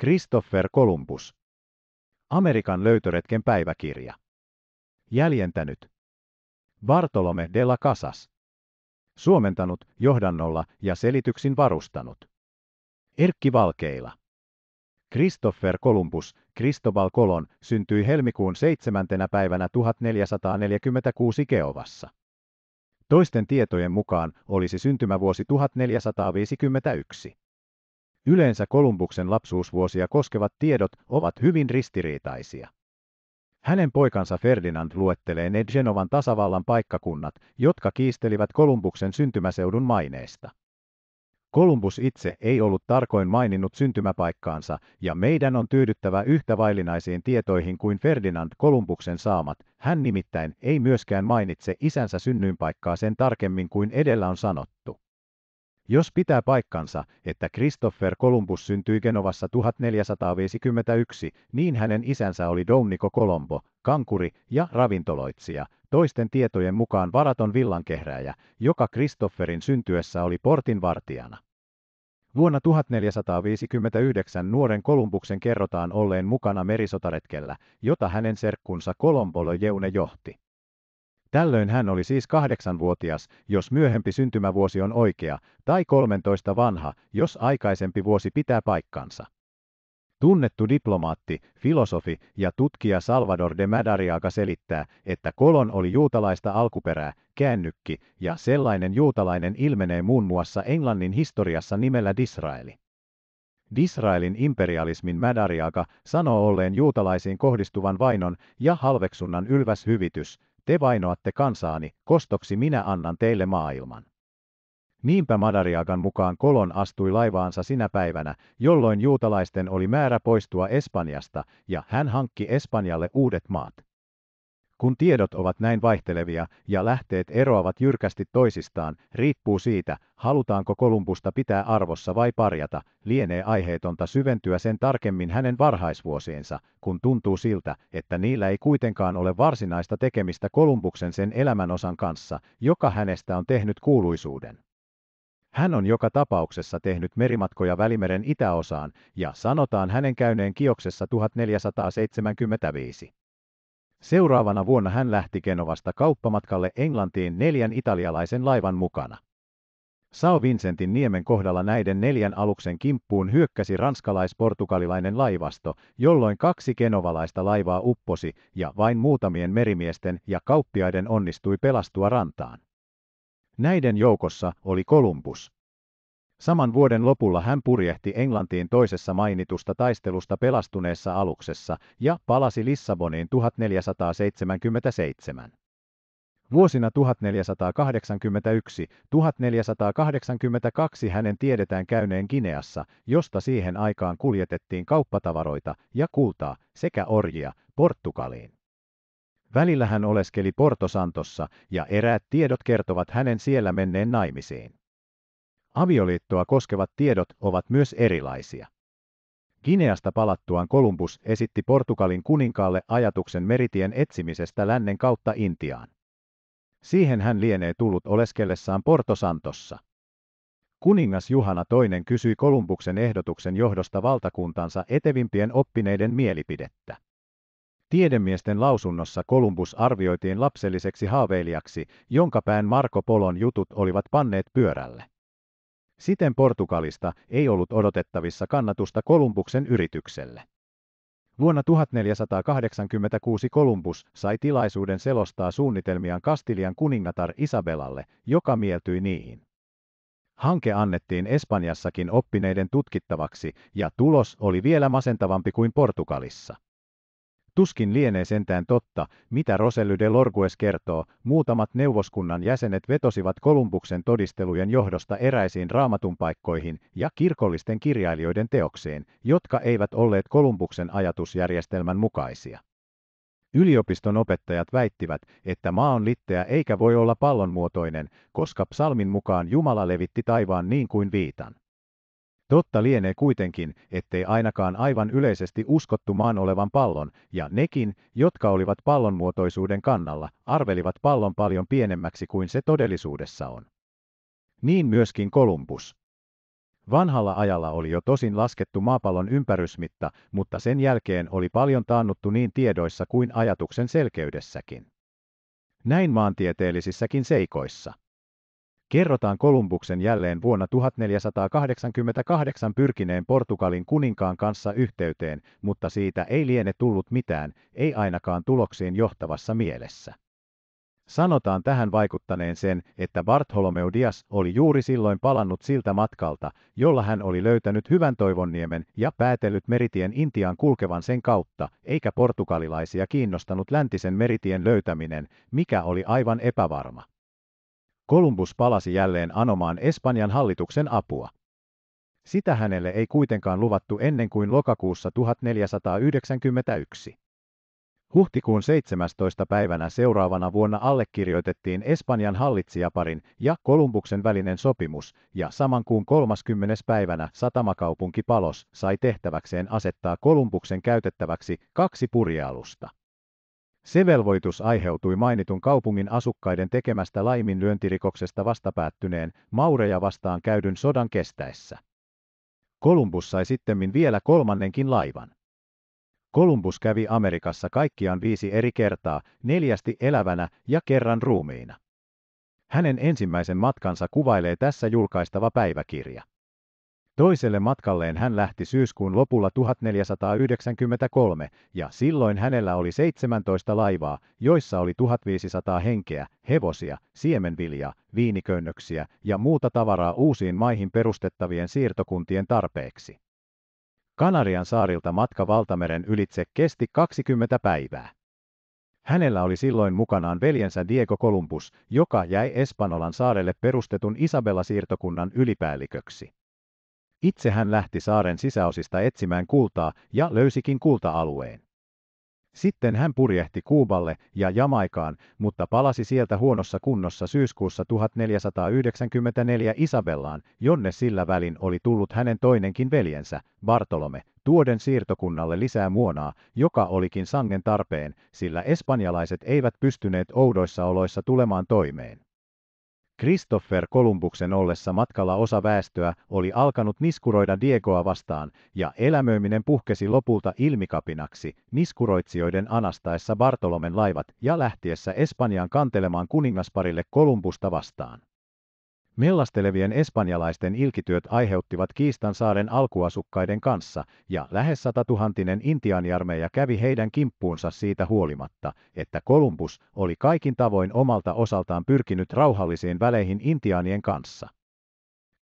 Christopher Columbus. Amerikan löytöretken päiväkirja. Jäljentänyt. Bartolome de la Casas. Suomentanut johdannolla ja selityksin varustanut. Erkki Valkeila. Christopher Columbus, Cristobal Colon, syntyi helmikuun 7. päivänä 1446 Keovassa. Toisten tietojen mukaan olisi syntymävuosi 1451. Yleensä Kolumbuksen lapsuusvuosia koskevat tiedot ovat hyvin ristiriitaisia. Hänen poikansa Ferdinand luettelee ne Genovan tasavallan paikkakunnat, jotka kiistelivät Kolumbuksen syntymäseudun maineesta. Kolumbus itse ei ollut tarkoin maininnut syntymäpaikkaansa, ja meidän on tyydyttävä yhtä vaillinaisiin tietoihin kuin Ferdinand Kolumbuksen saamat. Hän nimittäin ei myöskään mainitse isänsä synnyinpaikkaa sen tarkemmin kuin edellä on sanottu. Jos pitää paikkansa, että Christopher Columbus syntyi Genovassa 1451, niin hänen isänsä oli Domnico Colombo, kankuri ja ravintoloitsija, toisten tietojen mukaan varaton villankehräjä, joka Christopherin syntyessä oli portin vartijana. Vuonna 1459 nuoren Kolumbuksen kerrotaan olleen mukana merisotaretkellä, jota hänen serkkunsa Kolombolo Jeune johti. Tällöin hän oli siis kahdeksanvuotias, jos myöhempi syntymävuosi on oikea, tai 13 vanha, jos aikaisempi vuosi pitää paikkansa. Tunnettu diplomaatti, filosofi ja tutkija Salvador de Madariaga selittää, että kolon oli juutalaista alkuperää, käännykki, ja sellainen juutalainen ilmenee muun muassa Englannin historiassa nimellä Disraeli. Disraelin imperialismin Madariaga sanoo olleen juutalaisiin kohdistuvan vainon ja halveksunnan ylväs hyvitys, te vainoatte kansaani, kostoksi minä annan teille maailman. Niinpä Madariagan mukaan Kolon astui laivaansa sinä päivänä, jolloin juutalaisten oli määrä poistua Espanjasta, ja hän hankki Espanjalle uudet maat. Kun tiedot ovat näin vaihtelevia ja lähteet eroavat jyrkästi toisistaan, riippuu siitä, halutaanko Kolumbusta pitää arvossa vai parjata, lienee aiheetonta syventyä sen tarkemmin hänen varhaisvuosiinsa, kun tuntuu siltä, että niillä ei kuitenkaan ole varsinaista tekemistä Kolumbuksen sen elämänosan kanssa, joka hänestä on tehnyt kuuluisuuden. Hän on joka tapauksessa tehnyt merimatkoja Välimeren itäosaan, ja sanotaan hänen käyneen kioksessa 1475. Seuraavana vuonna hän lähti Genovasta kauppamatkalle Englantiin neljän italialaisen laivan mukana. Sao Vincentin niemen kohdalla näiden neljän aluksen kimppuun hyökkäsi ranskalais-portugalilainen laivasto, jolloin kaksi genovalaista laivaa upposi ja vain muutamien merimiesten ja kauppiaiden onnistui pelastua rantaan. Näiden joukossa oli Kolumbus. Saman vuoden lopulla hän purjehti Englantiin toisessa mainitusta taistelusta pelastuneessa aluksessa ja palasi Lissaboniin 1477. Vuosina 1481-1482 hänen tiedetään käyneen Kineassa, josta siihen aikaan kuljetettiin kauppatavaroita ja kultaa sekä orjia Portugaliin. Välillä hän oleskeli Portosantossa ja eräät tiedot kertovat hänen siellä menneen naimisiin. Avioliittoa koskevat tiedot ovat myös erilaisia. Gineasta palattuaan Kolumbus esitti Portugalin kuninkaalle ajatuksen meritien etsimisestä lännen kautta Intiaan. Siihen hän lienee tullut oleskellessaan Porto Santossa. Kuningas Juhana II kysyi Kolumbuksen ehdotuksen johdosta valtakuntansa etevimpien oppineiden mielipidettä. Tiedemiesten lausunnossa Kolumbus arvioitiin lapselliseksi haaveilijaksi, jonka pään Marko Polon jutut olivat panneet pyörälle. Siten Portugalista ei ollut odotettavissa kannatusta Kolumbuksen yritykselle. Vuonna 1486 Kolumbus sai tilaisuuden selostaa suunnitelmiaan Kastilian kuningatar Isabelalle, joka mieltyi niihin. Hanke annettiin Espanjassakin oppineiden tutkittavaksi ja tulos oli vielä masentavampi kuin Portugalissa. Tuskin lienee sentään totta, mitä Rosely de Lorgues kertoo, muutamat neuvoskunnan jäsenet vetosivat Kolumbuksen todistelujen johdosta eräisiin raamatunpaikkoihin ja kirkollisten kirjailijoiden teoksiin, jotka eivät olleet Kolumbuksen ajatusjärjestelmän mukaisia. Yliopiston opettajat väittivät, että maa on litteä eikä voi olla pallonmuotoinen, koska psalmin mukaan Jumala levitti taivaan niin kuin viitan. Totta lienee kuitenkin, ettei ainakaan aivan yleisesti uskottu maan olevan pallon, ja nekin, jotka olivat pallonmuotoisuuden kannalla, arvelivat pallon paljon pienemmäksi kuin se todellisuudessa on. Niin myöskin Kolumbus. Vanhalla ajalla oli jo tosin laskettu maapallon ympärysmitta, mutta sen jälkeen oli paljon taannuttu niin tiedoissa kuin ajatuksen selkeydessäkin. Näin maantieteellisissäkin seikoissa. Kerrotaan Kolumbuksen jälleen vuonna 1488 pyrkineen Portugalin kuninkaan kanssa yhteyteen, mutta siitä ei liene tullut mitään, ei ainakaan tuloksiin johtavassa mielessä. Sanotaan tähän vaikuttaneen sen, että Bartholomeu Dias oli juuri silloin palannut siltä matkalta, jolla hän oli löytänyt hyvän toivonniemen ja päätellyt meritien Intiaan kulkevan sen kautta, eikä portugalilaisia kiinnostanut läntisen meritien löytäminen, mikä oli aivan epävarma. Kolumbus palasi jälleen anomaan Espanjan hallituksen apua. Sitä hänelle ei kuitenkaan luvattu ennen kuin lokakuussa 1491. Huhtikuun 17. päivänä seuraavana vuonna allekirjoitettiin Espanjan hallitsijaparin ja Kolumbuksen välinen sopimus, ja saman kuun 30. päivänä satamakaupunki Palos sai tehtäväkseen asettaa Kolumbuksen käytettäväksi kaksi purjealusta. Se velvoitus aiheutui mainitun kaupungin asukkaiden tekemästä laiminlyöntirikoksesta vastapäättyneen maureja vastaan käydyn sodan kestäessä. Kolumbus sai sittemmin vielä kolmannenkin laivan. Kolumbus kävi Amerikassa kaikkiaan viisi eri kertaa, neljästi elävänä ja kerran ruumiina. Hänen ensimmäisen matkansa kuvailee tässä julkaistava päiväkirja. Toiselle matkalleen hän lähti syyskuun lopulla 1493, ja silloin hänellä oli 17 laivaa, joissa oli 1500 henkeä, hevosia, siemenviljaa, viiniköynnöksiä ja muuta tavaraa uusiin maihin perustettavien siirtokuntien tarpeeksi. Kanarian saarilta matka Valtameren ylitse kesti 20 päivää. Hänellä oli silloin mukanaan veljensä Diego Columbus, joka jäi Espanolan saarelle perustetun Isabella-siirtokunnan ylipäälliköksi. Itse hän lähti saaren sisäosista etsimään kultaa ja löysikin kulta-alueen. Sitten hän purjehti Kuuballe ja Jamaikaan, mutta palasi sieltä huonossa kunnossa syyskuussa 1494 Isabellaan, jonne sillä välin oli tullut hänen toinenkin veljensä, Bartolome, tuoden siirtokunnalle lisää muonaa, joka olikin sangen tarpeen, sillä espanjalaiset eivät pystyneet oudoissa oloissa tulemaan toimeen. Christopher Kolumbuksen ollessa matkalla osa väestöä oli alkanut niskuroida Diegoa vastaan, ja elämöiminen puhkesi lopulta ilmikapinaksi niskuroitsijoiden anastaessa Bartolomen laivat ja lähtiessä Espanjaan kantelemaan kuningasparille Kolumbusta vastaan. Mellastelevien espanjalaisten ilkityöt aiheuttivat kiistan saaren alkuasukkaiden kanssa, ja lähes satatuhantinen intiaaniarmeija kävi heidän kimppuunsa siitä huolimatta, että Kolumbus oli kaikin tavoin omalta osaltaan pyrkinyt rauhallisiin väleihin intiaanien kanssa.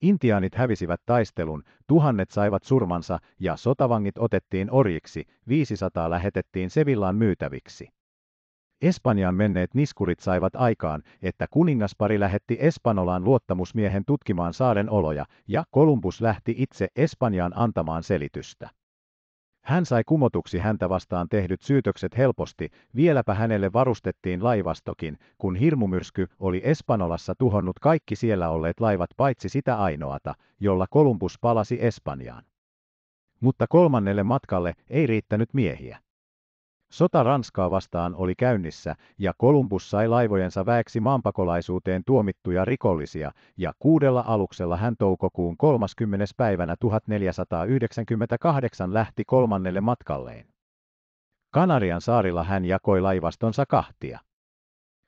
Intiaanit hävisivät taistelun, tuhannet saivat surmansa ja sotavangit otettiin orjiksi, 500 lähetettiin Sevillaan myytäviksi. Espanjaan menneet niskurit saivat aikaan, että kuningaspari lähetti Espanolaan luottamusmiehen tutkimaan saaren oloja, ja Kolumbus lähti itse Espanjaan antamaan selitystä. Hän sai kumotuksi häntä vastaan tehdyt syytökset helposti, vieläpä hänelle varustettiin laivastokin, kun hirmumyrsky oli Espanolassa tuhonnut kaikki siellä olleet laivat paitsi sitä ainoata, jolla Kolumbus palasi Espanjaan. Mutta kolmannelle matkalle ei riittänyt miehiä. Sota Ranskaa vastaan oli käynnissä ja Kolumbus sai laivojensa väeksi maanpakolaisuuteen tuomittuja rikollisia ja kuudella aluksella hän toukokuun 30. päivänä 1498 lähti kolmannelle matkalleen. Kanarian saarilla hän jakoi laivastonsa kahtia.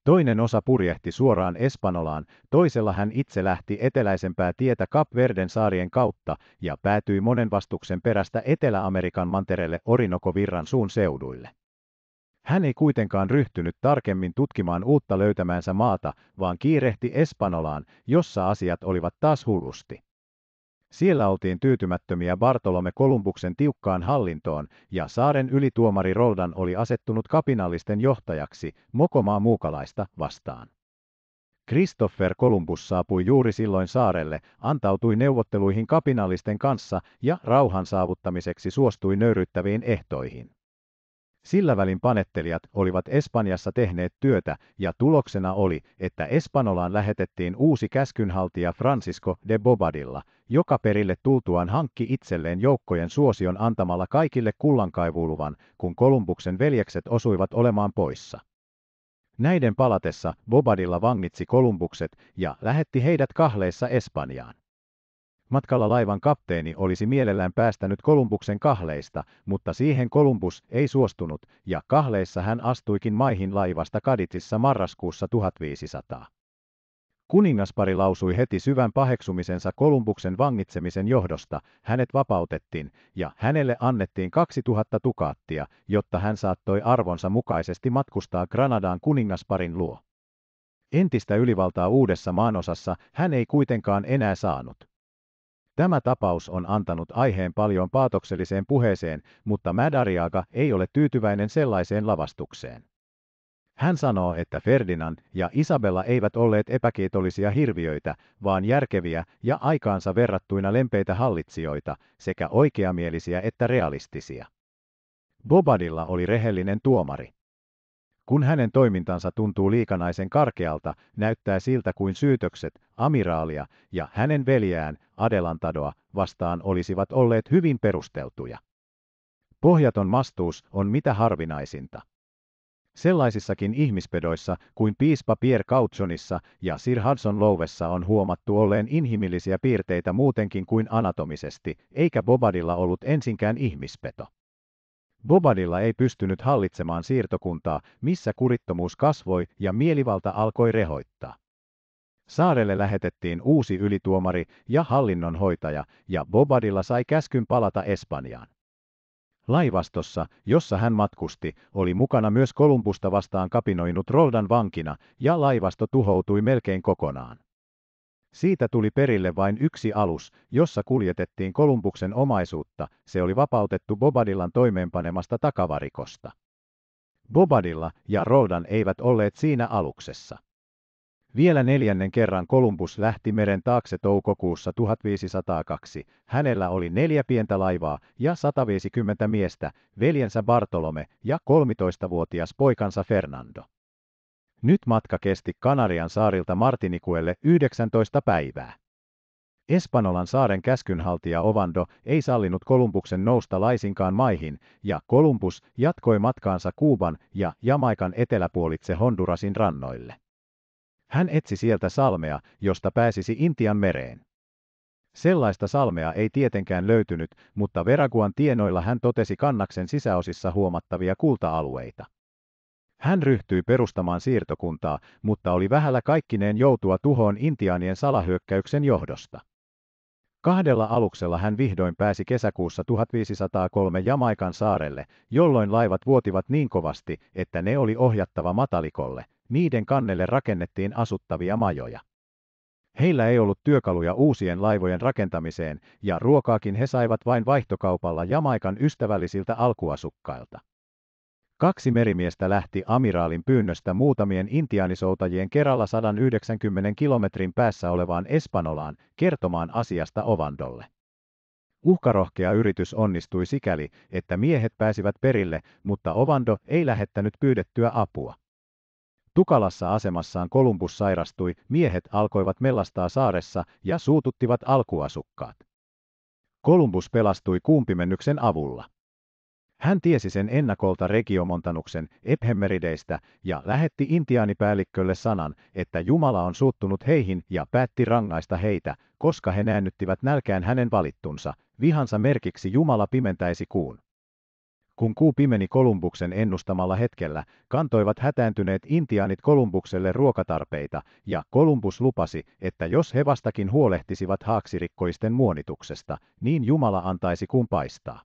Toinen osa purjehti suoraan Espanolaan, toisella hän itse lähti eteläisempää tietä Kapverden saarien kautta ja päätyi monen vastuksen perästä Etelä-Amerikan mantereelle Orinokovirran suun seuduille. Hän ei kuitenkaan ryhtynyt tarkemmin tutkimaan uutta löytämäänsä maata, vaan kiirehti Espanolaan, jossa asiat olivat taas hullusti. Siellä oltiin tyytymättömiä Bartolome Kolumbuksen tiukkaan hallintoon, ja saaren ylituomari Roldan oli asettunut kapinallisten johtajaksi mokomaa muukalaista vastaan. Christopher Kolumbus saapui juuri silloin saarelle, antautui neuvotteluihin kapinallisten kanssa ja rauhan saavuttamiseksi suostui nöyryttäviin ehtoihin. Sillä välin panettelijat olivat Espanjassa tehneet työtä ja tuloksena oli, että Espanolaan lähetettiin uusi käskynhaltija Francisco de Bobadilla, joka perille tultuaan hankki itselleen joukkojen suosion antamalla kaikille kullankaivuluvan, kun Kolumbuksen veljekset osuivat olemaan poissa. Näiden palatessa Bobadilla vangitsi Kolumbukset ja lähetti heidät kahleissa Espanjaan. Matkalla laivan kapteeni olisi mielellään päästänyt Kolumbuksen kahleista, mutta siihen Kolumbus ei suostunut, ja kahleissa hän astuikin maihin laivasta Kaditsissa marraskuussa 1500. Kuningaspari lausui heti syvän paheksumisensa Kolumbuksen vangitsemisen johdosta, hänet vapautettiin, ja hänelle annettiin 2000 tukaattia, jotta hän saattoi arvonsa mukaisesti matkustaa Granadaan kuningasparin luo. Entistä ylivaltaa uudessa maanosassa hän ei kuitenkaan enää saanut. Tämä tapaus on antanut aiheen paljon paatokselliseen puheeseen, mutta Madariaga ei ole tyytyväinen sellaiseen lavastukseen. Hän sanoo, että Ferdinand ja Isabella eivät olleet epäkiitollisia hirviöitä, vaan järkeviä ja aikaansa verrattuina lempeitä hallitsijoita, sekä oikeamielisiä että realistisia. Bobadilla oli rehellinen tuomari. Kun hänen toimintansa tuntuu liikanaisen karkealta, näyttää siltä kuin syytökset amiraalia ja hänen veljään Adelantadoa vastaan olisivat olleet hyvin perusteltuja. Pohjaton vastuus on mitä harvinaisinta. Sellaisissakin ihmispedoissa kuin piispa Pierre Cauchonissa ja Sir Hudson Lowessa on huomattu olleen inhimillisiä piirteitä muutenkin kuin anatomisesti, eikä Bobadilla ollut ensinkään ihmispeto. Bobadilla ei pystynyt hallitsemaan siirtokuntaa, missä kurittomuus kasvoi ja mielivalta alkoi rehoittaa. Saarelle lähetettiin uusi ylituomari ja hallinnonhoitaja, ja Bobadilla sai käskyn palata Espanjaan. Laivastossa, jossa hän matkusti, oli mukana myös Kolumbusta vastaan kapinoinut Roldan vankina, ja laivasto tuhoutui melkein kokonaan. Siitä tuli perille vain yksi alus, jossa kuljetettiin Kolumbuksen omaisuutta, se oli vapautettu Bobadillan toimeenpanemasta takavarikosta. Bobadilla ja Roldan eivät olleet siinä aluksessa. Vielä neljännen kerran Kolumbus lähti meren taakse toukokuussa 1502. Hänellä oli neljä pientä laivaa ja 150 miestä, veljensä Bartolome ja 13-vuotias poikansa Fernando. Nyt matka kesti Kanarian saarilta Martinikuelle 19 päivää. Espanolan saaren käskynhaltija Ovando ei sallinut Kolumbuksen nousta laisinkaan maihin, ja Kolumbus jatkoi matkaansa Kuuban ja Jamaikan eteläpuolitse Hondurasin rannoille. Hän etsi sieltä salmea, josta pääsisi Intian mereen. Sellaista salmea ei tietenkään löytynyt, mutta Veraguan tienoilla hän totesi kannaksen sisäosissa huomattavia kulta-alueita. Hän ryhtyi perustamaan siirtokuntaa, mutta oli vähällä kaikkineen joutua tuhoon intiaanien salahyökkäyksen johdosta. Kahdella aluksella hän vihdoin pääsi kesäkuussa 1503 Jamaikan saarelle, jolloin laivat vuotivat niin kovasti, että ne oli ohjattava matalikolle. Niiden kannelle rakennettiin asuttavia majoja. Heillä ei ollut työkaluja uusien laivojen rakentamiseen, ja ruokaakin he saivat vain vaihtokaupalla Jamaikan ystävällisiltä alkuasukkailta. Kaksi merimiestä lähti amiraalin pyynnöstä muutamien intiaanisoutajien kerralla 190 kilometrin päässä olevaan Espanolaan kertomaan asiasta Ovandolle. Uhkarohkea yritys onnistui sikäli, että miehet pääsivät perille, mutta Ovando ei lähettänyt pyydettyä apua. Tukalassa asemassaan Kolumbus sairastui, miehet alkoivat mellastaa saaressa ja suututtivat alkuasukkaat. Kolumbus pelastui kuumpimennyksen avulla. Hän tiesi sen ennakolta regiomontanuksen ephemerideistä ja lähetti intiaanipäällikkölle sanan, että Jumala on suuttunut heihin ja päätti rangaista heitä, koska he näännyttivät nälkään hänen valittunsa, vihansa merkiksi Jumala pimentäisi kuun. Kun kuu pimeni Kolumbuksen ennustamalla hetkellä, kantoivat hätääntyneet intiaanit Kolumbukselle ruokatarpeita, ja Kolumbus lupasi, että jos he vastakin huolehtisivat haaksirikkoisten muonituksesta, niin Jumala antaisi kuun paistaa.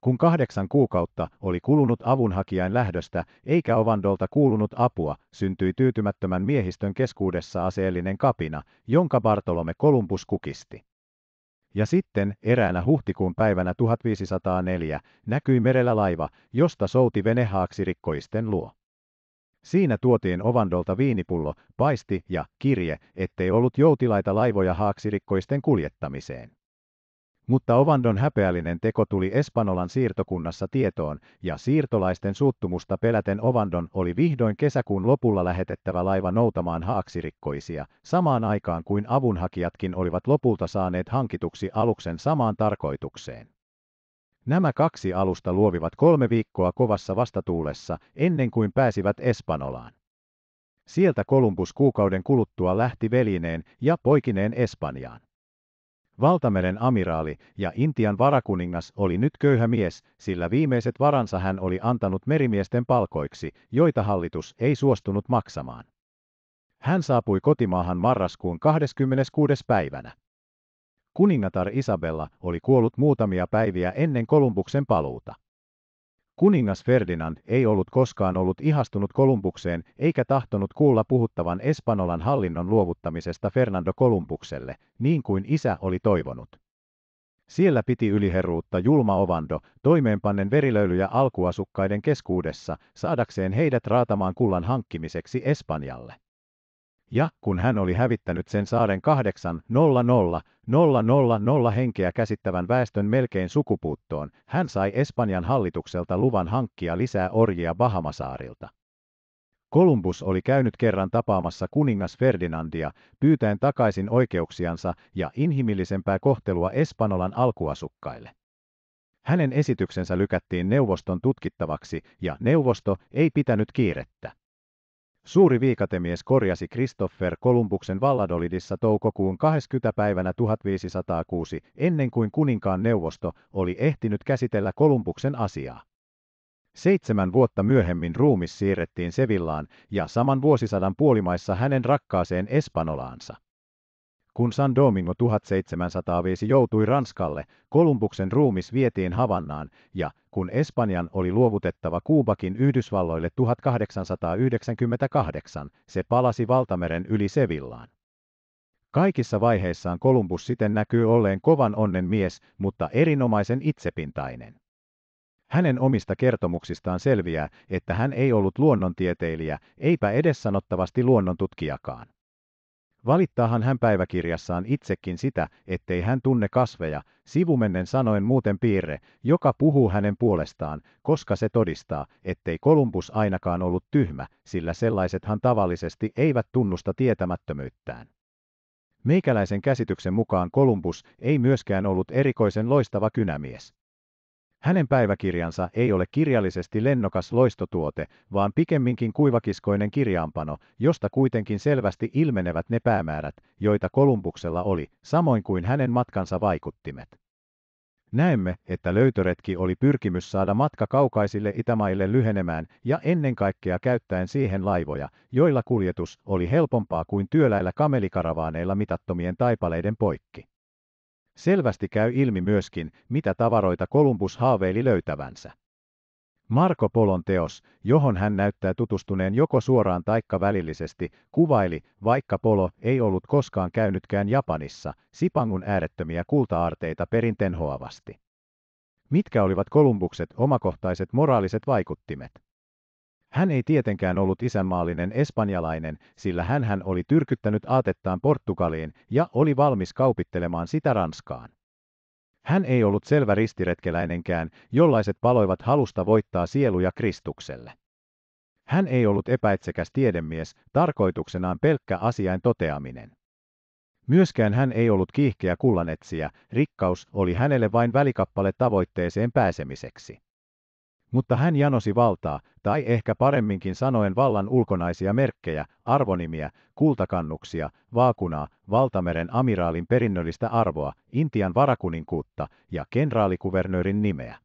Kun kahdeksan kuukautta oli kulunut avunhakijan lähdöstä, eikä Ovandolta kuulunut apua, syntyi tyytymättömän miehistön keskuudessa aseellinen kapina, jonka Bartolome Kolumbus kukisti. Ja sitten, eräänä huhtikuun päivänä 1504, näkyi merellä laiva, josta souti venehaaksi rikkoisten luo. Siinä tuotiin Ovandolta viinipullo, paisti ja kirje, ettei ollut joutilaita laivoja haaksirikkoisten kuljettamiseen mutta Ovandon häpeällinen teko tuli Espanolan siirtokunnassa tietoon, ja siirtolaisten suuttumusta peläten Ovandon oli vihdoin kesäkuun lopulla lähetettävä laiva noutamaan haaksirikkoisia, samaan aikaan kuin avunhakijatkin olivat lopulta saaneet hankituksi aluksen samaan tarkoitukseen. Nämä kaksi alusta luovivat kolme viikkoa kovassa vastatuulessa, ennen kuin pääsivät Espanolaan. Sieltä Kolumbus kuukauden kuluttua lähti velineen ja poikineen Espanjaan. Valtameren amiraali ja Intian varakuningas oli nyt köyhä mies, sillä viimeiset varansa hän oli antanut merimiesten palkoiksi, joita hallitus ei suostunut maksamaan. Hän saapui kotimaahan marraskuun 26. päivänä. Kuningatar Isabella oli kuollut muutamia päiviä ennen Kolumbuksen paluuta. Kuningas Ferdinand ei ollut koskaan ollut ihastunut Kolumbukseen eikä tahtonut kuulla puhuttavan Espanolan hallinnon luovuttamisesta Fernando Kolumbukselle, niin kuin isä oli toivonut. Siellä piti yliherruutta Julma Ovando toimeenpannen verilöylyjä alkuasukkaiden keskuudessa saadakseen heidät raatamaan kullan hankkimiseksi Espanjalle ja kun hän oli hävittänyt sen saaren 800000 henkeä käsittävän väestön melkein sukupuuttoon, hän sai Espanjan hallitukselta luvan hankkia lisää orjia Bahamasaarilta. Kolumbus oli käynyt kerran tapaamassa kuningas Ferdinandia, pyytäen takaisin oikeuksiansa ja inhimillisempää kohtelua Espanolan alkuasukkaille. Hänen esityksensä lykättiin neuvoston tutkittavaksi ja neuvosto ei pitänyt kiirettä. Suuri viikatemies korjasi Christopher Kolumbuksen Valladolidissa toukokuun 20. päivänä 1506, ennen kuin kuninkaan neuvosto oli ehtinyt käsitellä Kolumbuksen asiaa. Seitsemän vuotta myöhemmin ruumis siirrettiin Sevillaan ja saman vuosisadan puolimaissa hänen rakkaaseen Espanolaansa. Kun San Domingo 1705 joutui Ranskalle, Kolumbuksen ruumis vietiin Havannaan, ja kun Espanjan oli luovutettava Kuubakin Yhdysvalloille 1898, se palasi valtameren yli Sevillaan. Kaikissa vaiheissaan Kolumbus siten näkyy olleen kovan onnen mies, mutta erinomaisen itsepintainen. Hänen omista kertomuksistaan selviää, että hän ei ollut luonnontieteilijä, eipä sanottavasti luonnontutkijakaan. Valittaahan hän päiväkirjassaan itsekin sitä, ettei hän tunne kasveja, sivumennen sanoen muuten piirre, joka puhuu hänen puolestaan, koska se todistaa, ettei Kolumbus ainakaan ollut tyhmä, sillä sellaisethan tavallisesti eivät tunnusta tietämättömyyttään. Meikäläisen käsityksen mukaan Kolumbus ei myöskään ollut erikoisen loistava kynämies. Hänen päiväkirjansa ei ole kirjallisesti lennokas loistotuote, vaan pikemminkin kuivakiskoinen kirjaanpano, josta kuitenkin selvästi ilmenevät ne päämäärät, joita Kolumbuksella oli, samoin kuin hänen matkansa vaikuttimet. Näemme, että löytöretki oli pyrkimys saada matka kaukaisille itämaille lyhenemään ja ennen kaikkea käyttäen siihen laivoja, joilla kuljetus oli helpompaa kuin työläillä kamelikaravaaneilla mitattomien taipaleiden poikki. Selvästi käy ilmi myöskin, mitä tavaroita Kolumbus haaveili löytävänsä. Marko Polon teos, johon hän näyttää tutustuneen joko suoraan taikka välillisesti, kuvaili, vaikka Polo ei ollut koskaan käynytkään Japanissa, Sipangun äärettömiä kultaarteita perintenhoavasti. Mitkä olivat Kolumbukset omakohtaiset moraaliset vaikuttimet? Hän ei tietenkään ollut isänmaallinen espanjalainen, sillä hän hän oli tyrkyttänyt aatettaan Portugaliin ja oli valmis kaupittelemaan sitä Ranskaan. Hän ei ollut selvä ristiretkeläinenkään, jollaiset paloivat halusta voittaa sieluja Kristukselle. Hän ei ollut epäitsekäs tiedemies, tarkoituksenaan pelkkä asiain toteaminen. Myöskään hän ei ollut kiihkeä kullanetsiä, rikkaus oli hänelle vain välikappale tavoitteeseen pääsemiseksi. Mutta hän janosi valtaa, tai ehkä paremminkin sanoen vallan ulkonaisia merkkejä, arvonimiä, kultakannuksia, vaakunaa, valtameren amiraalin perinnöllistä arvoa, Intian varakuninkuutta ja kenraalikuvernöörin nimeä.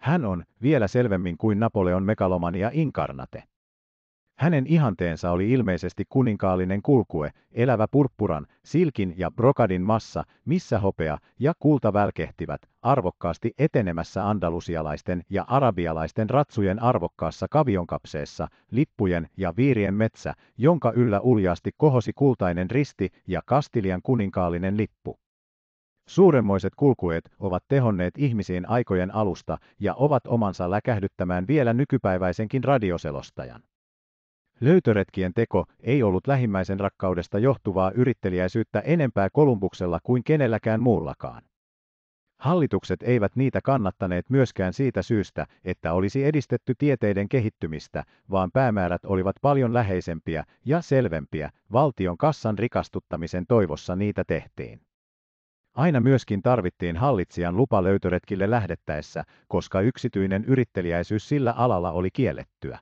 Hän on, vielä selvemmin kuin Napoleon mekalomania inkarnate. Hänen ihanteensa oli ilmeisesti kuninkaallinen kulkue, elävä purppuran, silkin ja brokadin massa, missä hopea ja kulta välkehtivät, arvokkaasti etenemässä andalusialaisten ja arabialaisten ratsujen arvokkaassa kavionkapseessa, lippujen ja viirien metsä, jonka yllä uljaasti kohosi kultainen risti ja Kastilian kuninkaallinen lippu. Suuremmoiset kulkueet ovat tehonneet ihmisiin aikojen alusta ja ovat omansa läkähdyttämään vielä nykypäiväisenkin radioselostajan. Löytöretkien teko ei ollut lähimmäisen rakkaudesta johtuvaa yritteliäisyyttä enempää Kolumbuksella kuin kenelläkään muullakaan. Hallitukset eivät niitä kannattaneet myöskään siitä syystä, että olisi edistetty tieteiden kehittymistä, vaan päämäärät olivat paljon läheisempiä ja selvempiä, valtion kassan rikastuttamisen toivossa niitä tehtiin. Aina myöskin tarvittiin hallitsijan lupa löytöretkille lähdettäessä, koska yksityinen yritteliäisyys sillä alalla oli kiellettyä.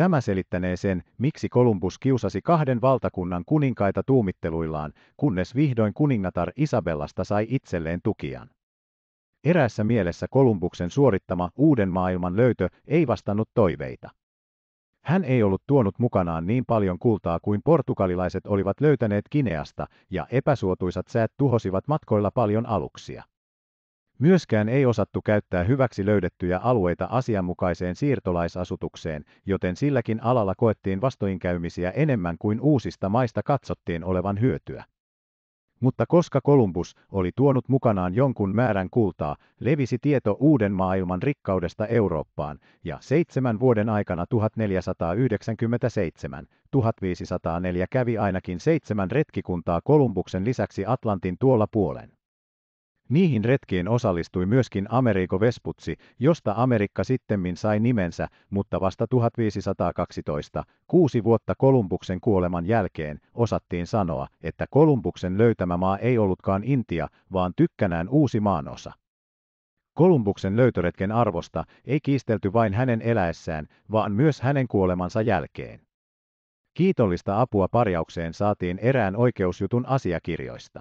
Tämä selittänee sen, miksi Kolumbus kiusasi kahden valtakunnan kuninkaita tuumitteluillaan, kunnes vihdoin kuningatar Isabellasta sai itselleen tukijan. Eräässä mielessä Kolumbuksen suorittama uuden maailman löytö ei vastannut toiveita. Hän ei ollut tuonut mukanaan niin paljon kultaa kuin portugalilaiset olivat löytäneet Kineasta, ja epäsuotuisat säät tuhosivat matkoilla paljon aluksia. Myöskään ei osattu käyttää hyväksi löydettyjä alueita asianmukaiseen siirtolaisasutukseen, joten silläkin alalla koettiin vastoinkäymisiä enemmän kuin uusista maista katsottiin olevan hyötyä. Mutta koska Kolumbus oli tuonut mukanaan jonkun määrän kultaa, levisi tieto uuden maailman rikkaudesta Eurooppaan, ja seitsemän vuoden aikana 1497, 1504 kävi ainakin seitsemän retkikuntaa Kolumbuksen lisäksi Atlantin tuolla puolen. Niihin retkiin osallistui myöskin Ameriko Vesputsi, josta Amerikka sittemmin sai nimensä, mutta vasta 1512, kuusi vuotta Kolumbuksen kuoleman jälkeen, osattiin sanoa, että Kolumbuksen löytämä maa ei ollutkaan Intia, vaan tykkänään uusi maanosa. Kolumbuksen löytöretken arvosta ei kiistelty vain hänen eläessään, vaan myös hänen kuolemansa jälkeen. Kiitollista apua parjaukseen saatiin erään oikeusjutun asiakirjoista.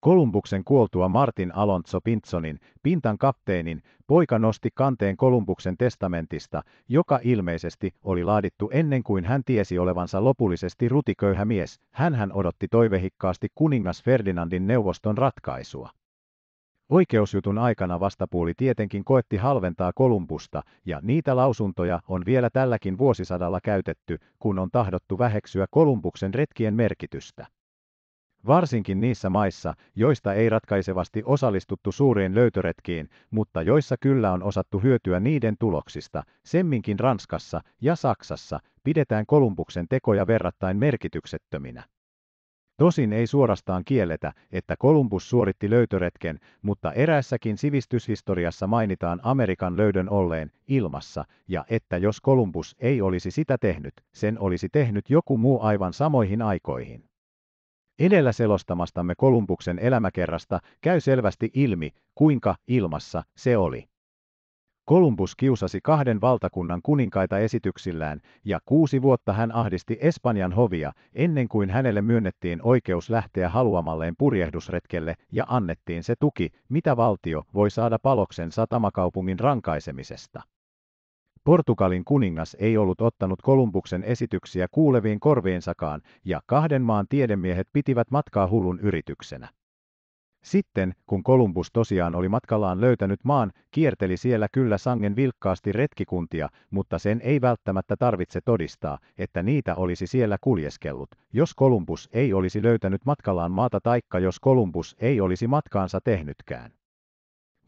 Kolumbuksen kuoltua Martin Alonso Pintsonin, pintan kapteenin, poika nosti kanteen Kolumbuksen testamentista, joka ilmeisesti oli laadittu ennen kuin hän tiesi olevansa lopullisesti rutiköyhä mies. Hänhän odotti toivehikkaasti kuningas Ferdinandin neuvoston ratkaisua. Oikeusjutun aikana vastapuoli tietenkin koetti halventaa Kolumbusta, ja niitä lausuntoja on vielä tälläkin vuosisadalla käytetty, kun on tahdottu väheksyä Kolumbuksen retkien merkitystä varsinkin niissä maissa, joista ei ratkaisevasti osallistuttu suuriin löytöretkiin, mutta joissa kyllä on osattu hyötyä niiden tuloksista, semminkin Ranskassa ja Saksassa, pidetään Kolumbuksen tekoja verrattain merkityksettöminä. Tosin ei suorastaan kielletä, että Kolumbus suoritti löytöretken, mutta eräässäkin sivistyshistoriassa mainitaan Amerikan löydön olleen ilmassa, ja että jos Kolumbus ei olisi sitä tehnyt, sen olisi tehnyt joku muu aivan samoihin aikoihin. Edellä selostamastamme Kolumbuksen elämäkerrasta käy selvästi ilmi, kuinka ilmassa se oli. Kolumbus kiusasi kahden valtakunnan kuninkaita esityksillään, ja kuusi vuotta hän ahdisti Espanjan hovia, ennen kuin hänelle myönnettiin oikeus lähteä haluamalleen purjehdusretkelle ja annettiin se tuki, mitä valtio voi saada paloksen satamakaupungin rankaisemisesta. Portugalin kuningas ei ollut ottanut Kolumbuksen esityksiä kuuleviin korviinsakaan, ja kahden maan tiedemiehet pitivät matkaa hullun yrityksenä. Sitten, kun Kolumbus tosiaan oli matkallaan löytänyt maan, kierteli siellä kyllä sangen vilkkaasti retkikuntia, mutta sen ei välttämättä tarvitse todistaa, että niitä olisi siellä kuljeskellut, jos Kolumbus ei olisi löytänyt matkallaan maata taikka jos Kolumbus ei olisi matkaansa tehnytkään.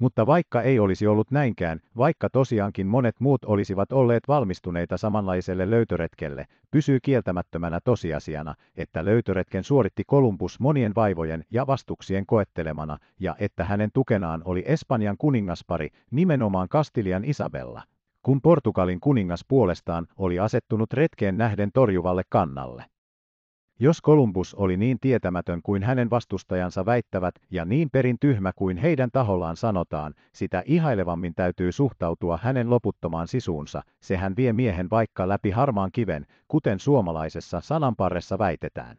Mutta vaikka ei olisi ollut näinkään, vaikka tosiaankin monet muut olisivat olleet valmistuneita samanlaiselle löytöretkelle, pysyy kieltämättömänä tosiasiana, että löytöretken suoritti Kolumbus monien vaivojen ja vastuksien koettelemana, ja että hänen tukenaan oli Espanjan kuningaspari, nimenomaan Kastilian Isabella, kun Portugalin kuningas puolestaan oli asettunut retkeen nähden torjuvalle kannalle. Jos Kolumbus oli niin tietämätön kuin hänen vastustajansa väittävät ja niin perin tyhmä kuin heidän tahollaan sanotaan, sitä ihailevammin täytyy suhtautua hänen loputtomaan sisuunsa, sehän vie miehen vaikka läpi harmaan kiven, kuten suomalaisessa sananparressa väitetään.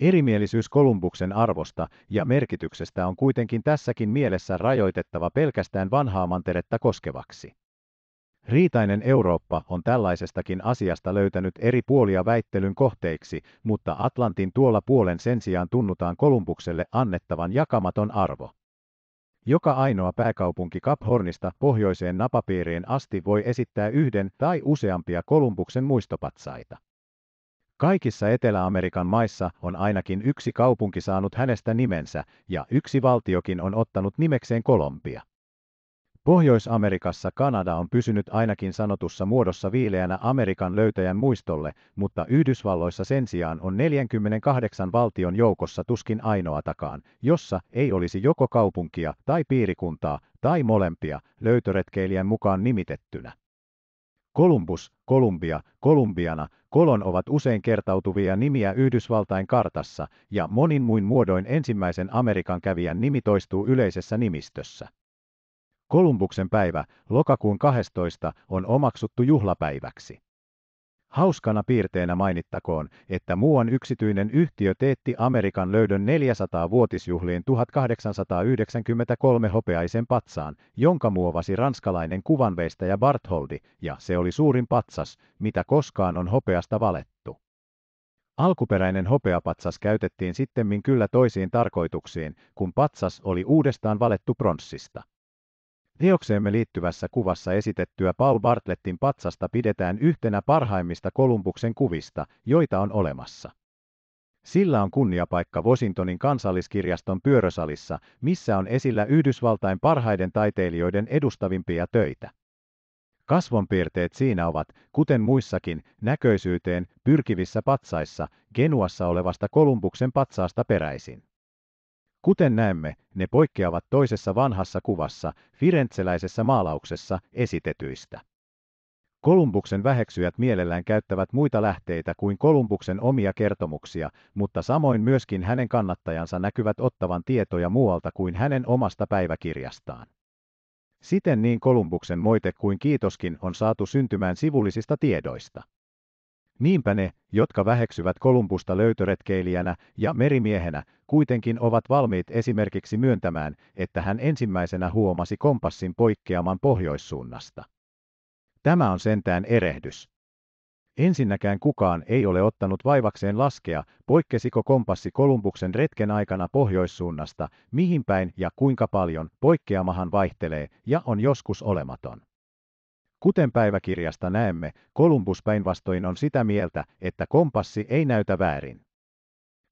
Erimielisyys Kolumbuksen arvosta ja merkityksestä on kuitenkin tässäkin mielessä rajoitettava pelkästään vanhaa manteretta koskevaksi. Riitainen Eurooppa on tällaisestakin asiasta löytänyt eri puolia väittelyn kohteiksi, mutta Atlantin tuolla puolen sen sijaan tunnutaan Kolumbukselle annettavan jakamaton arvo. Joka ainoa pääkaupunki Kaphornista pohjoiseen napapiiriin asti voi esittää yhden tai useampia Kolumbuksen muistopatsaita. Kaikissa Etelä-Amerikan maissa on ainakin yksi kaupunki saanut hänestä nimensä, ja yksi valtiokin on ottanut nimekseen Kolombia. Pohjois-Amerikassa Kanada on pysynyt ainakin sanotussa muodossa viileänä Amerikan löytäjän muistolle, mutta Yhdysvalloissa sen sijaan on 48 valtion joukossa tuskin ainoatakaan, jossa ei olisi joko kaupunkia tai piirikuntaa tai molempia löytöretkeilijän mukaan nimitettynä. Kolumbus, Kolumbia, Kolumbiana, kolon ovat usein kertautuvia nimiä Yhdysvaltain kartassa ja monin muin muodoin ensimmäisen Amerikan kävijän nimi toistuu yleisessä nimistössä. Kolumbuksen päivä, lokakuun 12, on omaksuttu juhlapäiväksi. Hauskana piirteenä mainittakoon, että muuan yksityinen yhtiö teetti Amerikan löydön 400-vuotisjuhliin 1893 hopeaisen patsaan, jonka muovasi ranskalainen kuvanveistäjä Bartholdi, ja se oli suurin patsas, mitä koskaan on hopeasta valettu. Alkuperäinen hopeapatsas käytettiin sittemmin kyllä toisiin tarkoituksiin, kun patsas oli uudestaan valettu pronssista. Teokseemme liittyvässä kuvassa esitettyä Paul Bartlettin patsasta pidetään yhtenä parhaimmista Kolumbuksen kuvista, joita on olemassa. Sillä on kunniapaikka Washingtonin kansalliskirjaston pyörösalissa, missä on esillä Yhdysvaltain parhaiden taiteilijoiden edustavimpia töitä. Kasvonpiirteet siinä ovat, kuten muissakin, näköisyyteen pyrkivissä patsaissa, Genuassa olevasta Kolumbuksen patsaasta peräisin. Kuten näemme, ne poikkeavat toisessa vanhassa kuvassa, firentseläisessä maalauksessa, esitetyistä. Kolumbuksen väheksyjät mielellään käyttävät muita lähteitä kuin Kolumbuksen omia kertomuksia, mutta samoin myöskin hänen kannattajansa näkyvät ottavan tietoja muualta kuin hänen omasta päiväkirjastaan. Siten niin Kolumbuksen moite kuin kiitoskin on saatu syntymään sivullisista tiedoista. Niinpä ne, jotka väheksyvät Kolumbusta löytöretkeilijänä ja merimiehenä, kuitenkin ovat valmiit esimerkiksi myöntämään, että hän ensimmäisenä huomasi kompassin poikkeaman pohjoissuunnasta. Tämä on sentään erehdys. Ensinnäkään kukaan ei ole ottanut vaivakseen laskea, poikkesiko kompassi Kolumbuksen retken aikana pohjoissuunnasta, mihin päin ja kuinka paljon, poikkeamahan vaihtelee ja on joskus olematon. Kuten päiväkirjasta näemme, Kolumbus päinvastoin on sitä mieltä, että kompassi ei näytä väärin.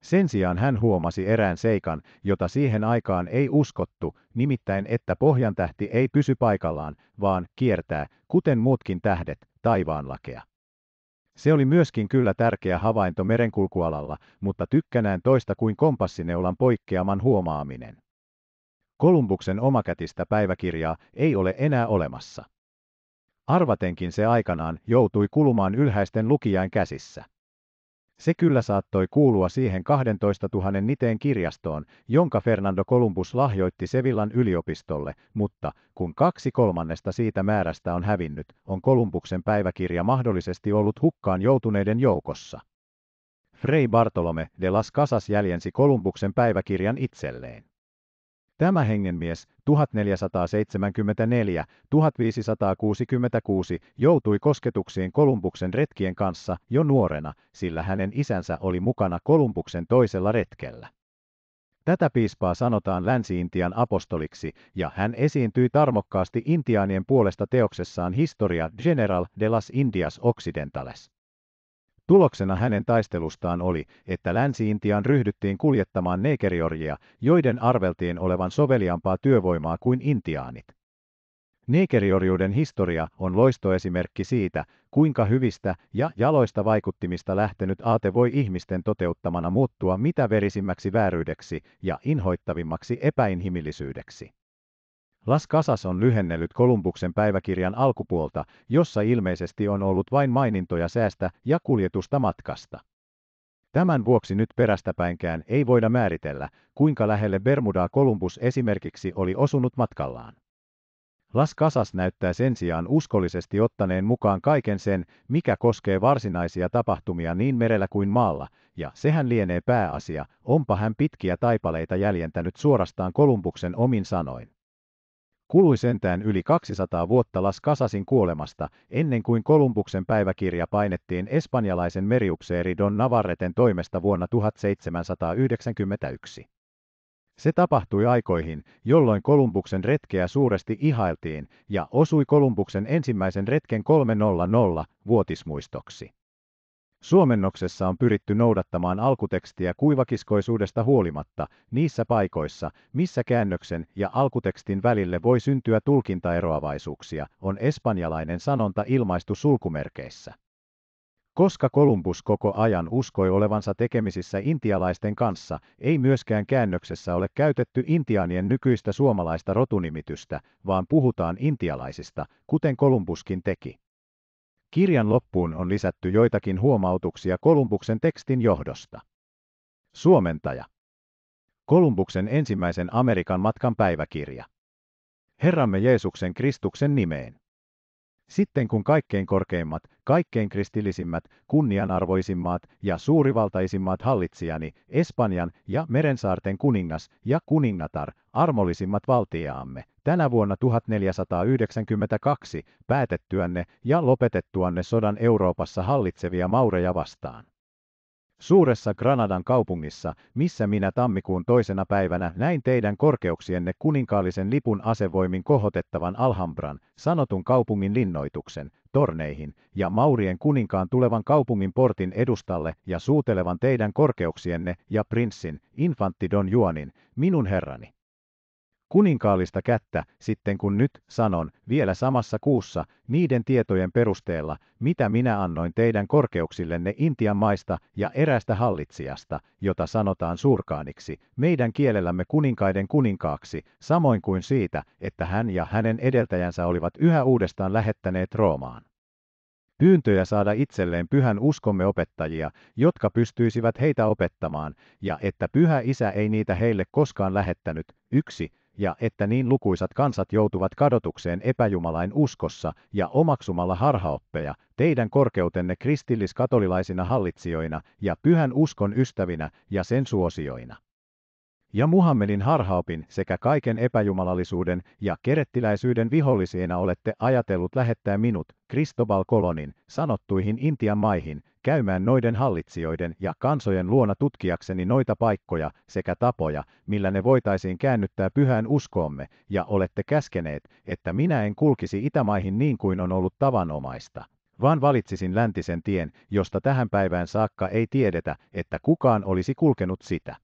Sen sijaan hän huomasi erään seikan, jota siihen aikaan ei uskottu, nimittäin että pohjantähti ei pysy paikallaan, vaan kiertää, kuten muutkin tähdet, taivaanlakea. Se oli myöskin kyllä tärkeä havainto merenkulkualalla, mutta tykkänään toista kuin kompassineulan poikkeaman huomaaminen. Kolumbuksen omakätistä päiväkirjaa ei ole enää olemassa. Arvatenkin se aikanaan joutui kulumaan ylhäisten lukijain käsissä. Se kyllä saattoi kuulua siihen 12 000 niteen kirjastoon, jonka Fernando Columbus lahjoitti Sevillan yliopistolle, mutta kun kaksi kolmannesta siitä määrästä on hävinnyt, on Kolumbuksen päiväkirja mahdollisesti ollut hukkaan joutuneiden joukossa. Frei Bartolome de las Casas jäljensi Kolumbuksen päiväkirjan itselleen. Tämä hengenmies 1474-1566 joutui kosketuksiin Kolumbuksen retkien kanssa jo nuorena, sillä hänen isänsä oli mukana Kolumbuksen toisella retkellä. Tätä piispaa sanotaan Länsi-Intian apostoliksi, ja hän esiintyi tarmokkaasti intiaanien puolesta teoksessaan Historia General de las Indias Occidentales. Tuloksena hänen taistelustaan oli, että Länsi-Intiaan ryhdyttiin kuljettamaan neikeriorjia, joiden arveltiin olevan soveliampaa työvoimaa kuin intiaanit. Neikeriorjuuden historia on loistoesimerkki siitä, kuinka hyvistä ja jaloista vaikuttimista lähtenyt aate voi ihmisten toteuttamana muuttua mitä verisimmäksi vääryydeksi ja inhoittavimmaksi epäinhimillisyydeksi. Las Casas on lyhennellyt Kolumbuksen päiväkirjan alkupuolta, jossa ilmeisesti on ollut vain mainintoja säästä ja kuljetusta matkasta. Tämän vuoksi nyt perästäpäinkään ei voida määritellä, kuinka lähelle Bermudaa Kolumbus esimerkiksi oli osunut matkallaan. Las Casas näyttää sen sijaan uskollisesti ottaneen mukaan kaiken sen, mikä koskee varsinaisia tapahtumia niin merellä kuin maalla, ja sehän lienee pääasia, onpa hän pitkiä taipaleita jäljentänyt suorastaan Kolumbuksen omin sanoin. Kului sentään yli 200 vuotta Las Casasin kuolemasta, ennen kuin Kolumbuksen päiväkirja painettiin espanjalaisen meriukseeri Don Navarreten toimesta vuonna 1791. Se tapahtui aikoihin, jolloin Kolumbuksen retkeä suuresti ihailtiin ja osui Kolumbuksen ensimmäisen retken 300 vuotismuistoksi. Suomennoksessa on pyritty noudattamaan alkutekstiä kuivakiskoisuudesta huolimatta niissä paikoissa, missä käännöksen ja alkutekstin välille voi syntyä tulkintaeroavaisuuksia, on espanjalainen sanonta ilmaistu sulkumerkeissä. Koska Kolumbus koko ajan uskoi olevansa tekemisissä intialaisten kanssa, ei myöskään käännöksessä ole käytetty intiaanien nykyistä suomalaista rotunimitystä, vaan puhutaan intialaisista, kuten Kolumbuskin teki. Kirjan loppuun on lisätty joitakin huomautuksia Kolumbuksen tekstin johdosta. Suomentaja. Kolumbuksen ensimmäisen Amerikan matkan päiväkirja. Herramme Jeesuksen Kristuksen nimeen. Sitten kun kaikkein korkeimmat, kaikkein kristillisimmät, kunnianarvoisimmat ja suurivaltaisimmat hallitsijani, Espanjan ja Merensaarten kuningas ja kuningatar, armollisimmat valtiaamme, tänä vuonna 1492 päätettyänne ja lopetettuanne sodan Euroopassa hallitsevia maureja vastaan. Suuressa Granadan kaupungissa, missä minä tammikuun toisena päivänä näin teidän korkeuksienne kuninkaallisen lipun asevoimin kohotettavan Alhambran, sanotun kaupungin linnoituksen, torneihin ja Maurien kuninkaan tulevan kaupungin portin edustalle ja suutelevan teidän korkeuksienne ja prinssin, infantti Don Juanin, minun herrani kuninkaallista kättä sitten kun nyt sanon vielä samassa kuussa niiden tietojen perusteella, mitä minä annoin teidän korkeuksillenne Intian maista ja erästä hallitsijasta, jota sanotaan surkaaniksi, meidän kielellämme kuninkaiden kuninkaaksi, samoin kuin siitä, että hän ja hänen edeltäjänsä olivat yhä uudestaan lähettäneet Roomaan pyyntöjä saada itselleen pyhän uskomme opettajia, jotka pystyisivät heitä opettamaan, ja että pyhä isä ei niitä heille koskaan lähettänyt. yksi ja että niin lukuisat kansat joutuvat kadotukseen epäjumalain uskossa ja omaksumalla harhaoppeja, teidän korkeutenne kristilliskatolilaisina hallitsijoina ja pyhän uskon ystävinä ja sen suosioina. Ja Muhammedin harhaopin sekä kaiken epäjumalallisuuden ja kerettiläisyyden vihollisina olette ajatellut lähettää minut, Kristobal Kolonin, sanottuihin Intian maihin, käymään noiden hallitsijoiden ja kansojen luona tutkiakseni noita paikkoja sekä tapoja, millä ne voitaisiin käännyttää pyhään uskoomme, ja olette käskeneet, että minä en kulkisi itämaihin niin kuin on ollut tavanomaista, vaan valitsisin läntisen tien, josta tähän päivään saakka ei tiedetä, että kukaan olisi kulkenut sitä.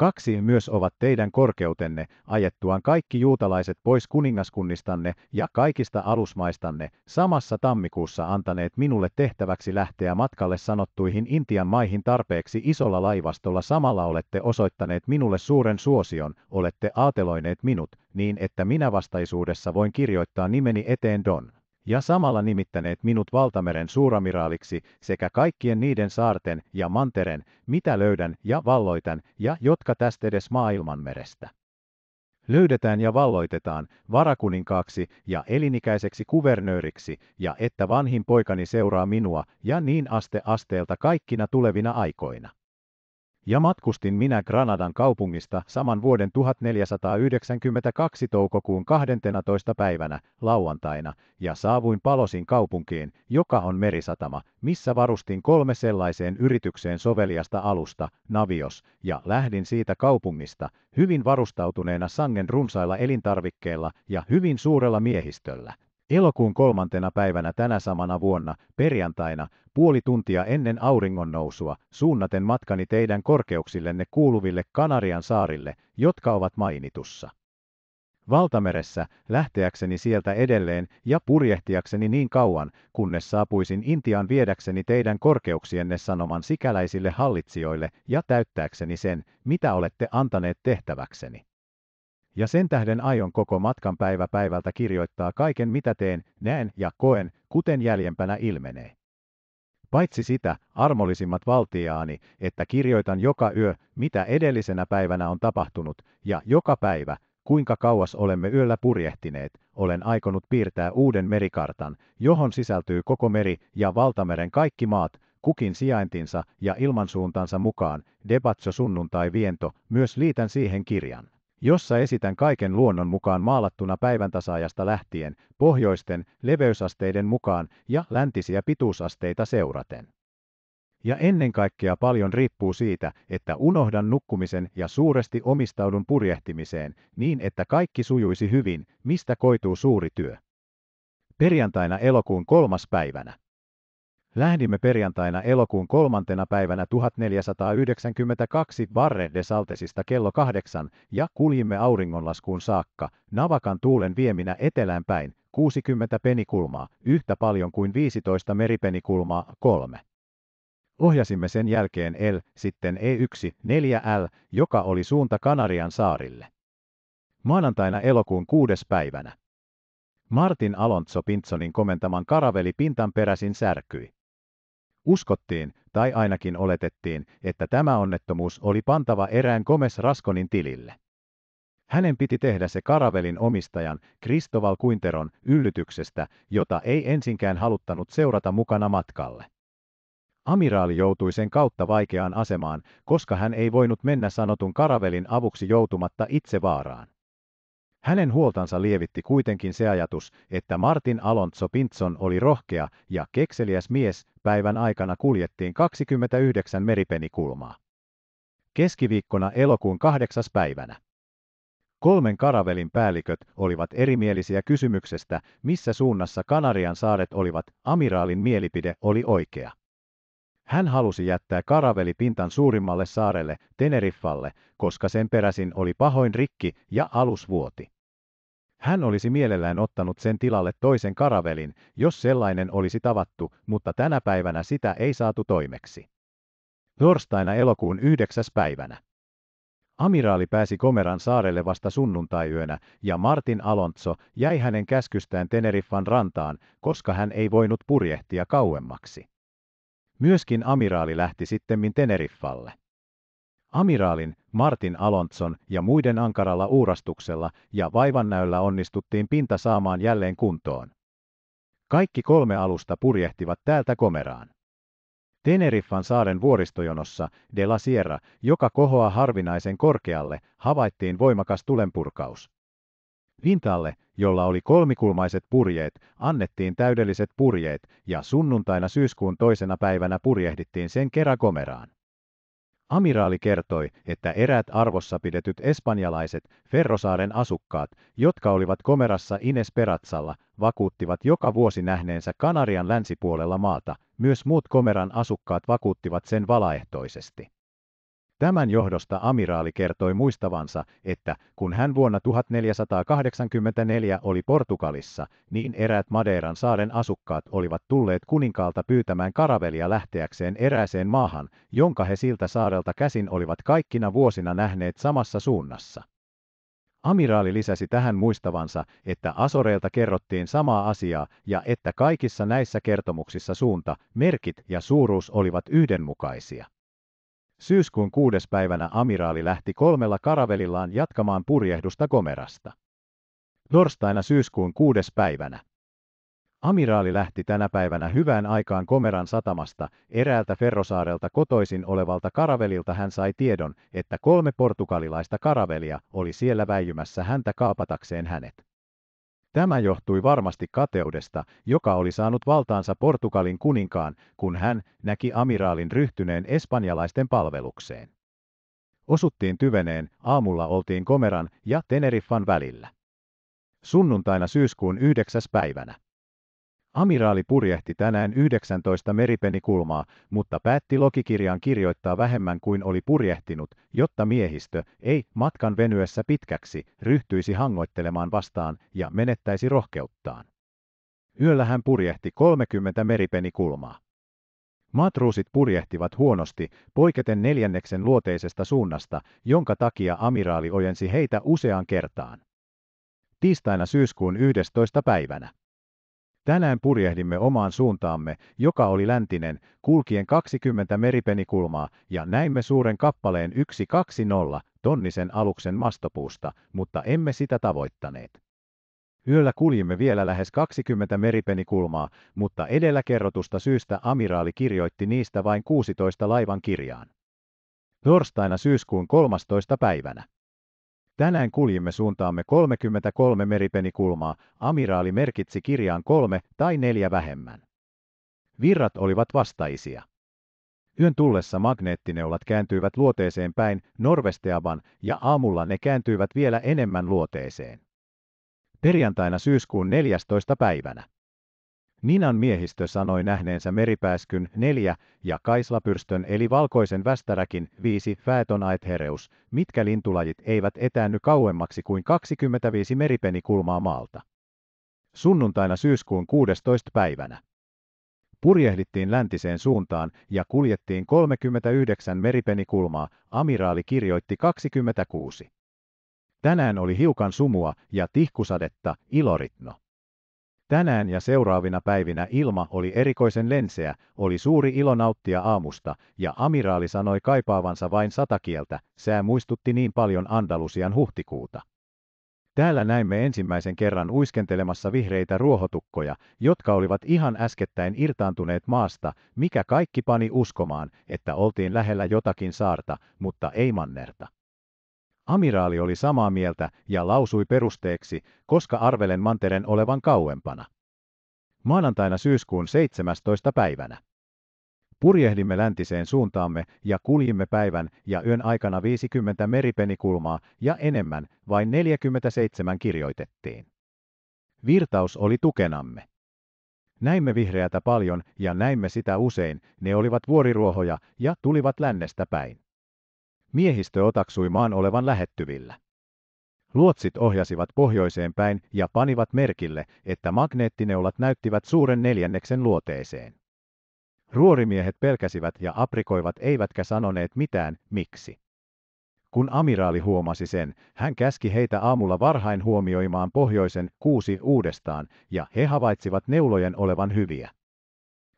Kaksi myös ovat teidän korkeutenne, ajettuaan kaikki juutalaiset pois kuningaskunnistanne ja kaikista alusmaistanne, samassa tammikuussa antaneet minulle tehtäväksi lähteä matkalle sanottuihin Intian maihin tarpeeksi isolla laivastolla samalla olette osoittaneet minulle suuren suosion, olette aateloineet minut, niin että minä vastaisuudessa voin kirjoittaa nimeni eteen Don ja samalla nimittäneet minut valtameren suuramiraaliksi sekä kaikkien niiden saarten ja manteren, mitä löydän ja valloitan, ja jotka tästä edes maailmanmerestä. Löydetään ja valloitetaan varakuninkaaksi ja elinikäiseksi kuvernööriksi, ja että vanhin poikani seuraa minua, ja niin aste asteelta kaikkina tulevina aikoina ja matkustin minä Granadan kaupungista saman vuoden 1492 toukokuun 12. päivänä, lauantaina, ja saavuin Palosin kaupunkiin, joka on merisatama, missä varustin kolme sellaiseen yritykseen soveliasta alusta, navios, ja lähdin siitä kaupungista, hyvin varustautuneena sangen runsailla elintarvikkeilla ja hyvin suurella miehistöllä. Elokuun kolmantena päivänä tänä samana vuonna, perjantaina, puoli tuntia ennen auringonnousua, suunnaten matkani teidän korkeuksillenne kuuluville Kanarian saarille, jotka ovat mainitussa. Valtameressä, lähteäkseni sieltä edelleen ja purjehtiakseni niin kauan, kunnes saapuisin Intiaan viedäkseni teidän korkeuksienne sanoman sikäläisille hallitsijoille ja täyttääkseni sen, mitä olette antaneet tehtäväkseni ja sen tähden aion koko matkan päivä päivältä kirjoittaa kaiken mitä teen, näen ja koen, kuten jäljempänä ilmenee. Paitsi sitä, armollisimmat valtiaani, että kirjoitan joka yö, mitä edellisenä päivänä on tapahtunut, ja joka päivä, kuinka kauas olemme yöllä purjehtineet, olen aikonut piirtää uuden merikartan, johon sisältyy koko meri ja valtameren kaikki maat, kukin sijaintinsa ja ilmansuuntansa mukaan, debatso sunnuntai viento, myös liitän siihen kirjan jossa esitän kaiken luonnon mukaan maalattuna päiväntasaajasta lähtien, pohjoisten, leveysasteiden mukaan ja läntisiä pituusasteita seuraten. Ja ennen kaikkea paljon riippuu siitä, että unohdan nukkumisen ja suuresti omistaudun purjehtimiseen, niin että kaikki sujuisi hyvin, mistä koituu suuri työ. Perjantaina elokuun kolmas päivänä. Lähdimme perjantaina elokuun kolmantena päivänä 1492 Barre de Saltesista kello kahdeksan ja kuljimme auringonlaskuun saakka, navakan tuulen vieminä etelään päin, 60 penikulmaa, yhtä paljon kuin 15 meripenikulmaa, kolme. Ohjasimme sen jälkeen L, sitten E1, 4L, joka oli suunta Kanarian saarille. Maanantaina elokuun kuudes päivänä. Martin Alonso Pinsonin komentaman karaveli pintan peräsin särkyi. Uskottiin, tai ainakin oletettiin, että tämä onnettomuus oli pantava erään Gomes Raskonin tilille. Hänen piti tehdä se Karavelin omistajan, Kristoval Kuinteron, yllytyksestä, jota ei ensinkään haluttanut seurata mukana matkalle. Amiraali joutui sen kautta vaikeaan asemaan, koska hän ei voinut mennä sanotun Karavelin avuksi joutumatta itse vaaraan. Hänen huoltansa lievitti kuitenkin se ajatus, että Martin Alonso Pintson oli rohkea ja kekseliäs mies, päivän aikana kuljettiin 29 meripenikulmaa. Keskiviikkona elokuun kahdeksas päivänä. Kolmen karavelin päälliköt olivat erimielisiä kysymyksestä, missä suunnassa Kanarian saaret olivat, amiraalin mielipide oli oikea. Hän halusi jättää karaveli-pintan suurimmalle saarelle, Teneriffalle, koska sen peräsin oli pahoin rikki ja alus vuoti. Hän olisi mielellään ottanut sen tilalle toisen karavelin, jos sellainen olisi tavattu, mutta tänä päivänä sitä ei saatu toimeksi. Torstaina elokuun yhdeksäs päivänä. Amiraali pääsi Komeran saarelle vasta sunnuntaiyönä, ja Martin Alonso jäi hänen käskystään Teneriffan rantaan, koska hän ei voinut purjehtia kauemmaksi. Myöskin amiraali lähti sittemmin Teneriffalle. Amiraalin, Martin Alonson ja muiden ankaralla uurastuksella ja vaivannäöllä onnistuttiin pinta saamaan jälleen kuntoon. Kaikki kolme alusta purjehtivat täältä komeraan. Teneriffan saaren vuoristojonossa De la Sierra, joka kohoaa harvinaisen korkealle, havaittiin voimakas tulenpurkaus. Vintalle, jolla oli kolmikulmaiset purjeet, annettiin täydelliset purjeet, ja sunnuntaina syyskuun toisena päivänä purjehdittiin sen kerakomeraan. Amiraali kertoi, että eräät arvossa pidetyt espanjalaiset, Ferrosaaren asukkaat, jotka olivat komerassa Ines Peratsalla, vakuuttivat joka vuosi nähneensä Kanarian länsipuolella maata, myös muut komeran asukkaat vakuuttivat sen valaehtoisesti. Tämän johdosta amiraali kertoi muistavansa, että kun hän vuonna 1484 oli Portugalissa, niin eräät Madeiran saaren asukkaat olivat tulleet kuninkaalta pyytämään karavelia lähteäkseen erääseen maahan, jonka he siltä saarelta käsin olivat kaikkina vuosina nähneet samassa suunnassa. Amiraali lisäsi tähän muistavansa, että Asoreilta kerrottiin samaa asiaa ja että kaikissa näissä kertomuksissa suunta, merkit ja suuruus olivat yhdenmukaisia. Syyskuun kuudes päivänä amiraali lähti kolmella karavelillaan jatkamaan purjehdusta komerasta. Torstaina syyskuun kuudes päivänä. Amiraali lähti tänä päivänä hyvään aikaan Komeran satamasta, eräältä Ferrosaarelta kotoisin olevalta karavelilta hän sai tiedon, että kolme portugalilaista karavelia oli siellä väijymässä häntä kaapatakseen hänet. Tämä johtui varmasti kateudesta, joka oli saanut valtaansa Portugalin kuninkaan, kun hän näki amiraalin ryhtyneen espanjalaisten palvelukseen. Osuttiin tyveneen, aamulla oltiin Komeran ja Teneriffan välillä. Sunnuntaina syyskuun 9. päivänä. Amiraali purjehti tänään 19 meripenikulmaa, mutta päätti lokikirjan kirjoittaa vähemmän kuin oli purjehtinut, jotta miehistö ei matkan venyessä pitkäksi ryhtyisi hangoittelemaan vastaan ja menettäisi rohkeuttaan. Yöllä hän purjehti 30 meripenikulmaa. Matruusit purjehtivat huonosti, poiketen neljänneksen luoteisesta suunnasta, jonka takia amiraali ojensi heitä useaan kertaan. Tiistaina syyskuun 11. päivänä. Tänään purjehdimme omaan suuntaamme, joka oli läntinen, kulkien 20 meripenikulmaa, ja näimme suuren kappaleen 120 tonnisen aluksen mastopuusta, mutta emme sitä tavoittaneet. Yöllä kuljimme vielä lähes 20 meripenikulmaa, mutta edellä kerrotusta syystä amiraali kirjoitti niistä vain 16 laivan kirjaan. Torstaina syyskuun 13. päivänä. Tänään kuljimme suuntaamme 33 meripenikulmaa, amiraali merkitsi kirjaan kolme tai neljä vähemmän. Virrat olivat vastaisia. Yön tullessa magneettineulat kääntyivät luoteeseen päin Norvesteavan ja aamulla ne kääntyivät vielä enemmän luoteeseen. Perjantaina syyskuun 14. päivänä. Ninan miehistö sanoi nähneensä meripääskyn 4 ja kaislapyrstön eli valkoisen västäräkin 5 Phaeton aethereus, mitkä lintulajit eivät etäänny kauemmaksi kuin 25 meripenikulmaa maalta. Sunnuntaina syyskuun 16. päivänä. Purjehdittiin läntiseen suuntaan ja kuljettiin 39 meripenikulmaa, amiraali kirjoitti 26. Tänään oli hiukan sumua ja tihkusadetta, iloritno. Tänään ja seuraavina päivinä ilma oli erikoisen lenseä, oli suuri ilo nauttia aamusta, ja amiraali sanoi kaipaavansa vain sata kieltä, sää muistutti niin paljon Andalusian huhtikuuta. Täällä näimme ensimmäisen kerran uiskentelemassa vihreitä ruohotukkoja, jotka olivat ihan äskettäin irtaantuneet maasta, mikä kaikki pani uskomaan, että oltiin lähellä jotakin saarta, mutta ei mannerta. Amiraali oli samaa mieltä ja lausui perusteeksi, koska arvelen mantereen olevan kauempana. Maanantaina syyskuun 17. päivänä. Purjehdimme läntiseen suuntaamme ja kuljimme päivän ja yön aikana 50 meripenikulmaa ja enemmän, vain 47 kirjoitettiin. Virtaus oli tukenamme. Näimme vihreätä paljon ja näimme sitä usein, ne olivat vuoriruohoja ja tulivat lännestä päin. Miehistö otaksui maan olevan lähettyvillä. Luotsit ohjasivat pohjoiseen päin ja panivat merkille, että magneettineulat näyttivät suuren neljänneksen luoteeseen. Ruorimiehet pelkäsivät ja aprikoivat eivätkä sanoneet mitään, miksi. Kun amiraali huomasi sen, hän käski heitä aamulla varhain huomioimaan pohjoisen kuusi uudestaan, ja he havaitsivat neulojen olevan hyviä.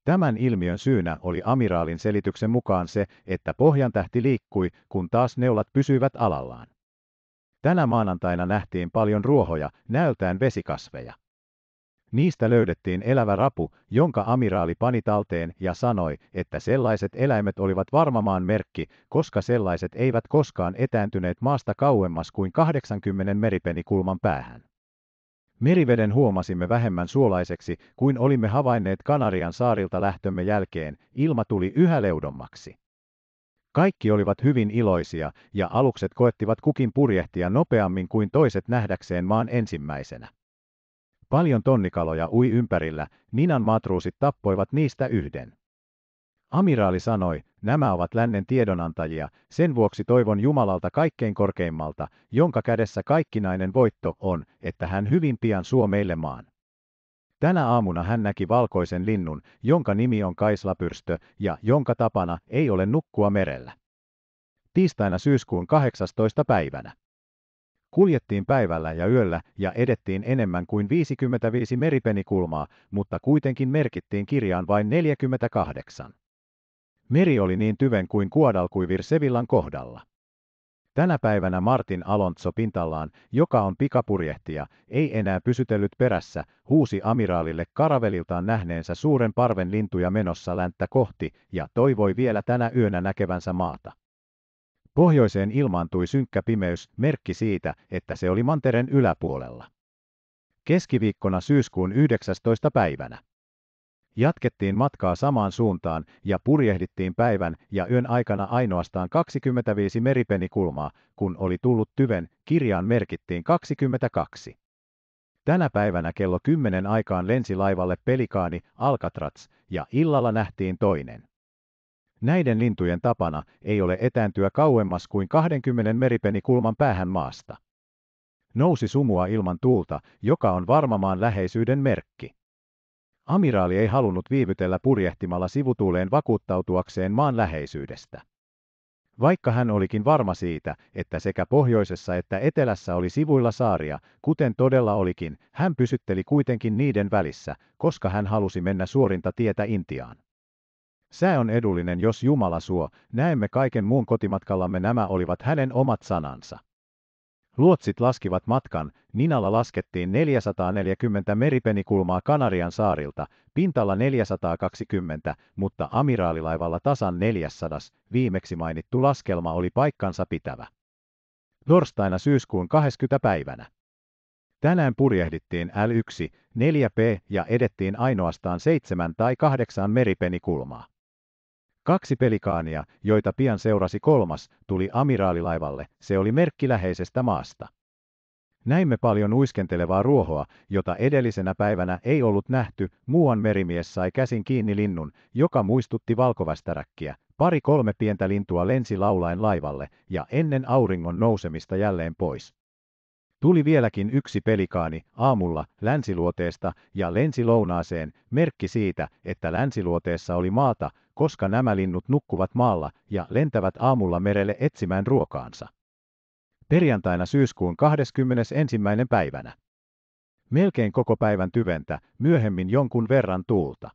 Tämän ilmiön syynä oli amiraalin selityksen mukaan se, että pohjantähti liikkui, kun taas neulat pysyivät alallaan. Tänä maanantaina nähtiin paljon ruohoja, näöltään vesikasveja. Niistä löydettiin elävä rapu, jonka amiraali pani talteen ja sanoi, että sellaiset eläimet olivat varmamaan merkki, koska sellaiset eivät koskaan etääntyneet maasta kauemmas kuin 80 meripenikulman päähän. Meriveden huomasimme vähemmän suolaiseksi kuin olimme havainneet Kanarian saarilta lähtömme jälkeen, ilma tuli yhä leudommaksi. Kaikki olivat hyvin iloisia, ja alukset koettivat kukin purjehtia nopeammin kuin toiset nähdäkseen maan ensimmäisenä. Paljon tonnikaloja ui ympärillä, Ninan matruusit tappoivat niistä yhden. Amiraali sanoi, Nämä ovat lännen tiedonantajia, sen vuoksi toivon Jumalalta kaikkein korkeimmalta, jonka kädessä kaikkinainen voitto on, että hän hyvin pian suo meille maan. Tänä aamuna hän näki valkoisen linnun, jonka nimi on kaislapyrstö ja jonka tapana ei ole nukkua merellä. Tiistaina syyskuun 18. päivänä. Kuljettiin päivällä ja yöllä ja edettiin enemmän kuin 55 meripenikulmaa, mutta kuitenkin merkittiin kirjaan vain 48. Meri oli niin tyven kuin Kuodalkuivir Sevillan kohdalla. Tänä päivänä Martin Alonso pintallaan, joka on pikapurjehtija, ei enää pysytellyt perässä, huusi amiraalille karaveliltaan nähneensä suuren parven lintuja menossa länttä kohti ja toivoi vielä tänä yönä näkevänsä maata. Pohjoiseen ilmaantui synkkä pimeys, merkki siitä, että se oli mantereen yläpuolella. Keskiviikkona syyskuun 19. päivänä. Jatkettiin matkaa samaan suuntaan ja purjehdittiin päivän ja yön aikana ainoastaan 25 meripenikulmaa, kun oli tullut tyven, kirjaan merkittiin 22. Tänä päivänä kello 10 aikaan lensi laivalle pelikaani Alcatraz ja illalla nähtiin toinen. Näiden lintujen tapana ei ole etääntyä kauemmas kuin 20 meripenikulman päähän maasta. Nousi sumua ilman tuulta, joka on varmamaan läheisyyden merkki. Amiraali ei halunnut viivytellä purjehtimalla sivutuuleen vakuuttautuakseen maan läheisyydestä. Vaikka hän olikin varma siitä, että sekä pohjoisessa että etelässä oli sivuilla saaria, kuten todella olikin, hän pysytteli kuitenkin niiden välissä, koska hän halusi mennä suorinta tietä Intiaan. Sää on edullinen, jos Jumala suo, näemme kaiken muun kotimatkallamme nämä olivat hänen omat sanansa. Luotsit laskivat matkan, Ninalla laskettiin 440 meripenikulmaa Kanarian saarilta, pintalla 420, mutta amiraalilaivalla tasan 400, viimeksi mainittu laskelma oli paikkansa pitävä. Torstaina syyskuun 20. päivänä. Tänään purjehdittiin L1, 4P ja edettiin ainoastaan 7 tai 8 meripenikulmaa. Kaksi pelikaania, joita pian seurasi kolmas, tuli amiraalilaivalle, se oli merkki läheisestä maasta. Näimme paljon uiskentelevaa ruohoa, jota edellisenä päivänä ei ollut nähty, muuan merimies sai käsin kiinni linnun, joka muistutti valkovästäräkkiä. Pari kolme pientä lintua lensi laulaen laivalle, ja ennen auringon nousemista jälleen pois. Tuli vieläkin yksi pelikaani aamulla länsiluoteesta ja lensi lounaaseen, merkki siitä, että länsiluoteessa oli maata, koska nämä linnut nukkuvat maalla ja lentävät aamulla merelle etsimään ruokaansa. Perjantaina syyskuun 21. päivänä. Melkein koko päivän tyventä, myöhemmin jonkun verran tuulta.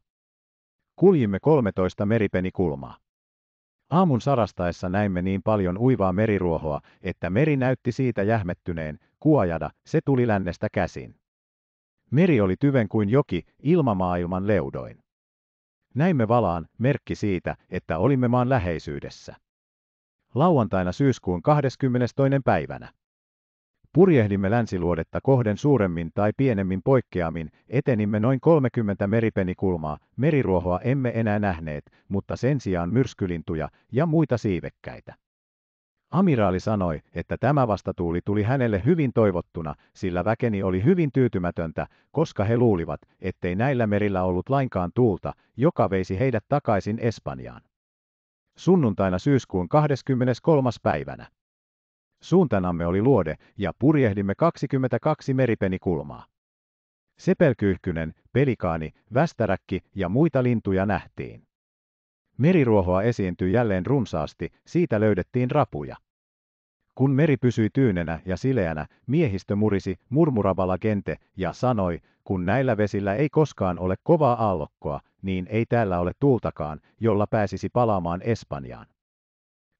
Kuljimme 13 meripenikulmaa. Aamun sarastaessa näimme niin paljon uivaa meriruohoa, että meri näytti siitä jähmettyneen, kuojada, se tuli lännestä käsin. Meri oli tyven kuin joki, ilmamaailman leudoin. Näimme valaan, merkki siitä, että olimme maan läheisyydessä. Lauantaina syyskuun 22. päivänä. Purjehdimme länsiluodetta kohden suuremmin tai pienemmin poikkeamin, etenimme noin 30 meripenikulmaa, meriruohoa emme enää nähneet, mutta sen sijaan myrskylintuja ja muita siivekkäitä. Amiraali sanoi, että tämä vastatuuli tuli hänelle hyvin toivottuna, sillä väkeni oli hyvin tyytymätöntä, koska he luulivat, ettei näillä merillä ollut lainkaan tuulta, joka veisi heidät takaisin Espanjaan. Sunnuntaina syyskuun 23. päivänä. Suuntanamme oli luode ja purjehdimme 22 meripenikulmaa. Sepelkyyhkynen, pelikaani, västäräkki ja muita lintuja nähtiin. Meriruohoa esiintyi jälleen runsaasti, siitä löydettiin rapuja. Kun meri pysyi tyynenä ja sileänä, miehistö murisi murmuravalla kente ja sanoi, kun näillä vesillä ei koskaan ole kovaa aallokkoa, niin ei täällä ole tuultakaan, jolla pääsisi palaamaan Espanjaan.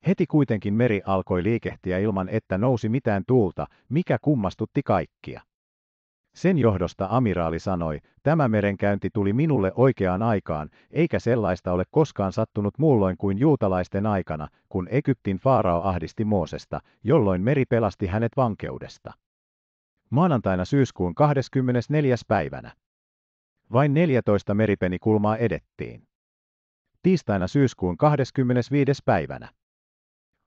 Heti kuitenkin meri alkoi liikehtiä ilman, että nousi mitään tuulta, mikä kummastutti kaikkia. Sen johdosta amiraali sanoi, tämä merenkäynti tuli minulle oikeaan aikaan, eikä sellaista ole koskaan sattunut muulloin kuin juutalaisten aikana, kun Egyptin faarao ahdisti Moosesta, jolloin meri pelasti hänet vankeudesta. Maanantaina syyskuun 24. päivänä. Vain 14 meripenikulmaa edettiin. Tiistaina syyskuun 25. päivänä.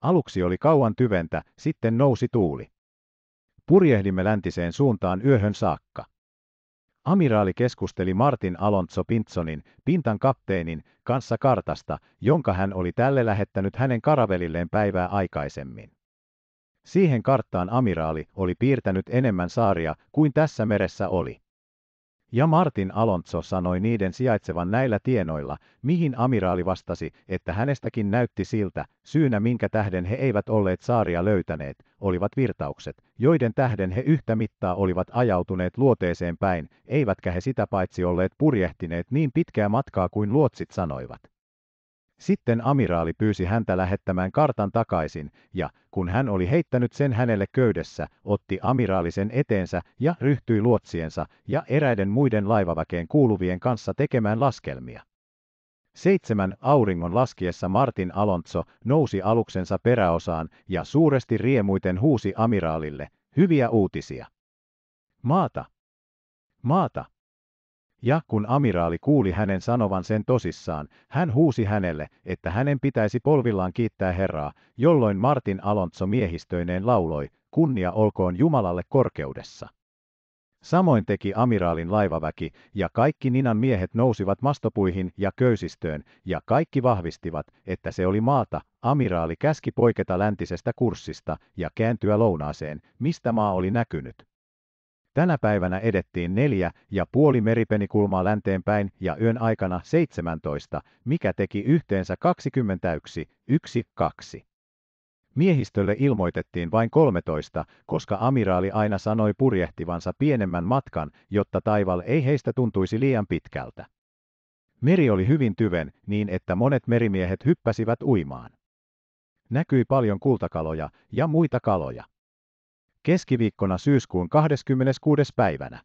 Aluksi oli kauan tyventä, sitten nousi tuuli. Purjehdimme läntiseen suuntaan yöhön saakka. Amiraali keskusteli Martin Alonso Pintsonin, pintan kapteenin, kanssa kartasta, jonka hän oli tälle lähettänyt hänen karavelilleen päivää aikaisemmin. Siihen karttaan amiraali oli piirtänyt enemmän saaria kuin tässä meressä oli. Ja Martin Alonso sanoi niiden sijaitsevan näillä tienoilla, mihin amiraali vastasi, että hänestäkin näytti siltä, syynä minkä tähden he eivät olleet saaria löytäneet, olivat virtaukset, joiden tähden he yhtä mittaa olivat ajautuneet luoteeseen päin, eivätkä he sitä paitsi olleet purjehtineet niin pitkää matkaa kuin luotsit sanoivat. Sitten amiraali pyysi häntä lähettämään kartan takaisin, ja kun hän oli heittänyt sen hänelle köydessä, otti amiraali sen eteensä ja ryhtyi luotsiensa ja eräiden muiden laivaväkeen kuuluvien kanssa tekemään laskelmia. Seitsemän auringon laskiessa Martin Alonso nousi aluksensa peräosaan ja suuresti riemuiten huusi amiraalille, hyviä uutisia. Maata! Maata! Ja kun amiraali kuuli hänen sanovan sen tosissaan, hän huusi hänelle, että hänen pitäisi polvillaan kiittää Herraa, jolloin Martin Alonso miehistöineen lauloi, kunnia olkoon Jumalalle korkeudessa. Samoin teki amiraalin laivaväki, ja kaikki Ninan miehet nousivat mastopuihin ja köysistöön, ja kaikki vahvistivat, että se oli maata. Amiraali käski poiketa läntisestä kurssista ja kääntyä lounaaseen, mistä maa oli näkynyt. Tänä päivänä edettiin neljä ja puoli meripenikulmaa länteen päin ja yön aikana 17, mikä teki yhteensä 21, 1, 2. Miehistölle ilmoitettiin vain 13, koska amiraali aina sanoi purjehtivansa pienemmän matkan, jotta taival ei heistä tuntuisi liian pitkältä. Meri oli hyvin tyven, niin että monet merimiehet hyppäsivät uimaan. Näkyi paljon kultakaloja ja muita kaloja keskiviikkona syyskuun 26. päivänä.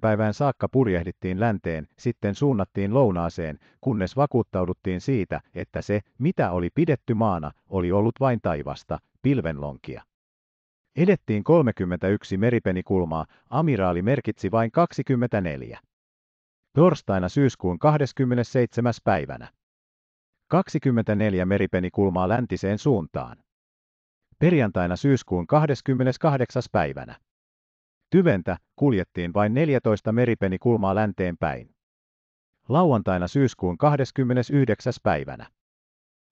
päivään saakka purjehdittiin länteen, sitten suunnattiin lounaaseen, kunnes vakuuttauduttiin siitä, että se, mitä oli pidetty maana, oli ollut vain taivasta, pilvenlonkia. Edettiin 31 meripenikulmaa, amiraali merkitsi vain 24. Torstaina syyskuun 27. päivänä. 24 meripenikulmaa läntiseen suuntaan perjantaina syyskuun 28. päivänä. Tyventä kuljettiin vain 14 meripenikulmaa länteen päin. Lauantaina syyskuun 29. päivänä.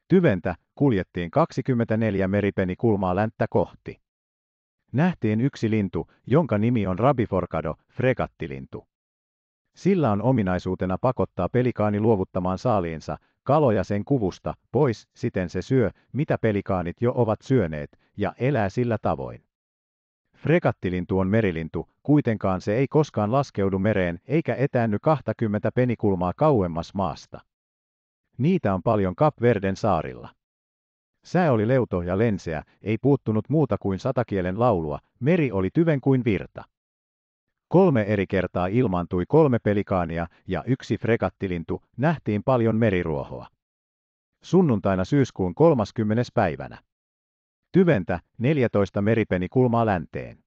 Tyventä kuljettiin 24 meripenikulmaa länttä kohti. Nähtiin yksi lintu, jonka nimi on Rabiforkado, fregattilintu. Sillä on ominaisuutena pakottaa pelikaani luovuttamaan saaliinsa, kaloja sen kuvusta pois, siten se syö, mitä pelikaanit jo ovat syöneet, ja elää sillä tavoin. Frekattilintu on merilintu, kuitenkaan se ei koskaan laskeudu mereen eikä etäänny 20 penikulmaa kauemmas maasta. Niitä on paljon Kapverden saarilla. Sää oli leuto ja lenseä, ei puuttunut muuta kuin satakielen laulua, meri oli tyven kuin virta. Kolme eri kertaa ilmaantui kolme pelikaania ja yksi fregattilintu, nähtiin paljon meriruohoa. Sunnuntaina syyskuun 30. päivänä. Tyventä 14 meripeni kulmaa länteen.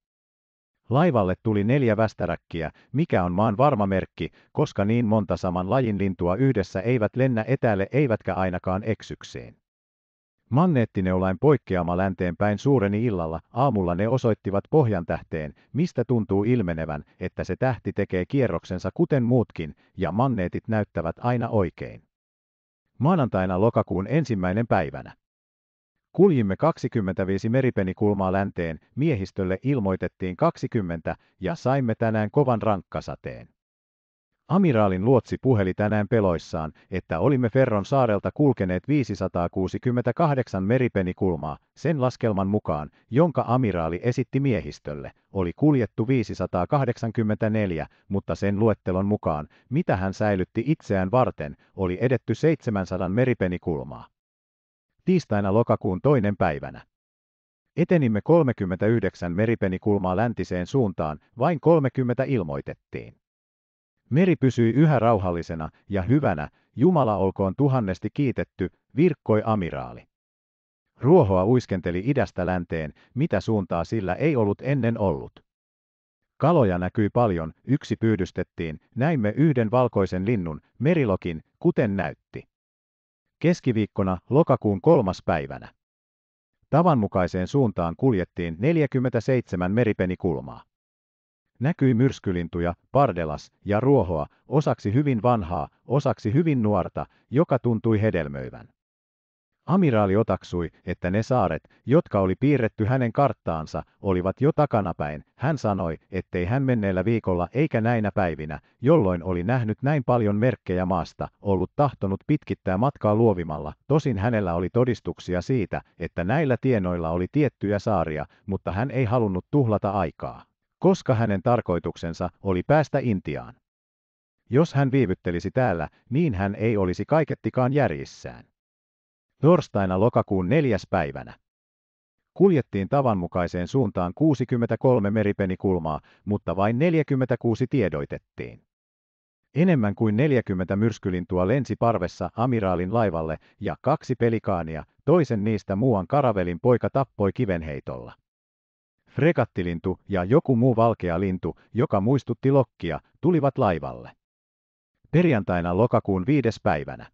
Laivalle tuli neljä västäräkkiä, mikä on maan varma merkki, koska niin monta saman lajin lintua yhdessä eivät lennä etäälle eivätkä ainakaan eksykseen. Magneettineulain poikkeama länteen päin suureni illalla, aamulla ne osoittivat pohjantähteen, mistä tuntuu ilmenevän, että se tähti tekee kierroksensa kuten muutkin, ja magneetit näyttävät aina oikein. Maanantaina lokakuun ensimmäinen päivänä. Kuljimme 25 meripenikulmaa länteen, miehistölle ilmoitettiin 20 ja saimme tänään kovan rankkasateen. Amiraalin luotsi puheli tänään peloissaan, että olimme Ferron saarelta kulkeneet 568 meripenikulmaa, sen laskelman mukaan, jonka amiraali esitti miehistölle, oli kuljettu 584, mutta sen luettelon mukaan, mitä hän säilytti itseään varten, oli edetty 700 meripenikulmaa. Tiistaina lokakuun toinen päivänä. Etenimme 39 meripenikulmaa läntiseen suuntaan, vain 30 ilmoitettiin. Meri pysyi yhä rauhallisena ja hyvänä, Jumala olkoon tuhannesti kiitetty, virkkoi amiraali. Ruohoa uiskenteli idästä länteen, mitä suuntaa sillä ei ollut ennen ollut. Kaloja näkyi paljon, yksi pyydystettiin, näimme yhden valkoisen linnun, merilokin, kuten näytti. Keskiviikkona lokakuun kolmas päivänä. Tavanmukaiseen suuntaan kuljettiin 47 meripenikulmaa. Näkyi myrskylintuja, pardelas ja ruohoa, osaksi hyvin vanhaa, osaksi hyvin nuorta, joka tuntui hedelmöivän. Amiraali otaksui, että ne saaret, jotka oli piirretty hänen karttaansa, olivat jo takanapäin. Hän sanoi, ettei hän menneellä viikolla eikä näinä päivinä, jolloin oli nähnyt näin paljon merkkejä maasta, ollut tahtonut pitkittää matkaa luovimalla. Tosin hänellä oli todistuksia siitä, että näillä tienoilla oli tiettyjä saaria, mutta hän ei halunnut tuhlata aikaa koska hänen tarkoituksensa oli päästä Intiaan. Jos hän viivyttelisi täällä, niin hän ei olisi kaikettikaan järjissään. Torstaina lokakuun neljäs päivänä. Kuljettiin tavanmukaiseen suuntaan 63 meripenikulmaa, mutta vain 46 tiedoitettiin. Enemmän kuin 40 myrskylintua lensi parvessa amiraalin laivalle ja kaksi pelikaania, toisen niistä muuan karavelin poika tappoi kivenheitolla. Fregattilintu ja joku muu valkea lintu, joka muistutti lokkia, tulivat laivalle. Perjantaina lokakuun viides päivänä.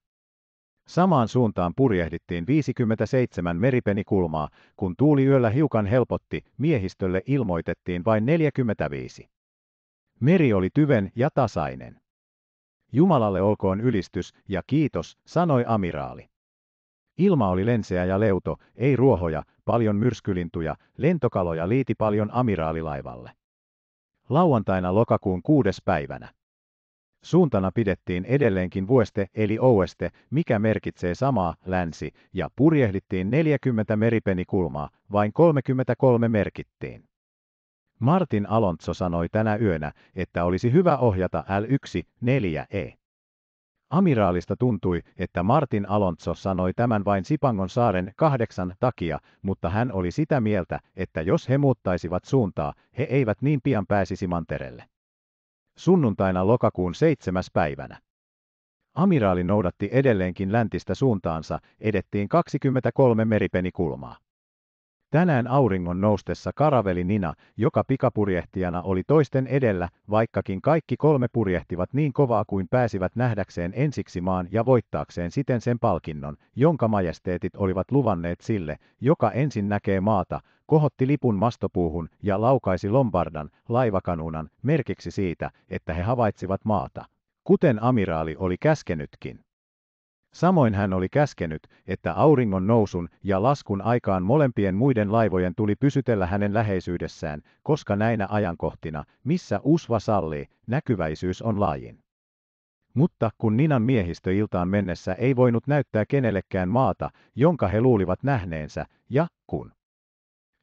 Samaan suuntaan purjehdittiin 57 meripenikulmaa, kun tuuli yöllä hiukan helpotti, miehistölle ilmoitettiin vain 45. Meri oli tyven ja tasainen. Jumalalle olkoon ylistys ja kiitos, sanoi amiraali. Ilma oli lenseä ja leuto, ei ruohoja, paljon myrskylintuja, lentokaloja liiti paljon amiraalilaivalle. Lauantaina lokakuun kuudes päivänä. Suuntana pidettiin edelleenkin vuoste eli oueste, mikä merkitsee samaa, länsi, ja purjehdittiin 40 meripenikulmaa, vain 33 merkittiin. Martin Alonso sanoi tänä yönä, että olisi hyvä ohjata L1-4E. Amiraalista tuntui, että Martin Alonso sanoi tämän vain Sipangon saaren kahdeksan takia, mutta hän oli sitä mieltä, että jos he muuttaisivat suuntaa, he eivät niin pian pääsisi mantereelle. Sunnuntaina lokakuun seitsemäs päivänä. Amiraali noudatti edelleenkin läntistä suuntaansa, edettiin 23 meripenikulmaa. Tänään auringon noustessa karaveli Nina, joka pikapurjehtijana oli toisten edellä, vaikkakin kaikki kolme purjehtivat niin kovaa kuin pääsivät nähdäkseen ensiksi maan ja voittaakseen siten sen palkinnon, jonka majesteetit olivat luvanneet sille, joka ensin näkee maata, kohotti lipun mastopuuhun ja laukaisi Lombardan, laivakanunan, merkiksi siitä, että he havaitsivat maata. Kuten amiraali oli käskenytkin. Samoin hän oli käskenyt, että auringon nousun ja laskun aikaan molempien muiden laivojen tuli pysytellä hänen läheisyydessään, koska näinä ajankohtina, missä usva sallii, näkyväisyys on laajin. Mutta kun Ninan miehistö iltaan mennessä ei voinut näyttää kenellekään maata, jonka he luulivat nähneensä, ja kun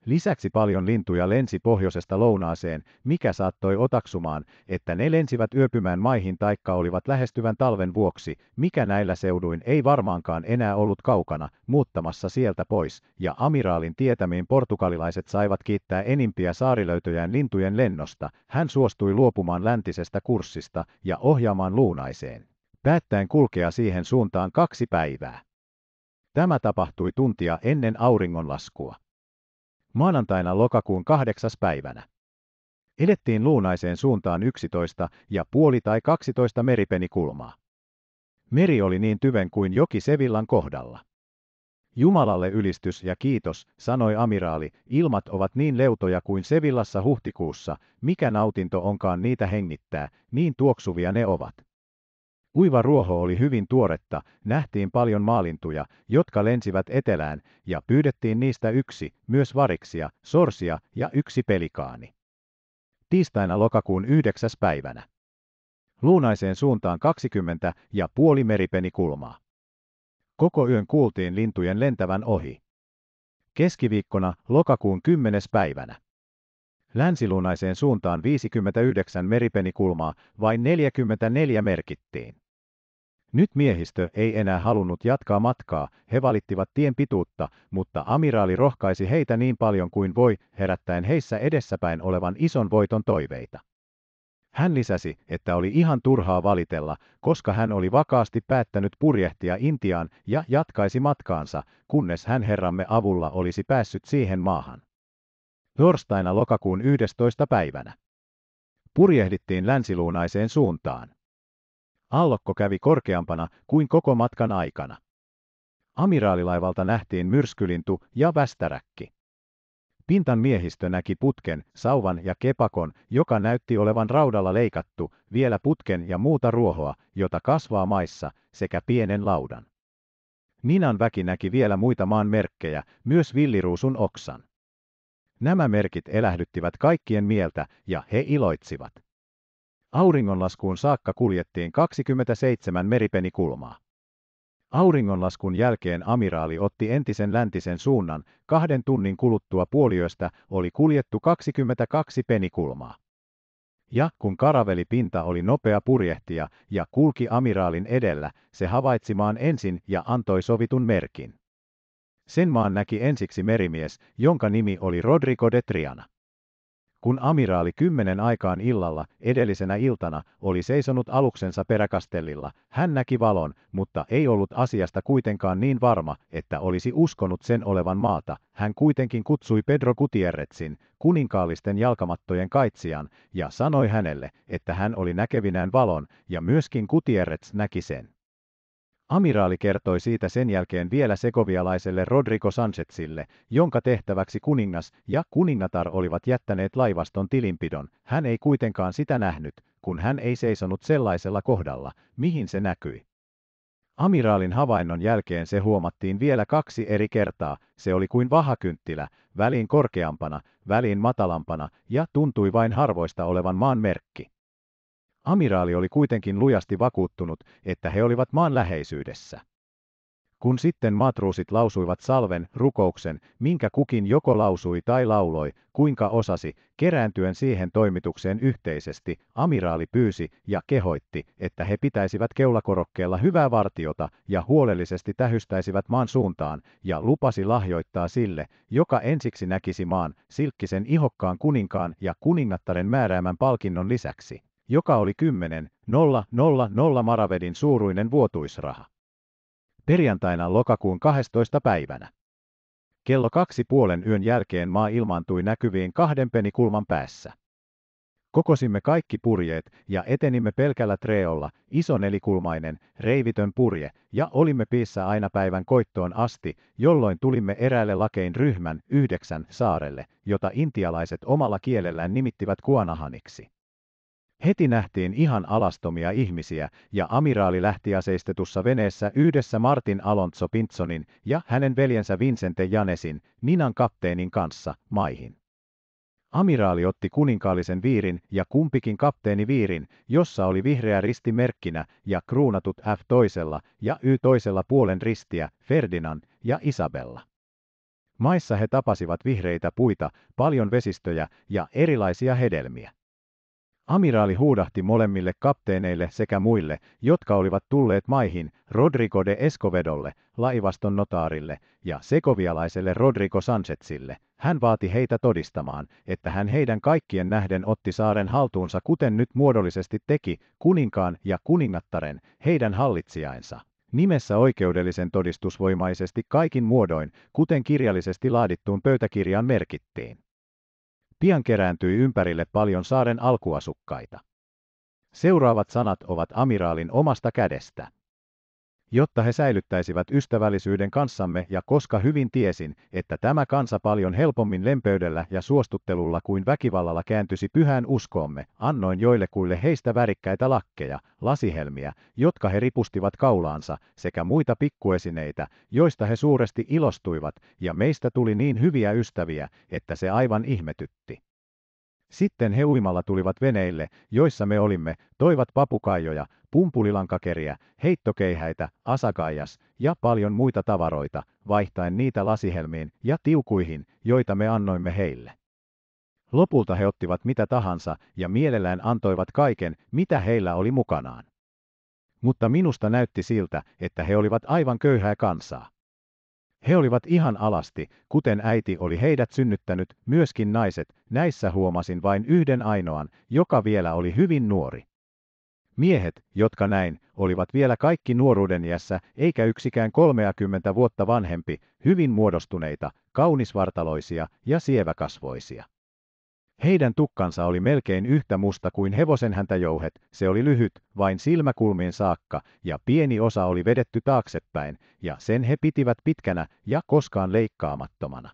Lisäksi paljon lintuja lensi pohjoisesta lounaaseen, mikä saattoi otaksumaan, että ne lensivät yöpymään maihin taikka olivat lähestyvän talven vuoksi, mikä näillä seuduin ei varmaankaan enää ollut kaukana, muuttamassa sieltä pois, ja amiraalin tietämiin portugalilaiset saivat kiittää enimpiä saarilöytöjään lintujen lennosta, hän suostui luopumaan läntisestä kurssista ja ohjaamaan luunaiseen, päättäen kulkea siihen suuntaan kaksi päivää. Tämä tapahtui tuntia ennen auringonlaskua maanantaina lokakuun kahdeksas päivänä. Elettiin luunaiseen suuntaan 11 ja puoli tai 12 meripenikulmaa. Meri oli niin tyven kuin joki Sevillan kohdalla. Jumalalle ylistys ja kiitos, sanoi amiraali, ilmat ovat niin leutoja kuin Sevillassa huhtikuussa, mikä nautinto onkaan niitä hengittää, niin tuoksuvia ne ovat. Kuiva ruoho oli hyvin tuoretta, nähtiin paljon maalintuja, jotka lensivät etelään, ja pyydettiin niistä yksi, myös variksia, sorsia ja yksi pelikaani. Tiistaina lokakuun 9. päivänä. Luunaiseen suuntaan 20 ja puoli meripeni kulmaa. Koko yön kuultiin lintujen lentävän ohi. Keskiviikkona lokakuun 10. päivänä länsiluunaiseen suuntaan 59 meripenikulmaa, vain 44 merkittiin. Nyt miehistö ei enää halunnut jatkaa matkaa, he valittivat tien pituutta, mutta amiraali rohkaisi heitä niin paljon kuin voi, herättäen heissä edessäpäin olevan ison voiton toiveita. Hän lisäsi, että oli ihan turhaa valitella, koska hän oli vakaasti päättänyt purjehtia Intiaan ja jatkaisi matkaansa, kunnes hän herramme avulla olisi päässyt siihen maahan. Torstaina lokakuun 11. päivänä. Purjehdittiin länsiluunaiseen suuntaan. Aallokko kävi korkeampana kuin koko matkan aikana. Amiraalilaivalta nähtiin myrskylintu ja västäräkki. Pintan miehistö näki putken, sauvan ja kepakon, joka näytti olevan raudalla leikattu, vielä putken ja muuta ruohoa, jota kasvaa maissa, sekä pienen laudan. Ninan väki näki vielä muita maan merkkejä, myös villiruusun oksan. Nämä merkit elähdyttivät kaikkien mieltä ja he iloitsivat. Auringonlaskuun saakka kuljettiin 27 meripenikulmaa. Auringonlaskun jälkeen amiraali otti entisen läntisen suunnan, kahden tunnin kuluttua puoliöstä oli kuljettu 22 penikulmaa. Ja kun karavelipinta oli nopea purjehtija ja kulki amiraalin edellä, se havaitsimaan ensin ja antoi sovitun merkin. Sen maan näki ensiksi merimies, jonka nimi oli Rodrigo de Triana kun amiraali kymmenen aikaan illalla edellisenä iltana oli seisonut aluksensa peräkastellilla, hän näki valon, mutta ei ollut asiasta kuitenkaan niin varma, että olisi uskonut sen olevan maata. Hän kuitenkin kutsui Pedro Gutierrezin, kuninkaallisten jalkamattojen kaitsijan, ja sanoi hänelle, että hän oli näkevinään valon, ja myöskin Gutierrez näki sen. Amiraali kertoi siitä sen jälkeen vielä sekovialaiselle Rodrigo Sanchezille, jonka tehtäväksi kuningas ja kuningatar olivat jättäneet laivaston tilinpidon. Hän ei kuitenkaan sitä nähnyt, kun hän ei seisonut sellaisella kohdalla, mihin se näkyi. Amiraalin havainnon jälkeen se huomattiin vielä kaksi eri kertaa, se oli kuin vahakynttilä, väliin korkeampana, väliin matalampana ja tuntui vain harvoista olevan maan merkki. Amiraali oli kuitenkin lujasti vakuuttunut, että he olivat maan läheisyydessä. Kun sitten matruusit lausuivat salven, rukouksen, minkä kukin joko lausui tai lauloi, kuinka osasi, kerääntyen siihen toimitukseen yhteisesti, amiraali pyysi ja kehoitti, että he pitäisivät keulakorokkeella hyvää vartiota ja huolellisesti tähystäisivät maan suuntaan, ja lupasi lahjoittaa sille, joka ensiksi näkisi maan, silkkisen ihokkaan kuninkaan ja kuningattaren määräämän palkinnon lisäksi joka oli 10 000 maravedin suuruinen vuotuisraha. Perjantaina lokakuun 12. päivänä. Kello kaksi puolen yön jälkeen maa ilmaantui näkyviin kahden penikulman päässä. Kokosimme kaikki purjeet ja etenimme pelkällä treolla, iso nelikulmainen, reivitön purje, ja olimme piissä aina päivän koittoon asti, jolloin tulimme eräälle lakein ryhmän yhdeksän saarelle, jota intialaiset omalla kielellään nimittivät Kuanahaniksi. Heti nähtiin ihan alastomia ihmisiä, ja amiraali lähti aseistetussa veneessä yhdessä Martin Alonso Pintsonin ja hänen veljensä Vincente Janesin, Ninan kapteenin kanssa, maihin. Amiraali otti kuninkaallisen viirin ja kumpikin kapteeni viirin, jossa oli vihreä risti merkkinä ja kruunatut F toisella ja Y toisella puolen ristiä, Ferdinand ja Isabella. Maissa he tapasivat vihreitä puita, paljon vesistöjä ja erilaisia hedelmiä. Amiraali huudahti molemmille kapteeneille sekä muille, jotka olivat tulleet maihin, Rodrigo de Escovedolle, laivaston notaarille, ja sekovialaiselle Rodrigo Sansetsille. Hän vaati heitä todistamaan, että hän heidän kaikkien nähden otti saaren haltuunsa kuten nyt muodollisesti teki, kuninkaan ja kuningattaren, heidän hallitsijainsa nimessä oikeudellisen todistusvoimaisesti kaikin muodoin, kuten kirjallisesti laadittuun pöytäkirjaan merkittiin. Pian kerääntyi ympärille paljon saaren alkuasukkaita. Seuraavat sanat ovat amiraalin omasta kädestä jotta he säilyttäisivät ystävällisyyden kanssamme ja koska hyvin tiesin, että tämä kansa paljon helpommin lempöydellä ja suostuttelulla kuin väkivallalla kääntyisi pyhään uskoomme, annoin joillekuille heistä värikkäitä lakkeja, lasihelmiä, jotka he ripustivat kaulaansa, sekä muita pikkuesineitä, joista he suuresti ilostuivat, ja meistä tuli niin hyviä ystäviä, että se aivan ihmetytti. Sitten he uimalla tulivat veneille, joissa me olimme, toivat papukaijoja, pumpulilankakeriä, heittokeihäitä, asakaijas ja paljon muita tavaroita, vaihtaen niitä lasihelmiin ja tiukuihin, joita me annoimme heille. Lopulta he ottivat mitä tahansa ja mielellään antoivat kaiken, mitä heillä oli mukanaan. Mutta minusta näytti siltä, että he olivat aivan köyhää kansaa. He olivat ihan alasti, kuten äiti oli heidät synnyttänyt, myöskin naiset, näissä huomasin vain yhden ainoan, joka vielä oli hyvin nuori. Miehet, jotka näin, olivat vielä kaikki nuoruuden iässä, eikä yksikään 30 vuotta vanhempi, hyvin muodostuneita, kaunisvartaloisia ja sieväkasvoisia. Heidän tukkansa oli melkein yhtä musta kuin hevosen häntäjouhet, se oli lyhyt, vain silmäkulmiin saakka, ja pieni osa oli vedetty taaksepäin, ja sen he pitivät pitkänä ja koskaan leikkaamattomana.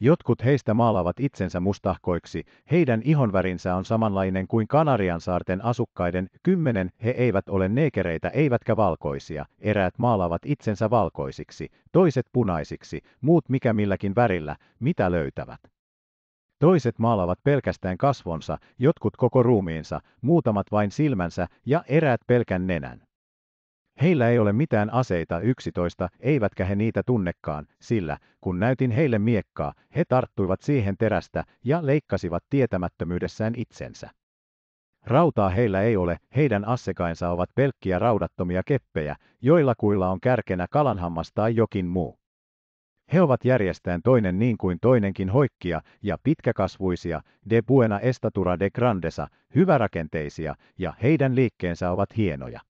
Jotkut heistä maalavat itsensä mustahkoiksi, heidän ihonvärinsä on samanlainen kuin Kanarian saarten asukkaiden, kymmenen he eivät ole neekereitä eivätkä valkoisia, eräät maalavat itsensä valkoisiksi, toiset punaisiksi, muut mikä milläkin värillä, mitä löytävät. Toiset maalavat pelkästään kasvonsa, jotkut koko ruumiinsa, muutamat vain silmänsä ja eräät pelkän nenän. Heillä ei ole mitään aseita yksitoista, eivätkä he niitä tunnekaan, sillä, kun näytin heille miekkaa, he tarttuivat siihen terästä ja leikkasivat tietämättömyydessään itsensä. Rautaa heillä ei ole, heidän assekainsa ovat pelkkiä raudattomia keppejä, joilla kuilla on kärkenä kalanhammas tai jokin muu. He ovat järjestään toinen niin kuin toinenkin hoikkia ja pitkäkasvuisia, de buena estatura de grandesa, hyvärakenteisia, ja heidän liikkeensä ovat hienoja.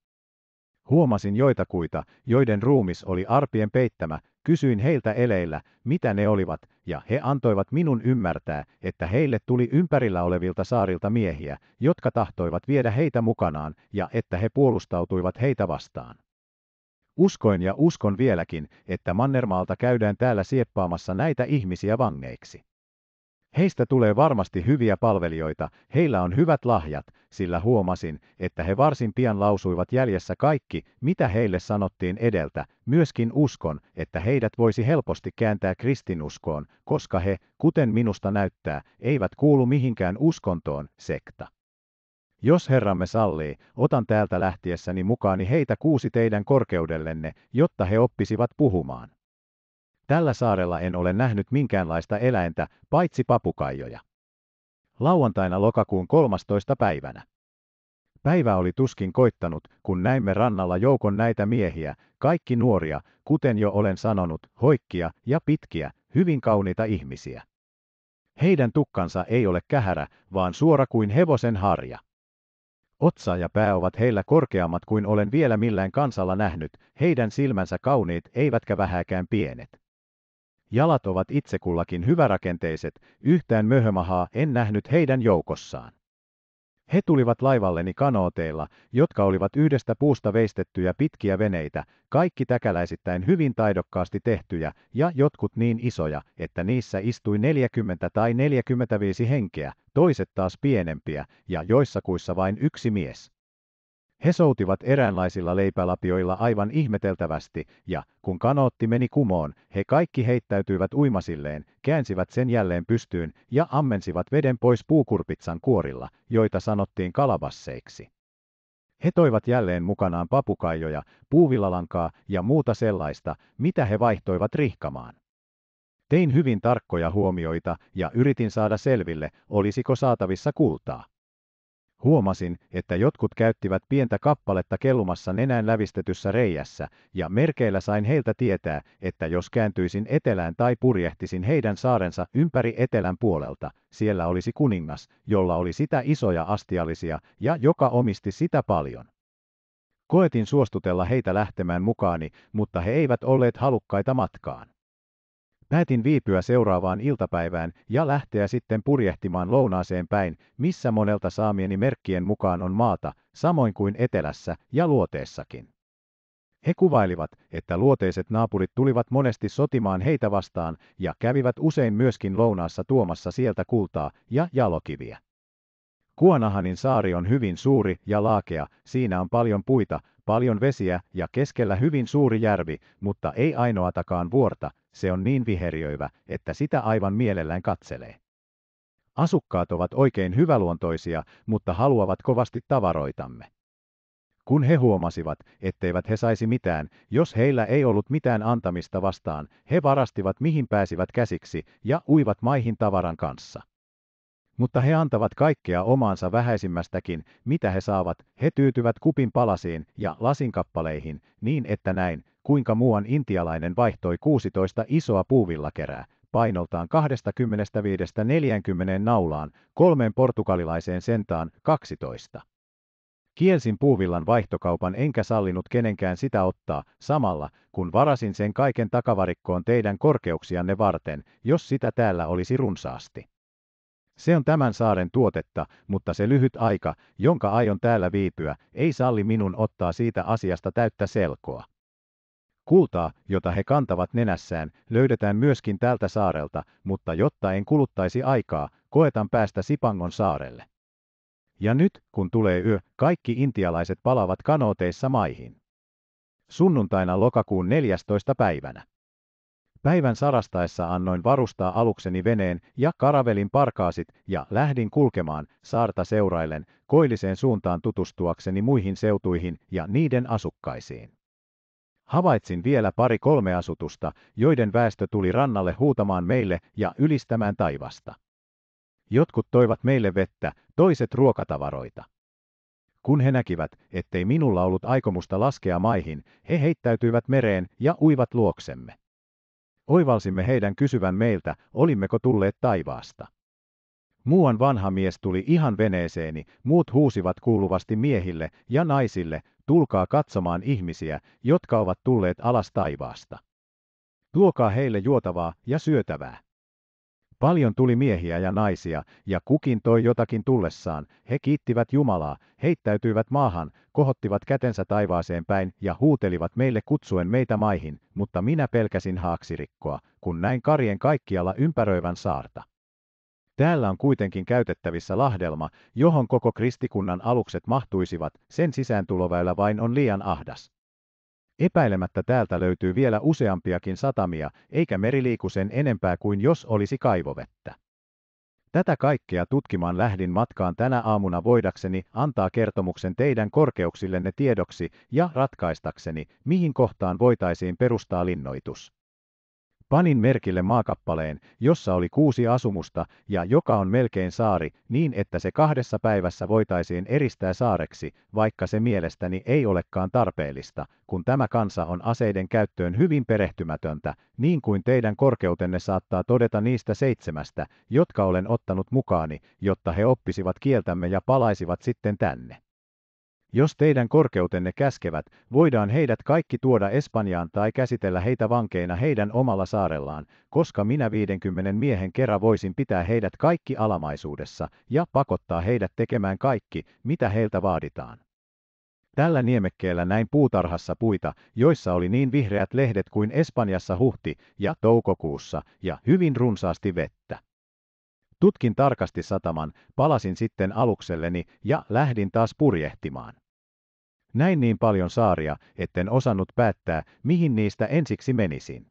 Huomasin joitakuita, joiden ruumis oli arpien peittämä, kysyin heiltä eleillä, mitä ne olivat, ja he antoivat minun ymmärtää, että heille tuli ympärillä olevilta saarilta miehiä, jotka tahtoivat viedä heitä mukanaan, ja että he puolustautuivat heitä vastaan. Uskoin ja uskon vieläkin, että Mannermaalta käydään täällä sieppaamassa näitä ihmisiä vangeiksi. Heistä tulee varmasti hyviä palvelijoita, heillä on hyvät lahjat, sillä huomasin, että he varsin pian lausuivat jäljessä kaikki, mitä heille sanottiin edeltä, myöskin uskon, että heidät voisi helposti kääntää kristinuskoon, koska he, kuten minusta näyttää, eivät kuulu mihinkään uskontoon, sekta. Jos Herramme sallii, otan täältä lähtiessäni mukaani heitä kuusi teidän korkeudellenne, jotta he oppisivat puhumaan. Tällä saarella en ole nähnyt minkäänlaista eläintä, paitsi papukaijoja. Lauantaina lokakuun 13. päivänä. Päivä oli tuskin koittanut, kun näimme rannalla joukon näitä miehiä, kaikki nuoria, kuten jo olen sanonut, hoikkia ja pitkiä, hyvin kauniita ihmisiä. Heidän tukkansa ei ole kähärä, vaan suora kuin hevosen harja. Otsa ja pää ovat heillä korkeammat kuin olen vielä millään kansalla nähnyt, heidän silmänsä kauniit eivätkä vähäkään pienet. Jalat ovat itsekullakin hyvärakenteiset, yhtään möhömahaa en nähnyt heidän joukossaan. He tulivat laivalleni kanooteilla, jotka olivat yhdestä puusta veistettyjä pitkiä veneitä, kaikki täkäläisittäin hyvin taidokkaasti tehtyjä, ja jotkut niin isoja, että niissä istui 40 tai 45 henkeä, toiset taas pienempiä, ja joissakuissa vain yksi mies. He soutivat eräänlaisilla leipälapioilla aivan ihmeteltävästi, ja kun kanootti meni kumoon, he kaikki heittäytyivät uimasilleen, käänsivät sen jälleen pystyyn ja ammensivat veden pois puukurpitsan kuorilla, joita sanottiin kalabasseiksi. He toivat jälleen mukanaan papukaijoja, puuvillalankaa ja muuta sellaista, mitä he vaihtoivat rihkamaan. Tein hyvin tarkkoja huomioita ja yritin saada selville, olisiko saatavissa kultaa. Huomasin, että jotkut käyttivät pientä kappaletta kellumassa nenään lävistetyssä reijässä, ja merkeillä sain heiltä tietää, että jos kääntyisin etelään tai purjehtisin heidän saarensa ympäri etelän puolelta, siellä olisi kuningas, jolla oli sitä isoja astiallisia ja joka omisti sitä paljon. Koetin suostutella heitä lähtemään mukaani, mutta he eivät olleet halukkaita matkaan. Päätin viipyä seuraavaan iltapäivään ja lähteä sitten purjehtimaan lounaaseen päin, missä monelta saamieni merkkien mukaan on maata, samoin kuin etelässä ja luoteessakin. He kuvailivat, että luoteiset naapurit tulivat monesti sotimaan heitä vastaan ja kävivät usein myöskin lounaassa tuomassa sieltä kultaa ja jalokiviä. Kuonahanin saari on hyvin suuri ja laakea, siinä on paljon puita, paljon vesiä ja keskellä hyvin suuri järvi, mutta ei ainoatakaan vuorta, se on niin viheriöivä, että sitä aivan mielellään katselee. Asukkaat ovat oikein hyväluontoisia, mutta haluavat kovasti tavaroitamme. Kun he huomasivat, etteivät he saisi mitään, jos heillä ei ollut mitään antamista vastaan, he varastivat mihin pääsivät käsiksi ja uivat maihin tavaran kanssa. Mutta he antavat kaikkea omaansa vähäisimmästäkin, mitä he saavat, he tyytyvät kupin palasiin ja lasinkappaleihin, niin että näin, kuinka muuan intialainen vaihtoi 16 isoa puuvillakerää, painoltaan 25-40 naulaan, kolmeen portugalilaiseen sentaan 12. Kielsin puuvillan vaihtokaupan enkä sallinut kenenkään sitä ottaa, samalla kun varasin sen kaiken takavarikkoon teidän korkeuksianne varten, jos sitä täällä olisi runsaasti. Se on tämän saaren tuotetta, mutta se lyhyt aika, jonka aion täällä viipyä, ei salli minun ottaa siitä asiasta täyttä selkoa. Kultaa, jota he kantavat nenässään, löydetään myöskin tältä saarelta, mutta jotta en kuluttaisi aikaa, koetan päästä Sipangon saarelle. Ja nyt, kun tulee yö, kaikki intialaiset palavat kanooteissa maihin. Sunnuntaina lokakuun 14. päivänä. Päivän sarastaessa annoin varustaa alukseni veneen ja karavelin parkaasit ja lähdin kulkemaan saarta seuraillen koilliseen suuntaan tutustuakseni muihin seutuihin ja niiden asukkaisiin. Havaitsin vielä pari kolme asutusta, joiden väestö tuli rannalle huutamaan meille ja ylistämään taivasta. Jotkut toivat meille vettä, toiset ruokatavaroita. Kun he näkivät, ettei minulla ollut aikomusta laskea maihin, he heittäytyivät mereen ja uivat luoksemme. Oivalsimme heidän kysyvän meiltä, olimmeko tulleet taivaasta. Muuan vanha mies tuli ihan veneeseeni, muut huusivat kuuluvasti miehille ja naisille, tulkaa katsomaan ihmisiä, jotka ovat tulleet alas taivaasta. Tuokaa heille juotavaa ja syötävää. Paljon tuli miehiä ja naisia, ja kukin toi jotakin tullessaan, he kiittivät Jumalaa, heittäytyivät maahan, kohottivat kätensä taivaaseen päin ja huutelivat meille kutsuen meitä maihin, mutta minä pelkäsin haaksirikkoa, kun näin karjen kaikkialla ympäröivän saarta. Täällä on kuitenkin käytettävissä lahdelma, johon koko kristikunnan alukset mahtuisivat, sen sisääntuloväylä vain on liian ahdas. Epäilemättä täältä löytyy vielä useampiakin satamia, eikä meriliiku sen enempää kuin jos olisi kaivovettä. Tätä kaikkea tutkimaan lähdin matkaan tänä aamuna voidakseni antaa kertomuksen teidän korkeuksillenne tiedoksi ja ratkaistakseni, mihin kohtaan voitaisiin perustaa linnoitus. Panin merkille maakappaleen, jossa oli kuusi asumusta ja joka on melkein saari, niin että se kahdessa päivässä voitaisiin eristää saareksi, vaikka se mielestäni ei olekaan tarpeellista, kun tämä kansa on aseiden käyttöön hyvin perehtymätöntä, niin kuin teidän korkeutenne saattaa todeta niistä seitsemästä, jotka olen ottanut mukaani, jotta he oppisivat kieltämme ja palaisivat sitten tänne. Jos teidän korkeutenne käskevät, voidaan heidät kaikki tuoda Espanjaan tai käsitellä heitä vankeina heidän omalla saarellaan, koska minä 50 miehen kerran voisin pitää heidät kaikki alamaisuudessa ja pakottaa heidät tekemään kaikki, mitä heiltä vaaditaan. Tällä niemekkeellä näin puutarhassa puita, joissa oli niin vihreät lehdet kuin Espanjassa huhti ja toukokuussa, ja hyvin runsaasti vettä. Tutkin tarkasti sataman, palasin sitten alukselleni ja lähdin taas purjehtimaan. Näin niin paljon saaria, etten osannut päättää, mihin niistä ensiksi menisin.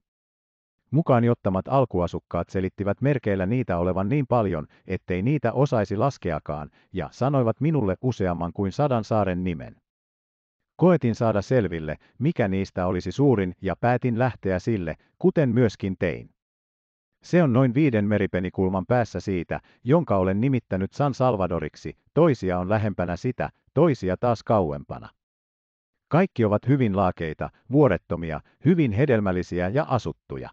Mukaan jottamat alkuasukkaat selittivät merkeillä niitä olevan niin paljon, ettei niitä osaisi laskeakaan, ja sanoivat minulle useamman kuin sadan saaren nimen. Koetin saada selville, mikä niistä olisi suurin ja päätin lähteä sille, kuten myöskin tein. Se on noin viiden meripenikulman päässä siitä, jonka olen nimittänyt San Salvadoriksi, toisia on lähempänä sitä, toisia taas kauempana. Kaikki ovat hyvin laakeita, vuorettomia, hyvin hedelmällisiä ja asuttuja.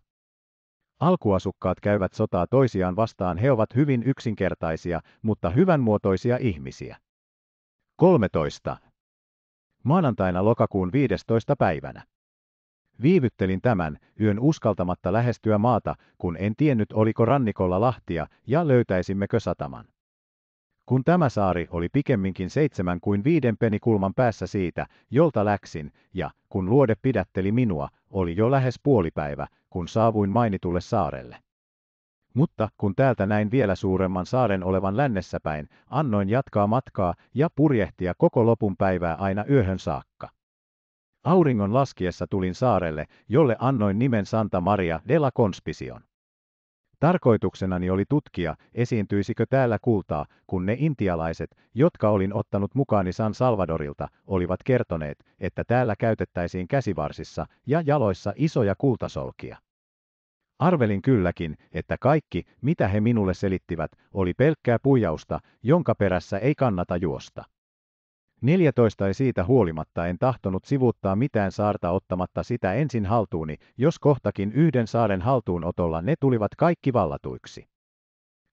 Alkuasukkaat käyvät sotaa toisiaan vastaan, he ovat hyvin yksinkertaisia, mutta hyvänmuotoisia ihmisiä. 13. Maanantaina lokakuun 15. päivänä. Viivyttelin tämän yön uskaltamatta lähestyä maata, kun en tiennyt oliko rannikolla lahtia ja löytäisimmekö sataman kun tämä saari oli pikemminkin seitsemän kuin viiden penikulman päässä siitä, jolta läksin, ja, kun luode pidätteli minua, oli jo lähes puolipäivä, kun saavuin mainitulle saarelle. Mutta kun täältä näin vielä suuremman saaren olevan lännessä päin, annoin jatkaa matkaa ja purjehtia koko lopun päivää aina yöhön saakka. Auringon laskiessa tulin saarelle, jolle annoin nimen Santa Maria de la Conspision. Tarkoituksenani oli tutkia, esiintyisikö täällä kultaa, kun ne intialaiset, jotka olin ottanut mukaani San Salvadorilta, olivat kertoneet, että täällä käytettäisiin käsivarsissa ja jaloissa isoja kultasolkia. Arvelin kylläkin, että kaikki, mitä he minulle selittivät, oli pelkkää puijausta, jonka perässä ei kannata juosta. 14 ei siitä huolimatta en tahtonut sivuuttaa mitään saarta ottamatta sitä ensin haltuuni, jos kohtakin yhden saaren haltuunotolla ne tulivat kaikki vallatuiksi.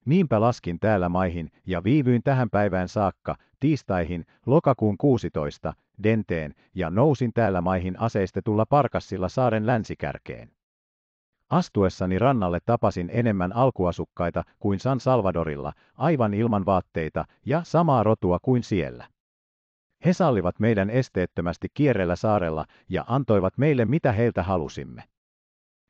Niinpä laskin täällä maihin ja viivyin tähän päivään saakka, tiistaihin, lokakuun 16, Denteen, ja nousin täällä maihin aseistetulla parkassilla saaren länsikärkeen. Astuessani rannalle tapasin enemmän alkuasukkaita kuin San Salvadorilla, aivan ilman vaatteita ja samaa rotua kuin siellä. He sallivat meidän esteettömästi kierrellä saarella ja antoivat meille mitä heiltä halusimme.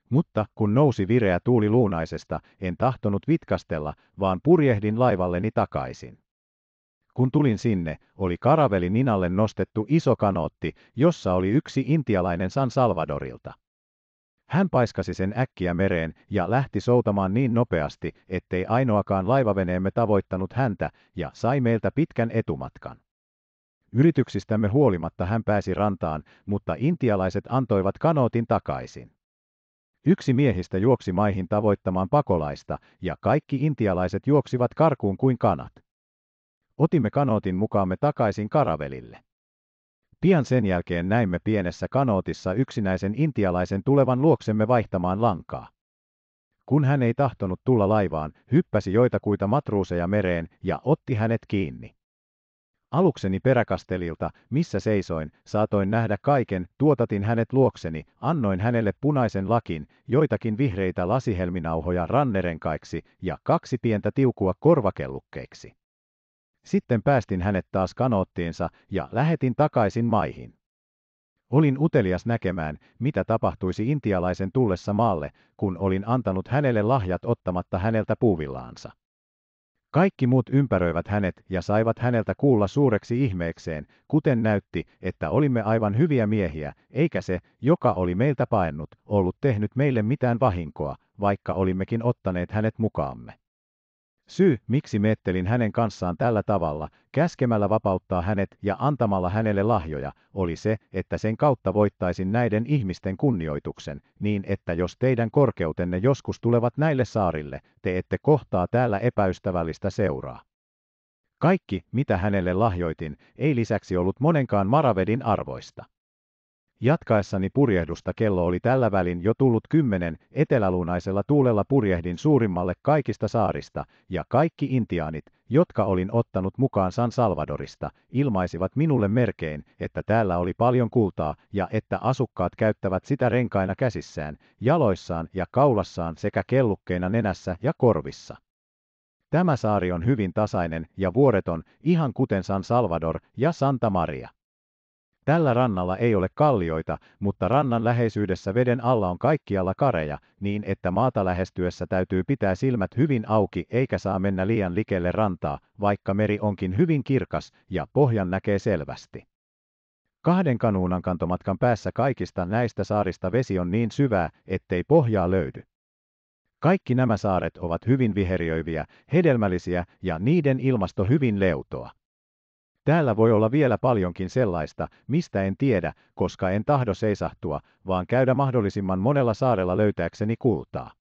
Mutta kun nousi vireä tuuli luunaisesta, en tahtonut vitkastella, vaan purjehdin laivalleni takaisin. Kun tulin sinne, oli karaveli ninalle nostettu iso kanootti, jossa oli yksi intialainen San Salvadorilta. Hän paiskasi sen äkkiä mereen ja lähti soutamaan niin nopeasti, ettei ainoakaan laivaveneemme tavoittanut häntä ja sai meiltä pitkän etumatkan. Yrityksistämme huolimatta hän pääsi rantaan, mutta intialaiset antoivat kanootin takaisin. Yksi miehistä juoksi maihin tavoittamaan pakolaista, ja kaikki intialaiset juoksivat karkuun kuin kanat. Otimme kanootin mukaamme takaisin karavelille. Pian sen jälkeen näimme pienessä kanootissa yksinäisen intialaisen tulevan luoksemme vaihtamaan lankaa. Kun hän ei tahtonut tulla laivaan, hyppäsi joitakuita matruuseja mereen ja otti hänet kiinni. Alukseni peräkastelilta, missä seisoin, saatoin nähdä kaiken, tuotatin hänet luokseni, annoin hänelle punaisen lakin, joitakin vihreitä lasihelminauhoja rannerenkaiksi ja kaksi pientä tiukua korvakellukkeiksi. Sitten päästin hänet taas kanoottiinsa ja lähetin takaisin maihin. Olin utelias näkemään, mitä tapahtuisi intialaisen tullessa maalle, kun olin antanut hänelle lahjat ottamatta häneltä puuvillaansa. Kaikki muut ympäröivät hänet ja saivat häneltä kuulla suureksi ihmeekseen, kuten näytti, että olimme aivan hyviä miehiä, eikä se, joka oli meiltä paennut, ollut tehnyt meille mitään vahinkoa, vaikka olimmekin ottaneet hänet mukaamme. Syy, miksi mettelin hänen kanssaan tällä tavalla, käskemällä vapauttaa hänet ja antamalla hänelle lahjoja, oli se, että sen kautta voittaisin näiden ihmisten kunnioituksen, niin että jos teidän korkeutenne joskus tulevat näille saarille, te ette kohtaa täällä epäystävällistä seuraa. Kaikki, mitä hänelle lahjoitin, ei lisäksi ollut monenkaan Maravedin arvoista. Jatkaessani purjehdusta kello oli tällä välin jo tullut kymmenen, etelälunaisella tuulella purjehdin suurimmalle kaikista saarista, ja kaikki intiaanit, jotka olin ottanut mukaan San Salvadorista, ilmaisivat minulle merkein, että täällä oli paljon kultaa ja että asukkaat käyttävät sitä renkaina käsissään, jaloissaan ja kaulassaan sekä kellukkeina nenässä ja korvissa. Tämä saari on hyvin tasainen ja vuoreton, ihan kuten San Salvador ja Santa Maria. Tällä rannalla ei ole kallioita, mutta rannan läheisyydessä veden alla on kaikkialla kareja, niin että maata lähestyessä täytyy pitää silmät hyvin auki eikä saa mennä liian likelle rantaa, vaikka meri onkin hyvin kirkas ja pohjan näkee selvästi. Kahden kanuunan kantomatkan päässä kaikista näistä saarista vesi on niin syvää, ettei pohjaa löydy. Kaikki nämä saaret ovat hyvin viheriöiviä, hedelmällisiä ja niiden ilmasto hyvin leutoa. Täällä voi olla vielä paljonkin sellaista, mistä en tiedä, koska en tahdo seisahtua, vaan käydä mahdollisimman monella saarella löytääkseni kultaa.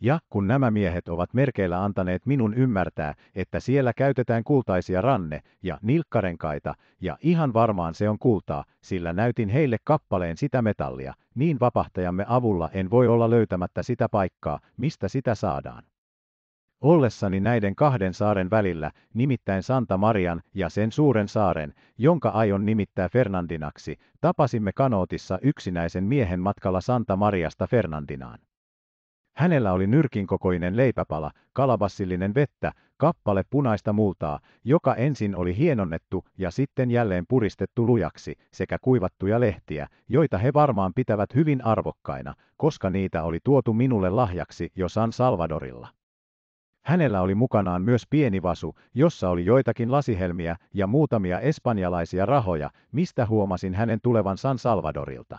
Ja kun nämä miehet ovat merkeillä antaneet minun ymmärtää, että siellä käytetään kultaisia ranne- ja nilkkarenkaita, ja ihan varmaan se on kultaa, sillä näytin heille kappaleen sitä metallia, niin vapahtajamme avulla en voi olla löytämättä sitä paikkaa, mistä sitä saadaan ollessani näiden kahden saaren välillä, nimittäin Santa Marian ja sen suuren saaren, jonka aion nimittää Fernandinaksi, tapasimme kanootissa yksinäisen miehen matkalla Santa Mariasta Fernandinaan. Hänellä oli nyrkinkokoinen leipäpala, kalabassillinen vettä, kappale punaista multaa, joka ensin oli hienonnettu ja sitten jälleen puristettu lujaksi, sekä kuivattuja lehtiä, joita he varmaan pitävät hyvin arvokkaina, koska niitä oli tuotu minulle lahjaksi jo San Salvadorilla. Hänellä oli mukanaan myös pieni vasu, jossa oli joitakin lasihelmiä ja muutamia espanjalaisia rahoja, mistä huomasin hänen tulevan San Salvadorilta.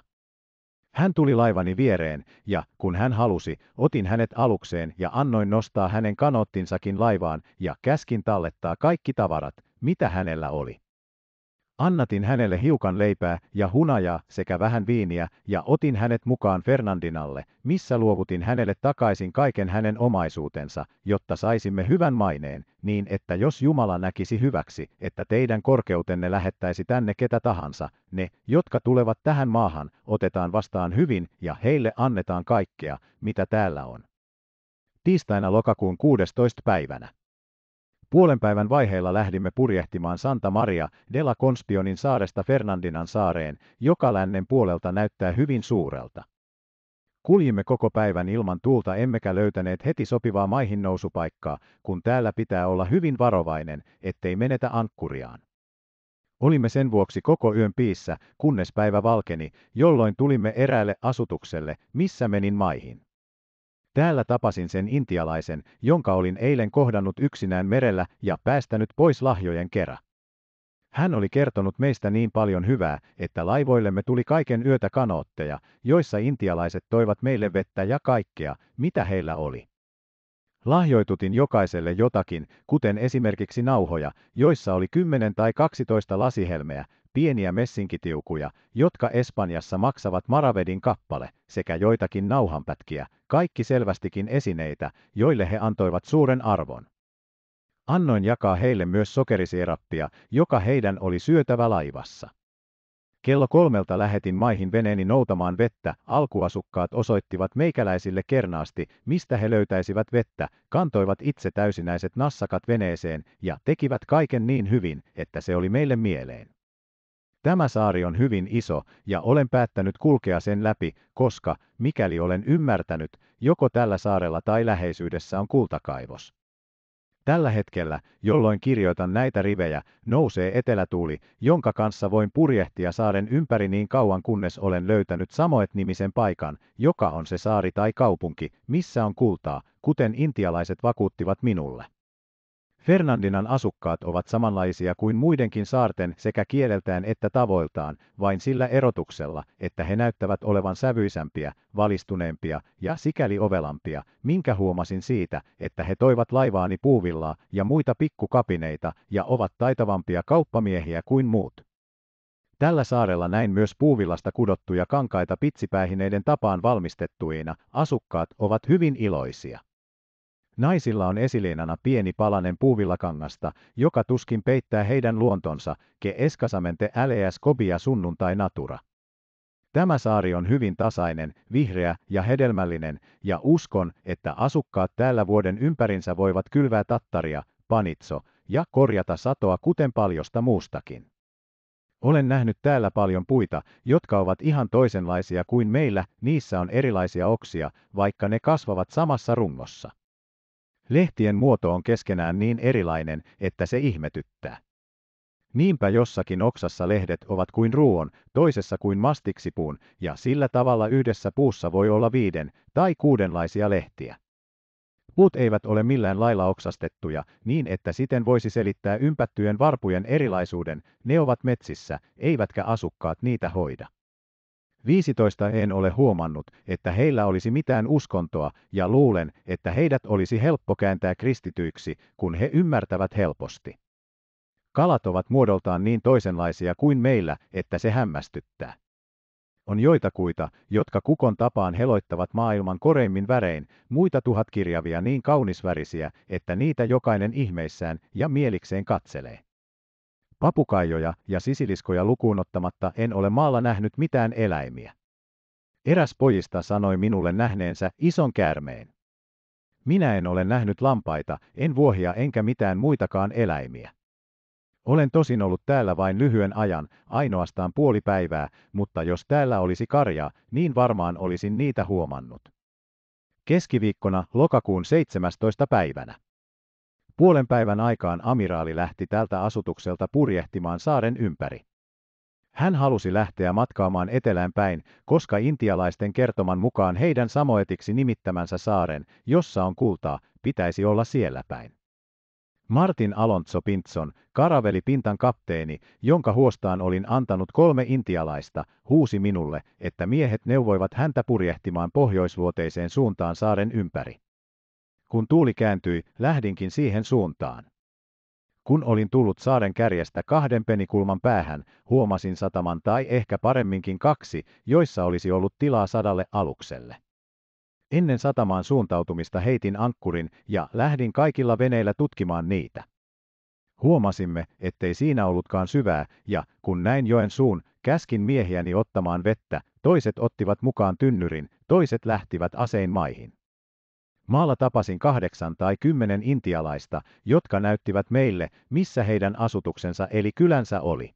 Hän tuli laivani viereen, ja kun hän halusi, otin hänet alukseen ja annoin nostaa hänen kanottinsakin laivaan ja käskin tallettaa kaikki tavarat, mitä hänellä oli. Annatin hänelle hiukan leipää ja hunajaa sekä vähän viiniä ja otin hänet mukaan Fernandinalle, missä luovutin hänelle takaisin kaiken hänen omaisuutensa, jotta saisimme hyvän maineen, niin että jos Jumala näkisi hyväksi, että teidän korkeutenne lähettäisi tänne ketä tahansa, ne, jotka tulevat tähän maahan, otetaan vastaan hyvin ja heille annetaan kaikkea, mitä täällä on. Tiistaina lokakuun 16. päivänä. Puolenpäivän vaiheilla lähdimme purjehtimaan Santa Maria de la Conspionin saaresta Fernandinan saareen, joka lännen puolelta näyttää hyvin suurelta. Kuljimme koko päivän ilman tuulta emmekä löytäneet heti sopivaa maihin nousupaikkaa, kun täällä pitää olla hyvin varovainen, ettei menetä ankkuriaan. Olimme sen vuoksi koko yön piissä, kunnes päivä valkeni, jolloin tulimme eräälle asutukselle, missä menin maihin. Täällä tapasin sen intialaisen, jonka olin eilen kohdannut yksinään merellä ja päästänyt pois lahjojen kera. Hän oli kertonut meistä niin paljon hyvää, että laivoillemme tuli kaiken yötä kanootteja, joissa intialaiset toivat meille vettä ja kaikkea, mitä heillä oli. Lahjoitutin jokaiselle jotakin, kuten esimerkiksi nauhoja, joissa oli 10 tai 12 lasihelmeä, pieniä messinkitiukuja, jotka Espanjassa maksavat Maravedin kappale, sekä joitakin nauhanpätkiä, kaikki selvästikin esineitä, joille he antoivat suuren arvon. Annoin jakaa heille myös sokerisierappia, joka heidän oli syötävä laivassa. Kello kolmelta lähetin maihin veneeni noutamaan vettä, alkuasukkaat osoittivat meikäläisille kernaasti, mistä he löytäisivät vettä, kantoivat itse täysinäiset nassakat veneeseen ja tekivät kaiken niin hyvin, että se oli meille mieleen. Tämä saari on hyvin iso, ja olen päättänyt kulkea sen läpi, koska, mikäli olen ymmärtänyt, joko tällä saarella tai läheisyydessä on kultakaivos. Tällä hetkellä, jolloin kirjoitan näitä rivejä, nousee etelätuuli, jonka kanssa voin purjehtia saaren ympäri niin kauan kunnes olen löytänyt samoet nimisen paikan, joka on se saari tai kaupunki, missä on kultaa, kuten intialaiset vakuuttivat minulle. Fernandinan asukkaat ovat samanlaisia kuin muidenkin saarten sekä kieleltään että tavoiltaan, vain sillä erotuksella, että he näyttävät olevan sävyisämpiä, valistuneempia ja sikäli ovelampia, minkä huomasin siitä, että he toivat laivaani puuvillaa ja muita pikkukapineita ja ovat taitavampia kauppamiehiä kuin muut. Tällä saarella näin myös puuvillasta kudottuja kankaita pitsipäähineiden tapaan valmistettuina, asukkaat ovat hyvin iloisia. Naisilla on esiliinana pieni palanen puuvillakangasta, joka tuskin peittää heidän luontonsa, ke eskasamente äleäs kobia sunnuntai natura. Tämä saari on hyvin tasainen, vihreä ja hedelmällinen, ja uskon, että asukkaat täällä vuoden ympärinsä voivat kylvää tattaria, panitso, ja korjata satoa kuten paljosta muustakin. Olen nähnyt täällä paljon puita, jotka ovat ihan toisenlaisia kuin meillä, niissä on erilaisia oksia, vaikka ne kasvavat samassa rungossa. Lehtien muoto on keskenään niin erilainen, että se ihmetyttää. Niinpä jossakin oksassa lehdet ovat kuin ruoan, toisessa kuin mastiksipuun, ja sillä tavalla yhdessä puussa voi olla viiden tai kuudenlaisia lehtiä. Puut eivät ole millään lailla oksastettuja, niin että siten voisi selittää ympättyjen varpujen erilaisuuden, ne ovat metsissä, eivätkä asukkaat niitä hoida. 15 en ole huomannut, että heillä olisi mitään uskontoa, ja luulen, että heidät olisi helppo kääntää kristityiksi, kun he ymmärtävät helposti. Kalat ovat muodoltaan niin toisenlaisia kuin meillä, että se hämmästyttää. On joitakuita, jotka kukon tapaan heloittavat maailman koreimmin värein, muita tuhat kirjavia niin kaunisvärisiä, että niitä jokainen ihmeissään ja mielikseen katselee. Papukaijoja ja sisiliskoja lukuun ottamatta en ole maalla nähnyt mitään eläimiä. Eräs pojista sanoi minulle nähneensä ison käärmeen. Minä en ole nähnyt lampaita, en vuohia enkä mitään muitakaan eläimiä. Olen tosin ollut täällä vain lyhyen ajan, ainoastaan puoli päivää, mutta jos täällä olisi karjaa, niin varmaan olisin niitä huomannut. Keskiviikkona lokakuun 17. päivänä. Puolen päivän aikaan amiraali lähti tältä asutukselta purjehtimaan saaren ympäri. Hän halusi lähteä matkaamaan etelään päin, koska intialaisten kertoman mukaan heidän samoetiksi nimittämänsä saaren, jossa on kultaa, pitäisi olla siellä päin. Martin Alonso Pintson, karaveli-pintan kapteeni, jonka huostaan olin antanut kolme intialaista, huusi minulle, että miehet neuvoivat häntä purjehtimaan pohjoisluoteiseen suuntaan saaren ympäri. Kun tuuli kääntyi, lähdinkin siihen suuntaan. Kun olin tullut saaren kärjestä kahden penikulman päähän, huomasin sataman tai ehkä paremminkin kaksi, joissa olisi ollut tilaa sadalle alukselle. Ennen satamaan suuntautumista heitin ankkurin ja lähdin kaikilla veneillä tutkimaan niitä. Huomasimme, ettei siinä ollutkaan syvää, ja kun näin joen suun, käskin miehiäni ottamaan vettä, toiset ottivat mukaan tynnyrin, toiset lähtivät asein maihin. Maalla tapasin kahdeksan tai kymmenen intialaista, jotka näyttivät meille, missä heidän asutuksensa eli kylänsä oli.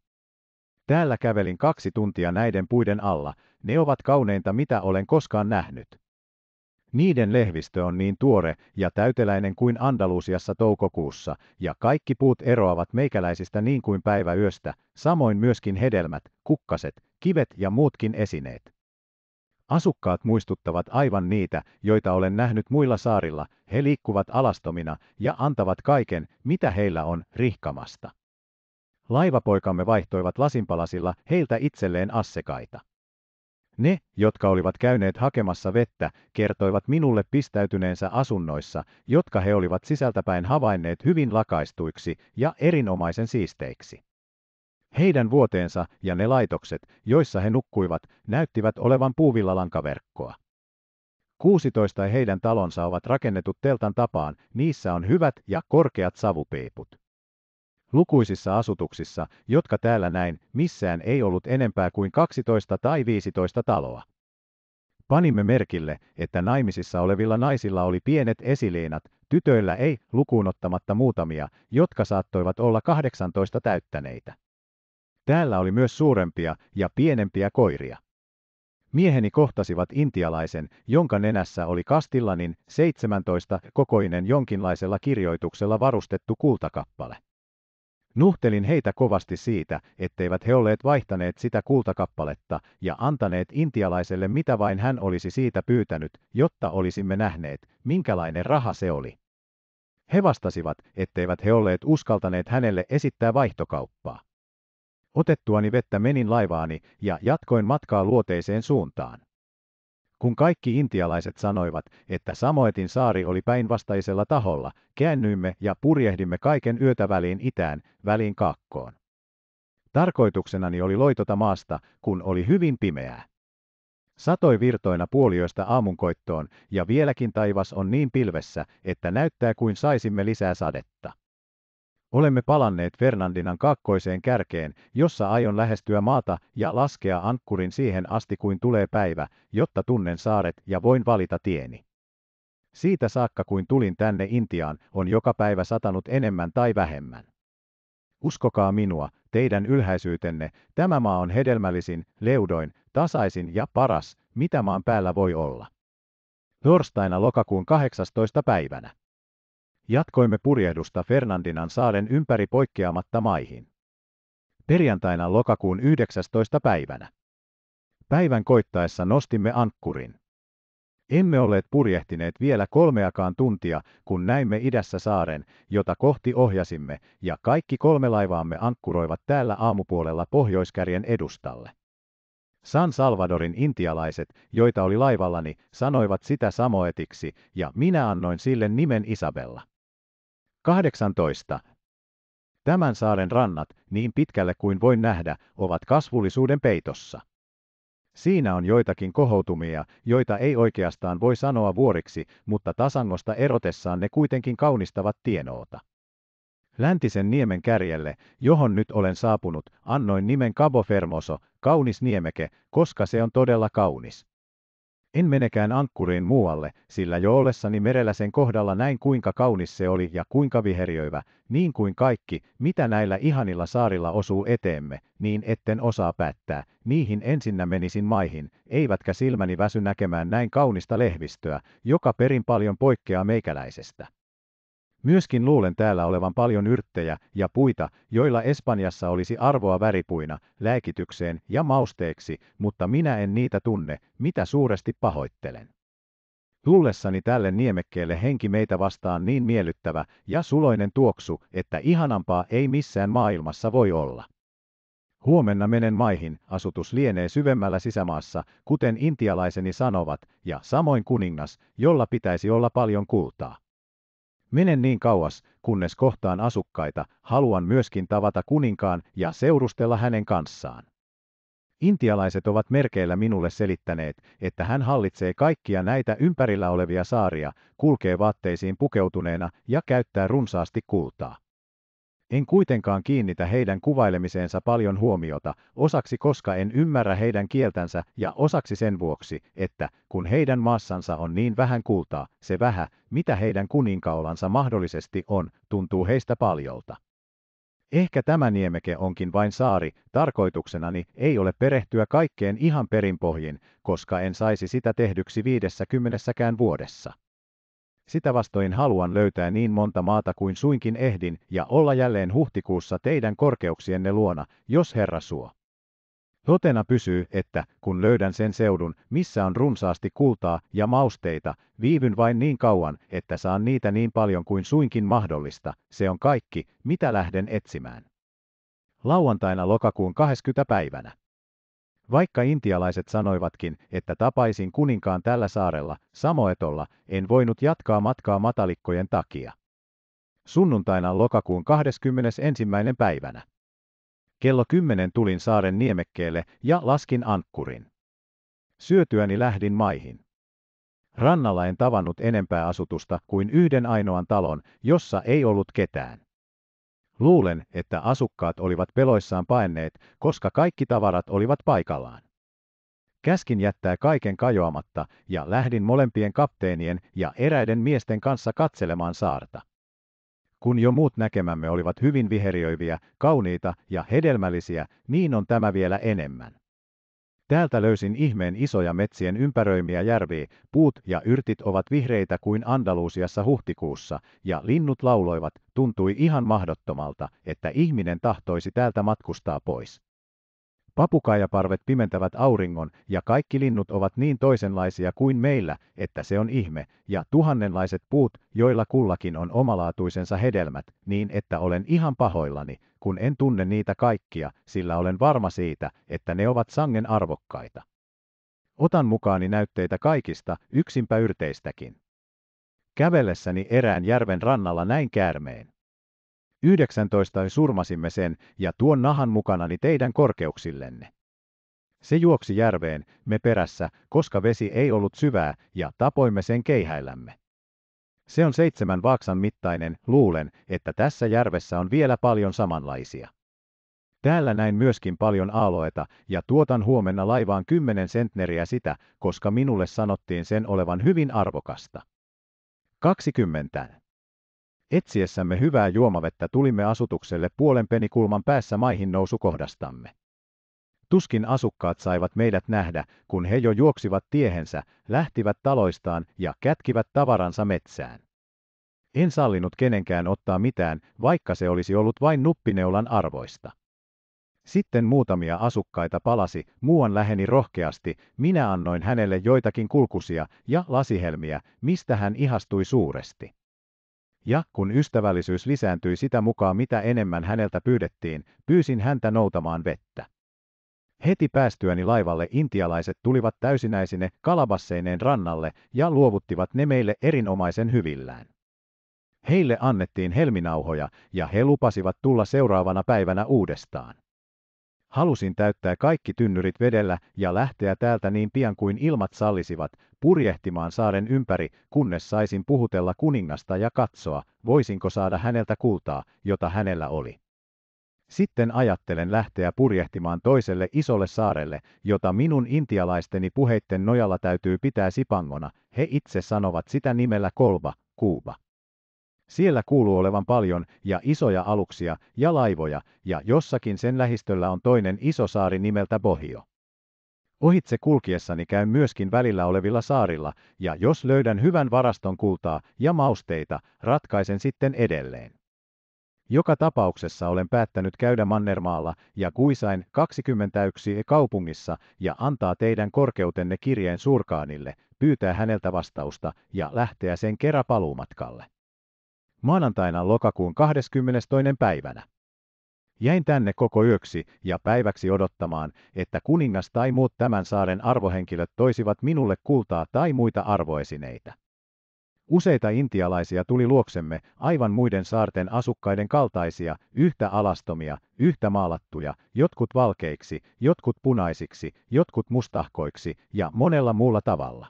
Täällä kävelin kaksi tuntia näiden puiden alla, ne ovat kauneinta mitä olen koskaan nähnyt. Niiden lehvistö on niin tuore ja täyteläinen kuin Andalusiassa toukokuussa, ja kaikki puut eroavat meikäläisistä niin kuin päivä yöstä, samoin myöskin hedelmät, kukkaset, kivet ja muutkin esineet. Asukkaat muistuttavat aivan niitä, joita olen nähnyt muilla saarilla, he liikkuvat alastomina ja antavat kaiken, mitä heillä on, rihkamasta. Laivapoikamme vaihtoivat lasinpalasilla heiltä itselleen assekaita. Ne, jotka olivat käyneet hakemassa vettä, kertoivat minulle pistäytyneensä asunnoissa, jotka he olivat sisältäpäin havainneet hyvin lakaistuiksi ja erinomaisen siisteiksi. Heidän vuoteensa ja ne laitokset, joissa he nukkuivat, näyttivät olevan puuvillalankaverkkoa. 16 heidän talonsa ovat rakennetut teltan tapaan, niissä on hyvät ja korkeat savupeiput. Lukuisissa asutuksissa, jotka täällä näin, missään ei ollut enempää kuin 12 tai 15 taloa. Panimme merkille, että naimisissa olevilla naisilla oli pienet esiliinat, tytöillä ei, lukuunottamatta muutamia, jotka saattoivat olla 18 täyttäneitä. Täällä oli myös suurempia ja pienempiä koiria. Mieheni kohtasivat intialaisen, jonka nenässä oli Kastillanin 17 kokoinen jonkinlaisella kirjoituksella varustettu kultakappale. Nuhtelin heitä kovasti siitä, etteivät he olleet vaihtaneet sitä kultakappaletta ja antaneet intialaiselle mitä vain hän olisi siitä pyytänyt, jotta olisimme nähneet, minkälainen raha se oli. He vastasivat, etteivät he olleet uskaltaneet hänelle esittää vaihtokauppaa. Otettuani vettä menin laivaani ja jatkoin matkaa luoteiseen suuntaan. Kun kaikki intialaiset sanoivat, että Samoetin saari oli päinvastaisella taholla, käännyimme ja purjehdimme kaiken yötä väliin itään, väliin kaakkoon. Tarkoituksenani oli loitota maasta, kun oli hyvin pimeää. Satoi virtoina puolioista aamunkoittoon, ja vieläkin taivas on niin pilvessä, että näyttää kuin saisimme lisää sadetta. Olemme palanneet Fernandinan kaakkoiseen kärkeen, jossa aion lähestyä maata ja laskea ankkurin siihen asti kuin tulee päivä, jotta tunnen saaret ja voin valita tieni. Siitä saakka kuin tulin tänne Intiaan, on joka päivä satanut enemmän tai vähemmän. Uskokaa minua, teidän ylhäisyytenne, tämä maa on hedelmällisin, leudoin, tasaisin ja paras, mitä maan päällä voi olla. Torstaina lokakuun 18. päivänä. Jatkoimme purjehdusta Fernandinan saaren ympäri poikkeamatta maihin. Perjantaina lokakuun 19. päivänä. Päivän koittaessa nostimme ankkurin. Emme olleet purjehtineet vielä kolmeakaan tuntia, kun näimme idässä saaren, jota kohti ohjasimme, ja kaikki kolme laivaamme ankkuroivat täällä aamupuolella Pohjoiskärjen edustalle. San Salvadorin intialaiset, joita oli laivallani, sanoivat sitä samoetiksi, ja minä annoin sille nimen Isabella. 18. Tämän saaren rannat, niin pitkälle kuin voin nähdä, ovat kasvullisuuden peitossa. Siinä on joitakin kohoutumia, joita ei oikeastaan voi sanoa vuoriksi, mutta tasangosta erotessaan ne kuitenkin kaunistavat tienoota. Läntisen niemen kärjelle, johon nyt olen saapunut, annoin nimen Cabo Fermoso, kaunis niemeke, koska se on todella kaunis. En menekään ankkuriin muualle, sillä jo ollessani merellä sen kohdalla näin kuinka kaunis se oli ja kuinka viheriöivä, niin kuin kaikki, mitä näillä ihanilla saarilla osuu eteemme, niin etten osaa päättää, niihin ensinnä menisin maihin, eivätkä silmäni väsy näkemään näin kaunista lehvistöä, joka perin paljon poikkeaa meikäläisestä. Myöskin luulen täällä olevan paljon yrttejä ja puita, joilla Espanjassa olisi arvoa väripuina, lääkitykseen ja mausteeksi, mutta minä en niitä tunne, mitä suuresti pahoittelen. Tullessani tälle niemekkeelle henki meitä vastaan niin miellyttävä ja suloinen tuoksu, että ihanampaa ei missään maailmassa voi olla. Huomenna menen maihin, asutus lienee syvemmällä sisämaassa, kuten intialaiseni sanovat, ja samoin kuningas, jolla pitäisi olla paljon kultaa. Menen niin kauas, kunnes kohtaan asukkaita, haluan myöskin tavata kuninkaan ja seurustella hänen kanssaan. Intialaiset ovat merkeillä minulle selittäneet, että hän hallitsee kaikkia näitä ympärillä olevia saaria, kulkee vaatteisiin pukeutuneena ja käyttää runsaasti kultaa. En kuitenkaan kiinnitä heidän kuvailemiseensa paljon huomiota, osaksi koska en ymmärrä heidän kieltänsä ja osaksi sen vuoksi, että kun heidän maassansa on niin vähän kultaa, se vähä, mitä heidän kuninkaulansa mahdollisesti on, tuntuu heistä paljolta. Ehkä tämä niemeke onkin vain saari, tarkoituksenani ei ole perehtyä kaikkeen ihan perinpohjin, koska en saisi sitä tehdyksi viidessäkymmenessäkään vuodessa. Sitä vastoin haluan löytää niin monta maata kuin suinkin ehdin ja olla jälleen huhtikuussa teidän korkeuksienne luona, jos Herra suo. Totena pysyy, että kun löydän sen seudun, missä on runsaasti kultaa ja mausteita, viivyn vain niin kauan, että saan niitä niin paljon kuin suinkin mahdollista, se on kaikki, mitä lähden etsimään. Lauantaina lokakuun 20. päivänä. Vaikka intialaiset sanoivatkin, että tapaisin kuninkaan tällä saarella, Samoetolla, en voinut jatkaa matkaa matalikkojen takia. Sunnuntaina lokakuun 21. päivänä. Kello 10 tulin saaren niemekkeelle ja laskin ankkurin. Syötyäni lähdin maihin. Rannalla en tavannut enempää asutusta kuin yhden ainoan talon, jossa ei ollut ketään. Luulen, että asukkaat olivat peloissaan paenneet, koska kaikki tavarat olivat paikallaan. Käskin jättää kaiken kajoamatta ja lähdin molempien kapteenien ja eräiden miesten kanssa katselemaan saarta. Kun jo muut näkemämme olivat hyvin viheriöiviä, kauniita ja hedelmällisiä, niin on tämä vielä enemmän. Täältä löysin ihmeen isoja metsien ympäröimiä järviä, puut ja yrtit ovat vihreitä kuin Andalusiassa huhtikuussa, ja linnut lauloivat, tuntui ihan mahdottomalta, että ihminen tahtoisi täältä matkustaa pois. Papukaijaparvet pimentävät auringon, ja kaikki linnut ovat niin toisenlaisia kuin meillä, että se on ihme, ja tuhannenlaiset puut, joilla kullakin on omalaatuisensa hedelmät, niin että olen ihan pahoillani, kun en tunne niitä kaikkia, sillä olen varma siitä, että ne ovat sangen arvokkaita. Otan mukaani näytteitä kaikista, yksinpä yrteistäkin. Kävellessäni erään järven rannalla näin käärmeen. 19 surmasimme sen ja tuon nahan mukanani teidän korkeuksillenne. Se juoksi järveen, me perässä, koska vesi ei ollut syvää, ja tapoimme sen keihäillämme. Se on seitsemän vaaksan mittainen, luulen, että tässä järvessä on vielä paljon samanlaisia. Täällä näin myöskin paljon aaloeta ja tuotan huomenna laivaan kymmenen sentneriä sitä, koska minulle sanottiin sen olevan hyvin arvokasta. 20. Etsiessämme hyvää juomavettä tulimme asutukselle puolen penikulman päässä maihin nousukohdastamme. Tuskin asukkaat saivat meidät nähdä, kun he jo juoksivat tiehensä, lähtivät taloistaan ja kätkivät tavaransa metsään. En sallinut kenenkään ottaa mitään, vaikka se olisi ollut vain nuppineulan arvoista. Sitten muutamia asukkaita palasi, muuan läheni rohkeasti, minä annoin hänelle joitakin kulkusia ja lasihelmiä, mistä hän ihastui suuresti. Ja kun ystävällisyys lisääntyi sitä mukaan mitä enemmän häneltä pyydettiin, pyysin häntä noutamaan vettä. Heti päästyäni laivalle intialaiset tulivat täysinäisine kalabasseineen rannalle ja luovuttivat ne meille erinomaisen hyvillään. Heille annettiin helminauhoja ja he lupasivat tulla seuraavana päivänä uudestaan. Halusin täyttää kaikki tynnyrit vedellä ja lähteä täältä niin pian kuin ilmat sallisivat, purjehtimaan saaren ympäri, kunnes saisin puhutella kuningasta ja katsoa, voisinko saada häneltä kultaa, jota hänellä oli. Sitten ajattelen lähteä purjehtimaan toiselle isolle saarelle, jota minun intialaisteni puheitten nojalla täytyy pitää sipangona, he itse sanovat sitä nimellä Kolba, Kuuba. Siellä kuuluu olevan paljon ja isoja aluksia ja laivoja, ja jossakin sen lähistöllä on toinen iso saari nimeltä Bohio. Ohitse kulkiessani käyn myöskin välillä olevilla saarilla, ja jos löydän hyvän varaston kultaa ja mausteita, ratkaisen sitten edelleen. Joka tapauksessa olen päättänyt käydä Mannermaalla ja Kuisain 21 kaupungissa ja antaa teidän korkeutenne kirjeen surkaanille, pyytää häneltä vastausta ja lähteä sen kerä paluumatkalle. Maanantaina lokakuun 22. päivänä. Jäin tänne koko yöksi ja päiväksi odottamaan, että kuningas tai muut tämän saaren arvohenkilöt toisivat minulle kultaa tai muita arvoesineitä. Useita intialaisia tuli luoksemme aivan muiden saarten asukkaiden kaltaisia, yhtä alastomia, yhtä maalattuja, jotkut valkeiksi, jotkut punaisiksi, jotkut mustahkoiksi ja monella muulla tavalla.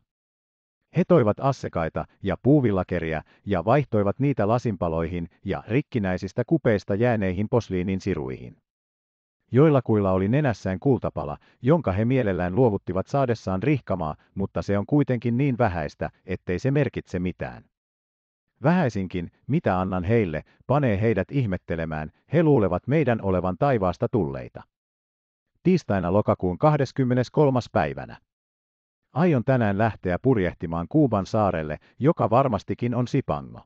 He toivat assekaita ja puuvillakeriä ja vaihtoivat niitä lasinpaloihin ja rikkinäisistä kupeista jääneihin posliinin siruihin. Joilla kuilla oli nenässään kultapala, jonka he mielellään luovuttivat saadessaan rihkamaa, mutta se on kuitenkin niin vähäistä, ettei se merkitse mitään. Vähäisinkin, mitä annan heille, panee heidät ihmettelemään, he luulevat meidän olevan taivaasta tulleita. Tiistaina lokakuun 23. päivänä. Aion tänään lähteä purjehtimaan Kuuban saarelle, joka varmastikin on Sipango.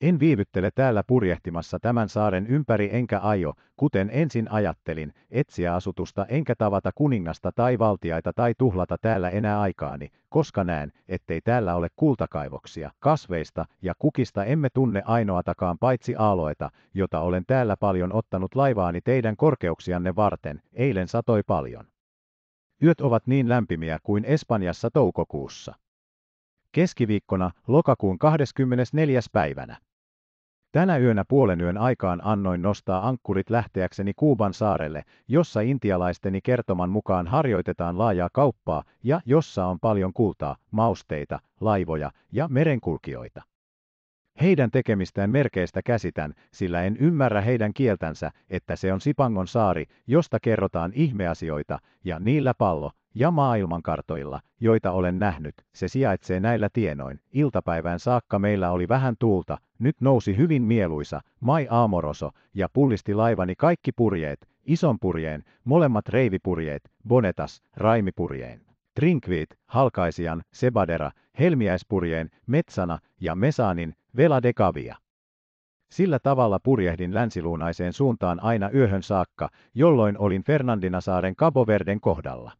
En viivyttele täällä purjehtimassa tämän saaren ympäri enkä aio, kuten ensin ajattelin, etsiä asutusta enkä tavata kuningasta tai valtiaita tai tuhlata täällä enää aikaani, koska näen, ettei täällä ole kultakaivoksia, kasveista ja kukista emme tunne ainoatakaan paitsi aaloita, jota olen täällä paljon ottanut laivaani teidän korkeuksianne varten, eilen satoi paljon. Yöt ovat niin lämpimiä kuin Espanjassa toukokuussa. Keskiviikkona lokakuun 24. päivänä. Tänä yönä puolen yön aikaan annoin nostaa ankkurit lähteäkseni Kuuban saarelle, jossa intialaisteni kertoman mukaan harjoitetaan laajaa kauppaa ja jossa on paljon kultaa, mausteita, laivoja ja merenkulkijoita. Heidän tekemistään merkeistä käsitän, sillä en ymmärrä heidän kieltänsä, että se on Sipangon saari, josta kerrotaan ihmeasioita, ja niillä pallo, ja maailmankartoilla, joita olen nähnyt, se sijaitsee näillä tienoin. Iltapäivään saakka meillä oli vähän tuulta, nyt nousi hyvin mieluisa, mai aamoroso, ja pullisti laivani kaikki purjeet, ison purjeen, molemmat reivipurjeet, bonetas, raimipurjeen. Trinkviit, halkaisijan, Sebadera, Helmiäispurjeen, Metsana ja Mesanin, Veladekavia. Sillä tavalla purjehdin länsiluunaiseen suuntaan aina yöhön saakka, jolloin olin Fernandinasaaren Cabo Verden kohdalla.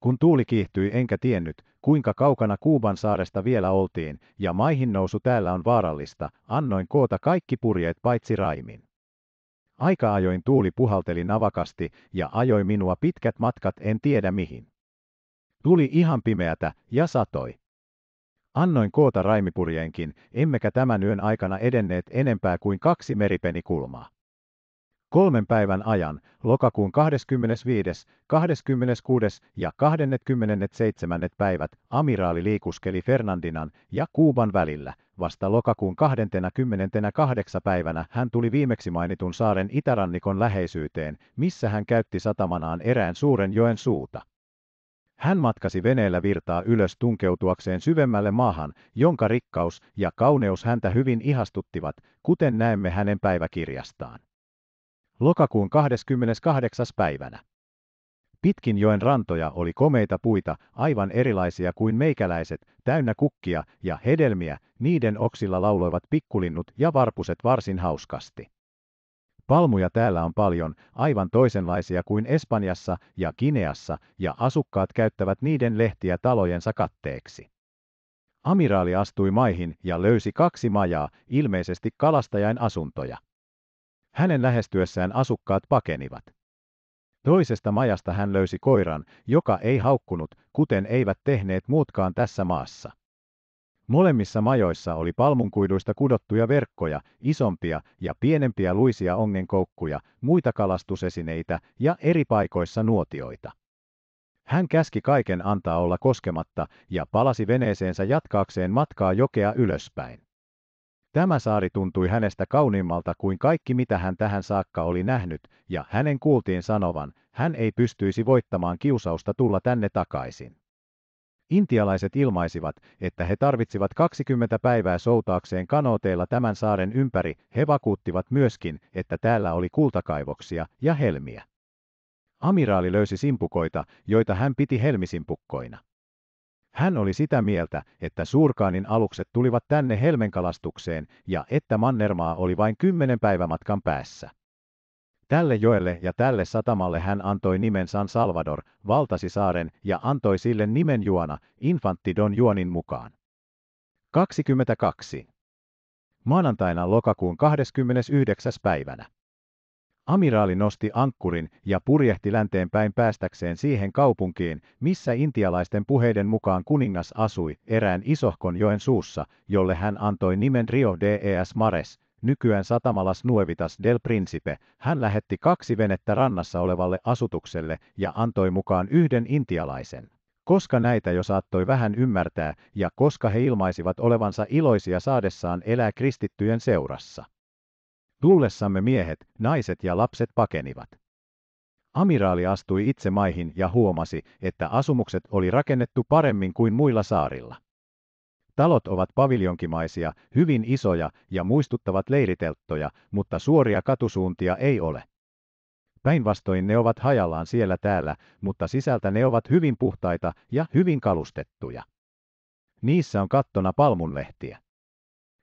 Kun tuuli kiihtyi enkä tiennyt, kuinka kaukana Kuuban saaresta vielä oltiin, ja maihin nousu täällä on vaarallista, annoin koota kaikki purjeet paitsi Raimin. Aika ajoin tuuli puhalteli navakasti ja ajoi minua pitkät matkat en tiedä mihin. Tuli ihan pimeätä ja satoi. Annoin koota raimipurjeenkin, emmekä tämän yön aikana edenneet enempää kuin kaksi meripenikulmaa kolmen päivän ajan lokakuun 25., 26. ja 27. päivät amiraali liikuskeli Fernandinan ja Kuuban välillä. Vasta lokakuun 28. päivänä hän tuli viimeksi mainitun saaren itärannikon läheisyyteen, missä hän käytti satamanaan erään suuren joen suuta. Hän matkasi veneellä virtaa ylös tunkeutuakseen syvemmälle maahan, jonka rikkaus ja kauneus häntä hyvin ihastuttivat, kuten näemme hänen päiväkirjastaan. Lokakuun 28. päivänä. Pitkin joen rantoja oli komeita puita, aivan erilaisia kuin meikäläiset, täynnä kukkia ja hedelmiä, niiden oksilla lauloivat pikkulinnut ja varpuset varsin hauskasti. Palmuja täällä on paljon, aivan toisenlaisia kuin Espanjassa ja Kineassa, ja asukkaat käyttävät niiden lehtiä talojensa katteeksi. Amiraali astui maihin ja löysi kaksi majaa, ilmeisesti kalastajain asuntoja. Hänen lähestyessään asukkaat pakenivat. Toisesta majasta hän löysi koiran, joka ei haukkunut, kuten eivät tehneet muutkaan tässä maassa. Molemmissa majoissa oli palmunkuiduista kudottuja verkkoja, isompia ja pienempiä luisia ongenkoukkuja, muita kalastusesineitä ja eri paikoissa nuotioita. Hän käski kaiken antaa olla koskematta ja palasi veneeseensä jatkaakseen matkaa jokea ylöspäin. Tämä saari tuntui hänestä kauniimmalta kuin kaikki mitä hän tähän saakka oli nähnyt, ja hänen kuultiin sanovan, hän ei pystyisi voittamaan kiusausta tulla tänne takaisin. Intialaiset ilmaisivat, että he tarvitsivat 20 päivää soutaakseen kanooteilla tämän saaren ympäri, he vakuuttivat myöskin, että täällä oli kultakaivoksia ja helmiä. Amiraali löysi simpukoita, joita hän piti helmisimpukkoina. Hän oli sitä mieltä, että Suurkaanin alukset tulivat tänne helmenkalastukseen ja että Mannermaa oli vain kymmenen päivämatkan päässä. Tälle joelle ja tälle satamalle hän antoi nimen San Salvador, valtasi saaren ja antoi sille nimen Juona, Infantti Don Juonin mukaan. 22. Maanantaina lokakuun 29. päivänä. Amiraali nosti ankkurin ja purjehti länteen päin päästäkseen siihen kaupunkiin, missä intialaisten puheiden mukaan kuningas asui erään isohkon joen suussa, jolle hän antoi nimen Rio des Mares, nykyään satamalas Nuevitas del Principe. Hän lähetti kaksi venettä rannassa olevalle asutukselle ja antoi mukaan yhden intialaisen. Koska näitä jo saattoi vähän ymmärtää ja koska he ilmaisivat olevansa iloisia saadessaan elää kristittyjen seurassa. Tullessamme miehet, naiset ja lapset pakenivat. Amiraali astui itse maihin ja huomasi, että asumukset oli rakennettu paremmin kuin muilla saarilla. Talot ovat paviljonkimaisia, hyvin isoja ja muistuttavat leiritelttoja, mutta suoria katusuuntia ei ole. Päinvastoin ne ovat hajallaan siellä täällä, mutta sisältä ne ovat hyvin puhtaita ja hyvin kalustettuja. Niissä on kattona palmunlehtiä.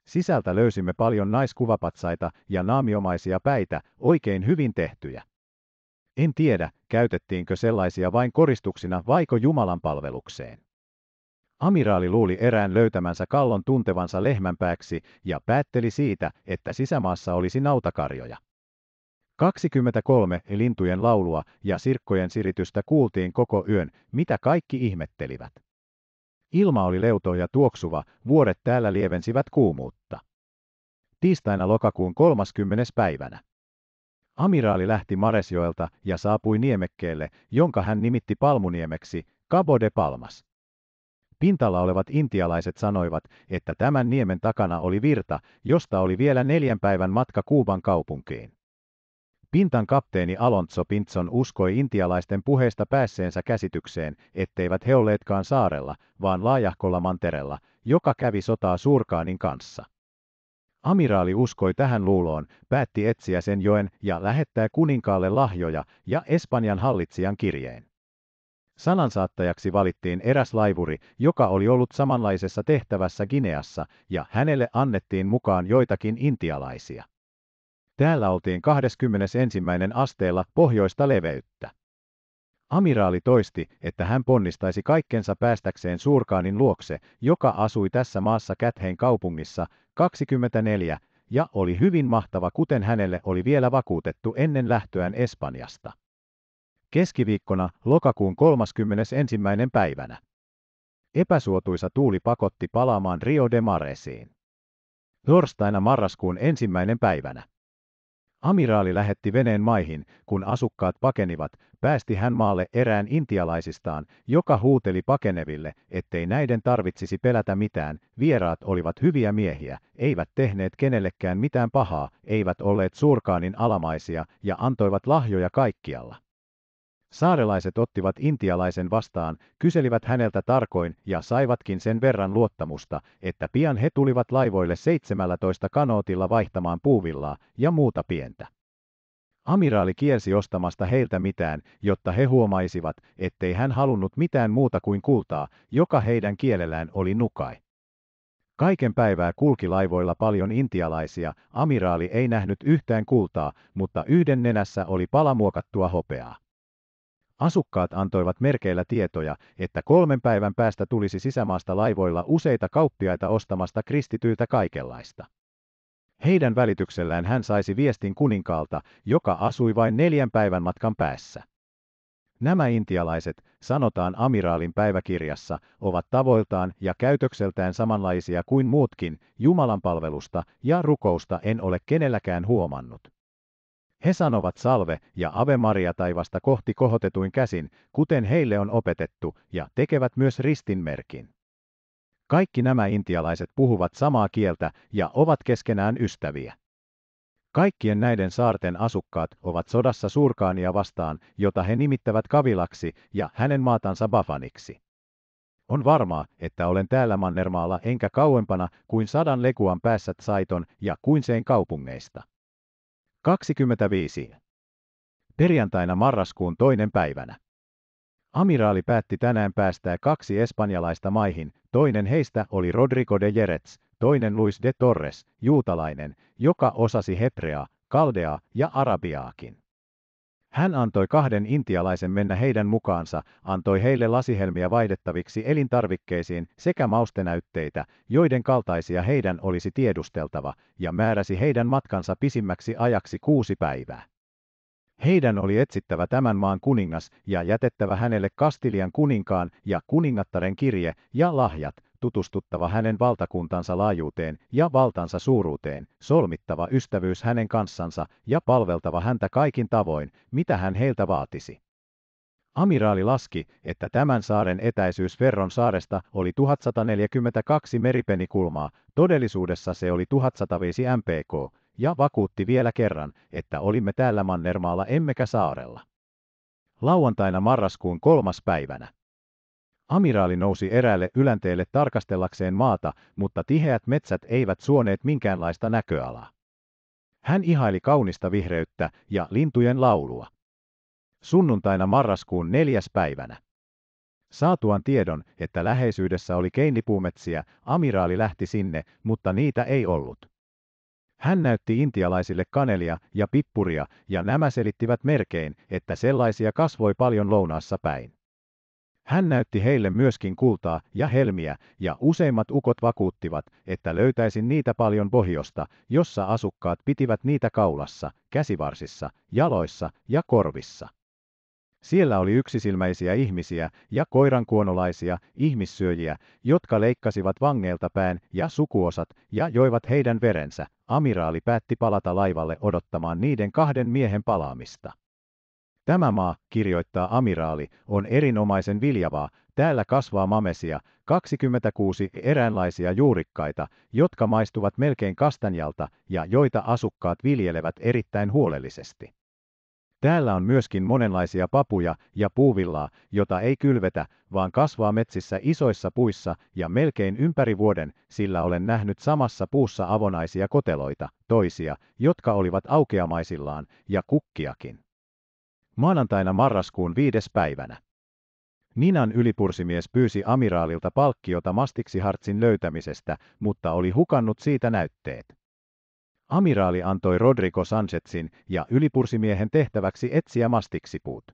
Sisältä löysimme paljon naiskuvapatsaita ja naamiomaisia päitä, oikein hyvin tehtyjä. En tiedä, käytettiinkö sellaisia vain koristuksina vaiko Jumalan palvelukseen. Amiraali luuli erään löytämänsä kallon tuntevansa lehmänpääksi ja päätteli siitä, että sisämaassa olisi nautakarjoja. 23 lintujen laulua ja sirkkojen siritystä kuultiin koko yön, mitä kaikki ihmettelivät. Ilma oli leuto ja tuoksuva, vuoret täällä lievensivät kuumuutta. Tiistaina lokakuun 30. päivänä. Amiraali lähti Maresjoelta ja saapui niemekkeelle, jonka hän nimitti Palmuniemeksi, Cabo de Palmas. Pintalla olevat intialaiset sanoivat, että tämän niemen takana oli virta, josta oli vielä neljän päivän matka Kuuban kaupunkiin. Pintan kapteeni Alonso Pintson uskoi intialaisten puheesta päässeensä käsitykseen, etteivät he olleetkaan saarella, vaan laajahkolla mantereella, joka kävi sotaa Suurkaanin kanssa. Amiraali uskoi tähän luuloon, päätti etsiä sen joen ja lähettää kuninkaalle lahjoja ja Espanjan hallitsijan kirjeen. Sanansaattajaksi valittiin eräs laivuri, joka oli ollut samanlaisessa tehtävässä Gineassa, ja hänelle annettiin mukaan joitakin intialaisia. Täällä oltiin 21. asteella pohjoista leveyttä. Amiraali toisti, että hän ponnistaisi kaikkensa päästäkseen suurkaanin luokse, joka asui tässä maassa Käthein kaupungissa, 24, ja oli hyvin mahtava kuten hänelle oli vielä vakuutettu ennen lähtöään Espanjasta. Keskiviikkona lokakuun 31. päivänä. Epäsuotuisa tuuli pakotti palaamaan Rio de Maresiin. Torstaina marraskuun ensimmäinen päivänä. Amiraali lähetti veneen maihin, kun asukkaat pakenivat, päästi hän maalle erään intialaisistaan, joka huuteli pakeneville, ettei näiden tarvitsisi pelätä mitään, vieraat olivat hyviä miehiä, eivät tehneet kenellekään mitään pahaa, eivät olleet suurkaanin alamaisia ja antoivat lahjoja kaikkialla. Saarelaiset ottivat intialaisen vastaan, kyselivät häneltä tarkoin ja saivatkin sen verran luottamusta, että pian he tulivat laivoille 17 kanootilla vaihtamaan puuvillaa ja muuta pientä. Amiraali kielsi ostamasta heiltä mitään, jotta he huomaisivat, ettei hän halunnut mitään muuta kuin kultaa, joka heidän kielellään oli nukai. Kaiken päivää kulki laivoilla paljon intialaisia, amiraali ei nähnyt yhtään kultaa, mutta yhden nenässä oli palamuokattua hopeaa. Asukkaat antoivat merkeillä tietoja, että kolmen päivän päästä tulisi sisämaasta laivoilla useita kauppiaita ostamasta kristityiltä kaikenlaista. Heidän välityksellään hän saisi viestin kuninkaalta, joka asui vain neljän päivän matkan päässä. Nämä intialaiset, sanotaan amiraalin päiväkirjassa, ovat tavoiltaan ja käytökseltään samanlaisia kuin muutkin, Jumalan palvelusta ja rukousta en ole kenelläkään huomannut. He sanovat salve ja Ave Maria taivasta kohti kohotetuin käsin, kuten heille on opetettu, ja tekevät myös ristinmerkin. Kaikki nämä intialaiset puhuvat samaa kieltä ja ovat keskenään ystäviä. Kaikkien näiden saarten asukkaat ovat sodassa Suurkaania vastaan, jota he nimittävät Kavilaksi ja hänen maatansa Bafaniksi. On varmaa, että olen täällä Mannermaalla enkä kauempana kuin sadan lekuan päässä Saiton ja sen kaupungeista. 25. Perjantaina marraskuun toinen päivänä. Amiraali päätti tänään päästää kaksi espanjalaista maihin, toinen heistä oli Rodrigo de Jerez, toinen Luis de Torres, juutalainen, joka osasi hebreaa, kaldeaa ja arabiaakin. Hän antoi kahden intialaisen mennä heidän mukaansa, antoi heille lasihelmiä vaihdettaviksi elintarvikkeisiin sekä maustenäytteitä, joiden kaltaisia heidän olisi tiedusteltava, ja määräsi heidän matkansa pisimmäksi ajaksi kuusi päivää. Heidän oli etsittävä tämän maan kuningas ja jätettävä hänelle Kastilian kuninkaan ja kuningattaren kirje ja lahjat, tutustuttava hänen valtakuntansa laajuuteen ja valtansa suuruuteen, solmittava ystävyys hänen kanssansa ja palveltava häntä kaikin tavoin, mitä hän heiltä vaatisi. Amiraali laski, että tämän saaren etäisyys Ferron saaresta oli 1142 meripenikulmaa, todellisuudessa se oli 1105 mpk, ja vakuutti vielä kerran, että olimme täällä Mannermaalla emmekä saarella. Lauantaina marraskuun kolmas päivänä. Amiraali nousi eräälle ylänteelle tarkastellakseen maata, mutta tiheät metsät eivät suoneet minkäänlaista näköalaa. Hän ihaili kaunista vihreyttä ja lintujen laulua. Sunnuntaina marraskuun neljäs päivänä. Saatuan tiedon, että läheisyydessä oli keinipuumetsiä, amiraali lähti sinne, mutta niitä ei ollut. Hän näytti intialaisille kanelia ja pippuria, ja nämä selittivät merkein, että sellaisia kasvoi paljon lounaassa päin. Hän näytti heille myöskin kultaa ja helmiä, ja useimmat ukot vakuuttivat, että löytäisin niitä paljon pohjosta, jossa asukkaat pitivät niitä kaulassa, käsivarsissa, jaloissa ja korvissa. Siellä oli yksisilmäisiä ihmisiä ja koirankuonolaisia ihmissyöjiä, jotka leikkasivat vangeilta pään ja sukuosat ja joivat heidän verensä. Amiraali päätti palata laivalle odottamaan niiden kahden miehen palaamista. Tämä maa, kirjoittaa amiraali, on erinomaisen viljavaa, täällä kasvaa mamesia, 26 eräänlaisia juurikkaita, jotka maistuvat melkein kastanjalta ja joita asukkaat viljelevät erittäin huolellisesti. Täällä on myöskin monenlaisia papuja ja puuvillaa, jota ei kylvetä, vaan kasvaa metsissä isoissa puissa ja melkein ympäri vuoden, sillä olen nähnyt samassa puussa avonaisia koteloita, toisia, jotka olivat aukeamaisillaan, ja kukkiakin maanantaina marraskuun viides päivänä. Ninan ylipursimies pyysi amiraalilta palkkiota Mastiksihartsin löytämisestä, mutta oli hukannut siitä näytteet. Amiraali antoi Rodrigo Sanchezin ja ylipursimiehen tehtäväksi etsiä mastiksipuut.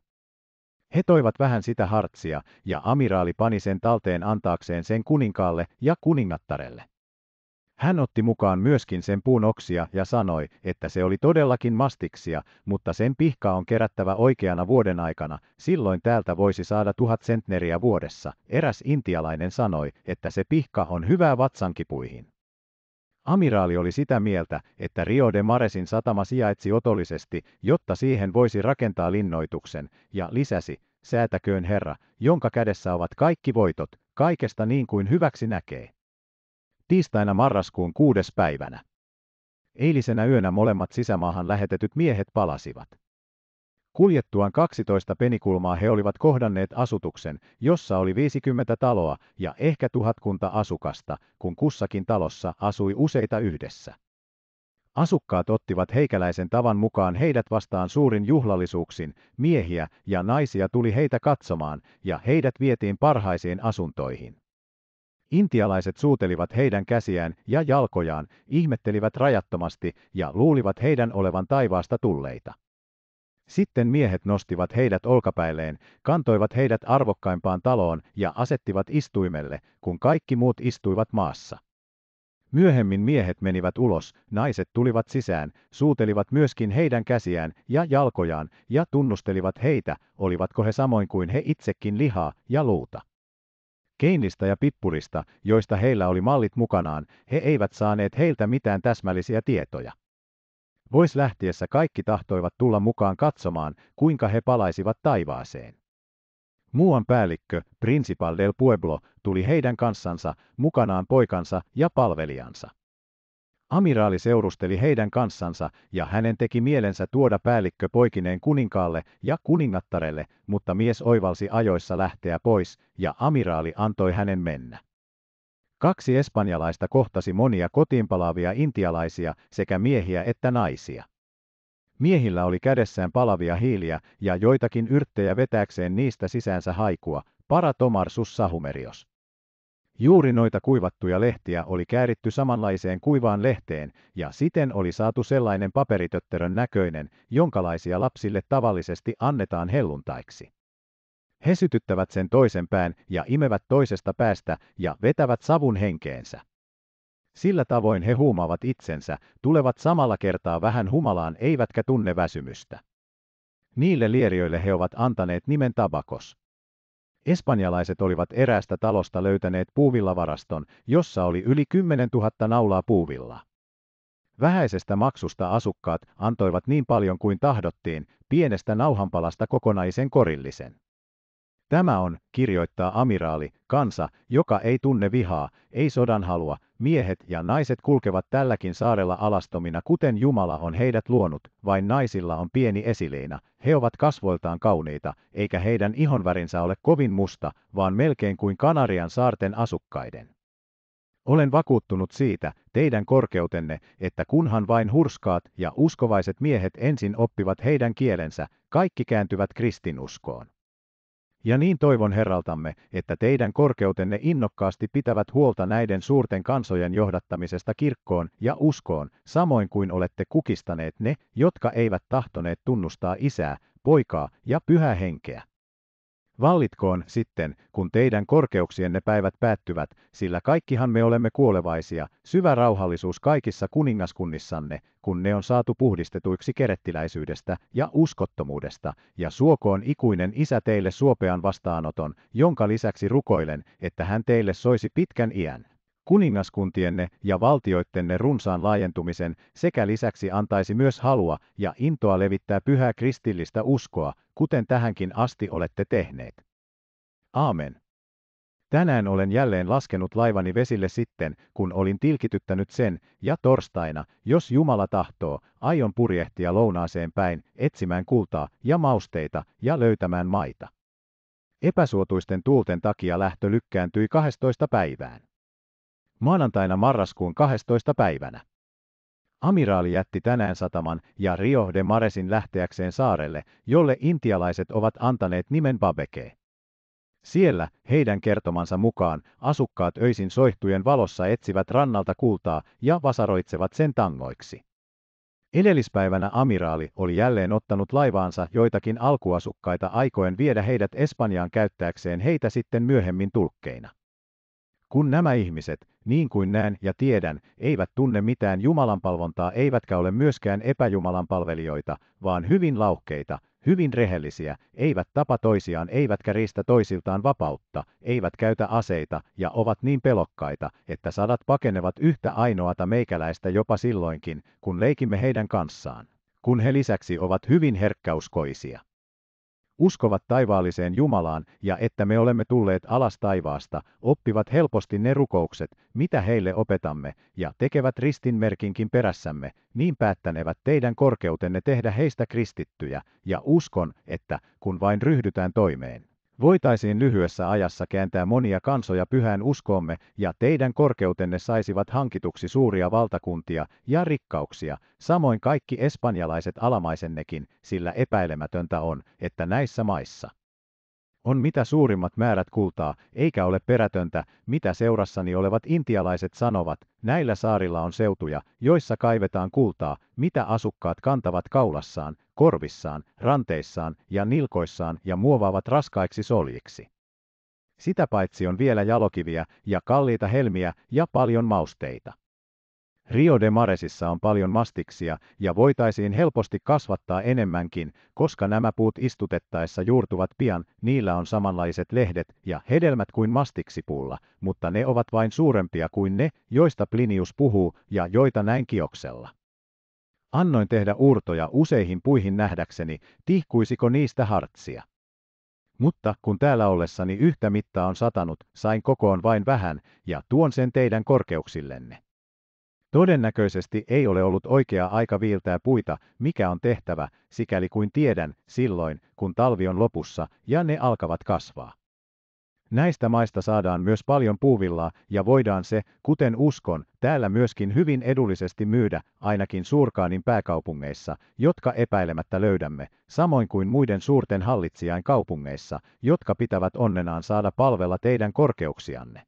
He toivat vähän sitä hartsia, ja amiraali pani sen talteen antaakseen sen kuninkaalle ja kuningattarelle. Hän otti mukaan myöskin sen puun oksia ja sanoi, että se oli todellakin mastiksia, mutta sen pihka on kerättävä oikeana vuoden aikana, silloin täältä voisi saada tuhat sentneriä vuodessa. Eräs intialainen sanoi, että se pihka on hyvää vatsankipuihin. Amiraali oli sitä mieltä, että Rio de Maresin satama sijaitsi otollisesti, jotta siihen voisi rakentaa linnoituksen, ja lisäsi, säätäköön Herra, jonka kädessä ovat kaikki voitot, kaikesta niin kuin hyväksi näkee tiistaina marraskuun kuudes päivänä. Eilisenä yönä molemmat sisämaahan lähetetyt miehet palasivat. Kuljettuaan 12 penikulmaa he olivat kohdanneet asutuksen, jossa oli 50 taloa ja ehkä tuhatkunta asukasta, kun kussakin talossa asui useita yhdessä. Asukkaat ottivat heikäläisen tavan mukaan heidät vastaan suurin juhlallisuuksin, miehiä ja naisia tuli heitä katsomaan, ja heidät vietiin parhaisiin asuntoihin. Intialaiset suutelivat heidän käsiään ja jalkojaan, ihmettelivät rajattomasti ja luulivat heidän olevan taivaasta tulleita. Sitten miehet nostivat heidät olkapäilleen, kantoivat heidät arvokkaimpaan taloon ja asettivat istuimelle, kun kaikki muut istuivat maassa. Myöhemmin miehet menivät ulos, naiset tulivat sisään, suutelivat myöskin heidän käsiään ja jalkojaan ja tunnustelivat heitä, olivatko he samoin kuin he itsekin lihaa ja luuta. Keinistä ja Pippurista, joista heillä oli mallit mukanaan, he eivät saaneet heiltä mitään täsmällisiä tietoja. Vois lähtiessä kaikki tahtoivat tulla mukaan katsomaan, kuinka he palaisivat taivaaseen. Muuan päällikkö, Principal del Pueblo, tuli heidän kanssansa, mukanaan poikansa ja palvelijansa. Amiraali seurusteli heidän kanssansa, ja hänen teki mielensä tuoda päällikkö poikineen kuninkaalle ja kuningattarelle, mutta mies oivalsi ajoissa lähteä pois, ja amiraali antoi hänen mennä. Kaksi espanjalaista kohtasi monia kotiinpalaavia intialaisia, sekä miehiä että naisia. Miehillä oli kädessään palavia hiiliä ja joitakin yrttejä vetääkseen niistä sisäänsä haikua, Para sus sahumerios. Juuri noita kuivattuja lehtiä oli kääritty samanlaiseen kuivaan lehteen, ja siten oli saatu sellainen paperitötterön näköinen, jonkalaisia lapsille tavallisesti annetaan helluntaiksi. He sytyttävät sen toisen pään ja imevät toisesta päästä ja vetävät savun henkeensä. Sillä tavoin he huumaavat itsensä, tulevat samalla kertaa vähän humalaan eivätkä tunne väsymystä. Niille lieriöille he ovat antaneet nimen tabakos. Espanjalaiset olivat eräästä talosta löytäneet puuvillavaraston, jossa oli yli 10 000 naulaa puuvilla. Vähäisestä maksusta asukkaat antoivat niin paljon kuin tahdottiin, pienestä nauhanpalasta kokonaisen korillisen. Tämä on, kirjoittaa amiraali, kansa, joka ei tunne vihaa, ei sodan halua, miehet ja naiset kulkevat tälläkin saarella alastomina, kuten Jumala on heidät luonut, vain naisilla on pieni esileina, he ovat kasvoiltaan kauniita, eikä heidän ihonvärinsä ole kovin musta, vaan melkein kuin Kanarian saarten asukkaiden. Olen vakuuttunut siitä, teidän korkeutenne, että kunhan vain hurskaat ja uskovaiset miehet ensin oppivat heidän kielensä, kaikki kääntyvät kristinuskoon. Ja niin toivon Herraltamme, että teidän korkeutenne innokkaasti pitävät huolta näiden suurten kansojen johdattamisesta kirkkoon ja uskoon, samoin kuin olette kukistaneet ne, jotka eivät tahtoneet tunnustaa isää, poikaa ja pyhähenkeä. Vallitkoon sitten, kun teidän korkeuksienne päivät päättyvät, sillä kaikkihan me olemme kuolevaisia, syvä rauhallisuus kaikissa kuningaskunnissanne, kun ne on saatu puhdistetuiksi kerettiläisyydestä ja uskottomuudesta, ja suokoon ikuinen isä teille suopean vastaanoton, jonka lisäksi rukoilen, että hän teille soisi pitkän iän kuningaskuntienne ja valtioittenne runsaan laajentumisen sekä lisäksi antaisi myös halua ja intoa levittää pyhää kristillistä uskoa, kuten tähänkin asti olette tehneet. Aamen. Tänään olen jälleen laskenut laivani vesille sitten, kun olin tilkityttänyt sen, ja torstaina, jos Jumala tahtoo, aion purjehtia lounaaseen päin, etsimään kultaa ja mausteita ja löytämään maita. Epäsuotuisten tuulten takia lähtö lykkääntyi 12 päivään maanantaina marraskuun 12. päivänä. Amiraali jätti tänään sataman ja Rio de Maresin lähteäkseen saarelle, jolle intialaiset ovat antaneet nimen Babeke. Siellä, heidän kertomansa mukaan, asukkaat öisin soihtujen valossa etsivät rannalta kultaa ja vasaroitsevat sen tangoiksi. Edellispäivänä amiraali oli jälleen ottanut laivaansa joitakin alkuasukkaita aikoen viedä heidät Espanjaan käyttääkseen heitä sitten myöhemmin tulkkeina. Kun nämä ihmiset, niin kuin näen ja tiedän, eivät tunne mitään jumalanpalvontaa eivätkä ole myöskään epäjumalan palvelijoita, vaan hyvin lauhkeita, hyvin rehellisiä, eivät tapa toisiaan eivätkä riistä toisiltaan vapautta, eivät käytä aseita ja ovat niin pelokkaita, että sadat pakenevat yhtä ainoata meikäläistä jopa silloinkin, kun leikimme heidän kanssaan, kun he lisäksi ovat hyvin herkkäuskoisia uskovat taivaalliseen Jumalaan ja että me olemme tulleet alas taivaasta, oppivat helposti ne rukoukset, mitä heille opetamme, ja tekevät ristinmerkinkin perässämme, niin päättänevät teidän korkeutenne tehdä heistä kristittyjä, ja uskon, että kun vain ryhdytään toimeen, Voitaisiin lyhyessä ajassa kääntää monia kansoja pyhään uskoomme, ja teidän korkeutenne saisivat hankituksi suuria valtakuntia ja rikkauksia, samoin kaikki espanjalaiset alamaisennekin, sillä epäilemätöntä on, että näissä maissa on mitä suurimmat määrät kultaa, eikä ole perätöntä, mitä seurassani olevat intialaiset sanovat, näillä saarilla on seutuja, joissa kaivetaan kultaa, mitä asukkaat kantavat kaulassaan, korvissaan, ranteissaan ja nilkoissaan ja muovaavat raskaiksi soljiksi. Sitä paitsi on vielä jalokiviä ja kalliita helmiä ja paljon mausteita. Rio de Maresissa on paljon mastiksia ja voitaisiin helposti kasvattaa enemmänkin, koska nämä puut istutettaessa juurtuvat pian, niillä on samanlaiset lehdet ja hedelmät kuin mastiksipuulla, mutta ne ovat vain suurempia kuin ne, joista Plinius puhuu ja joita näin kioksella. Annoin tehdä urtoja useihin puihin nähdäkseni, tihkuisiko niistä hartsia. Mutta kun täällä ollessani yhtä mittaa on satanut, sain kokoon vain vähän, ja tuon sen teidän korkeuksillenne. Todennäköisesti ei ole ollut oikea aika viiltää puita, mikä on tehtävä, sikäli kuin tiedän, silloin, kun talvi on lopussa ja ne alkavat kasvaa. Näistä maista saadaan myös paljon puuvillaa ja voidaan se, kuten uskon, täällä myöskin hyvin edullisesti myydä, ainakin suurkaanin pääkaupungeissa, jotka epäilemättä löydämme, samoin kuin muiden suurten hallitsijain kaupungeissa, jotka pitävät onnenaan saada palvella teidän korkeuksianne.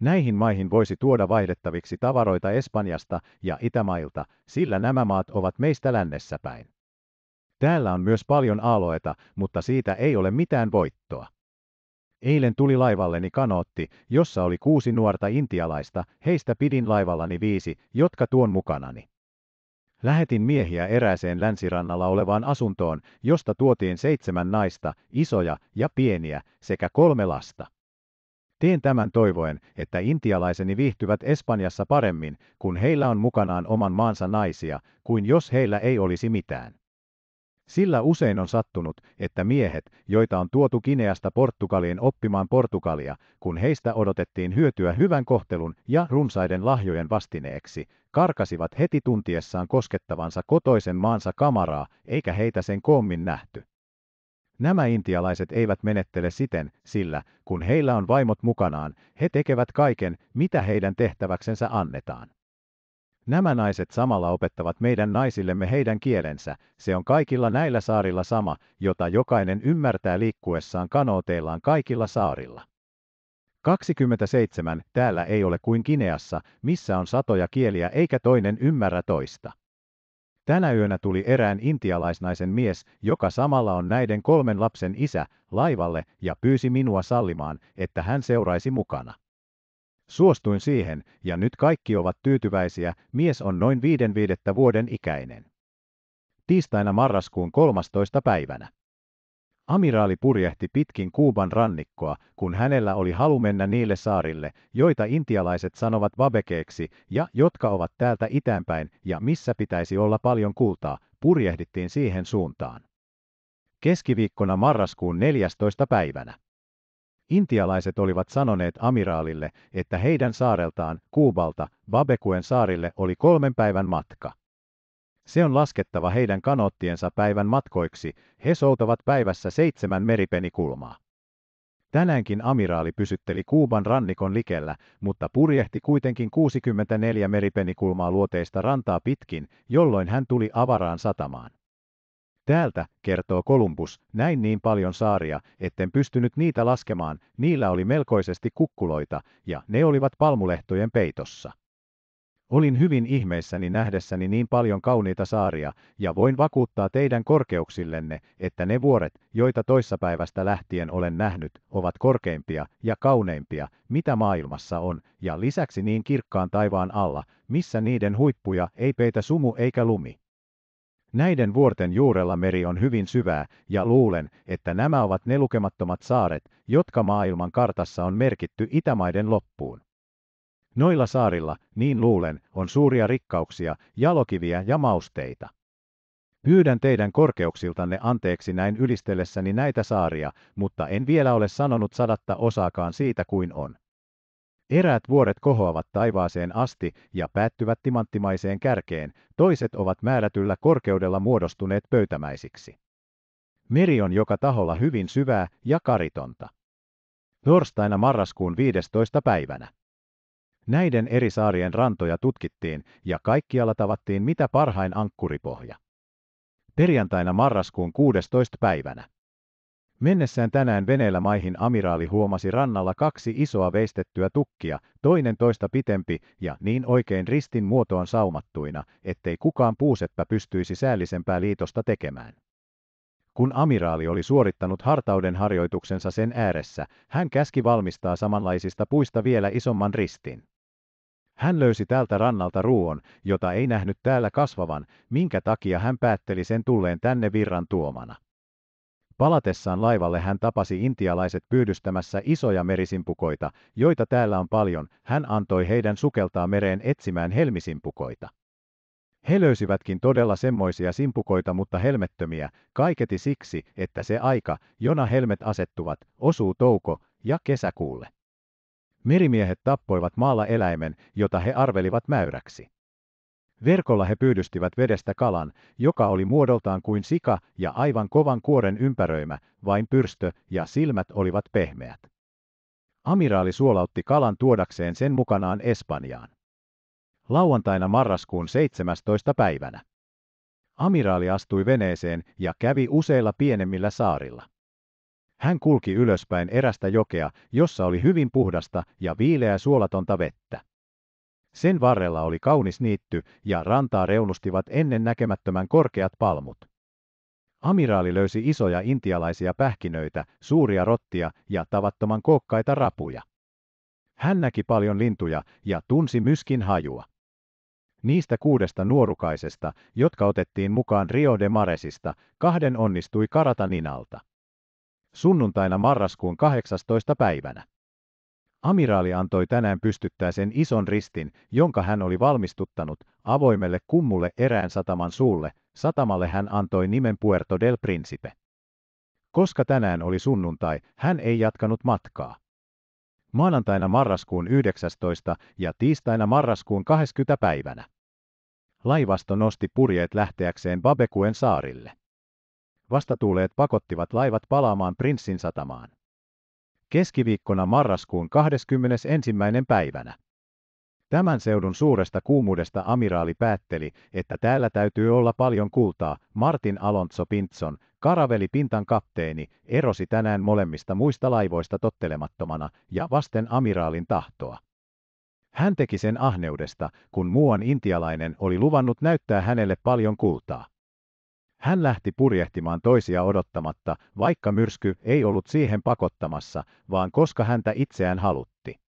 Näihin maihin voisi tuoda vaihdettaviksi tavaroita Espanjasta ja Itämailta, sillä nämä maat ovat meistä lännessä päin. Täällä on myös paljon aaloita, mutta siitä ei ole mitään voittoa. Eilen tuli laivalleni kanootti, jossa oli kuusi nuorta intialaista, heistä pidin laivallani viisi, jotka tuon mukanani. Lähetin miehiä erääseen länsirannalla olevaan asuntoon, josta tuotiin seitsemän naista, isoja ja pieniä, sekä kolme lasta. Teen tämän toivoen, että intialaiseni viihtyvät Espanjassa paremmin, kun heillä on mukanaan oman maansa naisia, kuin jos heillä ei olisi mitään. Sillä usein on sattunut, että miehet, joita on tuotu Kineasta Portugaliin oppimaan Portugalia, kun heistä odotettiin hyötyä hyvän kohtelun ja runsaiden lahjojen vastineeksi, karkasivat heti tuntiessaan koskettavansa kotoisen maansa kamaraa, eikä heitä sen koommin nähty. Nämä intialaiset eivät menettele siten, sillä, kun heillä on vaimot mukanaan, he tekevät kaiken, mitä heidän tehtäväksensä annetaan. Nämä naiset samalla opettavat meidän naisillemme heidän kielensä, se on kaikilla näillä saarilla sama, jota jokainen ymmärtää liikkuessaan kanooteillaan kaikilla saarilla. 27. Täällä ei ole kuin Kineassa, missä on satoja kieliä eikä toinen ymmärrä toista. Tänä yönä tuli erään intialaisnaisen mies, joka samalla on näiden kolmen lapsen isä, laivalle ja pyysi minua sallimaan, että hän seuraisi mukana. Suostuin siihen, ja nyt kaikki ovat tyytyväisiä, mies on noin viiden viidettä vuoden ikäinen. Tiistaina marraskuun 13. päivänä. Amiraali purjehti pitkin Kuuban rannikkoa, kun hänellä oli halu mennä niille saarille, joita intialaiset sanovat babekeeksi ja jotka ovat täältä itäänpäin ja missä pitäisi olla paljon kultaa, purjehdittiin siihen suuntaan. Keskiviikkona marraskuun 14. päivänä. Intialaiset olivat sanoneet amiraalille, että heidän saareltaan, Kuubalta, Babekuen saarille oli kolmen päivän matka. Se on laskettava heidän kanottiensa päivän matkoiksi, he soutavat päivässä seitsemän meripenikulmaa. Tänäänkin amiraali pysytteli Kuuban rannikon likellä, mutta purjehti kuitenkin 64 meripenikulmaa luoteista rantaa pitkin, jolloin hän tuli avaraan satamaan. Täältä, kertoo Kolumbus, näin niin paljon saaria, etten pystynyt niitä laskemaan, niillä oli melkoisesti kukkuloita, ja ne olivat palmulehtojen peitossa. Olin hyvin ihmeissäni nähdessäni niin paljon kauniita saaria, ja voin vakuuttaa teidän korkeuksillenne, että ne vuoret, joita toissapäivästä lähtien olen nähnyt, ovat korkeimpia ja kauneimpia, mitä maailmassa on, ja lisäksi niin kirkkaan taivaan alla, missä niiden huippuja ei peitä sumu eikä lumi. Näiden vuorten juurella meri on hyvin syvää, ja luulen, että nämä ovat ne lukemattomat saaret, jotka maailman kartassa on merkitty Itämaiden loppuun. Noilla saarilla, niin luulen, on suuria rikkauksia, jalokiviä ja mausteita. Pyydän teidän korkeuksiltanne anteeksi näin ylistellessäni näitä saaria, mutta en vielä ole sanonut sadatta osaakaan siitä kuin on. Eräät vuoret kohoavat taivaaseen asti ja päättyvät timanttimaiseen kärkeen, toiset ovat määrätyllä korkeudella muodostuneet pöytämäisiksi. Meri on joka taholla hyvin syvää ja karitonta. Torstaina marraskuun 15. päivänä. Näiden eri saarien rantoja tutkittiin ja kaikkialla tavattiin mitä parhain ankkuripohja. Perjantaina marraskuun 16. päivänä. Mennessään tänään veneellä maihin amiraali huomasi rannalla kaksi isoa veistettyä tukkia, toinen toista pitempi ja niin oikein ristin muotoon saumattuina, ettei kukaan puuseppä pystyisi säällisempää liitosta tekemään. Kun amiraali oli suorittanut hartauden harjoituksensa sen ääressä, hän käski valmistaa samanlaisista puista vielä isomman ristin. Hän löysi tältä rannalta ruoan, jota ei nähnyt täällä kasvavan, minkä takia hän päätteli sen tulleen tänne virran tuomana. Palatessaan laivalle hän tapasi intialaiset pyydystämässä isoja merisimpukoita, joita täällä on paljon, hän antoi heidän sukeltaa mereen etsimään helmisimpukoita. He löysivätkin todella semmoisia simpukoita, mutta helmettömiä, kaiketi siksi, että se aika, jona helmet asettuvat, osuu touko- ja kesäkuulle. Merimiehet tappoivat maalla eläimen, jota he arvelivat mäyräksi. Verkolla he pyydystivät vedestä kalan, joka oli muodoltaan kuin sika ja aivan kovan kuoren ympäröimä, vain pyrstö ja silmät olivat pehmeät. Amiraali suolautti kalan tuodakseen sen mukanaan Espanjaan. Lauantaina marraskuun 17. päivänä. Amiraali astui veneeseen ja kävi useilla pienemmillä saarilla. Hän kulki ylöspäin erästä jokea, jossa oli hyvin puhdasta ja viileää suolatonta vettä. Sen varrella oli kaunis niitty ja rantaa reunustivat ennen näkemättömän korkeat palmut. Amiraali löysi isoja intialaisia pähkinöitä, suuria rottia ja tavattoman kookkaita rapuja. Hän näki paljon lintuja ja tunsi myskin hajua. Niistä kuudesta nuorukaisesta, jotka otettiin mukaan Rio de Maresista, kahden onnistui karata Ninalta. Sunnuntaina marraskuun 18. päivänä. Amiraali antoi tänään pystyttää sen ison ristin, jonka hän oli valmistuttanut, avoimelle kummulle erään sataman suulle, satamalle hän antoi nimen Puerto del Principe. Koska tänään oli sunnuntai, hän ei jatkanut matkaa. Maanantaina marraskuun 19. ja tiistaina marraskuun 20. päivänä. Laivasto nosti purjeet lähteäkseen Babekuen saarille. Vastatuuleet pakottivat laivat palaamaan Prinssin satamaan keskiviikkona marraskuun 21. päivänä. Tämän seudun suuresta kuumuudesta amiraali päätteli, että täällä täytyy olla paljon kultaa. Martin Alonso Pintson, karaveli Pintan kapteeni, erosi tänään molemmista muista laivoista tottelemattomana ja vasten amiraalin tahtoa. Hän teki sen ahneudesta, kun muuan intialainen oli luvannut näyttää hänelle paljon kultaa. Hän lähti purjehtimaan toisia odottamatta, vaikka myrsky ei ollut siihen pakottamassa, vaan koska häntä itseään halutti.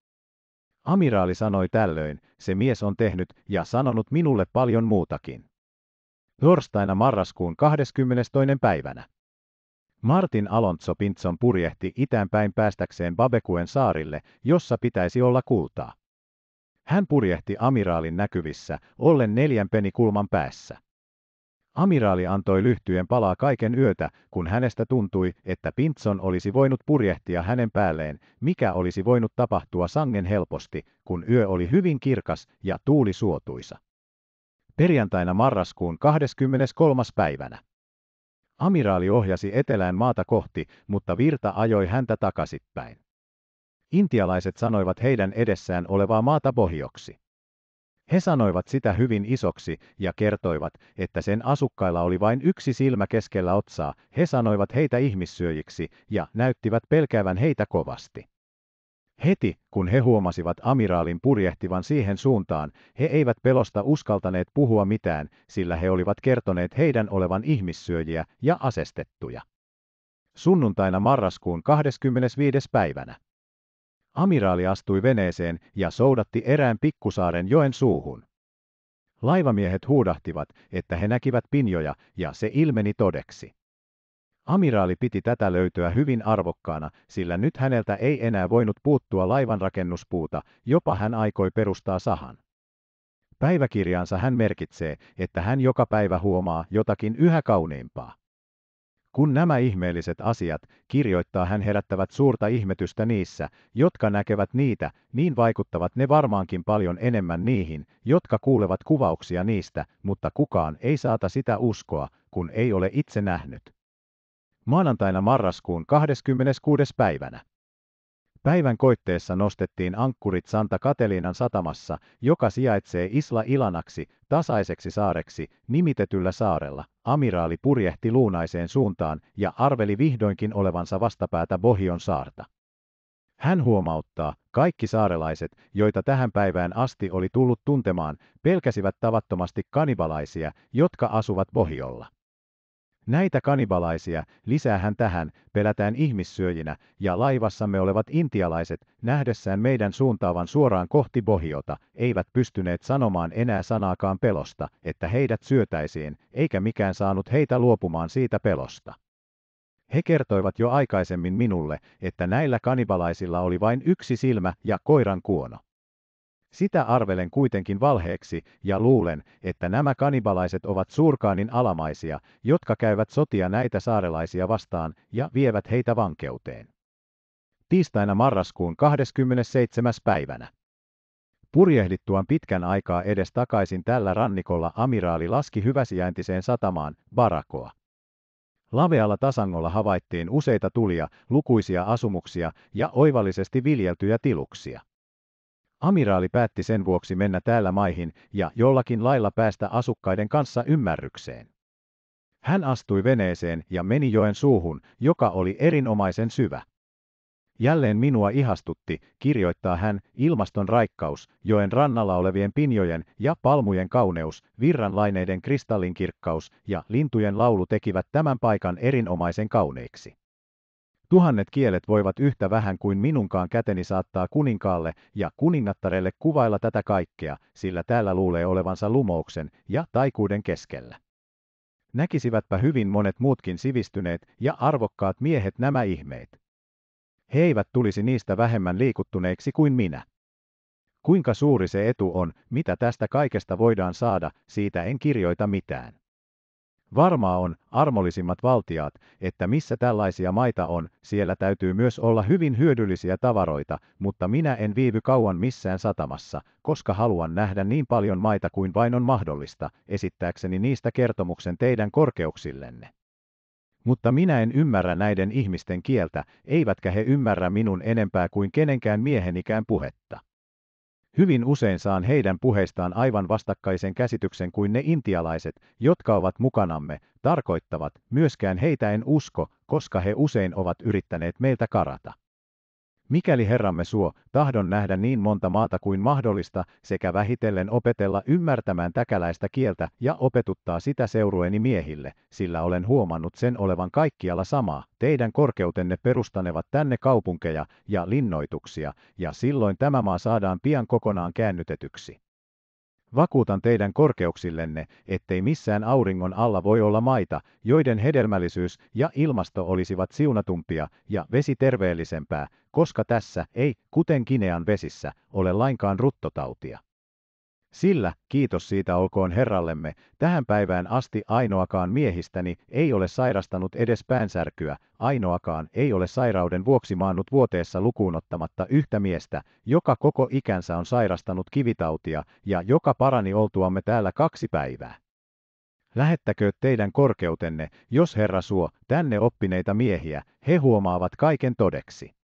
Amiraali sanoi tällöin, se mies on tehnyt ja sanonut minulle paljon muutakin. Torstaina marraskuun 22. päivänä. Martin Alonso Pintson purjehti itäänpäin päästäkseen Babekuen saarille, jossa pitäisi olla kultaa. Hän purjehti amiraalin näkyvissä, ollen neljän penikulman päässä. Amiraali antoi lyhtyen palaa kaiken yötä, kun hänestä tuntui, että Pintson olisi voinut purjehtia hänen päälleen, mikä olisi voinut tapahtua sangen helposti, kun yö oli hyvin kirkas ja tuuli suotuisa. Perjantaina marraskuun 23. päivänä. Amiraali ohjasi etelään maata kohti, mutta virta ajoi häntä takaisinpäin. Intialaiset sanoivat heidän edessään olevaa maata pohjoksi. He sanoivat sitä hyvin isoksi ja kertoivat, että sen asukkailla oli vain yksi silmä keskellä otsaa. He sanoivat heitä ihmissyöjiksi ja näyttivät pelkäävän heitä kovasti. Heti, kun he huomasivat amiraalin purjehtivan siihen suuntaan, he eivät pelosta uskaltaneet puhua mitään, sillä he olivat kertoneet heidän olevan ihmissyöjiä ja asestettuja. Sunnuntaina marraskuun 25. päivänä. Amiraali astui veneeseen ja soudatti erään pikkusaaren joen suuhun. Laivamiehet huudahtivat, että he näkivät pinjoja, ja se ilmeni todeksi. Amiraali piti tätä löytöä hyvin arvokkaana, sillä nyt häneltä ei enää voinut puuttua laivanrakennuspuuta, jopa hän aikoi perustaa sahan. Päiväkirjaansa hän merkitsee, että hän joka päivä huomaa jotakin yhä kauniimpaa. Kun nämä ihmeelliset asiat, kirjoittaa hän herättävät suurta ihmetystä niissä, jotka näkevät niitä, niin vaikuttavat ne varmaankin paljon enemmän niihin, jotka kuulevat kuvauksia niistä, mutta kukaan ei saata sitä uskoa, kun ei ole itse nähnyt. Maanantaina marraskuun 26. päivänä. Päivän koitteessa nostettiin ankkurit Santa Katelinan satamassa, joka sijaitsee Isla Ilanaksi, tasaiseksi saareksi, nimitetyllä saarella. Amiraali purjehti luunaiseen suuntaan ja arveli vihdoinkin olevansa vastapäätä Bohion saarta. Hän huomauttaa, kaikki saarelaiset, joita tähän päivään asti oli tullut tuntemaan, pelkäsivät tavattomasti kanibalaisia, jotka asuvat Bohiolla. Näitä kanibalaisia, lisää hän tähän, pelätään ihmissyöjinä, ja laivassamme olevat intialaiset, nähdessään meidän suuntaavan suoraan kohti Bohiota, eivät pystyneet sanomaan enää sanaakaan pelosta, että heidät syötäisiin, eikä mikään saanut heitä luopumaan siitä pelosta. He kertoivat jo aikaisemmin minulle, että näillä kanibalaisilla oli vain yksi silmä ja koiran kuono. Sitä arvelen kuitenkin valheeksi ja luulen, että nämä kanibalaiset ovat suurkaanin alamaisia, jotka käyvät sotia näitä saarelaisia vastaan ja vievät heitä vankeuteen. Tiistaina marraskuun 27. päivänä. Purjehdittuaan pitkän aikaa edes takaisin tällä rannikolla amiraali laski hyväsijaintiseen satamaan, Barakoa. Lavealla tasangolla havaittiin useita tulia, lukuisia asumuksia ja oivallisesti viljeltyjä tiluksia. Amiraali päätti sen vuoksi mennä täällä maihin ja jollakin lailla päästä asukkaiden kanssa ymmärrykseen. Hän astui veneeseen ja meni joen suuhun, joka oli erinomaisen syvä. Jälleen minua ihastutti, kirjoittaa hän, ilmaston raikkaus, joen rannalla olevien pinjojen ja palmujen kauneus, virranlaineiden kristallinkirkkaus ja lintujen laulu tekivät tämän paikan erinomaisen kauneiksi. Tuhannet kielet voivat yhtä vähän kuin minunkaan käteni saattaa kuninkaalle ja kuningattarelle kuvailla tätä kaikkea, sillä täällä luulee olevansa lumouksen ja taikuuden keskellä. Näkisivätpä hyvin monet muutkin sivistyneet ja arvokkaat miehet nämä ihmeet. He eivät tulisi niistä vähemmän liikuttuneiksi kuin minä. Kuinka suuri se etu on, mitä tästä kaikesta voidaan saada, siitä en kirjoita mitään. Varmaa on, armollisimmat valtiat, että missä tällaisia maita on, siellä täytyy myös olla hyvin hyödyllisiä tavaroita, mutta minä en viivy kauan missään satamassa, koska haluan nähdä niin paljon maita kuin vain on mahdollista, esittääkseni niistä kertomuksen teidän korkeuksillenne. Mutta minä en ymmärrä näiden ihmisten kieltä, eivätkä he ymmärrä minun enempää kuin kenenkään miehenikään puhetta. Hyvin usein saan heidän puheistaan aivan vastakkaisen käsityksen kuin ne intialaiset, jotka ovat mukanamme, tarkoittavat, myöskään heitä en usko, koska he usein ovat yrittäneet meiltä karata. Mikäli Herramme suo, tahdon nähdä niin monta maata kuin mahdollista, sekä vähitellen opetella ymmärtämään täkäläistä kieltä ja opetuttaa sitä seurueeni miehille, sillä olen huomannut sen olevan kaikkialla samaa. Teidän korkeutenne perustanevat tänne kaupunkeja ja linnoituksia, ja silloin tämä maa saadaan pian kokonaan käännytetyksi. Vakuutan teidän korkeuksillenne, ettei missään auringon alla voi olla maita, joiden hedelmällisyys ja ilmasto olisivat siunatumpia ja vesi terveellisempää, koska tässä ei, kuten Kinean vesissä, ole lainkaan ruttotautia. Sillä, kiitos siitä olkoon Herrallemme, tähän päivään asti ainoakaan miehistäni ei ole sairastanut edes päänsärkyä, ainoakaan ei ole sairauden vuoksi maannut vuoteessa lukuun ottamatta yhtä miestä, joka koko ikänsä on sairastanut kivitautia ja joka parani oltuamme täällä kaksi päivää. Lähettäkö teidän korkeutenne, jos Herra suo, tänne oppineita miehiä, he huomaavat kaiken todeksi.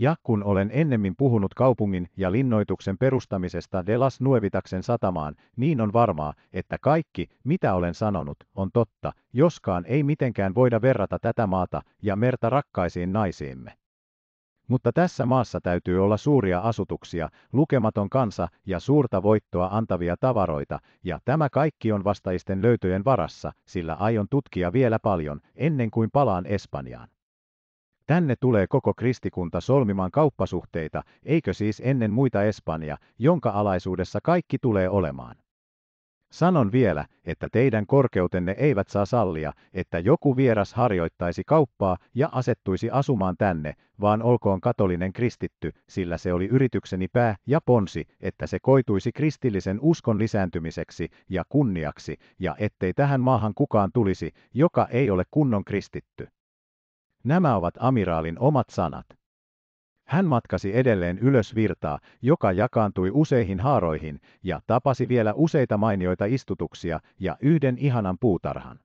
Ja kun olen ennemmin puhunut kaupungin ja linnoituksen perustamisesta de las Nuevitaksen satamaan, niin on varmaa, että kaikki, mitä olen sanonut, on totta, joskaan ei mitenkään voida verrata tätä maata ja merta rakkaisiin naisiimme. Mutta tässä maassa täytyy olla suuria asutuksia, lukematon kansa ja suurta voittoa antavia tavaroita, ja tämä kaikki on vastaisten löytöjen varassa, sillä aion tutkia vielä paljon, ennen kuin palaan Espanjaan. Tänne tulee koko kristikunta solmimaan kauppasuhteita, eikö siis ennen muita Espanja, jonka alaisuudessa kaikki tulee olemaan. Sanon vielä, että teidän korkeutenne eivät saa sallia, että joku vieras harjoittaisi kauppaa ja asettuisi asumaan tänne, vaan olkoon katolinen kristitty, sillä se oli yritykseni pää ja ponsi, että se koituisi kristillisen uskon lisääntymiseksi ja kunniaksi, ja ettei tähän maahan kukaan tulisi, joka ei ole kunnon kristitty. Nämä ovat amiraalin omat sanat. Hän matkasi edelleen ylös virtaa, joka jakaantui useihin haaroihin, ja tapasi vielä useita mainioita istutuksia ja yhden ihanan puutarhan.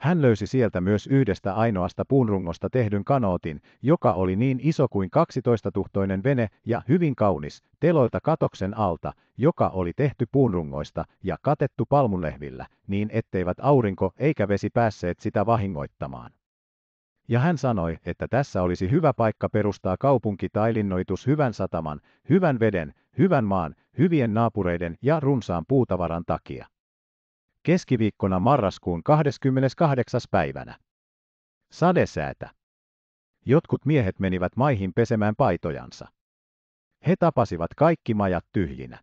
Hän löysi sieltä myös yhdestä ainoasta puunrungosta tehdyn kanootin, joka oli niin iso kuin 12-tuhtoinen vene ja hyvin kaunis, teloilta katoksen alta, joka oli tehty puunrungoista ja katettu palmunlehvillä, niin etteivät aurinko eikä vesi päässeet sitä vahingoittamaan ja hän sanoi, että tässä olisi hyvä paikka perustaa kaupunki tai linnoitus hyvän sataman, hyvän veden, hyvän maan, hyvien naapureiden ja runsaan puutavaran takia. Keskiviikkona marraskuun 28. päivänä. Sadesäätä. Jotkut miehet menivät maihin pesemään paitojansa. He tapasivat kaikki majat tyhjinä.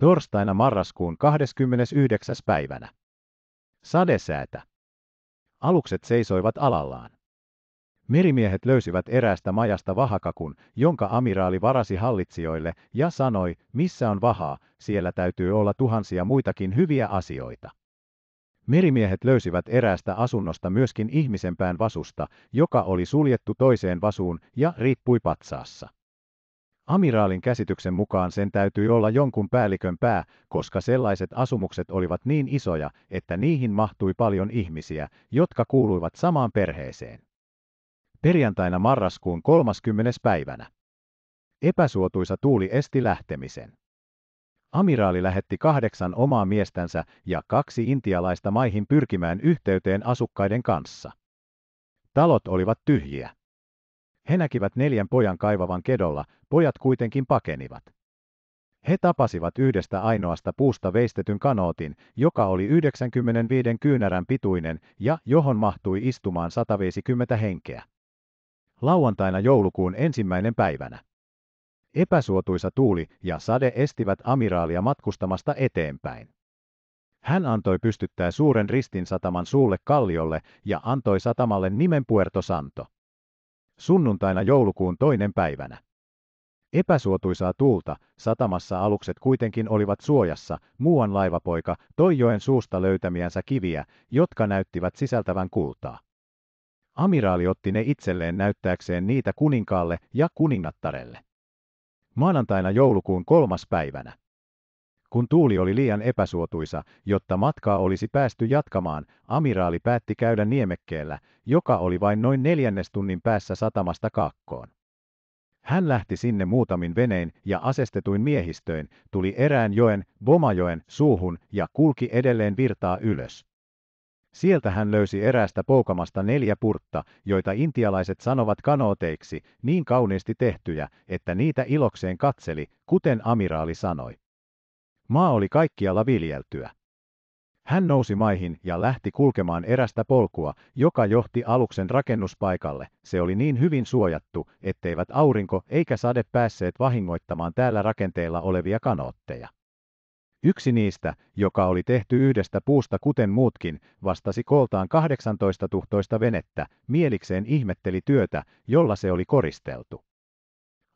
Torstaina marraskuun 29. päivänä. Sadesäätä. Alukset seisoivat alallaan. Merimiehet löysivät eräästä majasta vahakakun, jonka amiraali varasi hallitsijoille, ja sanoi, missä on vahaa, siellä täytyy olla tuhansia muitakin hyviä asioita. Merimiehet löysivät eräästä asunnosta myöskin ihmisenpään vasusta, joka oli suljettu toiseen vasuun ja riippui patsaassa. Amiraalin käsityksen mukaan sen täytyi olla jonkun päällikön pää, koska sellaiset asumukset olivat niin isoja, että niihin mahtui paljon ihmisiä, jotka kuuluivat samaan perheeseen perjantaina marraskuun 30. päivänä. Epäsuotuisa tuuli esti lähtemisen. Amiraali lähetti kahdeksan omaa miestänsä ja kaksi intialaista maihin pyrkimään yhteyteen asukkaiden kanssa. Talot olivat tyhjiä. He näkivät neljän pojan kaivavan kedolla, pojat kuitenkin pakenivat. He tapasivat yhdestä ainoasta puusta veistetyn kanootin, joka oli 95 kyynärän pituinen ja johon mahtui istumaan 150 henkeä lauantaina joulukuun ensimmäinen päivänä. Epäsuotuisa tuuli ja sade estivät amiraalia matkustamasta eteenpäin. Hän antoi pystyttää suuren ristin sataman suulle kalliolle ja antoi satamalle nimen Puerto Santo. Sunnuntaina joulukuun toinen päivänä. Epäsuotuisaa tuulta satamassa alukset kuitenkin olivat suojassa, muuan laivapoika toi joen suusta löytämiänsä kiviä, jotka näyttivät sisältävän kultaa amiraali otti ne itselleen näyttääkseen niitä kuninkaalle ja kuningattarelle. Maanantaina joulukuun kolmas päivänä. Kun tuuli oli liian epäsuotuisa, jotta matkaa olisi päästy jatkamaan, amiraali päätti käydä niemekkeellä, joka oli vain noin neljännes tunnin päässä satamasta kaakkoon. Hän lähti sinne muutamin venein ja asestetuin miehistöin, tuli erään joen, Bomajoen, suuhun ja kulki edelleen virtaa ylös. Sieltä hän löysi eräästä poukamasta neljä purtta, joita intialaiset sanovat kanooteiksi, niin kauniisti tehtyjä, että niitä ilokseen katseli, kuten amiraali sanoi. Maa oli kaikkialla viljeltyä. Hän nousi maihin ja lähti kulkemaan erästä polkua, joka johti aluksen rakennuspaikalle. Se oli niin hyvin suojattu, etteivät aurinko eikä sade päässeet vahingoittamaan täällä rakenteilla olevia kanootteja. Yksi niistä, joka oli tehty yhdestä puusta kuten muutkin, vastasi kooltaan 18 tuhtoista venettä, mielikseen ihmetteli työtä, jolla se oli koristeltu.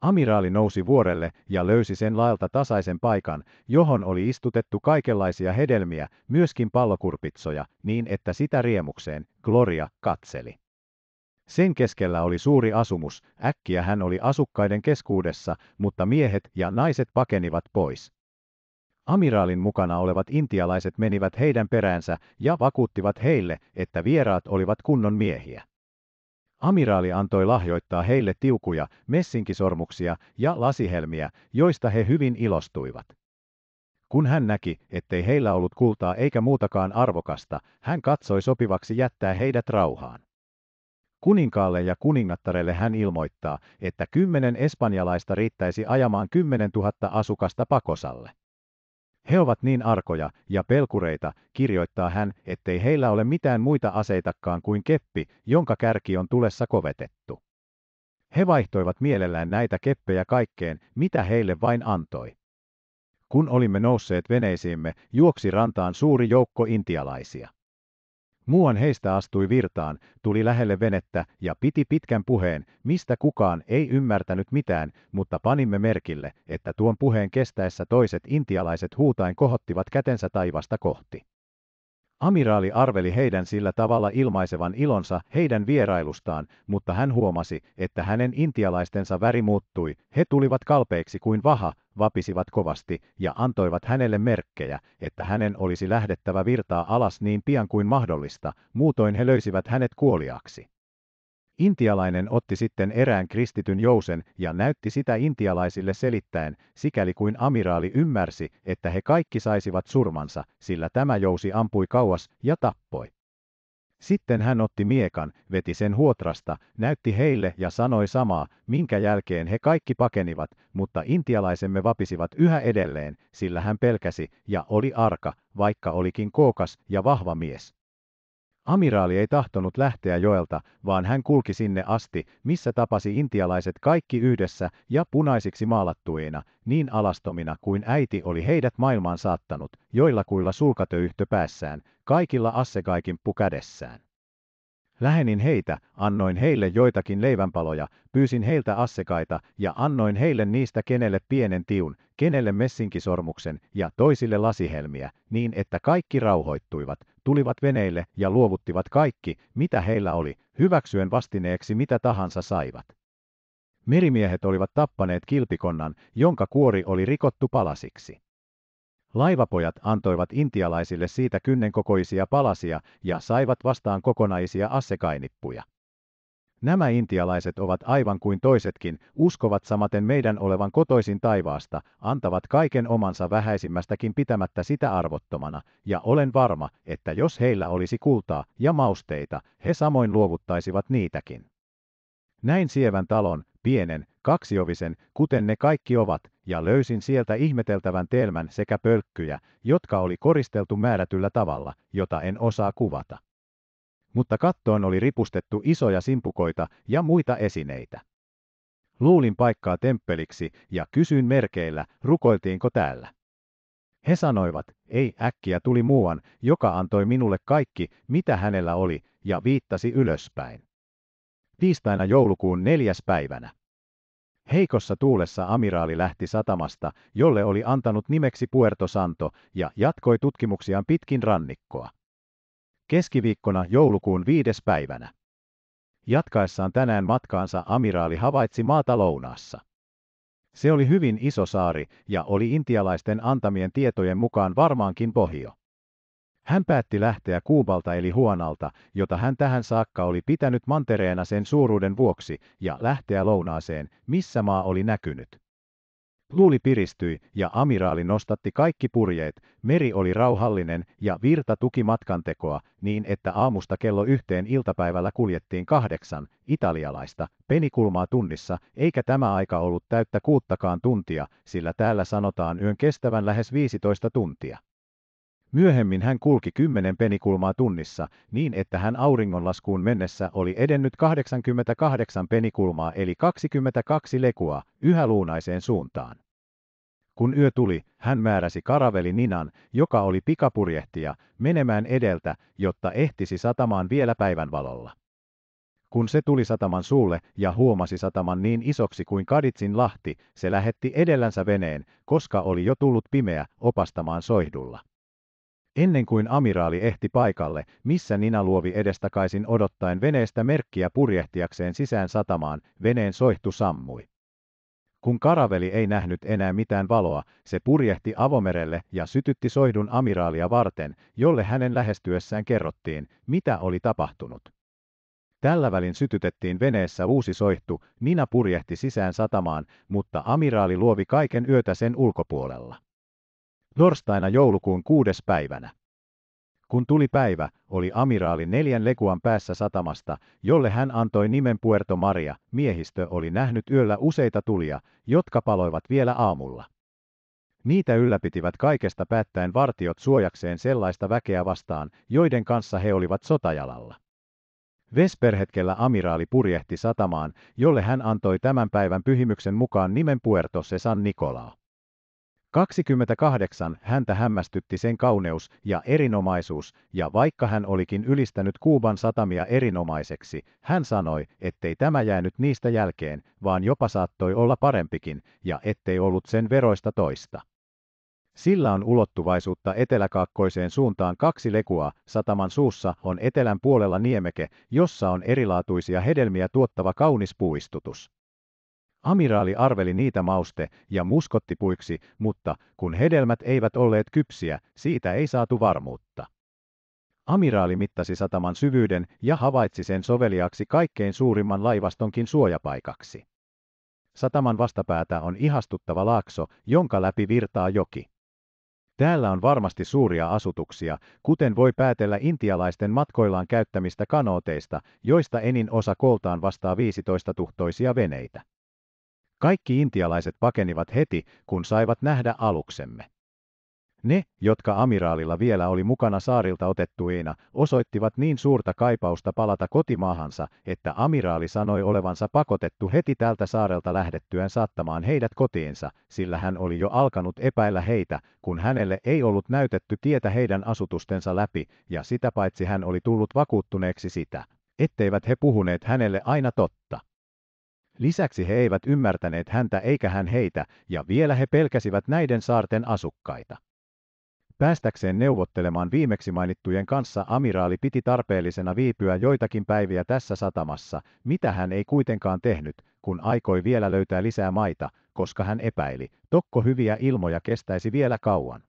Amiraali nousi vuorelle ja löysi sen laelta tasaisen paikan, johon oli istutettu kaikenlaisia hedelmiä, myöskin pallokurpitsoja, niin että sitä riemukseen Gloria katseli. Sen keskellä oli suuri asumus, äkkiä hän oli asukkaiden keskuudessa, mutta miehet ja naiset pakenivat pois. Amiraalin mukana olevat intialaiset menivät heidän peräänsä ja vakuuttivat heille, että vieraat olivat kunnon miehiä. Amiraali antoi lahjoittaa heille tiukuja, messinkisormuksia ja lasihelmiä, joista he hyvin ilostuivat. Kun hän näki, ettei heillä ollut kultaa eikä muutakaan arvokasta, hän katsoi sopivaksi jättää heidät rauhaan. Kuninkaalle ja kuningattarelle hän ilmoittaa, että kymmenen espanjalaista riittäisi ajamaan kymmenen tuhatta asukasta pakosalle. He ovat niin arkoja ja pelkureita, kirjoittaa hän, ettei heillä ole mitään muita aseitakaan kuin keppi, jonka kärki on tulessa kovetettu. He vaihtoivat mielellään näitä keppejä kaikkeen, mitä heille vain antoi. Kun olimme nousseet veneisiimme, juoksi rantaan suuri joukko intialaisia. Muuan heistä astui virtaan, tuli lähelle venettä ja piti pitkän puheen, mistä kukaan ei ymmärtänyt mitään, mutta panimme merkille, että tuon puheen kestäessä toiset intialaiset huutain kohottivat kätensä taivasta kohti. Amiraali arveli heidän sillä tavalla ilmaisevan ilonsa heidän vierailustaan, mutta hän huomasi, että hänen intialaistensa väri muuttui. He tulivat kalpeiksi kuin vaha, vapisivat kovasti ja antoivat hänelle merkkejä, että hänen olisi lähdettävä virtaa alas niin pian kuin mahdollista, muutoin he löysivät hänet kuoliaksi. Intialainen otti sitten erään kristityn jousen ja näytti sitä intialaisille selittäen, sikäli kuin amiraali ymmärsi, että he kaikki saisivat surmansa, sillä tämä jousi ampui kauas ja tappoi. Sitten hän otti miekan, veti sen huotrasta, näytti heille ja sanoi samaa, minkä jälkeen he kaikki pakenivat, mutta intialaisemme vapisivat yhä edelleen, sillä hän pelkäsi ja oli arka, vaikka olikin kookas ja vahva mies. Amiraali ei tahtonut lähteä joelta, vaan hän kulki sinne asti, missä tapasi intialaiset kaikki yhdessä ja punaisiksi maalattuina, niin alastomina kuin äiti oli heidät maailmaan saattanut, joilla kuilla sulkatöyhtö päässään, kaikilla assekaikin pukädessään. Lähenin heitä, annoin heille joitakin leivänpaloja, pyysin heiltä assekaita ja annoin heille niistä kenelle pienen tiun, kenelle messinkisormuksen ja toisille lasihelmiä, niin että kaikki rauhoittuivat, tulivat veneille ja luovuttivat kaikki, mitä heillä oli, hyväksyen vastineeksi mitä tahansa saivat. Merimiehet olivat tappaneet kilpikonnan, jonka kuori oli rikottu palasiksi. Laivapojat antoivat intialaisille siitä kynnenkokoisia palasia ja saivat vastaan kokonaisia assekainippuja. Nämä intialaiset ovat aivan kuin toisetkin, uskovat samaten meidän olevan kotoisin taivaasta, antavat kaiken omansa vähäisimmästäkin pitämättä sitä arvottomana, ja olen varma, että jos heillä olisi kultaa ja mausteita, he samoin luovuttaisivat niitäkin. Näin sievän talon, pienen, kaksiovisen, kuten ne kaikki ovat, ja löysin sieltä ihmeteltävän telmän sekä pölkkyjä, jotka oli koristeltu määrätyllä tavalla, jota en osaa kuvata mutta kattoon oli ripustettu isoja simpukoita ja muita esineitä. Luulin paikkaa temppeliksi ja kysyin merkeillä, rukoiltiinko täällä. He sanoivat, ei äkkiä tuli muuan, joka antoi minulle kaikki, mitä hänellä oli, ja viittasi ylöspäin. Tiistaina joulukuun neljäs päivänä. Heikossa tuulessa amiraali lähti satamasta, jolle oli antanut nimeksi Puerto Santo, ja jatkoi tutkimuksiaan pitkin rannikkoa keskiviikkona joulukuun viides päivänä. Jatkaessaan tänään matkaansa amiraali havaitsi maata lounaassa. Se oli hyvin iso saari ja oli intialaisten antamien tietojen mukaan varmaankin pohjo. Hän päätti lähteä Kuubalta eli Huonalta, jota hän tähän saakka oli pitänyt mantereena sen suuruuden vuoksi, ja lähteä lounaaseen, missä maa oli näkynyt. Luuli piristyi ja amiraali nostatti kaikki purjeet, meri oli rauhallinen ja virta tuki matkantekoa niin, että aamusta kello yhteen iltapäivällä kuljettiin kahdeksan italialaista penikulmaa tunnissa, eikä tämä aika ollut täyttä kuuttakaan tuntia, sillä täällä sanotaan yön kestävän lähes 15 tuntia. Myöhemmin hän kulki kymmenen penikulmaa tunnissa, niin että hän auringonlaskuun mennessä oli edennyt 88 penikulmaa eli 22 lekua yhä luunaiseen suuntaan. Kun yö tuli, hän määräsi karaveli Ninan, joka oli pikapurjehtija, menemään edeltä, jotta ehtisi satamaan vielä päivän valolla. Kun se tuli sataman suulle ja huomasi sataman niin isoksi kuin Kaditsin lahti, se lähetti edellänsä veneen, koska oli jo tullut pimeä, opastamaan soihdulla. Ennen kuin amiraali ehti paikalle, missä Nina luovi edestakaisin odottaen veneestä merkkiä purjehtiakseen sisään satamaan, veneen soihtu sammui. Kun karaveli ei nähnyt enää mitään valoa, se purjehti avomerelle ja sytytti soihdun amiraalia varten, jolle hänen lähestyessään kerrottiin, mitä oli tapahtunut. Tällä välin sytytettiin veneessä uusi soihtu, Nina purjehti sisään satamaan, mutta amiraali luovi kaiken yötä sen ulkopuolella. Torstaina joulukuun kuudes päivänä. Kun tuli päivä, oli amiraali neljän lekuan päässä satamasta, jolle hän antoi nimen Puerto Maria. Miehistö oli nähnyt yöllä useita tulia, jotka paloivat vielä aamulla. Niitä ylläpitivät kaikesta päättäen vartiot suojakseen sellaista väkeä vastaan, joiden kanssa he olivat sotajalalla. Vesperhetkellä amiraali purjehti satamaan, jolle hän antoi tämän päivän pyhimyksen mukaan nimen Puerto San Nikolaa. 28 häntä hämmästytti sen kauneus ja erinomaisuus, ja vaikka hän olikin ylistänyt Kuuban satamia erinomaiseksi, hän sanoi, ettei tämä jäänyt niistä jälkeen, vaan jopa saattoi olla parempikin, ja ettei ollut sen veroista toista. Sillä on ulottuvaisuutta eteläkaakkoiseen suuntaan kaksi lekua, sataman suussa on etelän puolella niemeke, jossa on erilaatuisia hedelmiä tuottava kaunis puistutus. Amiraali arveli niitä mauste- ja muskottipuiksi, mutta kun hedelmät eivät olleet kypsiä, siitä ei saatu varmuutta. Amiraali mittasi sataman syvyyden ja havaitsi sen soveliaksi kaikkein suurimman laivastonkin suojapaikaksi. Sataman vastapäätä on ihastuttava laakso, jonka läpi virtaa joki. Täällä on varmasti suuria asutuksia, kuten voi päätellä intialaisten matkoillaan käyttämistä kanooteista, joista enin osa koltaan vastaa 15 tuhtoisia veneitä. Kaikki intialaiset pakenivat heti, kun saivat nähdä aluksemme. Ne, jotka amiraalilla vielä oli mukana saarilta otettuina, osoittivat niin suurta kaipausta palata kotimaahansa, että amiraali sanoi olevansa pakotettu heti tältä saarelta lähdettyään saattamaan heidät kotiinsa, sillä hän oli jo alkanut epäillä heitä, kun hänelle ei ollut näytetty tietä heidän asutustensa läpi, ja sitä paitsi hän oli tullut vakuuttuneeksi sitä, etteivät he puhuneet hänelle aina totta. Lisäksi he eivät ymmärtäneet häntä eikä hän heitä, ja vielä he pelkäsivät näiden saarten asukkaita. Päästäkseen neuvottelemaan viimeksi mainittujen kanssa amiraali piti tarpeellisena viipyä joitakin päiviä tässä satamassa, mitä hän ei kuitenkaan tehnyt, kun aikoi vielä löytää lisää maita, koska hän epäili, tokko hyviä ilmoja kestäisi vielä kauan.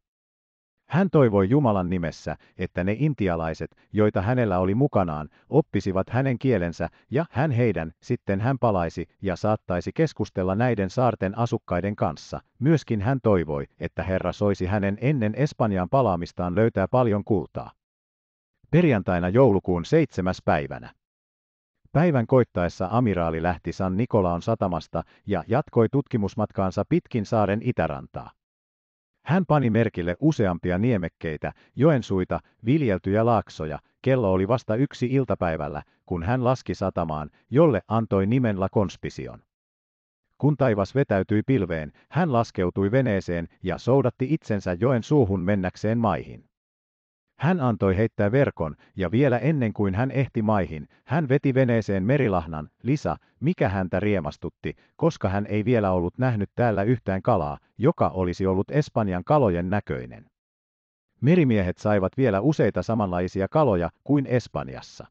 Hän toivoi Jumalan nimessä, että ne intialaiset, joita hänellä oli mukanaan, oppisivat hänen kielensä ja hän heidän, sitten hän palaisi ja saattaisi keskustella näiden saarten asukkaiden kanssa. Myöskin hän toivoi, että Herra soisi hänen ennen Espanjaan palaamistaan löytää paljon kultaa. Perjantaina joulukuun seitsemäs päivänä. Päivän koittaessa amiraali lähti San Nikolaon satamasta ja jatkoi tutkimusmatkaansa pitkin saaren itärantaa. Hän pani merkille useampia niemekkeitä, joensuita, viljeltyjä laaksoja. Kello oli vasta yksi iltapäivällä, kun hän laski satamaan, jolle antoi nimen La Conspision. Kun taivas vetäytyi pilveen, hän laskeutui veneeseen ja soudatti itsensä joen suuhun mennäkseen maihin. Hän antoi heittää verkon, ja vielä ennen kuin hän ehti maihin, hän veti veneeseen merilahnan, Lisa, mikä häntä riemastutti, koska hän ei vielä ollut nähnyt täällä yhtään kalaa, joka olisi ollut Espanjan kalojen näköinen. Merimiehet saivat vielä useita samanlaisia kaloja kuin Espanjassa.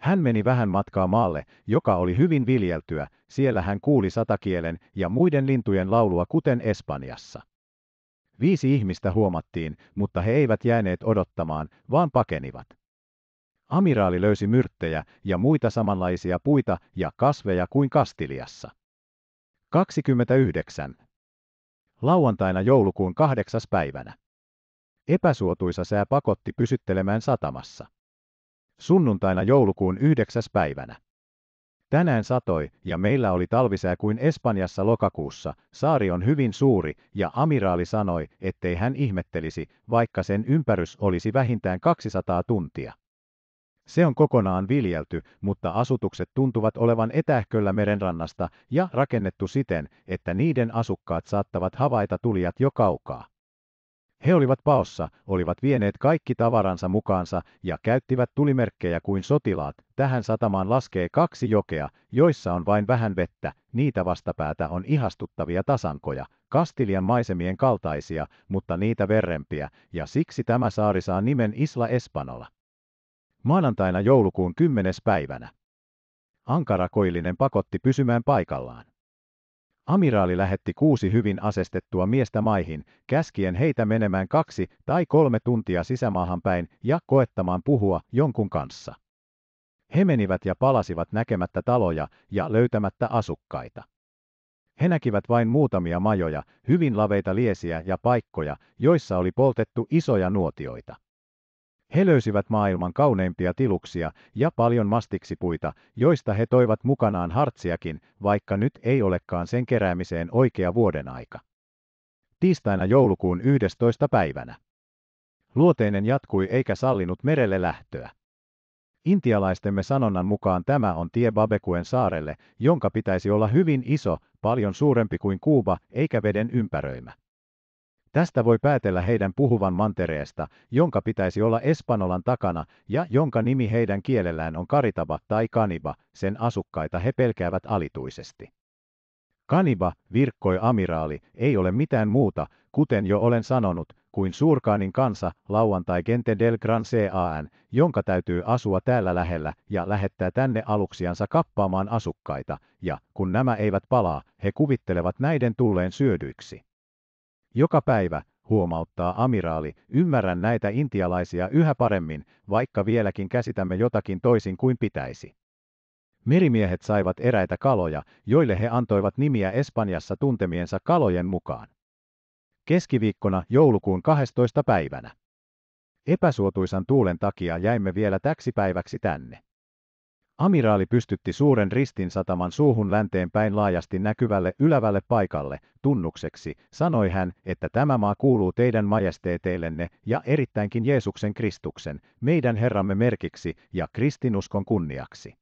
Hän meni vähän matkaa maalle, joka oli hyvin viljeltyä, siellä hän kuuli satakielen ja muiden lintujen laulua kuten Espanjassa. Viisi ihmistä huomattiin, mutta he eivät jääneet odottamaan, vaan pakenivat. Amiraali löysi myrttejä ja muita samanlaisia puita ja kasveja kuin Kastiliassa. 29. Lauantaina joulukuun kahdeksas päivänä. Epäsuotuisa sää pakotti pysyttelemään satamassa. Sunnuntaina joulukuun yhdeksäs päivänä. Tänään satoi ja meillä oli talvisää kuin Espanjassa lokakuussa, saari on hyvin suuri ja amiraali sanoi, ettei hän ihmettelisi, vaikka sen ympärys olisi vähintään 200 tuntia. Se on kokonaan viljelty, mutta asutukset tuntuvat olevan etähköllä merenrannasta ja rakennettu siten, että niiden asukkaat saattavat havaita tulijat jo kaukaa. He olivat paossa, olivat vieneet kaikki tavaransa mukaansa ja käyttivät tulimerkkejä kuin sotilaat. Tähän satamaan laskee kaksi jokea, joissa on vain vähän vettä, niitä vastapäätä on ihastuttavia tasankoja, Kastilian maisemien kaltaisia, mutta niitä verrempiä, ja siksi tämä saari saa nimen Isla Espanola. Maanantaina joulukuun 10. päivänä. Ankara koillinen pakotti pysymään paikallaan. Amiraali lähetti kuusi hyvin asestettua miestä maihin, käskien heitä menemään kaksi tai kolme tuntia sisämaahan päin ja koettamaan puhua jonkun kanssa. He menivät ja palasivat näkemättä taloja ja löytämättä asukkaita. He näkivät vain muutamia majoja, hyvin laveita liesiä ja paikkoja, joissa oli poltettu isoja nuotioita. He löysivät maailman kauneimpia tiluksia ja paljon mastiksipuita, joista he toivat mukanaan hartsiakin, vaikka nyt ei olekaan sen keräämiseen oikea vuoden aika. Tiistaina joulukuun 11. päivänä. Luoteinen jatkui eikä sallinut merelle lähtöä. Intialaistemme sanonnan mukaan tämä on tie Babekuen saarelle, jonka pitäisi olla hyvin iso, paljon suurempi kuin Kuuba, eikä veden ympäröimä. Tästä voi päätellä heidän puhuvan mantereesta, jonka pitäisi olla Espanolan takana ja jonka nimi heidän kielellään on Karitaba tai Kaniba, sen asukkaita he pelkäävät alituisesti. Kaniba, virkkoi amiraali, ei ole mitään muuta, kuten jo olen sanonut, kuin suurkaanin kansa lauantai Gente del Gran CAN, jonka täytyy asua täällä lähellä ja lähettää tänne aluksiansa kappaamaan asukkaita, ja kun nämä eivät palaa, he kuvittelevat näiden tulleen syödyiksi. Joka päivä, huomauttaa amiraali, ymmärrän näitä intialaisia yhä paremmin, vaikka vieläkin käsitämme jotakin toisin kuin pitäisi. Merimiehet saivat eräitä kaloja, joille he antoivat nimiä Espanjassa tuntemiensa kalojen mukaan. Keskiviikkona joulukuun 12. päivänä. Epäsuotuisan tuulen takia jäimme vielä täksi päiväksi tänne. Amiraali pystytti suuren ristin sataman suuhun länteen päin laajasti näkyvälle ylävälle paikalle, tunnukseksi, sanoi hän, että tämä maa kuuluu teidän majesteeteillenne ja erittäinkin Jeesuksen Kristuksen, meidän Herramme merkiksi ja kristinuskon kunniaksi.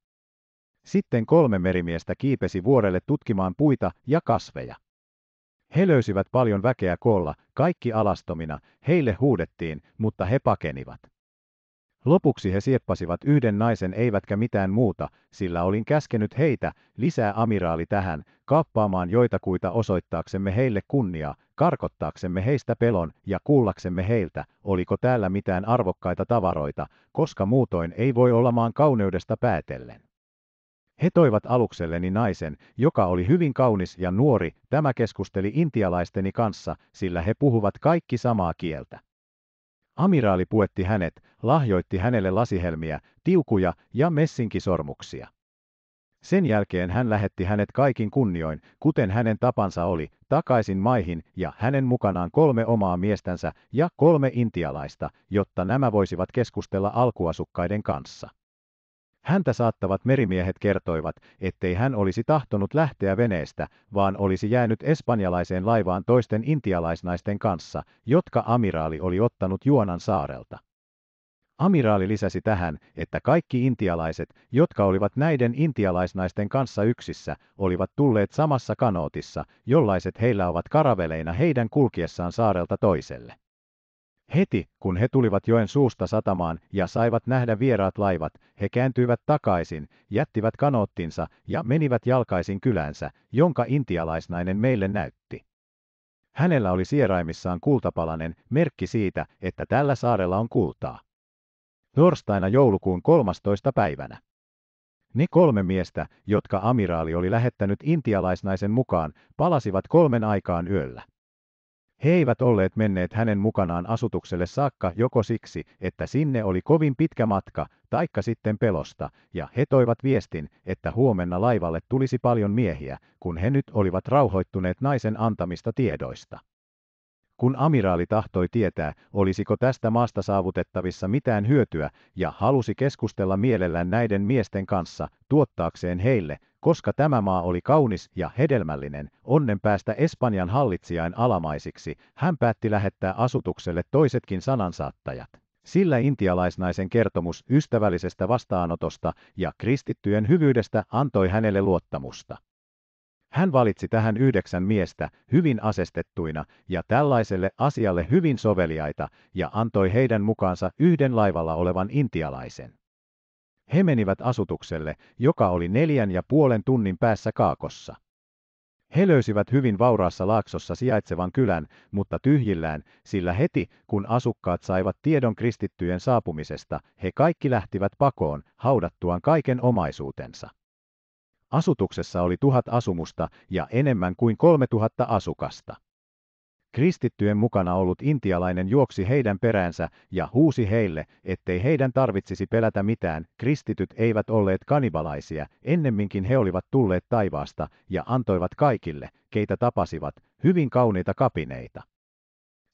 Sitten kolme merimiestä kiipesi vuorelle tutkimaan puita ja kasveja. He löysivät paljon väkeä koolla, kaikki alastomina, heille huudettiin, mutta he pakenivat. Lopuksi he sieppasivat yhden naisen eivätkä mitään muuta, sillä olin käskenyt heitä, lisää amiraali tähän, kaappaamaan joitakuita osoittaaksemme heille kunniaa, karkottaaksemme heistä pelon ja kuullaksemme heiltä, oliko täällä mitään arvokkaita tavaroita, koska muutoin ei voi olla maan kauneudesta päätellen. He toivat alukselleni naisen, joka oli hyvin kaunis ja nuori, tämä keskusteli intialaisteni kanssa, sillä he puhuvat kaikki samaa kieltä. Amiraali puetti hänet, lahjoitti hänelle lasihelmiä, tiukuja ja messinkisormuksia. Sen jälkeen hän lähetti hänet kaikin kunnioin, kuten hänen tapansa oli, takaisin maihin ja hänen mukanaan kolme omaa miestänsä ja kolme intialaista, jotta nämä voisivat keskustella alkuasukkaiden kanssa. Häntä saattavat merimiehet kertoivat, ettei hän olisi tahtonut lähteä veneestä, vaan olisi jäänyt espanjalaiseen laivaan toisten intialaisnaisten kanssa, jotka amiraali oli ottanut Juonan saarelta. Amiraali lisäsi tähän, että kaikki intialaiset, jotka olivat näiden intialaisnaisten kanssa yksissä, olivat tulleet samassa kanootissa, jollaiset heillä ovat karaveleina heidän kulkiessaan saarelta toiselle. Heti, kun he tulivat joen suusta satamaan ja saivat nähdä vieraat laivat, he kääntyivät takaisin, jättivät kanoottinsa ja menivät jalkaisin kylänsä, jonka intialaisnainen meille näytti. Hänellä oli sieraimissaan kultapalanen, merkki siitä, että tällä saarella on kultaa. Torstaina joulukuun 13. päivänä. Ne kolme miestä, jotka amiraali oli lähettänyt intialaisnaisen mukaan, palasivat kolmen aikaan yöllä. He eivät olleet menneet hänen mukanaan asutukselle saakka joko siksi, että sinne oli kovin pitkä matka, taikka sitten pelosta, ja he toivat viestin, että huomenna laivalle tulisi paljon miehiä, kun he nyt olivat rauhoittuneet naisen antamista tiedoista kun amiraali tahtoi tietää, olisiko tästä maasta saavutettavissa mitään hyötyä, ja halusi keskustella mielellään näiden miesten kanssa, tuottaakseen heille, koska tämä maa oli kaunis ja hedelmällinen, onnen päästä Espanjan hallitsijain alamaisiksi, hän päätti lähettää asutukselle toisetkin sanansaattajat. Sillä intialaisnaisen kertomus ystävällisestä vastaanotosta ja kristittyjen hyvyydestä antoi hänelle luottamusta. Hän valitsi tähän yhdeksän miestä hyvin asestettuina ja tällaiselle asialle hyvin soveliaita ja antoi heidän mukaansa yhden laivalla olevan intialaisen. He menivät asutukselle, joka oli neljän ja puolen tunnin päässä kaakossa. He löysivät hyvin vauraassa laaksossa sijaitsevan kylän, mutta tyhjillään, sillä heti, kun asukkaat saivat tiedon kristittyjen saapumisesta, he kaikki lähtivät pakoon, haudattuaan kaiken omaisuutensa. Asutuksessa oli tuhat asumusta ja enemmän kuin 3000 asukasta. Kristittyjen mukana ollut intialainen juoksi heidän peräänsä ja huusi heille, ettei heidän tarvitsisi pelätä mitään, kristityt eivät olleet kanibalaisia, ennemminkin he olivat tulleet taivaasta ja antoivat kaikille, keitä tapasivat, hyvin kauniita kapineita.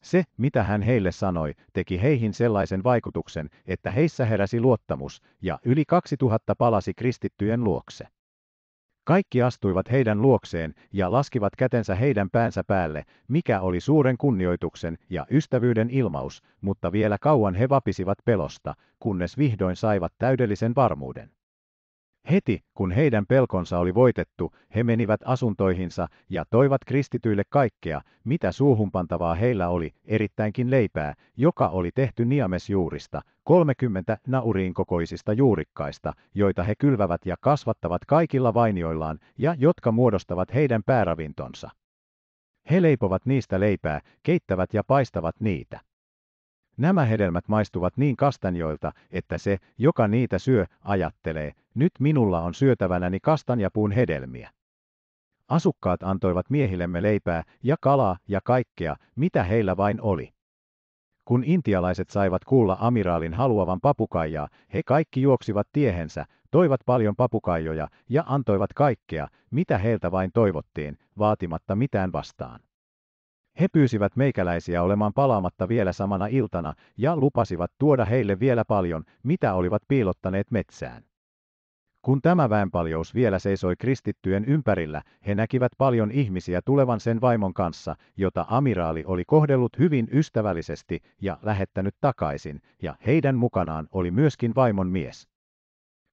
Se, mitä hän heille sanoi, teki heihin sellaisen vaikutuksen, että heissä heräsi luottamus, ja yli 2000 palasi kristittyjen luokse. Kaikki astuivat heidän luokseen ja laskivat kätensä heidän päänsä päälle, mikä oli suuren kunnioituksen ja ystävyyden ilmaus, mutta vielä kauan he vapisivat pelosta, kunnes vihdoin saivat täydellisen varmuuden. Heti kun heidän pelkonsa oli voitettu, he menivät asuntoihinsa ja toivat kristityille kaikkea, mitä suuhunpantavaa heillä oli, erittäinkin leipää, joka oli tehty niamesjuurista, 30 nauriin kokoisista juurikkaista, joita he kylvävät ja kasvattavat kaikilla vainioillaan ja jotka muodostavat heidän pääravintonsa. He leipovat niistä leipää, keittävät ja paistavat niitä. Nämä hedelmät maistuvat niin kastanjoilta, että se, joka niitä syö, ajattelee, nyt minulla on syötävänäni kastanjapuun hedelmiä. Asukkaat antoivat miehillemme leipää ja kalaa ja kaikkea, mitä heillä vain oli. Kun intialaiset saivat kuulla amiraalin haluavan papukaijaa, he kaikki juoksivat tiehensä, toivat paljon papukaijoja ja antoivat kaikkea, mitä heiltä vain toivottiin, vaatimatta mitään vastaan. He pyysivät meikäläisiä olemaan palaamatta vielä samana iltana ja lupasivat tuoda heille vielä paljon, mitä olivat piilottaneet metsään. Kun tämä väenpaljous vielä seisoi kristittyjen ympärillä, he näkivät paljon ihmisiä tulevan sen vaimon kanssa, jota amiraali oli kohdellut hyvin ystävällisesti ja lähettänyt takaisin, ja heidän mukanaan oli myöskin vaimon mies.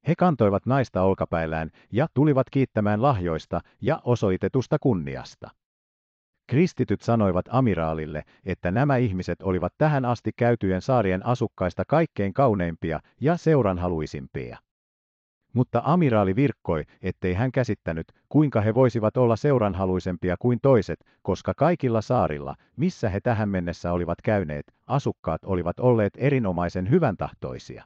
He kantoivat naista olkapäillään ja tulivat kiittämään lahjoista ja osoitetusta kunniasta. Kristityt sanoivat amiraalille, että nämä ihmiset olivat tähän asti käytyjen saarien asukkaista kaikkein kauneimpia ja seuranhaluisimpia. Mutta amiraali virkkoi, ettei hän käsittänyt, kuinka he voisivat olla seuranhaluisempia kuin toiset, koska kaikilla saarilla, missä he tähän mennessä olivat käyneet, asukkaat olivat olleet erinomaisen hyvän tahtoisia.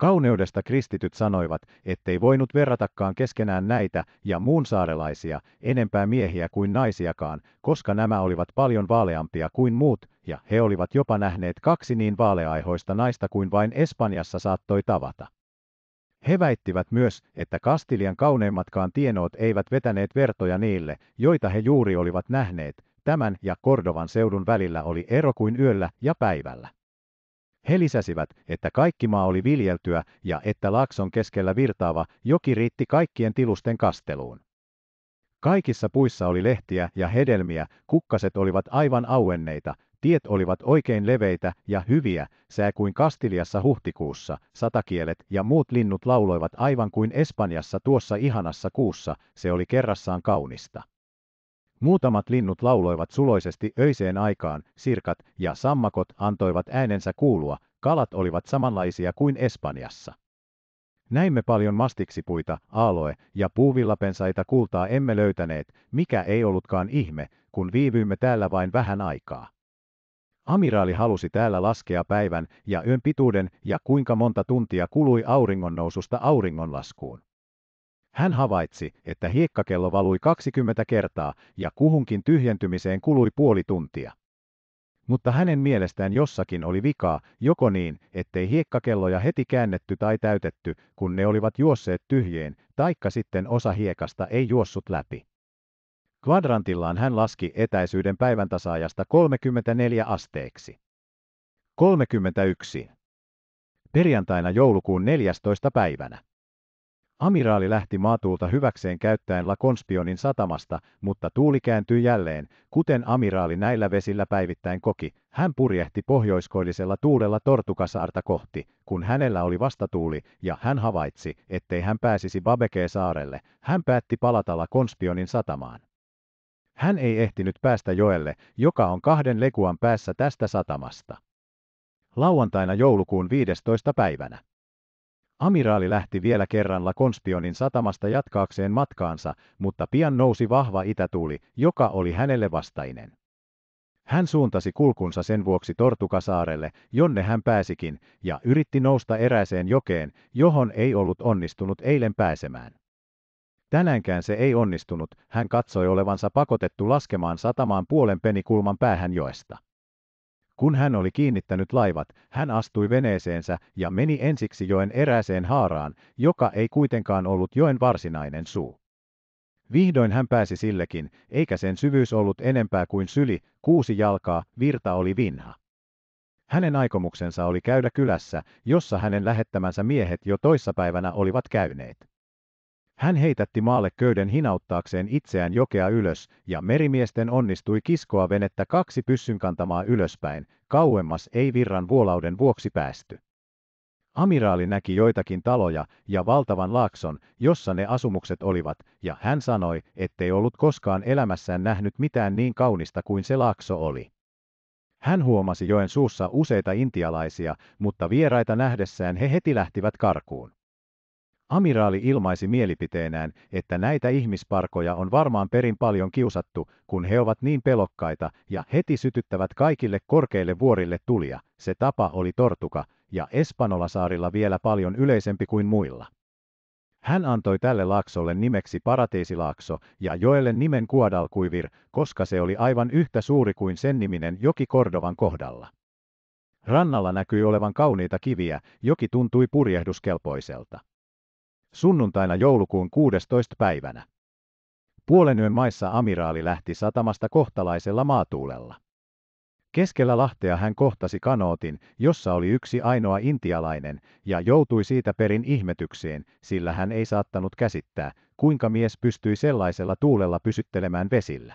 Kauneudesta kristityt sanoivat, ettei voinut verratakaan keskenään näitä ja muunsaarelaisia, enempää miehiä kuin naisiakaan, koska nämä olivat paljon vaaleampia kuin muut, ja he olivat jopa nähneet kaksi niin vaaleaihoista naista kuin vain Espanjassa saattoi tavata. He väittivät myös, että Kastilian kauneimmatkaan tienoot eivät vetäneet vertoja niille, joita he juuri olivat nähneet, tämän ja Kordovan seudun välillä oli ero kuin yöllä ja päivällä. He lisäsivät, että kaikki maa oli viljeltyä ja että laakson keskellä virtaava joki riitti kaikkien tilusten kasteluun. Kaikissa puissa oli lehtiä ja hedelmiä, kukkaset olivat aivan auenneita, tiet olivat oikein leveitä ja hyviä, sää kuin Kastiliassa huhtikuussa, satakielet ja muut linnut lauloivat aivan kuin Espanjassa tuossa ihanassa kuussa, se oli kerrassaan kaunista. Muutamat linnut lauloivat suloisesti öiseen aikaan, sirkat ja sammakot antoivat äänensä kuulua, kalat olivat samanlaisia kuin Espanjassa. Näimme paljon mastiksipuita, aaloe- ja puuvillapensaita kultaa emme löytäneet, mikä ei ollutkaan ihme, kun viivyimme täällä vain vähän aikaa. Amiraali halusi täällä laskea päivän ja yön pituuden ja kuinka monta tuntia kului auringonnoususta auringonlaskuun. Hän havaitsi, että hiekkakello valui 20 kertaa ja kuhunkin tyhjentymiseen kului puoli tuntia. Mutta hänen mielestään jossakin oli vikaa, joko niin, ettei hiekkakelloja heti käännetty tai täytetty, kun ne olivat juosseet tyhjeen, taikka sitten osa hiekasta ei juossut läpi. Kvadrantillaan hän laski etäisyyden päivän tasaajasta 34 asteeksi. 31. Perjantaina joulukuun 14. päivänä. Amiraali lähti maatuulta hyväkseen käyttäen La Conspionin satamasta, mutta tuuli kääntyi jälleen, kuten amiraali näillä vesillä päivittäin koki. Hän purjehti pohjoiskoillisella tuulella Tortukasaarta kohti, kun hänellä oli vastatuuli, ja hän havaitsi, ettei hän pääsisi Babekee-saarelle. Hän päätti palata La Conspionin satamaan. Hän ei ehtinyt päästä joelle, joka on kahden leguan päässä tästä satamasta. Lauantaina joulukuun 15. päivänä. Amiraali lähti vielä kerran La satamasta jatkaakseen matkaansa, mutta pian nousi vahva itätuuli, joka oli hänelle vastainen. Hän suuntasi kulkunsa sen vuoksi Tortukasaarelle, jonne hän pääsikin, ja yritti nousta eräiseen jokeen, johon ei ollut onnistunut eilen pääsemään. Tänäänkään se ei onnistunut, hän katsoi olevansa pakotettu laskemaan satamaan puolen penikulman päähän joesta. Kun hän oli kiinnittänyt laivat, hän astui veneeseensä ja meni ensiksi joen erääseen haaraan, joka ei kuitenkaan ollut joen varsinainen suu. Vihdoin hän pääsi sillekin, eikä sen syvyys ollut enempää kuin syli, kuusi jalkaa, virta oli vinha. Hänen aikomuksensa oli käydä kylässä, jossa hänen lähettämänsä miehet jo toissapäivänä olivat käyneet. Hän heitätti maalle köyden hinauttaakseen itseään jokea ylös, ja merimiesten onnistui kiskoa venettä kaksi pyssyn kantamaa ylöspäin, kauemmas ei virran vuolauden vuoksi päästy. Amiraali näki joitakin taloja ja valtavan laakson, jossa ne asumukset olivat, ja hän sanoi, ettei ollut koskaan elämässään nähnyt mitään niin kaunista kuin se laakso oli. Hän huomasi joen suussa useita intialaisia, mutta vieraita nähdessään he heti lähtivät karkuun. Amiraali ilmaisi mielipiteenään, että näitä ihmisparkoja on varmaan perin paljon kiusattu, kun he ovat niin pelokkaita ja heti sytyttävät kaikille korkeille vuorille tulia. Se tapa oli tortuka ja Espanolasaarilla vielä paljon yleisempi kuin muilla. Hän antoi tälle laaksolle nimeksi Paratiisilaakso ja joelle nimen Kuadalkuivir, koska se oli aivan yhtä suuri kuin sen niminen joki Kordovan kohdalla. Rannalla näkyi olevan kauniita kiviä, joki tuntui purjehduskelpoiselta sunnuntaina joulukuun 16. päivänä. Puolen yön maissa amiraali lähti satamasta kohtalaisella maatuulella. Keskellä Lahtea hän kohtasi kanootin, jossa oli yksi ainoa intialainen, ja joutui siitä perin ihmetykseen, sillä hän ei saattanut käsittää, kuinka mies pystyi sellaisella tuulella pysyttelemään vesillä.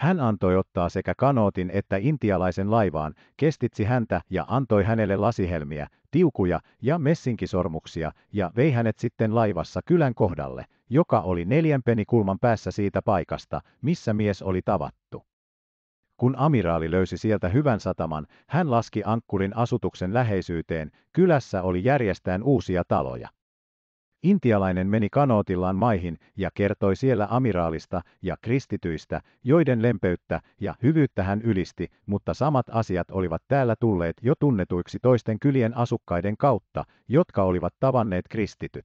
Hän antoi ottaa sekä kanootin että intialaisen laivaan, kestitsi häntä ja antoi hänelle lasihelmiä, tiukuja ja messinkisormuksia ja vei hänet sitten laivassa kylän kohdalle, joka oli neljän penikulman päässä siitä paikasta, missä mies oli tavattu. Kun amiraali löysi sieltä hyvän sataman, hän laski ankkurin asutuksen läheisyyteen, kylässä oli järjestään uusia taloja. Intialainen meni kanootillaan maihin ja kertoi siellä amiraalista ja kristityistä, joiden lempeyttä ja hyvyyttä hän ylisti, mutta samat asiat olivat täällä tulleet jo tunnetuiksi toisten kylien asukkaiden kautta, jotka olivat tavanneet kristityt.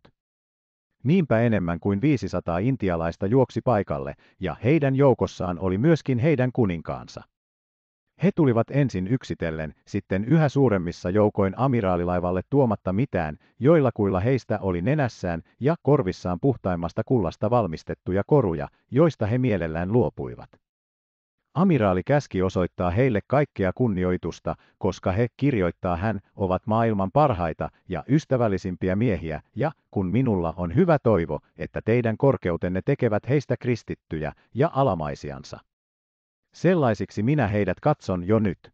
Niinpä enemmän kuin 500 intialaista juoksi paikalle, ja heidän joukossaan oli myöskin heidän kuninkaansa. He tulivat ensin yksitellen, sitten yhä suuremmissa joukoin amiraalilaivalle tuomatta mitään, joilla kuilla heistä oli nenässään ja korvissaan puhtaimmasta kullasta valmistettuja koruja, joista he mielellään luopuivat. Amiraali käski osoittaa heille kaikkea kunnioitusta, koska he, kirjoittaa hän, ovat maailman parhaita ja ystävällisimpiä miehiä, ja kun minulla on hyvä toivo, että teidän korkeutenne tekevät heistä kristittyjä ja alamaisiansa. Sellaisiksi minä heidät katson jo nyt.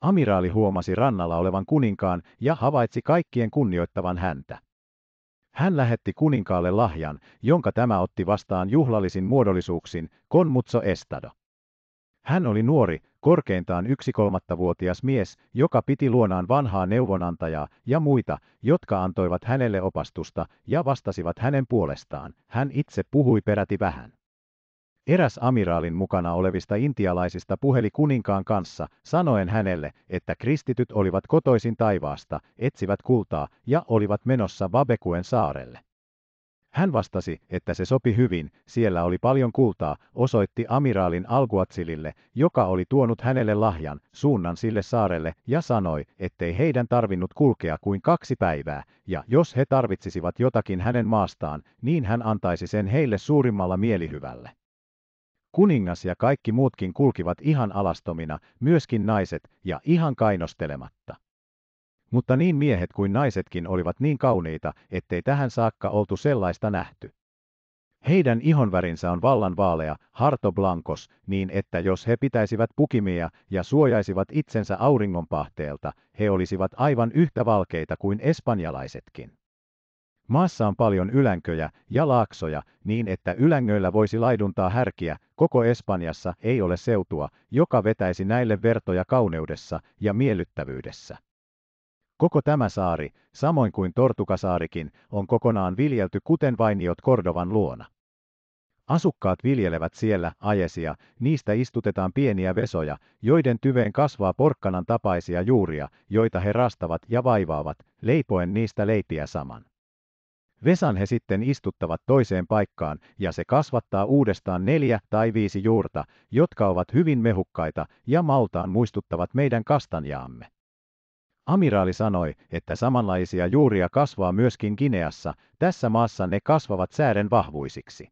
Amiraali huomasi rannalla olevan kuninkaan ja havaitsi kaikkien kunnioittavan häntä. Hän lähetti kuninkaalle lahjan, jonka tämä otti vastaan juhlallisin muodollisuuksin, konmutso estado. Hän oli nuori, korkeintaan yksi kolmattavuotias mies, joka piti luonaan vanhaa neuvonantajaa ja muita, jotka antoivat hänelle opastusta ja vastasivat hänen puolestaan. Hän itse puhui peräti vähän. Eräs amiraalin mukana olevista intialaisista puheli kuninkaan kanssa, sanoen hänelle, että kristityt olivat kotoisin taivaasta, etsivät kultaa ja olivat menossa Vabekuen saarelle. Hän vastasi, että se sopi hyvin, siellä oli paljon kultaa, osoitti amiraalin Alguatsilille, joka oli tuonut hänelle lahjan, suunnan sille saarelle, ja sanoi, ettei heidän tarvinnut kulkea kuin kaksi päivää, ja jos he tarvitsisivat jotakin hänen maastaan, niin hän antaisi sen heille suurimmalla mielihyvällä. Kuningas ja kaikki muutkin kulkivat ihan alastomina, myöskin naiset, ja ihan kainostelematta. Mutta niin miehet kuin naisetkin olivat niin kauniita, ettei tähän saakka oltu sellaista nähty. Heidän ihonvärinsä on vallan vaalea, blankos, niin että jos he pitäisivät pukimia ja suojaisivat itsensä auringonpahteelta, he olisivat aivan yhtä valkeita kuin espanjalaisetkin. Maassa on paljon ylänköjä ja laaksoja niin, että ylängöillä voisi laiduntaa härkiä, koko Espanjassa ei ole seutua, joka vetäisi näille vertoja kauneudessa ja miellyttävyydessä. Koko tämä saari, samoin kuin Tortukasaarikin, on kokonaan viljelty kuten vainiot Kordovan luona. Asukkaat viljelevät siellä ajesia, niistä istutetaan pieniä vesoja, joiden tyveen kasvaa porkkanan tapaisia juuria, joita he rastavat ja vaivaavat, leipoen niistä leipiä saman. Vesan he sitten istuttavat toiseen paikkaan, ja se kasvattaa uudestaan neljä tai viisi juurta, jotka ovat hyvin mehukkaita ja maltaan muistuttavat meidän kastanjaamme. Amiraali sanoi, että samanlaisia juuria kasvaa myöskin Kineassa, tässä maassa ne kasvavat säären vahvuisiksi.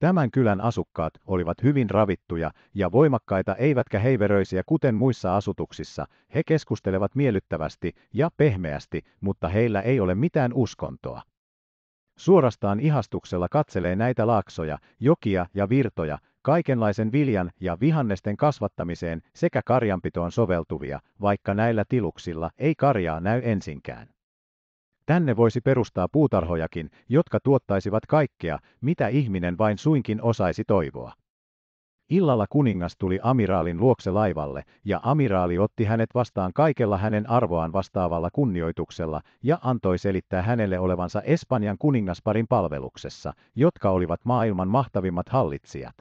Tämän kylän asukkaat olivat hyvin ravittuja ja voimakkaita eivätkä heiveröisiä kuten muissa asutuksissa. He keskustelevat miellyttävästi ja pehmeästi, mutta heillä ei ole mitään uskontoa. Suorastaan ihastuksella katselee näitä laaksoja, jokia ja virtoja, kaikenlaisen viljan ja vihannesten kasvattamiseen sekä karjanpitoon soveltuvia, vaikka näillä tiluksilla ei karjaa näy ensinkään. Tänne voisi perustaa puutarhojakin, jotka tuottaisivat kaikkea, mitä ihminen vain suinkin osaisi toivoa. Illalla kuningas tuli amiraalin luokse laivalle, ja amiraali otti hänet vastaan kaikella hänen arvoaan vastaavalla kunnioituksella, ja antoi selittää hänelle olevansa Espanjan kuningasparin palveluksessa, jotka olivat maailman mahtavimmat hallitsijat.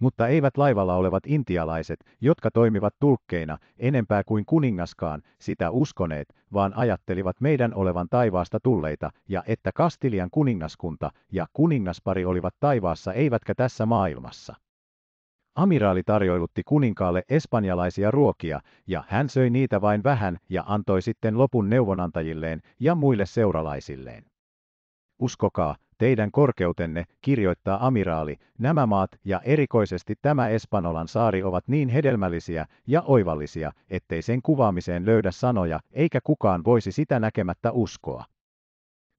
Mutta eivät laivalla olevat intialaiset, jotka toimivat tulkkeina, enempää kuin kuningaskaan, sitä uskoneet, vaan ajattelivat meidän olevan taivaasta tulleita, ja että Kastilian kuningaskunta ja kuningaspari olivat taivaassa eivätkä tässä maailmassa. Amiraali tarjoilutti kuninkaalle espanjalaisia ruokia, ja hän söi niitä vain vähän ja antoi sitten lopun neuvonantajilleen ja muille seuralaisilleen. Uskokaa, teidän korkeutenne, kirjoittaa amiraali, nämä maat ja erikoisesti tämä Espanolan saari ovat niin hedelmällisiä ja oivallisia, ettei sen kuvaamiseen löydä sanoja, eikä kukaan voisi sitä näkemättä uskoa.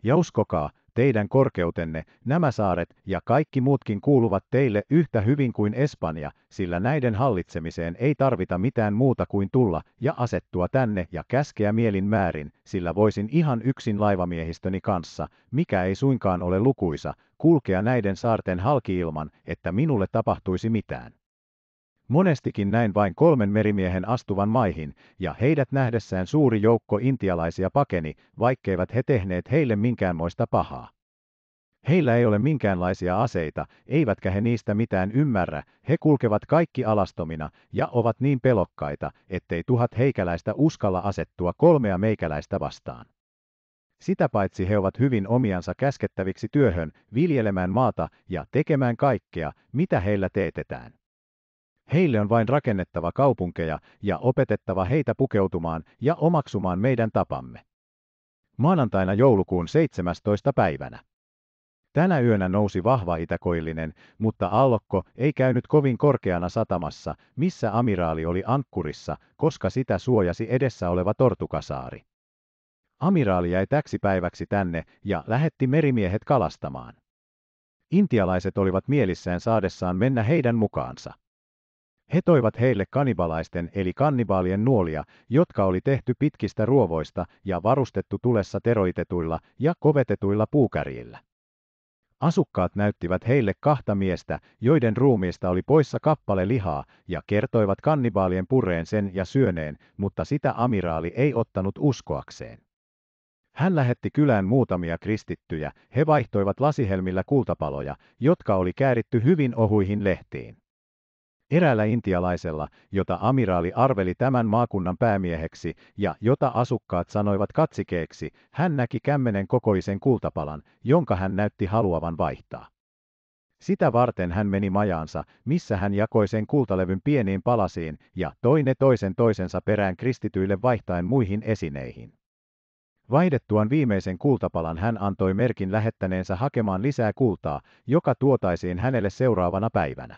Ja uskokaa, teidän korkeutenne, nämä saaret ja kaikki muutkin kuuluvat teille yhtä hyvin kuin Espanja, sillä näiden hallitsemiseen ei tarvita mitään muuta kuin tulla ja asettua tänne ja käskeä mielin määrin, sillä voisin ihan yksin laivamiehistöni kanssa, mikä ei suinkaan ole lukuisa, kulkea näiden saarten halki ilman, että minulle tapahtuisi mitään. Monestikin näin vain kolmen merimiehen astuvan maihin, ja heidät nähdessään suuri joukko intialaisia pakeni, vaikkeivät he tehneet heille minkäänmoista pahaa. Heillä ei ole minkäänlaisia aseita, eivätkä he niistä mitään ymmärrä, he kulkevat kaikki alastomina ja ovat niin pelokkaita, ettei tuhat heikäläistä uskalla asettua kolmea meikäläistä vastaan. Sitä paitsi he ovat hyvin omiansa käskettäviksi työhön, viljelemään maata ja tekemään kaikkea, mitä heillä teetetään. Heille on vain rakennettava kaupunkeja ja opetettava heitä pukeutumaan ja omaksumaan meidän tapamme. Maanantaina joulukuun 17. päivänä. Tänä yönä nousi vahva itäkoillinen, mutta allokko ei käynyt kovin korkeana satamassa, missä amiraali oli ankkurissa, koska sitä suojasi edessä oleva tortukasaari. Amiraali jäi täksi päiväksi tänne ja lähetti merimiehet kalastamaan. Intialaiset olivat mielissään saadessaan mennä heidän mukaansa. He toivat heille kanibalaisten eli kannibaalien nuolia, jotka oli tehty pitkistä ruovoista ja varustettu tulessa teroitetuilla ja kovetetuilla puukärjillä. Asukkaat näyttivät heille kahta miestä, joiden ruumiista oli poissa kappale lihaa, ja kertoivat kannibaalien pureen sen ja syöneen, mutta sitä amiraali ei ottanut uskoakseen. Hän lähetti kylään muutamia kristittyjä, he vaihtoivat lasihelmillä kultapaloja, jotka oli kääritty hyvin ohuihin lehtiin. Eräällä intialaisella, jota amiraali arveli tämän maakunnan päämieheksi ja jota asukkaat sanoivat katsikeeksi, hän näki kämmenen kokoisen kultapalan, jonka hän näytti haluavan vaihtaa. Sitä varten hän meni majaansa, missä hän jakoi sen kultalevyn pieniin palasiin ja toi ne toisen toisensa perään kristityille vaihtaen muihin esineihin. Vaihdettuaan viimeisen kultapalan hän antoi merkin lähettäneensä hakemaan lisää kultaa, joka tuotaisiin hänelle seuraavana päivänä.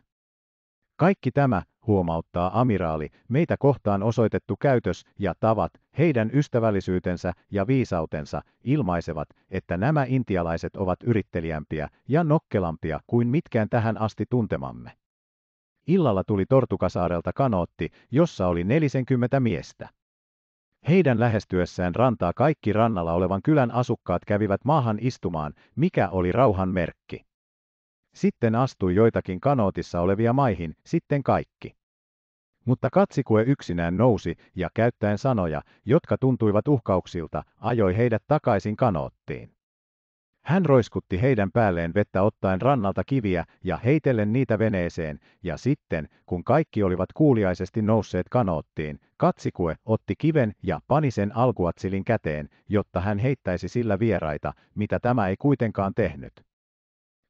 Kaikki tämä, huomauttaa amiraali, meitä kohtaan osoitettu käytös ja tavat, heidän ystävällisyytensä ja viisautensa ilmaisevat, että nämä intialaiset ovat yrittelijämpiä ja nokkelampia kuin mitkään tähän asti tuntemamme. Illalla tuli Tortukasaarelta kanootti, jossa oli 40 miestä. Heidän lähestyessään rantaa kaikki rannalla olevan kylän asukkaat kävivät maahan istumaan, mikä oli rauhan merkki. Sitten astui joitakin kanootissa olevia maihin, sitten kaikki. Mutta katsikue yksinään nousi ja käyttäen sanoja, jotka tuntuivat uhkauksilta, ajoi heidät takaisin kanoottiin. Hän roiskutti heidän päälleen vettä ottaen rannalta kiviä ja heitellen niitä veneeseen, ja sitten, kun kaikki olivat kuuliaisesti nousseet kanoottiin, katsikue otti kiven ja pani sen alkuatsilin käteen, jotta hän heittäisi sillä vieraita, mitä tämä ei kuitenkaan tehnyt.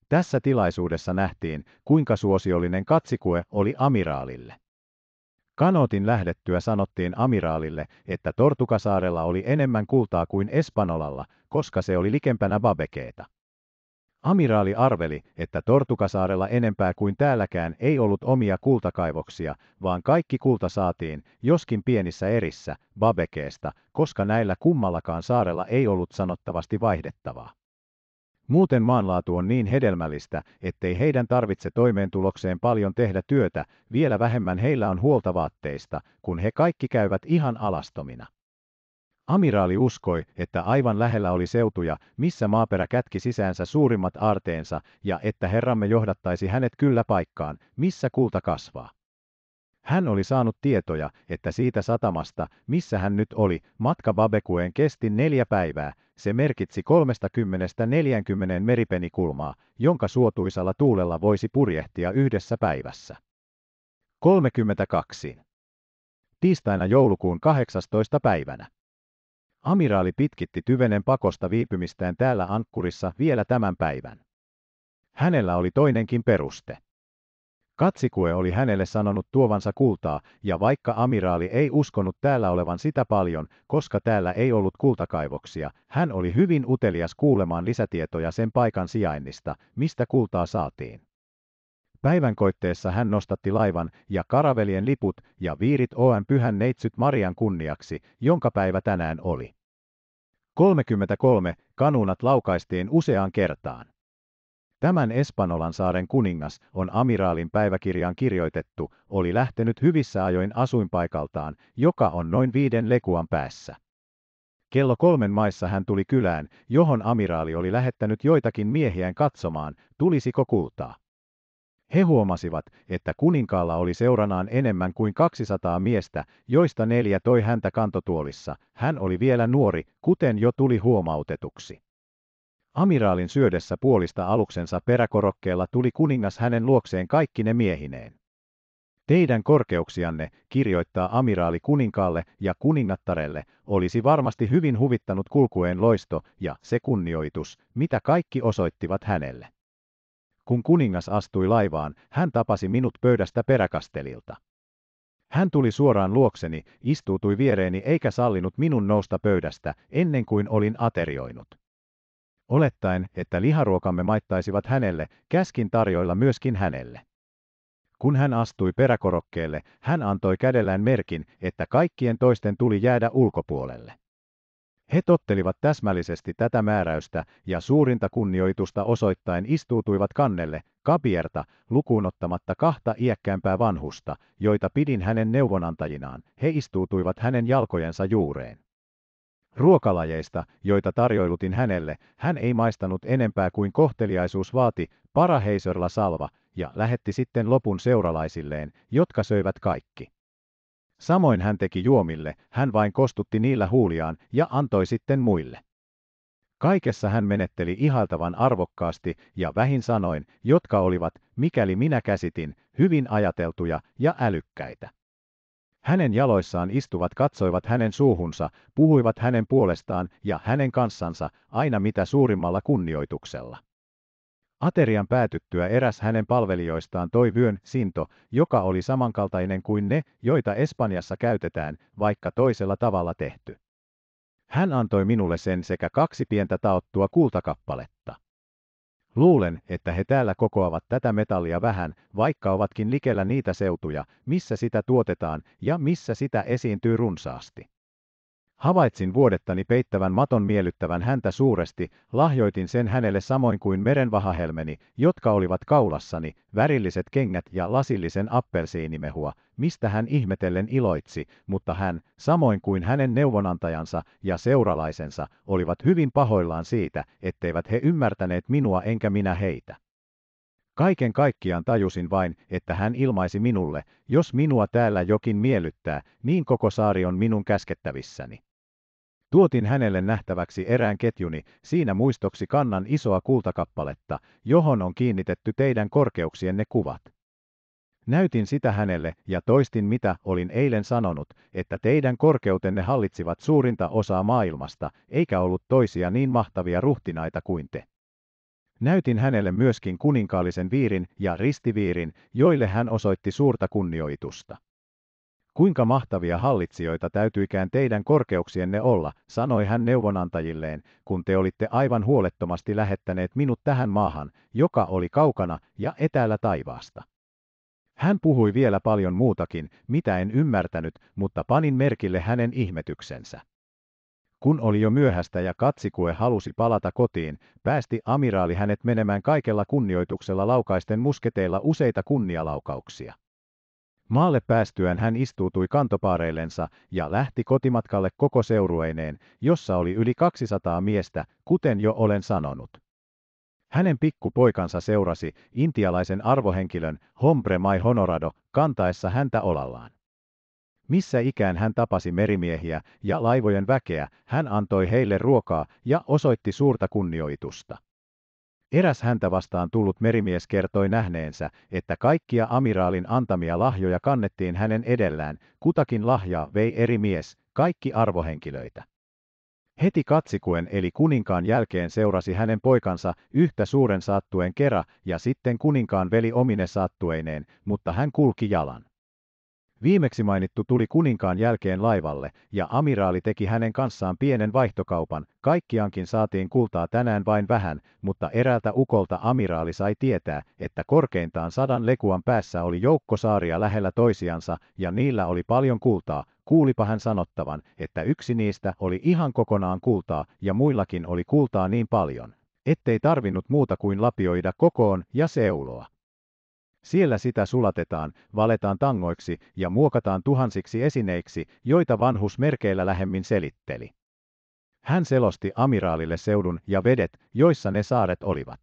Tässä tilaisuudessa nähtiin, kuinka suosiollinen katsikue oli amiraalille. Kanootin lähdettyä sanottiin amiraalille, että Tortukasaarella oli enemmän kultaa kuin Espanolalla, koska se oli likempänä Babekeeta. Amiraali arveli, että Tortukasaarella enempää kuin täälläkään ei ollut omia kultakaivoksia, vaan kaikki kulta saatiin, joskin pienissä erissä, Babekeesta, koska näillä kummallakaan saarella ei ollut sanottavasti vaihdettavaa. Muuten maanlaatu on niin hedelmällistä, ettei heidän tarvitse toimeentulokseen paljon tehdä työtä, vielä vähemmän heillä on huolta vaatteista, kun he kaikki käyvät ihan alastomina. Amiraali uskoi, että aivan lähellä oli seutuja, missä maaperä kätki sisäänsä suurimmat aarteensa, ja että herramme johdattaisi hänet kyllä paikkaan, missä kulta kasvaa. Hän oli saanut tietoja, että siitä satamasta, missä hän nyt oli, matka Babekueen kesti neljä päivää. Se merkitsi 30-40 meripenikulmaa, jonka suotuisalla tuulella voisi purjehtia yhdessä päivässä. 32. Tiistaina joulukuun 18. päivänä. Amiraali pitkitti tyvenen pakosta viipymistään täällä ankkurissa vielä tämän päivän. Hänellä oli toinenkin peruste. Katsikue oli hänelle sanonut tuovansa kultaa, ja vaikka amiraali ei uskonut täällä olevan sitä paljon, koska täällä ei ollut kultakaivoksia, hän oli hyvin utelias kuulemaan lisätietoja sen paikan sijainnista, mistä kultaa saatiin. Päivänkoitteessa hän nostatti laivan ja karavelien liput ja viirit Oen pyhän neitsyt Marian kunniaksi, jonka päivä tänään oli. 33. Kanunat laukaistiin useaan kertaan. Tämän Espanolan saaren kuningas on amiraalin päiväkirjaan kirjoitettu, oli lähtenyt hyvissä ajoin asuinpaikaltaan, joka on noin viiden lekuan päässä. Kello kolmen maissa hän tuli kylään, johon amiraali oli lähettänyt joitakin miehiään katsomaan, tulisiko kultaa. He huomasivat, että kuninkaalla oli seuranaan enemmän kuin 200 miestä, joista neljä toi häntä kantotuolissa. Hän oli vielä nuori, kuten jo tuli huomautetuksi. Amiraalin syödessä puolista aluksensa peräkorokkeella tuli kuningas hänen luokseen ne miehineen. Teidän korkeuksianne, kirjoittaa amiraali kuninkaalle ja kuningattarelle, olisi varmasti hyvin huvittanut kulkueen loisto ja se kunnioitus, mitä kaikki osoittivat hänelle. Kun kuningas astui laivaan, hän tapasi minut pöydästä peräkastelilta. Hän tuli suoraan luokseni, istuutui viereeni eikä sallinut minun nousta pöydästä ennen kuin olin aterioinut olettaen, että liharuokamme maittaisivat hänelle, käskin tarjoilla myöskin hänelle. Kun hän astui peräkorokkeelle, hän antoi kädellään merkin, että kaikkien toisten tuli jäädä ulkopuolelle. He tottelivat täsmällisesti tätä määräystä ja suurinta kunnioitusta osoittain istuutuivat kannelle, kapierta, lukuun ottamatta kahta iäkkäämpää vanhusta, joita pidin hänen neuvonantajinaan, he istuutuivat hänen jalkojensa juureen. Ruokalajeista, joita tarjoilutin hänelle, hän ei maistanut enempää kuin kohteliaisuus vaati, paraheisörla salva, ja lähetti sitten lopun seuralaisilleen, jotka söivät kaikki. Samoin hän teki juomille, hän vain kostutti niillä huuliaan ja antoi sitten muille. Kaikessa hän menetteli ihaltavan arvokkaasti ja vähin sanoin, jotka olivat, mikäli minä käsitin, hyvin ajateltuja ja älykkäitä. Hänen jaloissaan istuvat katsoivat hänen suuhunsa, puhuivat hänen puolestaan ja hänen kanssansa aina mitä suurimmalla kunnioituksella. Aterian päätyttyä eräs hänen palvelijoistaan toi vyön sinto, joka oli samankaltainen kuin ne, joita Espanjassa käytetään, vaikka toisella tavalla tehty. Hän antoi minulle sen sekä kaksi pientä taottua kultakappaletta. Luulen, että he täällä kokoavat tätä metallia vähän, vaikka ovatkin likellä niitä seutuja, missä sitä tuotetaan ja missä sitä esiintyy runsaasti. Havaitsin vuodettani peittävän maton miellyttävän häntä suuresti, lahjoitin sen hänelle samoin kuin merenvahahelmeni, jotka olivat kaulassani, värilliset kengät ja lasillisen appelsiinimehua, mistä hän ihmetellen iloitsi, mutta hän, samoin kuin hänen neuvonantajansa ja seuralaisensa, olivat hyvin pahoillaan siitä, etteivät he ymmärtäneet minua enkä minä heitä. Kaiken kaikkiaan tajusin vain, että hän ilmaisi minulle, jos minua täällä jokin miellyttää, niin koko saari on minun käskettävissäni. Tuotin hänelle nähtäväksi erään ketjuni, siinä muistoksi kannan isoa kultakappaletta, johon on kiinnitetty teidän korkeuksienne kuvat. Näytin sitä hänelle ja toistin mitä olin eilen sanonut, että teidän korkeutenne hallitsivat suurinta osaa maailmasta, eikä ollut toisia niin mahtavia ruhtinaita kuin te. Näytin hänelle myöskin kuninkaallisen viirin ja ristiviirin, joille hän osoitti suurta kunnioitusta. Kuinka mahtavia hallitsijoita täytyikään teidän korkeuksienne olla, sanoi hän neuvonantajilleen, kun te olitte aivan huolettomasti lähettäneet minut tähän maahan, joka oli kaukana ja etäällä taivaasta. Hän puhui vielä paljon muutakin, mitä en ymmärtänyt, mutta panin merkille hänen ihmetyksensä. Kun oli jo myöhäistä ja katsikue halusi palata kotiin, päästi amiraali hänet menemään kaikella kunnioituksella laukaisten musketeilla useita kunnialaukauksia. Maalle päästyään hän istuutui kantopaareillensa ja lähti kotimatkalle koko seurueineen, jossa oli yli 200 miestä, kuten jo olen sanonut. Hänen pikkupoikansa seurasi intialaisen arvohenkilön Hombre Mai Honorado kantaessa häntä olallaan. Missä ikään hän tapasi merimiehiä ja laivojen väkeä, hän antoi heille ruokaa ja osoitti suurta kunnioitusta. Eräs häntä vastaan tullut merimies kertoi nähneensä, että kaikkia amiraalin antamia lahjoja kannettiin hänen edellään, kutakin lahjaa vei eri mies, kaikki arvohenkilöitä. Heti katsikuen eli kuninkaan jälkeen seurasi hänen poikansa yhtä suuren saattuen kera ja sitten kuninkaan veli omine saattueineen, mutta hän kulki jalan. Viimeksi mainittu tuli kuninkaan jälkeen laivalle, ja amiraali teki hänen kanssaan pienen vaihtokaupan, kaikkiankin saatiin kultaa tänään vain vähän, mutta eräältä ukolta amiraali sai tietää, että korkeintaan sadan lekuan päässä oli joukko saaria lähellä toisiansa, ja niillä oli paljon kultaa, kuulipa hän sanottavan, että yksi niistä oli ihan kokonaan kultaa, ja muillakin oli kultaa niin paljon, ettei tarvinnut muuta kuin lapioida kokoon ja seuloa. Siellä sitä sulatetaan, valetaan tangoiksi ja muokataan tuhansiksi esineiksi, joita vanhus merkeillä lähemmin selitteli. Hän selosti amiraalille seudun ja vedet, joissa ne saaret olivat.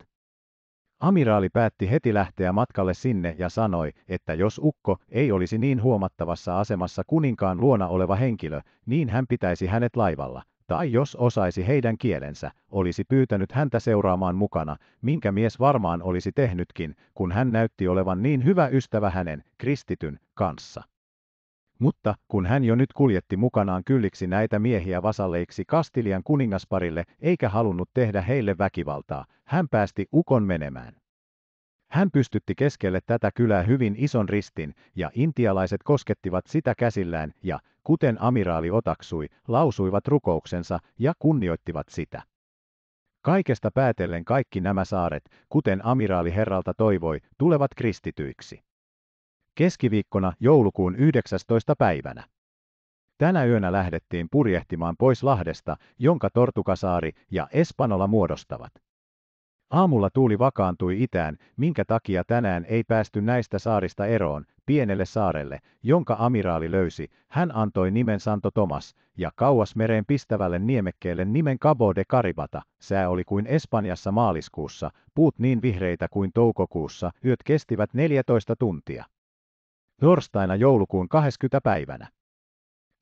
Amiraali päätti heti lähteä matkalle sinne ja sanoi, että jos ukko ei olisi niin huomattavassa asemassa kuninkaan luona oleva henkilö, niin hän pitäisi hänet laivalla, tai jos osaisi heidän kielensä, olisi pyytänyt häntä seuraamaan mukana, minkä mies varmaan olisi tehnytkin, kun hän näytti olevan niin hyvä ystävä hänen, kristityn, kanssa. Mutta kun hän jo nyt kuljetti mukanaan kylliksi näitä miehiä vasalleiksi Kastilian kuningasparille eikä halunnut tehdä heille väkivaltaa, hän päästi ukon menemään. Hän pystytti keskelle tätä kylää hyvin ison ristin, ja intialaiset koskettivat sitä käsillään ja, kuten amiraali otaksui, lausuivat rukouksensa ja kunnioittivat sitä. Kaikesta päätellen kaikki nämä saaret, kuten amiraali herralta toivoi, tulevat kristityiksi. Keskiviikkona joulukuun 19. päivänä. Tänä yönä lähdettiin purjehtimaan pois Lahdesta, jonka Tortukasaari ja Espanola muodostavat. Aamulla tuuli vakaantui itään, minkä takia tänään ei päästy näistä saarista eroon, pienelle saarelle, jonka amiraali löysi, hän antoi nimen Santo Tomas, ja kauas mereen pistävälle niemekkeelle nimen Cabo de Caribata. Sää oli kuin Espanjassa maaliskuussa, puut niin vihreitä kuin toukokuussa, yöt kestivät 14 tuntia. Torstaina joulukuun 20. päivänä.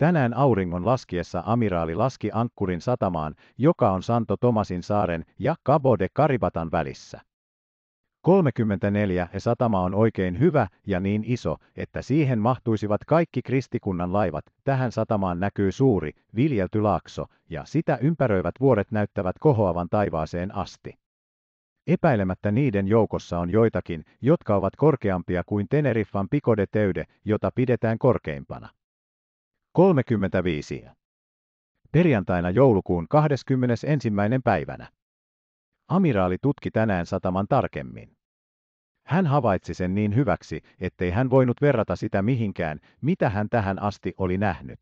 Tänään auringon laskiessa amiraali laski ankkurin satamaan, joka on Santo Tomasin saaren ja Cabo de Caribatan välissä. 34 ja satama on oikein hyvä ja niin iso, että siihen mahtuisivat kaikki kristikunnan laivat. Tähän satamaan näkyy suuri, viljelty laakso, ja sitä ympäröivät vuoret näyttävät kohoavan taivaaseen asti. Epäilemättä niiden joukossa on joitakin, jotka ovat korkeampia kuin Teneriffan pikodeteyde, jota pidetään korkeimpana. 35. Perjantaina joulukuun 21. päivänä. Amiraali tutki tänään sataman tarkemmin. Hän havaitsi sen niin hyväksi, ettei hän voinut verrata sitä mihinkään, mitä hän tähän asti oli nähnyt.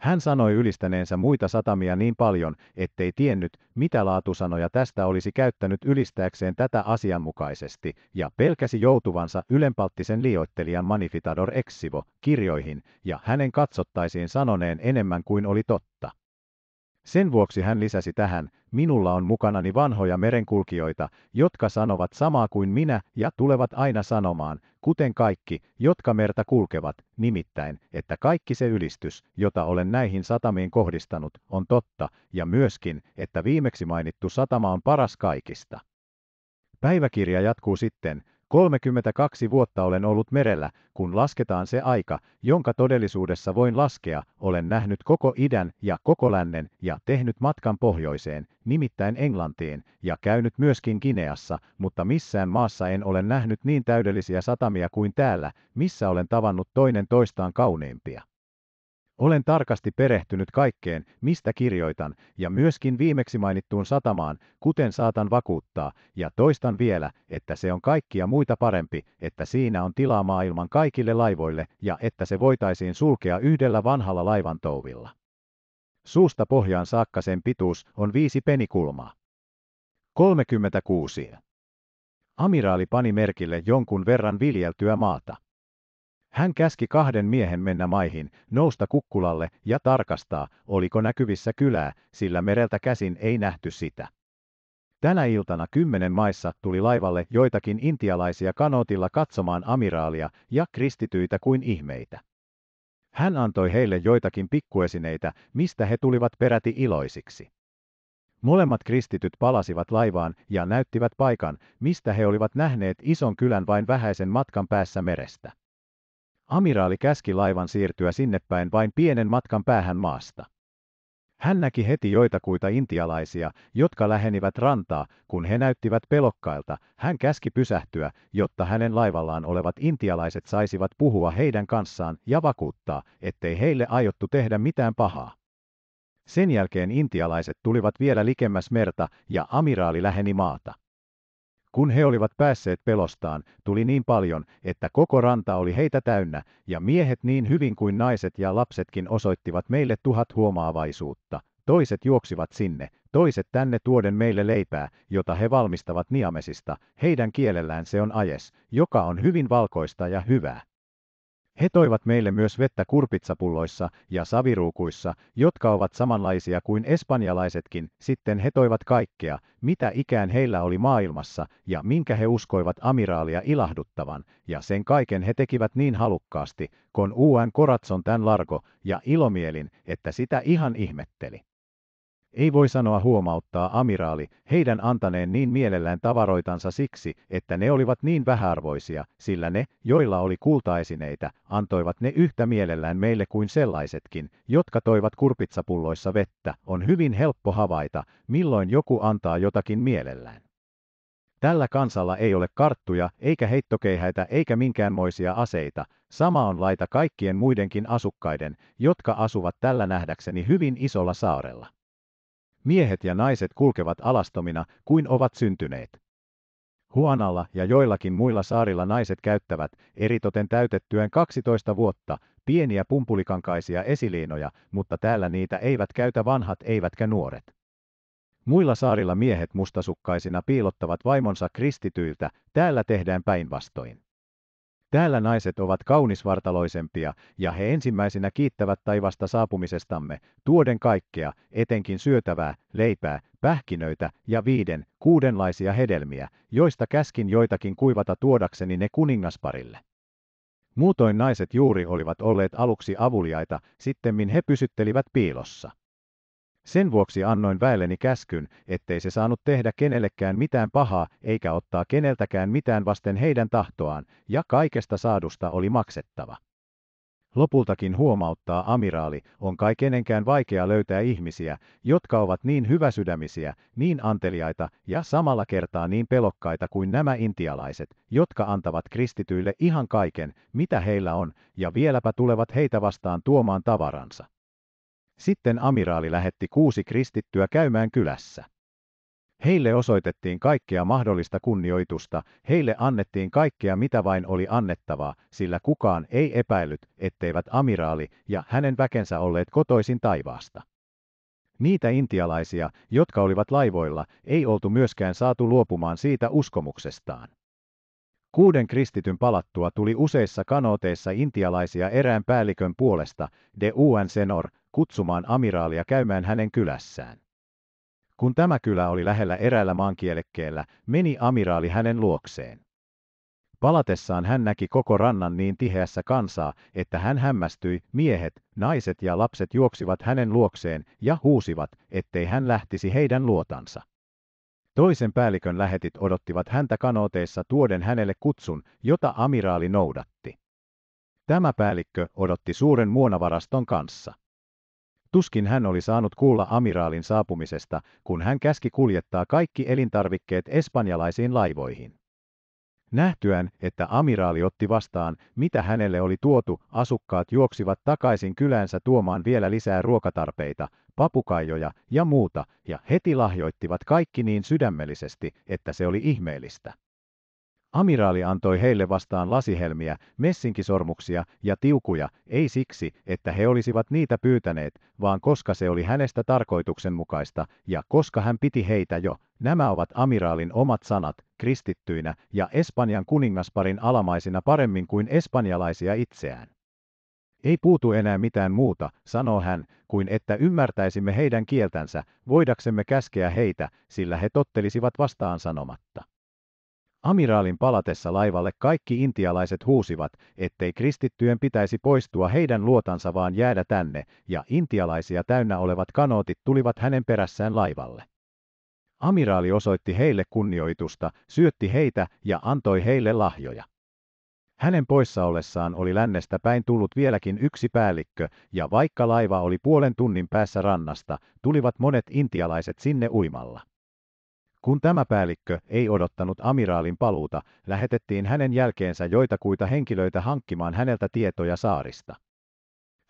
Hän sanoi ylistäneensä muita satamia niin paljon, ettei tiennyt, mitä laatusanoja tästä olisi käyttänyt ylistääkseen tätä asianmukaisesti, ja pelkäsi joutuvansa ylenpalttisen liioittelijan Manifitador Exivo kirjoihin, ja hänen katsottaisiin sanoneen enemmän kuin oli totta. Sen vuoksi hän lisäsi tähän, minulla on mukanani vanhoja merenkulkijoita, jotka sanovat samaa kuin minä ja tulevat aina sanomaan, kuten kaikki, jotka merta kulkevat, nimittäin, että kaikki se ylistys, jota olen näihin satamiin kohdistanut, on totta, ja myöskin, että viimeksi mainittu satama on paras kaikista. Päiväkirja jatkuu sitten, 32 vuotta olen ollut merellä, kun lasketaan se aika, jonka todellisuudessa voin laskea, olen nähnyt koko idän ja koko lännen ja tehnyt matkan pohjoiseen, nimittäin Englantiin, ja käynyt myöskin Kineassa, mutta missään maassa en ole nähnyt niin täydellisiä satamia kuin täällä, missä olen tavannut toinen toistaan kauneimpia. Olen tarkasti perehtynyt kaikkeen, mistä kirjoitan, ja myöskin viimeksi mainittuun satamaan, kuten saatan vakuuttaa, ja toistan vielä, että se on kaikkia muita parempi, että siinä on tilaa maailman kaikille laivoille ja että se voitaisiin sulkea yhdellä vanhalla laivan touvilla. Suusta pohjaan saakka sen pituus on viisi penikulmaa. 36. Amiraali pani merkille jonkun verran viljeltyä maata. Hän käski kahden miehen mennä maihin, nousta kukkulalle ja tarkastaa, oliko näkyvissä kylää, sillä mereltä käsin ei nähty sitä. Tänä iltana kymmenen maissa tuli laivalle joitakin intialaisia kanootilla katsomaan amiraalia ja kristityitä kuin ihmeitä. Hän antoi heille joitakin pikkuesineitä, mistä he tulivat peräti iloisiksi. Molemmat kristityt palasivat laivaan ja näyttivät paikan, mistä he olivat nähneet ison kylän vain vähäisen matkan päässä merestä. Amiraali käski laivan siirtyä päin vain pienen matkan päähän maasta. Hän näki heti joitakuita intialaisia, jotka lähenivät rantaa, kun he näyttivät pelokkailta. Hän käski pysähtyä, jotta hänen laivallaan olevat intialaiset saisivat puhua heidän kanssaan ja vakuuttaa, ettei heille aiottu tehdä mitään pahaa. Sen jälkeen intialaiset tulivat vielä likemmäs merta ja amiraali läheni maata. Kun he olivat päässeet pelostaan, tuli niin paljon, että koko ranta oli heitä täynnä, ja miehet niin hyvin kuin naiset ja lapsetkin osoittivat meille tuhat huomaavaisuutta. Toiset juoksivat sinne, toiset tänne tuoden meille leipää, jota he valmistavat niamesista, heidän kielellään se on ajes, joka on hyvin valkoista ja hyvää. He toivat meille myös vettä kurpitsapulloissa ja saviruukuissa, jotka ovat samanlaisia kuin espanjalaisetkin, sitten he toivat kaikkea, mitä ikään heillä oli maailmassa, ja minkä he uskoivat amiraalia ilahduttavan, ja sen kaiken he tekivät niin halukkaasti, kon uuan koratson tän largo, ja ilomielin, että sitä ihan ihmetteli. Ei voi sanoa huomauttaa amiraali heidän antaneen niin mielellään tavaroitansa siksi, että ne olivat niin vähäarvoisia, sillä ne, joilla oli kultaesineitä, antoivat ne yhtä mielellään meille kuin sellaisetkin, jotka toivat kurpitsapulloissa vettä. On hyvin helppo havaita, milloin joku antaa jotakin mielellään. Tällä kansalla ei ole karttuja, eikä heittokeihäitä, eikä minkäänmoisia aseita. Sama on laita kaikkien muidenkin asukkaiden, jotka asuvat tällä nähdäkseni hyvin isolla saarella. Miehet ja naiset kulkevat alastomina kuin ovat syntyneet. Huonalla ja joillakin muilla saarilla naiset käyttävät, eritoten täytettyään 12 vuotta, pieniä pumpulikankaisia esiliinoja, mutta täällä niitä eivät käytä vanhat eivätkä nuoret. Muilla saarilla miehet mustasukkaisina piilottavat vaimonsa kristityiltä, täällä tehdään päinvastoin. Täällä naiset ovat kaunisvartaloisempia, ja he ensimmäisenä kiittävät taivasta saapumisestamme, tuoden kaikkea, etenkin syötävää, leipää, pähkinöitä ja viiden, kuudenlaisia hedelmiä, joista käskin joitakin kuivata tuodakseni ne kuningasparille. Muutoin naiset juuri olivat olleet aluksi avuliaita, sittemmin he pysyttelivät piilossa. Sen vuoksi annoin väelleni käskyn, ettei se saanut tehdä kenellekään mitään pahaa eikä ottaa keneltäkään mitään vasten heidän tahtoaan, ja kaikesta saadusta oli maksettava. Lopultakin huomauttaa amiraali, on kai kenenkään vaikea löytää ihmisiä, jotka ovat niin hyväsydämisiä, niin anteliaita ja samalla kertaa niin pelokkaita kuin nämä intialaiset, jotka antavat kristityille ihan kaiken, mitä heillä on, ja vieläpä tulevat heitä vastaan tuomaan tavaransa. Sitten amiraali lähetti kuusi kristittyä käymään kylässä. Heille osoitettiin kaikkea mahdollista kunnioitusta, heille annettiin kaikkea mitä vain oli annettavaa, sillä kukaan ei epäillyt, etteivät amiraali ja hänen väkensä olleet kotoisin taivaasta. Niitä intialaisia, jotka olivat laivoilla, ei oltu myöskään saatu luopumaan siitä uskomuksestaan. Kuuden kristityn palattua tuli useissa kanooteissa intialaisia erään päällikön puolesta, de UN Senor, kutsumaan amiraalia käymään hänen kylässään. Kun tämä kylä oli lähellä eräällä maankielekkeellä, meni amiraali hänen luokseen. Palatessaan hän näki koko rannan niin tiheässä kansaa, että hän hämmästyi, miehet, naiset ja lapset juoksivat hänen luokseen ja huusivat, ettei hän lähtisi heidän luotansa. Toisen päällikön lähetit odottivat häntä kanooteissa tuoden hänelle kutsun, jota amiraali noudatti. Tämä päällikkö odotti suuren muonavaraston kanssa. Tuskin hän oli saanut kuulla amiraalin saapumisesta, kun hän käski kuljettaa kaikki elintarvikkeet espanjalaisiin laivoihin. Nähtyään, että amiraali otti vastaan, mitä hänelle oli tuotu, asukkaat juoksivat takaisin kylänsä tuomaan vielä lisää ruokatarpeita, papukaijoja ja muuta, ja heti lahjoittivat kaikki niin sydämellisesti, että se oli ihmeellistä. Amiraali antoi heille vastaan lasihelmiä, messinkisormuksia ja tiukuja, ei siksi, että he olisivat niitä pyytäneet, vaan koska se oli hänestä tarkoituksenmukaista ja koska hän piti heitä jo. Nämä ovat amiraalin omat sanat, kristittyinä ja Espanjan kuningasparin alamaisina paremmin kuin espanjalaisia itseään. Ei puutu enää mitään muuta, sanoo hän, kuin että ymmärtäisimme heidän kieltänsä, voidaksemme käskeä heitä, sillä he tottelisivat vastaan sanomatta. Amiraalin palatessa laivalle kaikki intialaiset huusivat, ettei kristittyjen pitäisi poistua heidän luotansa vaan jäädä tänne, ja intialaisia täynnä olevat kanootit tulivat hänen perässään laivalle. Amiraali osoitti heille kunnioitusta, syötti heitä ja antoi heille lahjoja. Hänen poissaollessaan oli lännestä päin tullut vieläkin yksi päällikkö, ja vaikka laiva oli puolen tunnin päässä rannasta, tulivat monet intialaiset sinne uimalla. Kun tämä päällikkö ei odottanut amiraalin paluuta, lähetettiin hänen jälkeensä joitakuita henkilöitä hankkimaan häneltä tietoja saarista.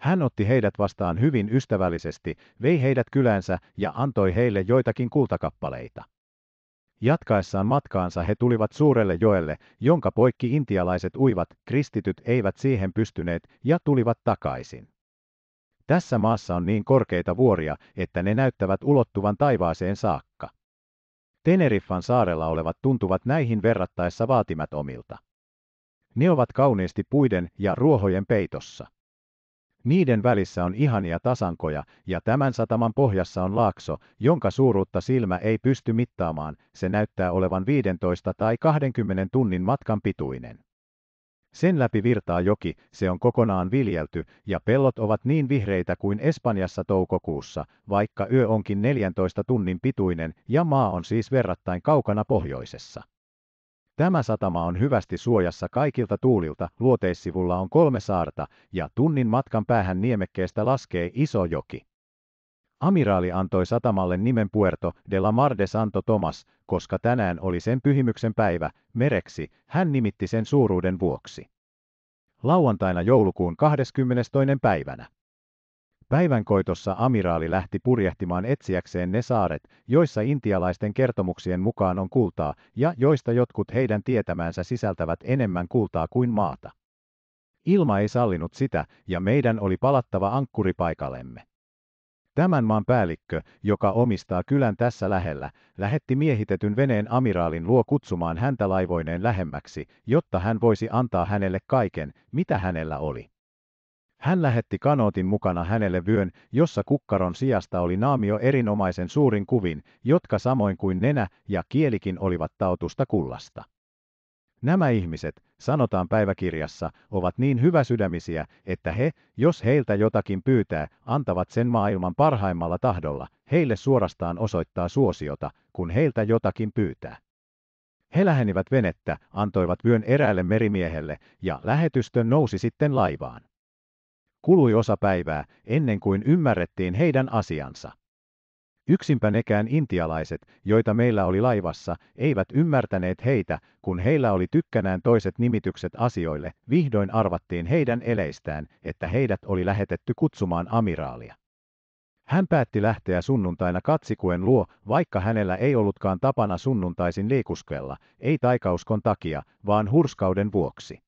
Hän otti heidät vastaan hyvin ystävällisesti, vei heidät kylänsä ja antoi heille joitakin kultakappaleita. Jatkaessaan matkaansa he tulivat suurelle joelle, jonka poikki intialaiset uivat, kristityt eivät siihen pystyneet ja tulivat takaisin. Tässä maassa on niin korkeita vuoria, että ne näyttävät ulottuvan taivaaseen saakka. Teneriffan saarella olevat tuntuvat näihin verrattaessa vaatimattomilta. Ne ovat kauniisti puiden ja ruohojen peitossa. Niiden välissä on ihania tasankoja ja tämän sataman pohjassa on laakso, jonka suuruutta silmä ei pysty mittaamaan, se näyttää olevan 15 tai 20 tunnin matkan pituinen. Sen läpi virtaa joki, se on kokonaan viljelty, ja pellot ovat niin vihreitä kuin Espanjassa toukokuussa, vaikka yö onkin 14 tunnin pituinen ja maa on siis verrattain kaukana pohjoisessa. Tämä satama on hyvästi suojassa kaikilta tuulilta, luoteissivulla on kolme saarta, ja tunnin matkan päähän niemekkeestä laskee iso joki. Amiraali antoi satamalle nimen Puerto de la Mar de Santo Tomas, koska tänään oli sen pyhimyksen päivä, mereksi, hän nimitti sen suuruuden vuoksi. Lauantaina joulukuun 22. päivänä. Päivänkoitossa amiraali lähti purjehtimaan etsiäkseen ne saaret, joissa intialaisten kertomuksien mukaan on kultaa ja joista jotkut heidän tietämänsä sisältävät enemmän kultaa kuin maata. Ilma ei sallinut sitä, ja meidän oli palattava ankkuripaikallemme. Tämän maan päällikkö, joka omistaa kylän tässä lähellä, lähetti miehitetyn veneen amiraalin luo kutsumaan häntä laivoineen lähemmäksi, jotta hän voisi antaa hänelle kaiken, mitä hänellä oli. Hän lähetti kanootin mukana hänelle vyön, jossa kukkaron sijasta oli naamio erinomaisen suurin kuvin, jotka samoin kuin nenä ja kielikin olivat tautusta kullasta. Nämä ihmiset, sanotaan päiväkirjassa, ovat niin hyväsydämisiä, että he, jos heiltä jotakin pyytää, antavat sen maailman parhaimmalla tahdolla, heille suorastaan osoittaa suosiota, kun heiltä jotakin pyytää. He lähenivät venettä, antoivat vyön eräälle merimiehelle, ja lähetystön nousi sitten laivaan. Kului osa päivää, ennen kuin ymmärrettiin heidän asiansa. Yksinpä nekään intialaiset, joita meillä oli laivassa, eivät ymmärtäneet heitä, kun heillä oli tykkänään toiset nimitykset asioille, vihdoin arvattiin heidän eleistään, että heidät oli lähetetty kutsumaan amiraalia. Hän päätti lähteä sunnuntaina katsikuen luo, vaikka hänellä ei ollutkaan tapana sunnuntaisin liikuskella, ei taikauskon takia, vaan hurskauden vuoksi.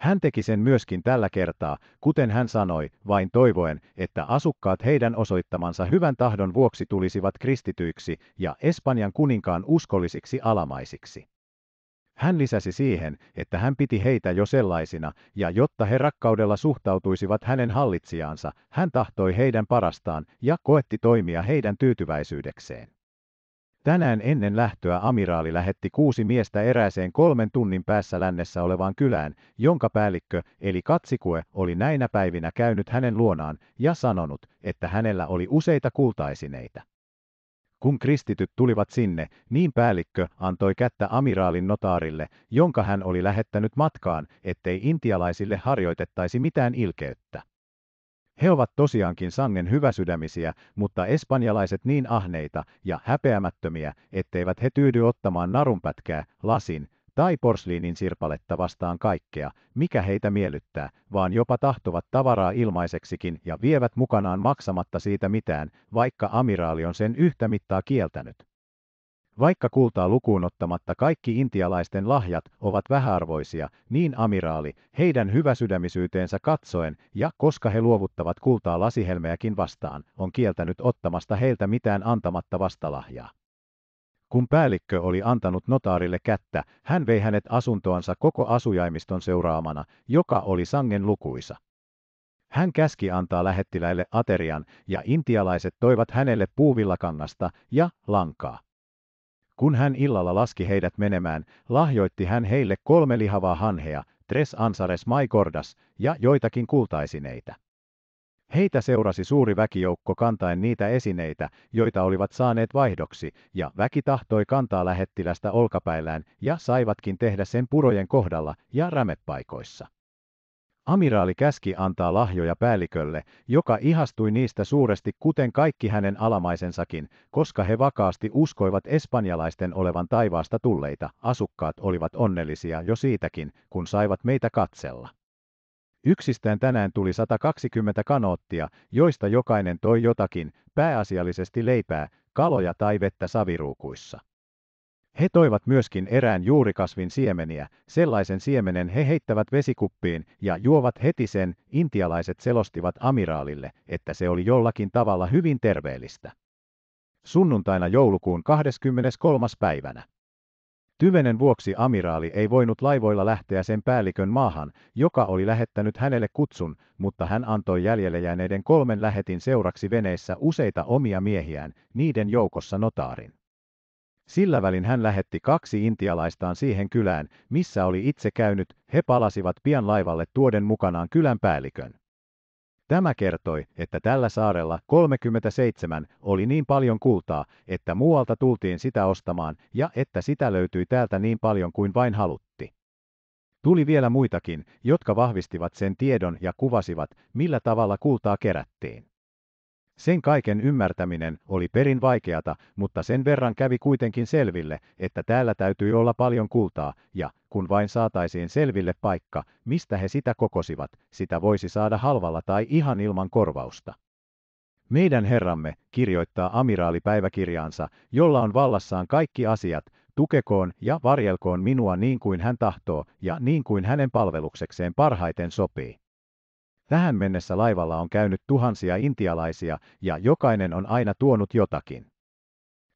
Hän teki sen myöskin tällä kertaa, kuten hän sanoi, vain toivoen, että asukkaat heidän osoittamansa hyvän tahdon vuoksi tulisivat kristityiksi ja Espanjan kuninkaan uskollisiksi alamaisiksi. Hän lisäsi siihen, että hän piti heitä jo sellaisina, ja jotta he rakkaudella suhtautuisivat hänen hallitsijaansa, hän tahtoi heidän parastaan ja koetti toimia heidän tyytyväisyydekseen. Tänään ennen lähtöä amiraali lähetti kuusi miestä erääseen kolmen tunnin päässä lännessä olevaan kylään, jonka päällikkö eli katsikue oli näinä päivinä käynyt hänen luonaan ja sanonut, että hänellä oli useita kultaisineita. Kun kristityt tulivat sinne, niin päällikkö antoi kättä amiraalin notaarille, jonka hän oli lähettänyt matkaan, ettei intialaisille harjoitettaisi mitään ilkeyttä. He ovat tosiaankin sangen hyväsydämisiä, mutta espanjalaiset niin ahneita ja häpeämättömiä, etteivät he tyydy ottamaan narunpätkää, lasin tai porsliinin sirpaletta vastaan kaikkea, mikä heitä miellyttää, vaan jopa tahtovat tavaraa ilmaiseksikin ja vievät mukanaan maksamatta siitä mitään, vaikka amiraali on sen yhtä mittaa kieltänyt. Vaikka kultaa lukuun ottamatta kaikki intialaisten lahjat ovat vähäarvoisia, niin amiraali, heidän hyväsydämisyyteensä katsoen, ja koska he luovuttavat kultaa lasihelmeäkin vastaan, on kieltänyt ottamasta heiltä mitään antamatta vastalahjaa. Kun päällikkö oli antanut notaarille kättä, hän vei hänet asuntoansa koko asujaimiston seuraamana, joka oli sangen lukuisa. Hän käski antaa lähettiläille aterian, ja intialaiset toivat hänelle puuvillakangasta ja lankaa. Kun hän illalla laski heidät menemään, lahjoitti hän heille kolme lihavaa hanhea, tres ansares maikordas, ja joitakin kultaisineitä. Heitä seurasi suuri väkijoukko kantaen niitä esineitä, joita olivat saaneet vaihdoksi, ja väki tahtoi kantaa lähettilästä olkapäillään, ja saivatkin tehdä sen purojen kohdalla ja rämepaikoissa. Amiraali käski antaa lahjoja päällikölle, joka ihastui niistä suuresti kuten kaikki hänen alamaisensakin, koska he vakaasti uskoivat espanjalaisten olevan taivaasta tulleita. Asukkaat olivat onnellisia jo siitäkin, kun saivat meitä katsella. Yksistään tänään tuli 120 kanoottia, joista jokainen toi jotakin, pääasiallisesti leipää, kaloja tai vettä saviruukuissa. He toivat myöskin erään juurikasvin siemeniä, sellaisen siemenen he heittävät vesikuppiin ja juovat heti sen, intialaiset selostivat amiraalille, että se oli jollakin tavalla hyvin terveellistä. Sunnuntaina joulukuun 23. päivänä. Tyvenen vuoksi amiraali ei voinut laivoilla lähteä sen päällikön maahan, joka oli lähettänyt hänelle kutsun, mutta hän antoi jäljelle jääneiden kolmen lähetin seuraksi veneissä useita omia miehiään, niiden joukossa notaarin. Sillä välin hän lähetti kaksi intialaistaan siihen kylään, missä oli itse käynyt, he palasivat pian laivalle tuoden mukanaan kylän päällikön. Tämä kertoi, että tällä saarella 37 oli niin paljon kultaa, että muualta tultiin sitä ostamaan ja että sitä löytyi täältä niin paljon kuin vain halutti. Tuli vielä muitakin, jotka vahvistivat sen tiedon ja kuvasivat, millä tavalla kultaa kerättiin. Sen kaiken ymmärtäminen oli perin vaikeata, mutta sen verran kävi kuitenkin selville, että täällä täytyy olla paljon kultaa, ja kun vain saataisiin selville paikka, mistä he sitä kokosivat, sitä voisi saada halvalla tai ihan ilman korvausta. Meidän Herramme kirjoittaa amiraalipäiväkirjaansa, jolla on vallassaan kaikki asiat, tukekoon ja varjelkoon minua niin kuin hän tahtoo ja niin kuin hänen palveluksekseen parhaiten sopii. Tähän mennessä laivalla on käynyt tuhansia intialaisia ja jokainen on aina tuonut jotakin.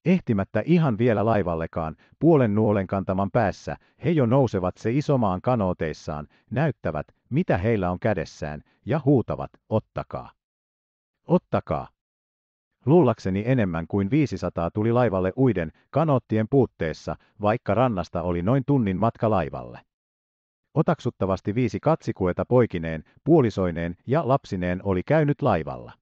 Ehtimättä ihan vielä laivallekaan, puolen nuolen kantaman päässä, he jo nousevat se isomaan kanooteissaan, näyttävät, mitä heillä on kädessään, ja huutavat, ottakaa. Ottakaa. Luullakseni enemmän kuin 500 tuli laivalle uiden, kanoottien puutteessa, vaikka rannasta oli noin tunnin matka laivalle otaksuttavasti viisi katsikueta poikineen, puolisoineen ja lapsineen oli käynyt laivalla.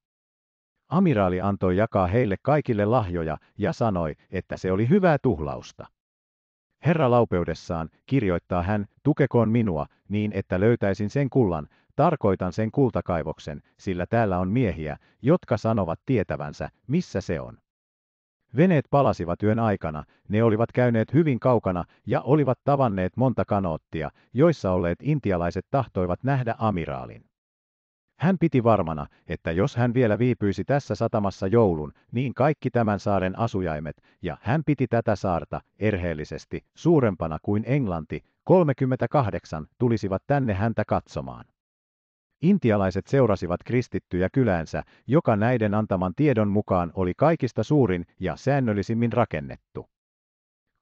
Amiraali antoi jakaa heille kaikille lahjoja ja sanoi, että se oli hyvää tuhlausta. Herra laupeudessaan, kirjoittaa hän, tukekoon minua, niin että löytäisin sen kullan, tarkoitan sen kultakaivoksen, sillä täällä on miehiä, jotka sanovat tietävänsä, missä se on. Veneet palasivat yön aikana, ne olivat käyneet hyvin kaukana ja olivat tavanneet monta kanoottia, joissa olleet intialaiset tahtoivat nähdä amiraalin. Hän piti varmana, että jos hän vielä viipyisi tässä satamassa joulun, niin kaikki tämän saaren asujaimet, ja hän piti tätä saarta, erheellisesti, suurempana kuin Englanti, 38, tulisivat tänne häntä katsomaan. Intialaiset seurasivat kristittyjä kylänsä, joka näiden antaman tiedon mukaan oli kaikista suurin ja säännöllisimmin rakennettu.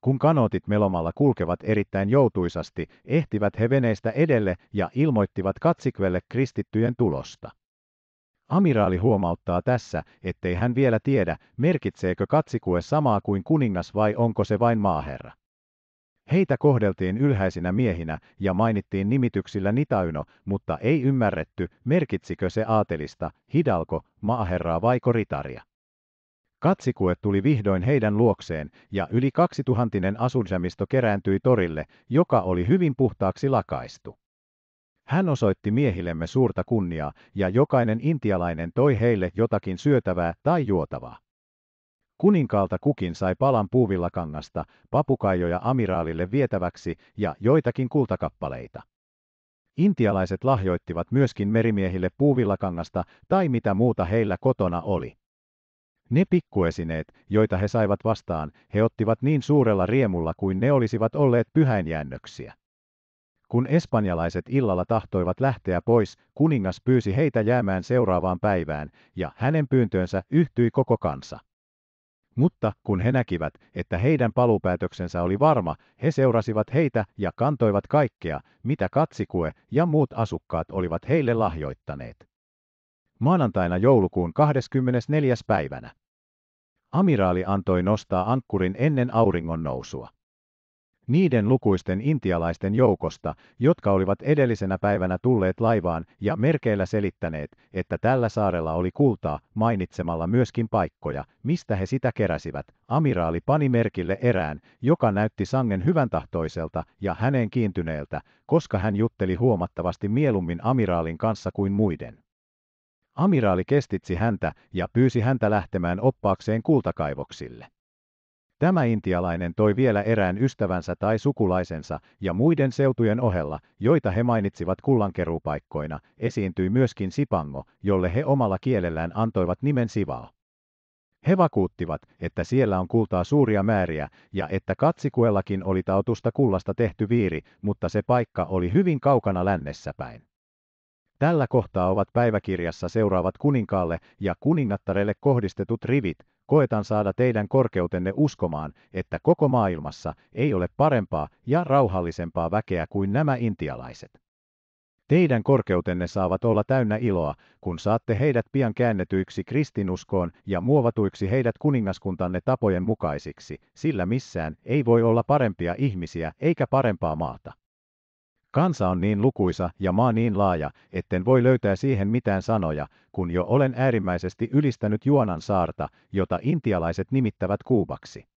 Kun kanootit melomalla kulkevat erittäin joutuisasti, ehtivät he veneistä edelle ja ilmoittivat katsikvelle kristittyjen tulosta. Amiraali huomauttaa tässä, ettei hän vielä tiedä, merkitseekö katsikue samaa kuin kuningas vai onko se vain maaherra. Heitä kohdeltiin ylhäisinä miehinä ja mainittiin nimityksillä Nitaino, mutta ei ymmärretty, merkitsikö se aatelista, hidalko, maaherraa vai koritaria. Katsikue tuli vihdoin heidän luokseen, ja yli kaksituhantinen asunsemisto kerääntyi torille, joka oli hyvin puhtaaksi lakaistu. Hän osoitti miehillemme suurta kunniaa, ja jokainen intialainen toi heille jotakin syötävää tai juotavaa. Kuninkaalta kukin sai palan puuvillakangasta, papukaijoja amiraalille vietäväksi ja joitakin kultakappaleita. Intialaiset lahjoittivat myöskin merimiehille puuvillakangasta tai mitä muuta heillä kotona oli. Ne pikkuesineet, joita he saivat vastaan, he ottivat niin suurella riemulla kuin ne olisivat olleet pyhäinjäännöksiä. Kun espanjalaiset illalla tahtoivat lähteä pois, kuningas pyysi heitä jäämään seuraavaan päivään, ja hänen pyyntöönsä yhtyi koko kansa. Mutta kun he näkivät, että heidän paluupäätöksensä oli varma, he seurasivat heitä ja kantoivat kaikkea, mitä katsikue ja muut asukkaat olivat heille lahjoittaneet. Maanantaina joulukuun 24. päivänä. Amiraali antoi nostaa ankkurin ennen auringon nousua niiden lukuisten intialaisten joukosta, jotka olivat edellisenä päivänä tulleet laivaan ja merkeillä selittäneet, että tällä saarella oli kultaa, mainitsemalla myöskin paikkoja, mistä he sitä keräsivät. Amiraali pani merkille erään, joka näytti sangen hyvän tahtoiselta ja häneen kiintyneeltä, koska hän jutteli huomattavasti mieluummin amiraalin kanssa kuin muiden. Amiraali kestitsi häntä ja pyysi häntä lähtemään oppaakseen kultakaivoksille. Tämä intialainen toi vielä erään ystävänsä tai sukulaisensa, ja muiden seutujen ohella, joita he mainitsivat kullankeruupaikkoina, esiintyi myöskin Sipango, jolle he omalla kielellään antoivat nimen Sivao. He vakuuttivat, että siellä on kultaa suuria määriä ja että katsikuellakin oli tautusta kullasta tehty viiri, mutta se paikka oli hyvin kaukana lännessä päin. Tällä kohtaa ovat päiväkirjassa seuraavat kuninkaalle ja kuningattarelle kohdistetut rivit, koetan saada teidän korkeutenne uskomaan, että koko maailmassa ei ole parempaa ja rauhallisempaa väkeä kuin nämä intialaiset. Teidän korkeutenne saavat olla täynnä iloa, kun saatte heidät pian käännetyiksi kristinuskoon ja muovatuiksi heidät kuningaskuntanne tapojen mukaisiksi, sillä missään ei voi olla parempia ihmisiä eikä parempaa maata. Kansa on niin lukuisa ja maa niin laaja, etten voi löytää siihen mitään sanoja, kun jo olen äärimmäisesti ylistänyt Juonan saarta, jota intialaiset nimittävät Kuubaksi.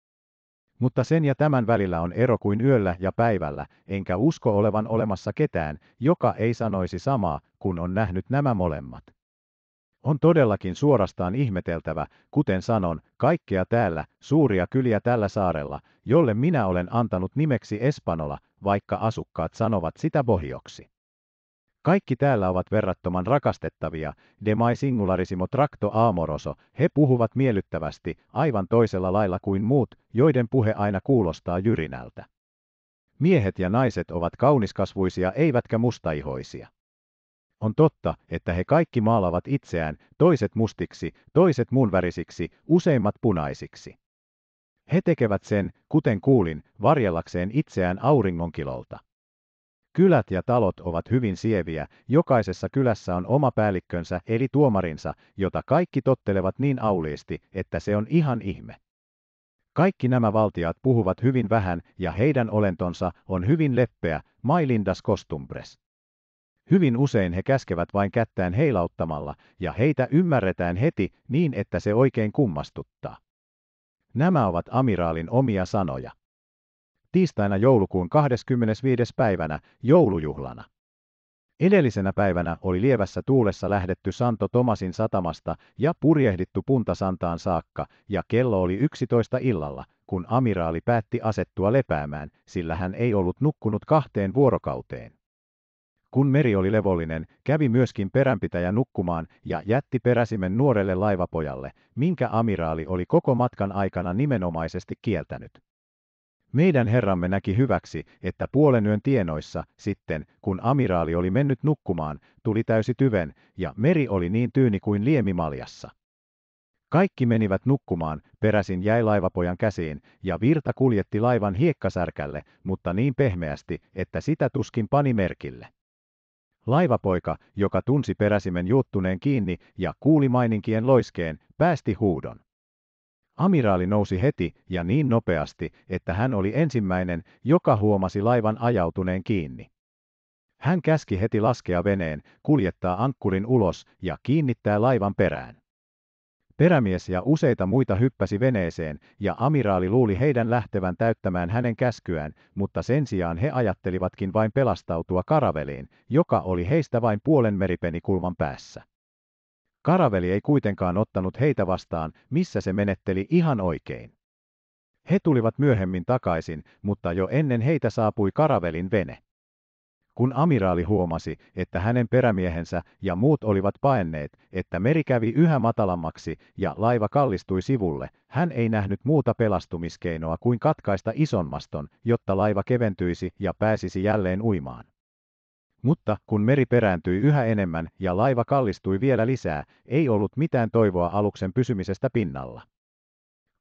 Mutta sen ja tämän välillä on ero kuin yöllä ja päivällä, enkä usko olevan olemassa ketään, joka ei sanoisi samaa, kun on nähnyt nämä molemmat. On todellakin suorastaan ihmeteltävä, kuten sanon, kaikkea täällä, suuria kyliä tällä saarella, jolle minä olen antanut nimeksi Espanola, vaikka asukkaat sanovat sitä bohioksi. Kaikki täällä ovat verrattoman rakastettavia, de mai singularisimo tracto amoroso, he puhuvat miellyttävästi, aivan toisella lailla kuin muut, joiden puhe aina kuulostaa jyrinältä. Miehet ja naiset ovat kauniskasvuisia eivätkä mustaihoisia. On totta, että he kaikki maalavat itseään, toiset mustiksi, toiset muunvärisiksi, useimmat punaisiksi. He tekevät sen, kuten kuulin, varjellakseen itseään auringonkilolta. Kylät ja talot ovat hyvin sieviä, jokaisessa kylässä on oma päällikkönsä eli tuomarinsa, jota kaikki tottelevat niin auliisti, että se on ihan ihme. Kaikki nämä valtiat puhuvat hyvin vähän ja heidän olentonsa on hyvin leppeä, mailindas kostumpres. Hyvin usein he käskevät vain kättään heilauttamalla, ja heitä ymmärretään heti niin, että se oikein kummastuttaa. Nämä ovat amiraalin omia sanoja. Tiistaina joulukuun 25. päivänä joulujuhlana. Edellisenä päivänä oli lievässä tuulessa lähdetty Santo Tomasin satamasta ja purjehdittu Puntasantaan saakka, ja kello oli 11 illalla, kun amiraali päätti asettua lepäämään, sillä hän ei ollut nukkunut kahteen vuorokauteen. Kun meri oli levollinen, kävi myöskin peränpitäjä nukkumaan ja jätti peräsimen nuorelle laivapojalle, minkä amiraali oli koko matkan aikana nimenomaisesti kieltänyt. Meidän herramme näki hyväksi, että puolen yön tienoissa, sitten, kun amiraali oli mennyt nukkumaan, tuli täysi tyven, ja meri oli niin tyyni kuin liemimaljassa. Kaikki menivät nukkumaan, peräsin jäi laivapojan käsiin, ja virta kuljetti laivan hiekkasärkälle, mutta niin pehmeästi, että sitä tuskin pani merkille. Laivapoika, joka tunsi peräsimen juuttuneen kiinni ja kuuli maininkien loiskeen, päästi huudon. Amiraali nousi heti ja niin nopeasti, että hän oli ensimmäinen, joka huomasi laivan ajautuneen kiinni. Hän käski heti laskea veneen, kuljettaa ankkurin ulos ja kiinnittää laivan perään. Perämies ja useita muita hyppäsi veneeseen, ja amiraali luuli heidän lähtevän täyttämään hänen käskyään, mutta sen sijaan he ajattelivatkin vain pelastautua karaveliin, joka oli heistä vain puolen meripenikulman päässä. Karaveli ei kuitenkaan ottanut heitä vastaan, missä se menetteli ihan oikein. He tulivat myöhemmin takaisin, mutta jo ennen heitä saapui karavelin vene. Kun amiraali huomasi, että hänen perämiehensä ja muut olivat paenneet, että meri kävi yhä matalammaksi ja laiva kallistui sivulle, hän ei nähnyt muuta pelastumiskeinoa kuin katkaista ison maston, jotta laiva keventyisi ja pääsisi jälleen uimaan. Mutta kun meri perääntyi yhä enemmän ja laiva kallistui vielä lisää, ei ollut mitään toivoa aluksen pysymisestä pinnalla.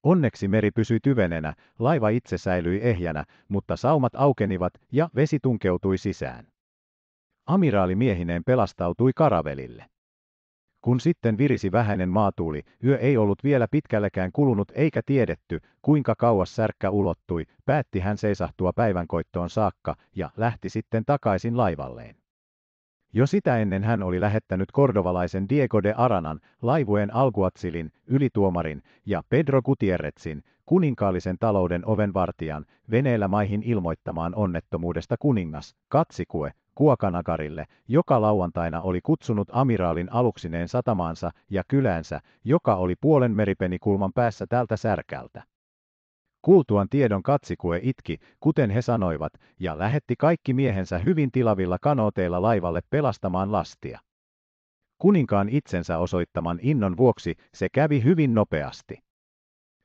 Onneksi meri pysyi tyvenenä, laiva itse säilyi ehjänä, mutta saumat aukenivat ja vesi tunkeutui sisään. Amiraali miehineen pelastautui karavelille. Kun sitten virisi vähäinen maatuuli, yö ei ollut vielä pitkälläkään kulunut eikä tiedetty, kuinka kauas särkkä ulottui, päätti hän seisahtua päivänkoittoon saakka ja lähti sitten takaisin laivalleen. Jo sitä ennen hän oli lähettänyt kordovalaisen Diego de Aranan, laivueen alkuatsilin, ylituomarin ja Pedro Gutierrezin, kuninkaallisen talouden ovenvartijan, veneellä maihin ilmoittamaan onnettomuudesta kuningas, katsikue, Kuokanagarille, joka lauantaina oli kutsunut amiraalin aluksineen satamaansa ja kylänsä, joka oli puolen meripenikulman päässä tältä särkältä. Kuultuaan tiedon katsikue itki, kuten he sanoivat, ja lähetti kaikki miehensä hyvin tilavilla kanooteilla laivalle pelastamaan lastia. Kuninkaan itsensä osoittaman innon vuoksi se kävi hyvin nopeasti.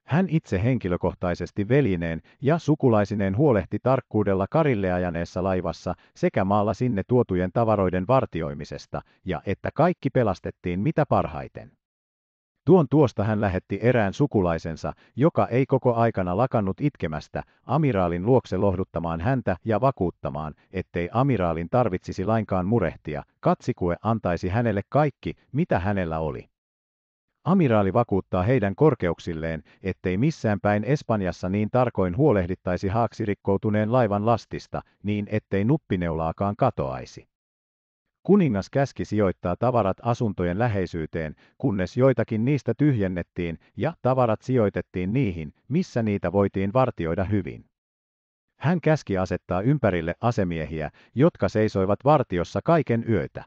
Hän itse henkilökohtaisesti velineen ja sukulaisineen huolehti tarkkuudella karille ajaneessa laivassa sekä maalla sinne tuotujen tavaroiden vartioimisesta ja että kaikki pelastettiin mitä parhaiten. Tuon tuosta hän lähetti erään sukulaisensa, joka ei koko aikana lakannut itkemästä, amiraalin luokse lohduttamaan häntä ja vakuuttamaan, ettei amiraalin tarvitsisi lainkaan murehtia, katsikue antaisi hänelle kaikki, mitä hänellä oli. Amiraali vakuuttaa heidän korkeuksilleen, ettei missään päin Espanjassa niin tarkoin huolehdittaisi haaksirikkoutuneen laivan lastista, niin ettei nuppineulaakaan katoaisi. Kuningas käski sijoittaa tavarat asuntojen läheisyyteen, kunnes joitakin niistä tyhjennettiin ja tavarat sijoitettiin niihin, missä niitä voitiin vartioida hyvin. Hän käski asettaa ympärille asemiehiä, jotka seisoivat vartiossa kaiken yötä.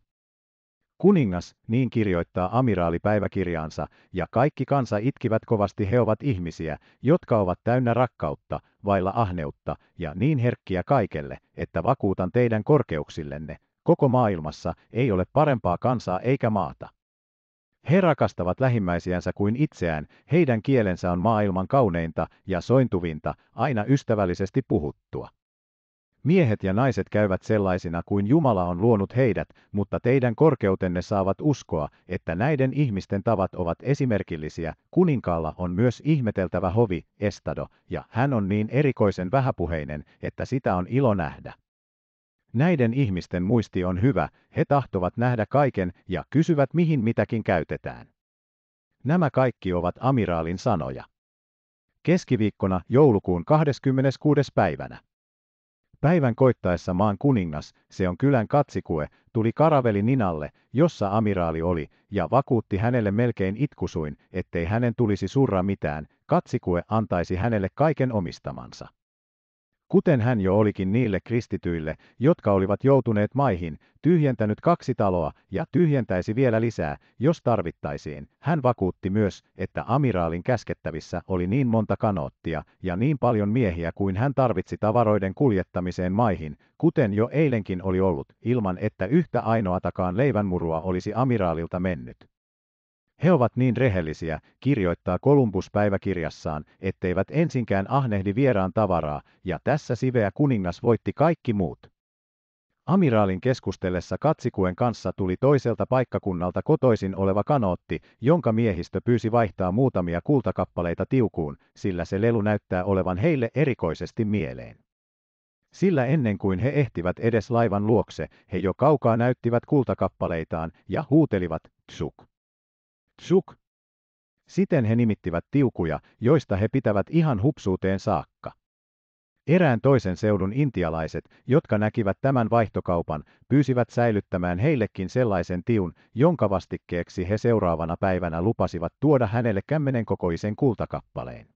Kuningas, niin kirjoittaa amiraali päiväkirjaansa, ja kaikki kansa itkivät kovasti he ovat ihmisiä, jotka ovat täynnä rakkautta, vailla ahneutta, ja niin herkkiä kaikelle, että vakuutan teidän korkeuksillenne, Koko maailmassa ei ole parempaa kansaa eikä maata. He rakastavat lähimmäisiänsä kuin itseään, heidän kielensä on maailman kauneinta ja sointuvinta, aina ystävällisesti puhuttua. Miehet ja naiset käyvät sellaisina kuin Jumala on luonut heidät, mutta teidän korkeutenne saavat uskoa, että näiden ihmisten tavat ovat esimerkillisiä. Kuninkaalla on myös ihmeteltävä hovi, estado, ja hän on niin erikoisen vähäpuheinen, että sitä on ilo nähdä. Näiden ihmisten muisti on hyvä, he tahtovat nähdä kaiken ja kysyvät mihin mitäkin käytetään. Nämä kaikki ovat amiraalin sanoja. Keskiviikkona joulukuun 26. päivänä. Päivän koittaessa maan kuningas, se on kylän katsikue, tuli karaveli Ninalle, jossa amiraali oli, ja vakuutti hänelle melkein itkusuin, ettei hänen tulisi surra mitään, katsikue antaisi hänelle kaiken omistamansa kuten hän jo olikin niille kristityille, jotka olivat joutuneet maihin, tyhjentänyt kaksi taloa ja tyhjentäisi vielä lisää, jos tarvittaisiin. Hän vakuutti myös, että amiraalin käskettävissä oli niin monta kanoottia ja niin paljon miehiä kuin hän tarvitsi tavaroiden kuljettamiseen maihin, kuten jo eilenkin oli ollut, ilman että yhtä ainoatakaan leivänmurua olisi amiraalilta mennyt. He ovat niin rehellisiä, kirjoittaa Kolumbus päiväkirjassaan, etteivät ensinkään ahnehdi vieraan tavaraa, ja tässä siveä kuningas voitti kaikki muut. Amiraalin keskustellessa katsikuen kanssa tuli toiselta paikkakunnalta kotoisin oleva kanootti, jonka miehistö pyysi vaihtaa muutamia kultakappaleita tiukuun, sillä se lelu näyttää olevan heille erikoisesti mieleen. Sillä ennen kuin he ehtivät edes laivan luokse, he jo kaukaa näyttivät kultakappaleitaan ja huutelivat tsuk. Tsuk. Siten he nimittivät tiukuja, joista he pitävät ihan hupsuuteen saakka. Erään toisen seudun intialaiset, jotka näkivät tämän vaihtokaupan, pyysivät säilyttämään heillekin sellaisen tiun, jonka vastikkeeksi he seuraavana päivänä lupasivat tuoda hänelle kämmenen kokoisen kultakappaleen.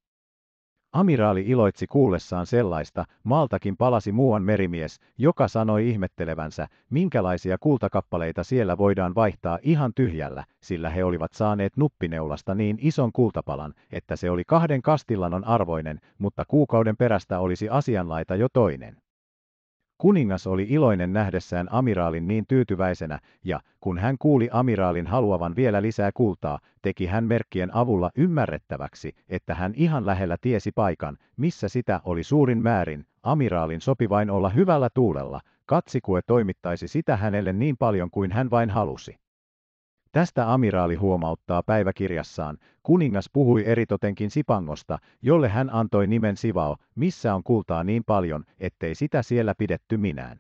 Amiraali iloitsi kuullessaan sellaista, maltakin palasi muuan merimies, joka sanoi ihmettelevänsä, minkälaisia kultakappaleita siellä voidaan vaihtaa ihan tyhjällä, sillä he olivat saaneet nuppineulasta niin ison kultapalan, että se oli kahden kastillanon arvoinen, mutta kuukauden perästä olisi asianlaita jo toinen. Kuningas oli iloinen nähdessään amiraalin niin tyytyväisenä, ja kun hän kuuli amiraalin haluavan vielä lisää kultaa, teki hän merkkien avulla ymmärrettäväksi, että hän ihan lähellä tiesi paikan, missä sitä oli suurin määrin. Amiraalin sopi vain olla hyvällä tuulella, katsikue toimittaisi sitä hänelle niin paljon kuin hän vain halusi. Tästä amiraali huomauttaa päiväkirjassaan, kuningas puhui eritotenkin Sipangosta, jolle hän antoi nimen Sivao, missä on kultaa niin paljon, ettei sitä siellä pidetty minään.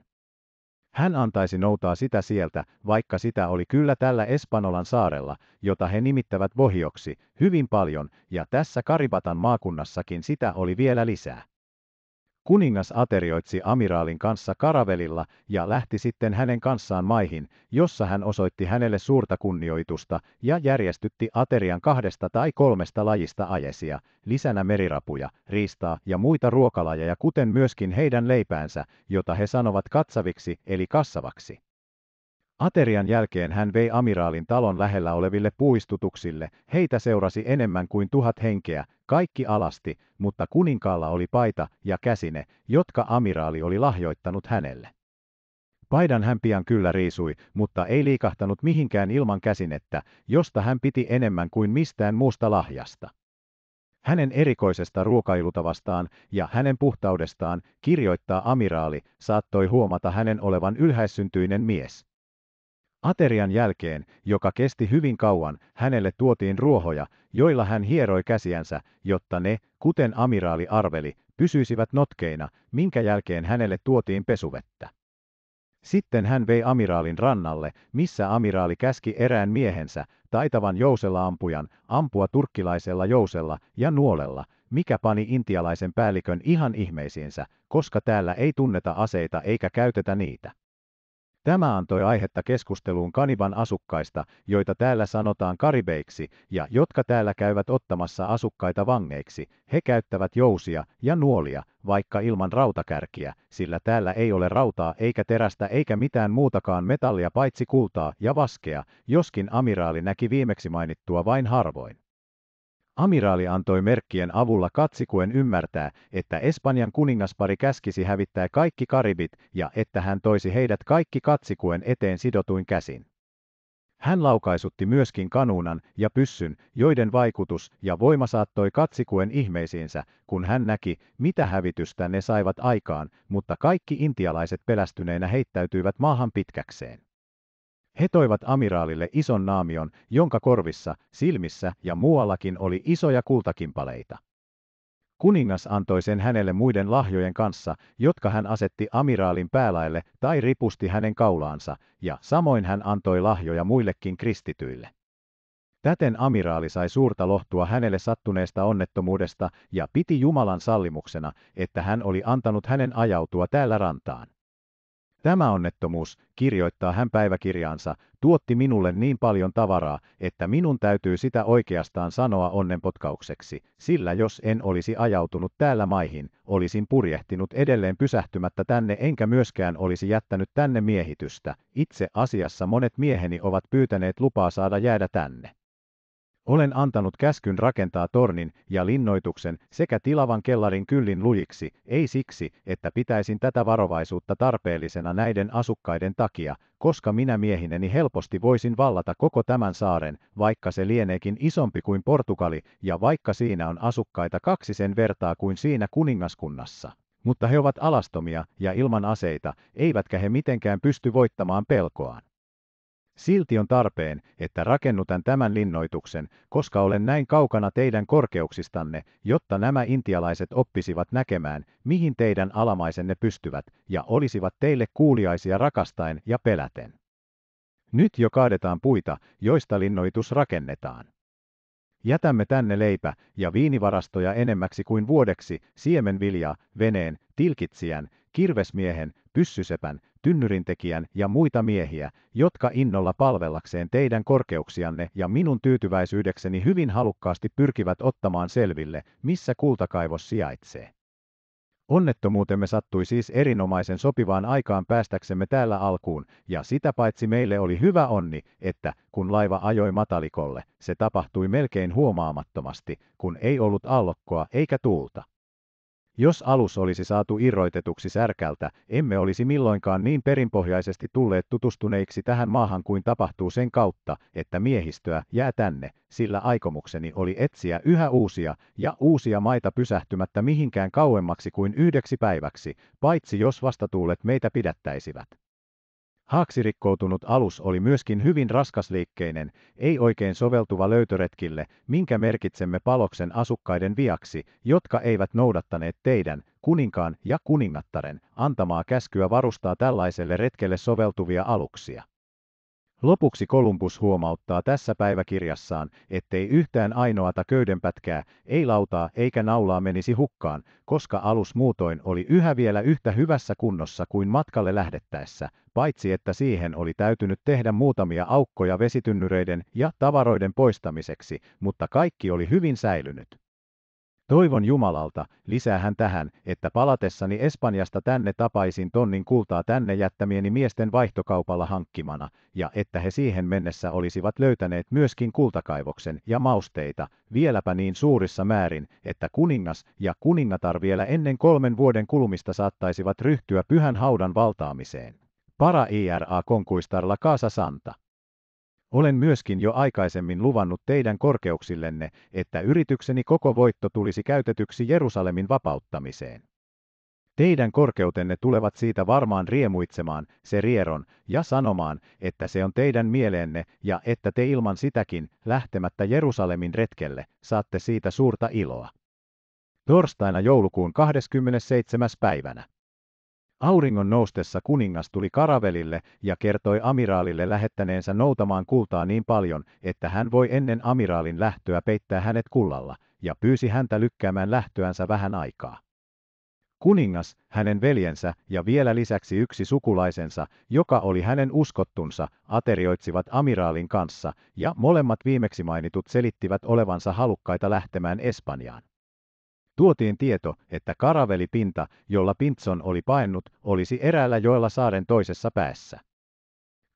Hän antaisi noutaa sitä sieltä, vaikka sitä oli kyllä tällä Espanolan saarella, jota he nimittävät Bohioksi, hyvin paljon, ja tässä Karibatan maakunnassakin sitä oli vielä lisää. Kuningas aterioitsi amiraalin kanssa karavelilla ja lähti sitten hänen kanssaan maihin, jossa hän osoitti hänelle suurta kunnioitusta ja järjestytti aterian kahdesta tai kolmesta lajista ajesia, lisänä merirapuja, riistaa ja muita ruokalajeja kuten myöskin heidän leipäänsä, jota he sanovat katsaviksi eli kassavaksi. Aterian jälkeen hän vei amiraalin talon lähellä oleville puistutuksille, heitä seurasi enemmän kuin tuhat henkeä, kaikki alasti, mutta kuninkaalla oli paita ja käsine, jotka amiraali oli lahjoittanut hänelle. Paidan hän pian kyllä riisui, mutta ei liikahtanut mihinkään ilman käsinettä, josta hän piti enemmän kuin mistään muusta lahjasta. Hänen erikoisesta ruokailutavastaan ja hänen puhtaudestaan, kirjoittaa amiraali, saattoi huomata hänen olevan ylhäissyntyinen mies. Aterian jälkeen, joka kesti hyvin kauan, hänelle tuotiin ruohoja, joilla hän hieroi käsiänsä, jotta ne, kuten amiraali arveli, pysyisivät notkeina, minkä jälkeen hänelle tuotiin pesuvettä. Sitten hän vei amiraalin rannalle, missä amiraali käski erään miehensä, taitavan jousella ampujan, ampua turkkilaisella jousella ja nuolella, mikä pani intialaisen päällikön ihan ihmeisiinsä, koska täällä ei tunneta aseita eikä käytetä niitä. Tämä antoi aihetta keskusteluun Kaniban asukkaista, joita täällä sanotaan karibeiksi ja jotka täällä käyvät ottamassa asukkaita vangeiksi. He käyttävät jousia ja nuolia, vaikka ilman rautakärkiä, sillä täällä ei ole rautaa eikä terästä eikä mitään muutakaan metallia paitsi kultaa ja vaskea, joskin amiraali näki viimeksi mainittua vain harvoin. Amiraali antoi merkkien avulla katsikuen ymmärtää, että Espanjan kuningaspari käskisi hävittää kaikki karibit ja että hän toisi heidät kaikki katsikuen eteen sidotuin käsin. Hän laukaisutti myöskin kanuunan ja pyssyn, joiden vaikutus ja voima saattoi katsikuen ihmeisiinsä, kun hän näki, mitä hävitystä ne saivat aikaan, mutta kaikki intialaiset pelästyneinä heittäytyivät maahan pitkäkseen. He toivat amiraalille ison naamion, jonka korvissa, silmissä ja muuallakin oli isoja kultakimpaleita. Kuningas antoi sen hänelle muiden lahjojen kanssa, jotka hän asetti amiraalin päälaille tai ripusti hänen kaulaansa, ja samoin hän antoi lahjoja muillekin kristityille. Täten amiraali sai suurta lohtua hänelle sattuneesta onnettomuudesta ja piti Jumalan sallimuksena, että hän oli antanut hänen ajautua täällä rantaan. Tämä onnettomuus, kirjoittaa hän päiväkirjaansa, tuotti minulle niin paljon tavaraa, että minun täytyy sitä oikeastaan sanoa onnenpotkaukseksi, sillä jos en olisi ajautunut täällä maihin, olisin purjehtinut edelleen pysähtymättä tänne enkä myöskään olisi jättänyt tänne miehitystä. Itse asiassa monet mieheni ovat pyytäneet lupaa saada jäädä tänne. Olen antanut käskyn rakentaa tornin ja linnoituksen sekä tilavan kellarin kyllin lujiksi, ei siksi, että pitäisin tätä varovaisuutta tarpeellisena näiden asukkaiden takia, koska minä miehineni helposti voisin vallata koko tämän saaren, vaikka se lieneekin isompi kuin Portugali ja vaikka siinä on asukkaita kaksi sen vertaa kuin siinä kuningaskunnassa. Mutta he ovat alastomia ja ilman aseita, eivätkä he mitenkään pysty voittamaan pelkoaan. Silti on tarpeen, että rakennutan tämän linnoituksen, koska olen näin kaukana teidän korkeuksistanne, jotta nämä intialaiset oppisivat näkemään, mihin teidän alamaisenne pystyvät, ja olisivat teille kuuliaisia rakastain ja peläten. Nyt jo kaadetaan puita, joista linnoitus rakennetaan. Jätämme tänne leipä- ja viinivarastoja enemmäksi kuin vuodeksi, siemenviljaa, veneen, tilkitsijän, kirvesmiehen, pyssysepän, tynnyrintekijän ja muita miehiä, jotka innolla palvellakseen teidän korkeuksianne ja minun tyytyväisyydekseni hyvin halukkaasti pyrkivät ottamaan selville, missä kultakaivos sijaitsee. Onnettomuutemme sattui siis erinomaisen sopivaan aikaan päästäksemme täällä alkuun, ja sitä paitsi meille oli hyvä onni, että kun laiva ajoi matalikolle, se tapahtui melkein huomaamattomasti, kun ei ollut allokkoa eikä tuulta. Jos alus olisi saatu irroitetuksi särkältä, emme olisi milloinkaan niin perinpohjaisesti tulleet tutustuneiksi tähän maahan kuin tapahtuu sen kautta, että miehistöä jää tänne, sillä aikomukseni oli etsiä yhä uusia ja uusia maita pysähtymättä mihinkään kauemmaksi kuin yhdeksi päiväksi, paitsi jos vastatuulet meitä pidättäisivät. Haaksirikkoutunut alus oli myöskin hyvin raskasliikkeinen, ei oikein soveltuva löytöretkille, minkä merkitsemme paloksen asukkaiden viaksi, jotka eivät noudattaneet teidän, kuninkaan ja kuningattaren, antamaa käskyä varustaa tällaiselle retkelle soveltuvia aluksia. Lopuksi Kolumbus huomauttaa tässä päiväkirjassaan, ettei yhtään ainoata köydenpätkää, ei lautaa eikä naulaa menisi hukkaan, koska alus muutoin oli yhä vielä yhtä hyvässä kunnossa kuin matkalle lähdettäessä, paitsi että siihen oli täytynyt tehdä muutamia aukkoja vesitynnyreiden ja tavaroiden poistamiseksi, mutta kaikki oli hyvin säilynyt. Toivon Jumalalta, lisää hän tähän, että palatessani Espanjasta tänne tapaisin tonnin kultaa tänne jättämieni miesten vaihtokaupalla hankkimana, ja että he siihen mennessä olisivat löytäneet myöskin kultakaivoksen ja mausteita, vieläpä niin suurissa määrin, että kuningas ja kuningatar vielä ennen kolmen vuoden kulumista saattaisivat ryhtyä pyhän haudan valtaamiseen. Para IRA konkuistarla Kaasa Santa. Olen myöskin jo aikaisemmin luvannut teidän korkeuksillenne, että yritykseni koko voitto tulisi käytetyksi Jerusalemin vapauttamiseen. Teidän korkeutenne tulevat siitä varmaan riemuitsemaan, se rieron, ja sanomaan, että se on teidän mieleenne, ja että te ilman sitäkin, lähtemättä Jerusalemin retkelle, saatte siitä suurta iloa. Torstaina joulukuun 27. päivänä. Auringon noustessa kuningas tuli karavelille ja kertoi amiraalille lähettäneensä noutamaan kultaa niin paljon, että hän voi ennen amiraalin lähtöä peittää hänet kullalla, ja pyysi häntä lykkäämään lähtöänsä vähän aikaa. Kuningas, hänen veljensä ja vielä lisäksi yksi sukulaisensa, joka oli hänen uskottunsa, aterioitsivat amiraalin kanssa, ja molemmat viimeksi mainitut selittivät olevansa halukkaita lähtemään Espanjaan. Tuotiin tieto, että karavelipinta, jolla Pintson oli paennut, olisi eräällä joella saaren toisessa päässä.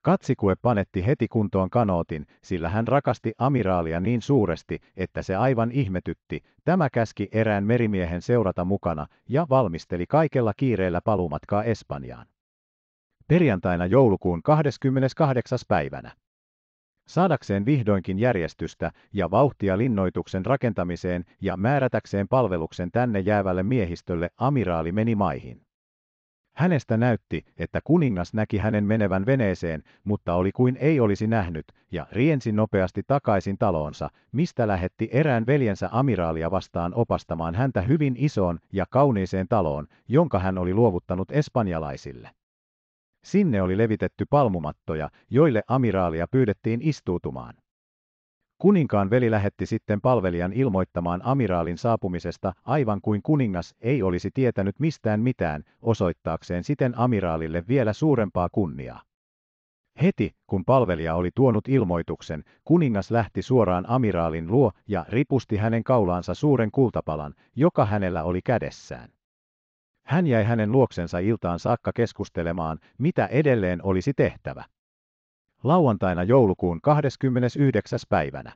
Katsikue panetti heti kuntoon kanootin, sillä hän rakasti amiraalia niin suuresti, että se aivan ihmetytti. Tämä käski erään merimiehen seurata mukana ja valmisteli kaikella kiireellä paluumatkaa Espanjaan. Perjantaina joulukuun 28. päivänä saadakseen vihdoinkin järjestystä ja vauhtia linnoituksen rakentamiseen ja määrätäkseen palveluksen tänne jäävälle miehistölle amiraali meni maihin. Hänestä näytti, että kuningas näki hänen menevän veneeseen, mutta oli kuin ei olisi nähnyt, ja riensi nopeasti takaisin taloonsa, mistä lähetti erään veljensä amiraalia vastaan opastamaan häntä hyvin isoon ja kauniiseen taloon, jonka hän oli luovuttanut espanjalaisille. Sinne oli levitetty palmumattoja, joille amiraalia pyydettiin istuutumaan. Kuninkaan veli lähetti sitten palvelijan ilmoittamaan amiraalin saapumisesta aivan kuin kuningas ei olisi tietänyt mistään mitään, osoittaakseen siten amiraalille vielä suurempaa kunniaa. Heti, kun palvelija oli tuonut ilmoituksen, kuningas lähti suoraan amiraalin luo ja ripusti hänen kaulaansa suuren kultapalan, joka hänellä oli kädessään. Hän jäi hänen luoksensa iltaan saakka keskustelemaan, mitä edelleen olisi tehtävä. Lauantaina joulukuun 29. päivänä.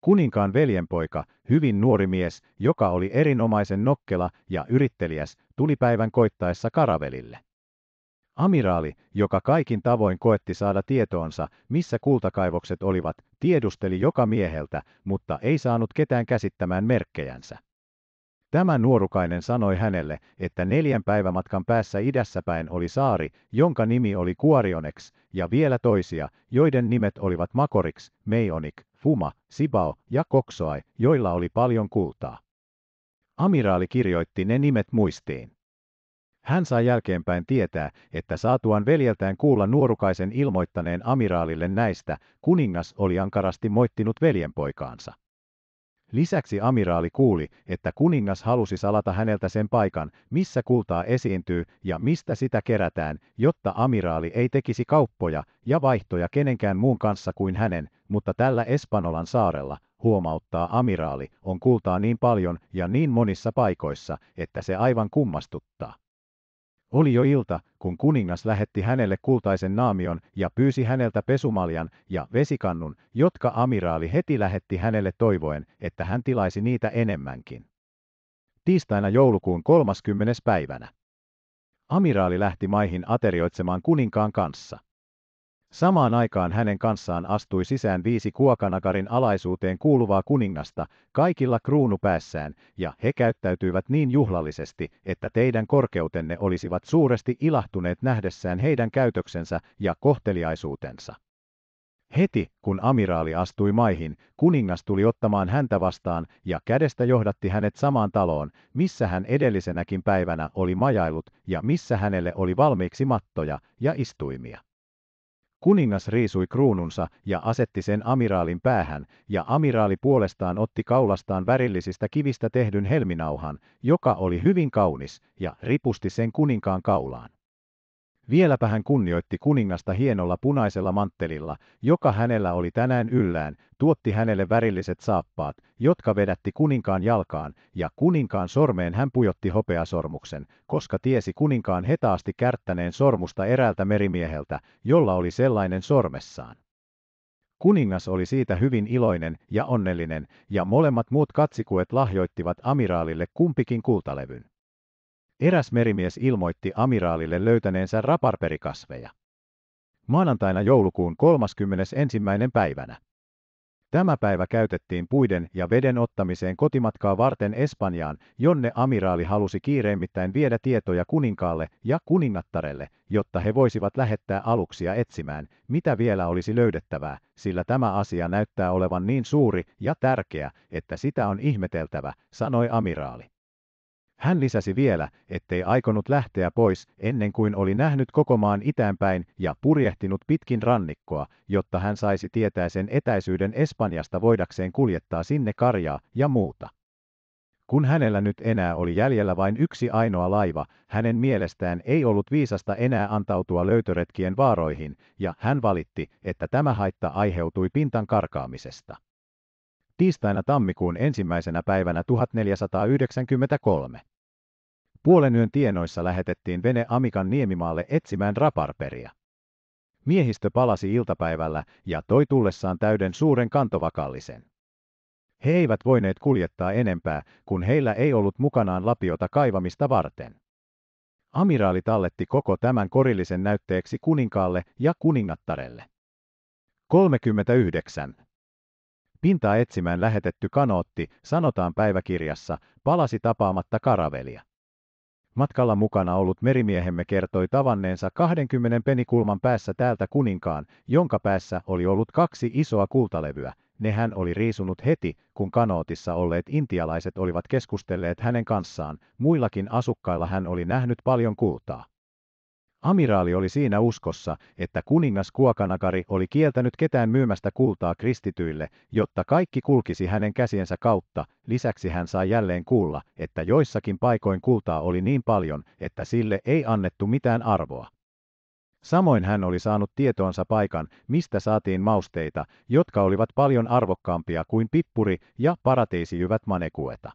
Kuninkaan veljenpoika, hyvin nuori mies, joka oli erinomaisen nokkela ja yritteliäs, tuli päivän koittaessa karavelille. Amiraali, joka kaikin tavoin koetti saada tietoonsa, missä kultakaivokset olivat, tiedusteli joka mieheltä, mutta ei saanut ketään käsittämään merkkejänsä. Tämä nuorukainen sanoi hänelle, että neljän päivämatkan päässä idässäpäin oli saari, jonka nimi oli Kuorioneks, ja vielä toisia, joiden nimet olivat Makoriks, Meionik, Fuma, Sibao ja Koksoai, joilla oli paljon kultaa. Amiraali kirjoitti ne nimet muistiin. Hän sai jälkeenpäin tietää, että saatuaan veljeltään kuulla nuorukaisen ilmoittaneen amiraalille näistä, kuningas oli ankarasti moittinut veljenpoikaansa. Lisäksi amiraali kuuli, että kuningas halusi salata häneltä sen paikan, missä kultaa esiintyy ja mistä sitä kerätään, jotta amiraali ei tekisi kauppoja ja vaihtoja kenenkään muun kanssa kuin hänen, mutta tällä Espanolan saarella, huomauttaa amiraali, on kultaa niin paljon ja niin monissa paikoissa, että se aivan kummastuttaa. Oli jo ilta, kun kuningas lähetti hänelle kultaisen naamion ja pyysi häneltä pesumaljan ja vesikannun, jotka amiraali heti lähetti hänelle toivoen, että hän tilaisi niitä enemmänkin. Tiistaina joulukuun 30. päivänä. Amiraali lähti maihin aterioitsemaan kuninkaan kanssa. Samaan aikaan hänen kanssaan astui sisään viisi kuokanakarin alaisuuteen kuuluvaa kuningasta, kaikilla kruunu päässään, ja he käyttäytyivät niin juhlallisesti, että teidän korkeutenne olisivat suuresti ilahtuneet nähdessään heidän käytöksensä ja kohteliaisuutensa. Heti, kun amiraali astui maihin, kuningas tuli ottamaan häntä vastaan ja kädestä johdatti hänet samaan taloon, missä hän edellisenäkin päivänä oli majailut ja missä hänelle oli valmiiksi mattoja ja istuimia. Kuningas riisui kruununsa ja asetti sen amiraalin päähän, ja amiraali puolestaan otti kaulastaan värillisistä kivistä tehdyn helminauhan, joka oli hyvin kaunis, ja ripusti sen kuninkaan kaulaan. Vieläpä hän kunnioitti kuningasta hienolla punaisella manttelilla, joka hänellä oli tänään yllään, tuotti hänelle värilliset saappaat, jotka vedätti kuninkaan jalkaan, ja kuninkaan sormeen hän pujotti hopeasormuksen, koska tiesi kuninkaan hetaasti kärttäneen sormusta eräältä merimieheltä, jolla oli sellainen sormessaan. Kuningas oli siitä hyvin iloinen ja onnellinen, ja molemmat muut katsikuet lahjoittivat amiraalille kumpikin kultalevyn. Eräs merimies ilmoitti amiraalille löytäneensä raparperikasveja. Maanantaina joulukuun 31. päivänä. Tämä päivä käytettiin puiden ja veden ottamiseen kotimatkaa varten Espanjaan, jonne amiraali halusi kiireimmittäin viedä tietoja kuninkaalle ja kuningattarelle, jotta he voisivat lähettää aluksia etsimään, mitä vielä olisi löydettävää, sillä tämä asia näyttää olevan niin suuri ja tärkeä, että sitä on ihmeteltävä, sanoi amiraali. Hän lisäsi vielä, ettei aikonut lähteä pois ennen kuin oli nähnyt koko maan itäänpäin ja purjehtinut pitkin rannikkoa, jotta hän saisi tietää sen etäisyyden Espanjasta voidakseen kuljettaa sinne karjaa ja muuta. Kun hänellä nyt enää oli jäljellä vain yksi ainoa laiva, hänen mielestään ei ollut viisasta enää antautua löytöretkien vaaroihin, ja hän valitti, että tämä haitta aiheutui pintan karkaamisesta. Tiistaina tammikuun ensimmäisenä päivänä 1493. Puolen yön tienoissa lähetettiin vene Amikan niemimaalle etsimään raparperia. Miehistö palasi iltapäivällä ja toi tullessaan täyden suuren kantovakallisen. He eivät voineet kuljettaa enempää, kun heillä ei ollut mukanaan lapiota kaivamista varten. Amiraali talletti koko tämän korillisen näytteeksi kuninkaalle ja kuningattarelle. 39. Pintaa etsimään lähetetty kanootti, sanotaan päiväkirjassa, palasi tapaamatta karavelia. Matkalla mukana ollut merimiehemme kertoi tavanneensa 20 penikulman päässä täältä kuninkaan, jonka päässä oli ollut kaksi isoa kultalevyä. Ne hän oli riisunut heti, kun kanootissa olleet intialaiset olivat keskustelleet hänen kanssaan. Muillakin asukkailla hän oli nähnyt paljon kultaa. Amiraali oli siinä uskossa, että kuningas Kuokanakari oli kieltänyt ketään myymästä kultaa kristityille, jotta kaikki kulkisi hänen käsiensä kautta. Lisäksi hän sai jälleen kuulla, että joissakin paikoin kultaa oli niin paljon, että sille ei annettu mitään arvoa. Samoin hän oli saanut tietoonsa paikan, mistä saatiin mausteita, jotka olivat paljon arvokkaampia kuin pippuri ja parateisijyvät manekueta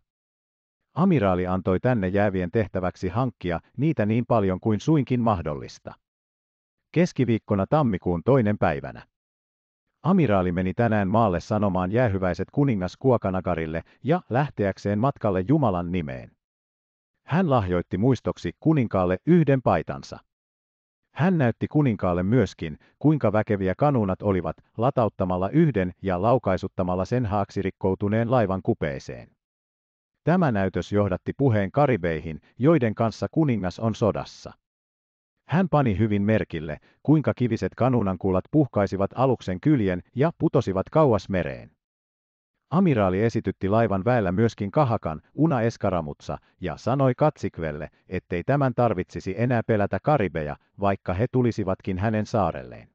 amiraali antoi tänne jäävien tehtäväksi hankkia niitä niin paljon kuin suinkin mahdollista. Keskiviikkona tammikuun toinen päivänä. Amiraali meni tänään maalle sanomaan jäähyväiset kuningas Kuokanagarille ja lähteäkseen matkalle Jumalan nimeen. Hän lahjoitti muistoksi kuninkaalle yhden paitansa. Hän näytti kuninkaalle myöskin, kuinka väkeviä kanunat olivat latauttamalla yhden ja laukaisuttamalla sen haaksirikkoutuneen laivan kupeeseen. Tämä näytös johdatti puheen karibeihin, joiden kanssa kuningas on sodassa. Hän pani hyvin merkille, kuinka kiviset kanunankulat puhkaisivat aluksen kyljen ja putosivat kauas mereen. Amiraali esitytti laivan väellä myöskin kahakan, Una Eskaramutsa, ja sanoi Katsikvelle, ettei tämän tarvitsisi enää pelätä karibeja, vaikka he tulisivatkin hänen saarelleen.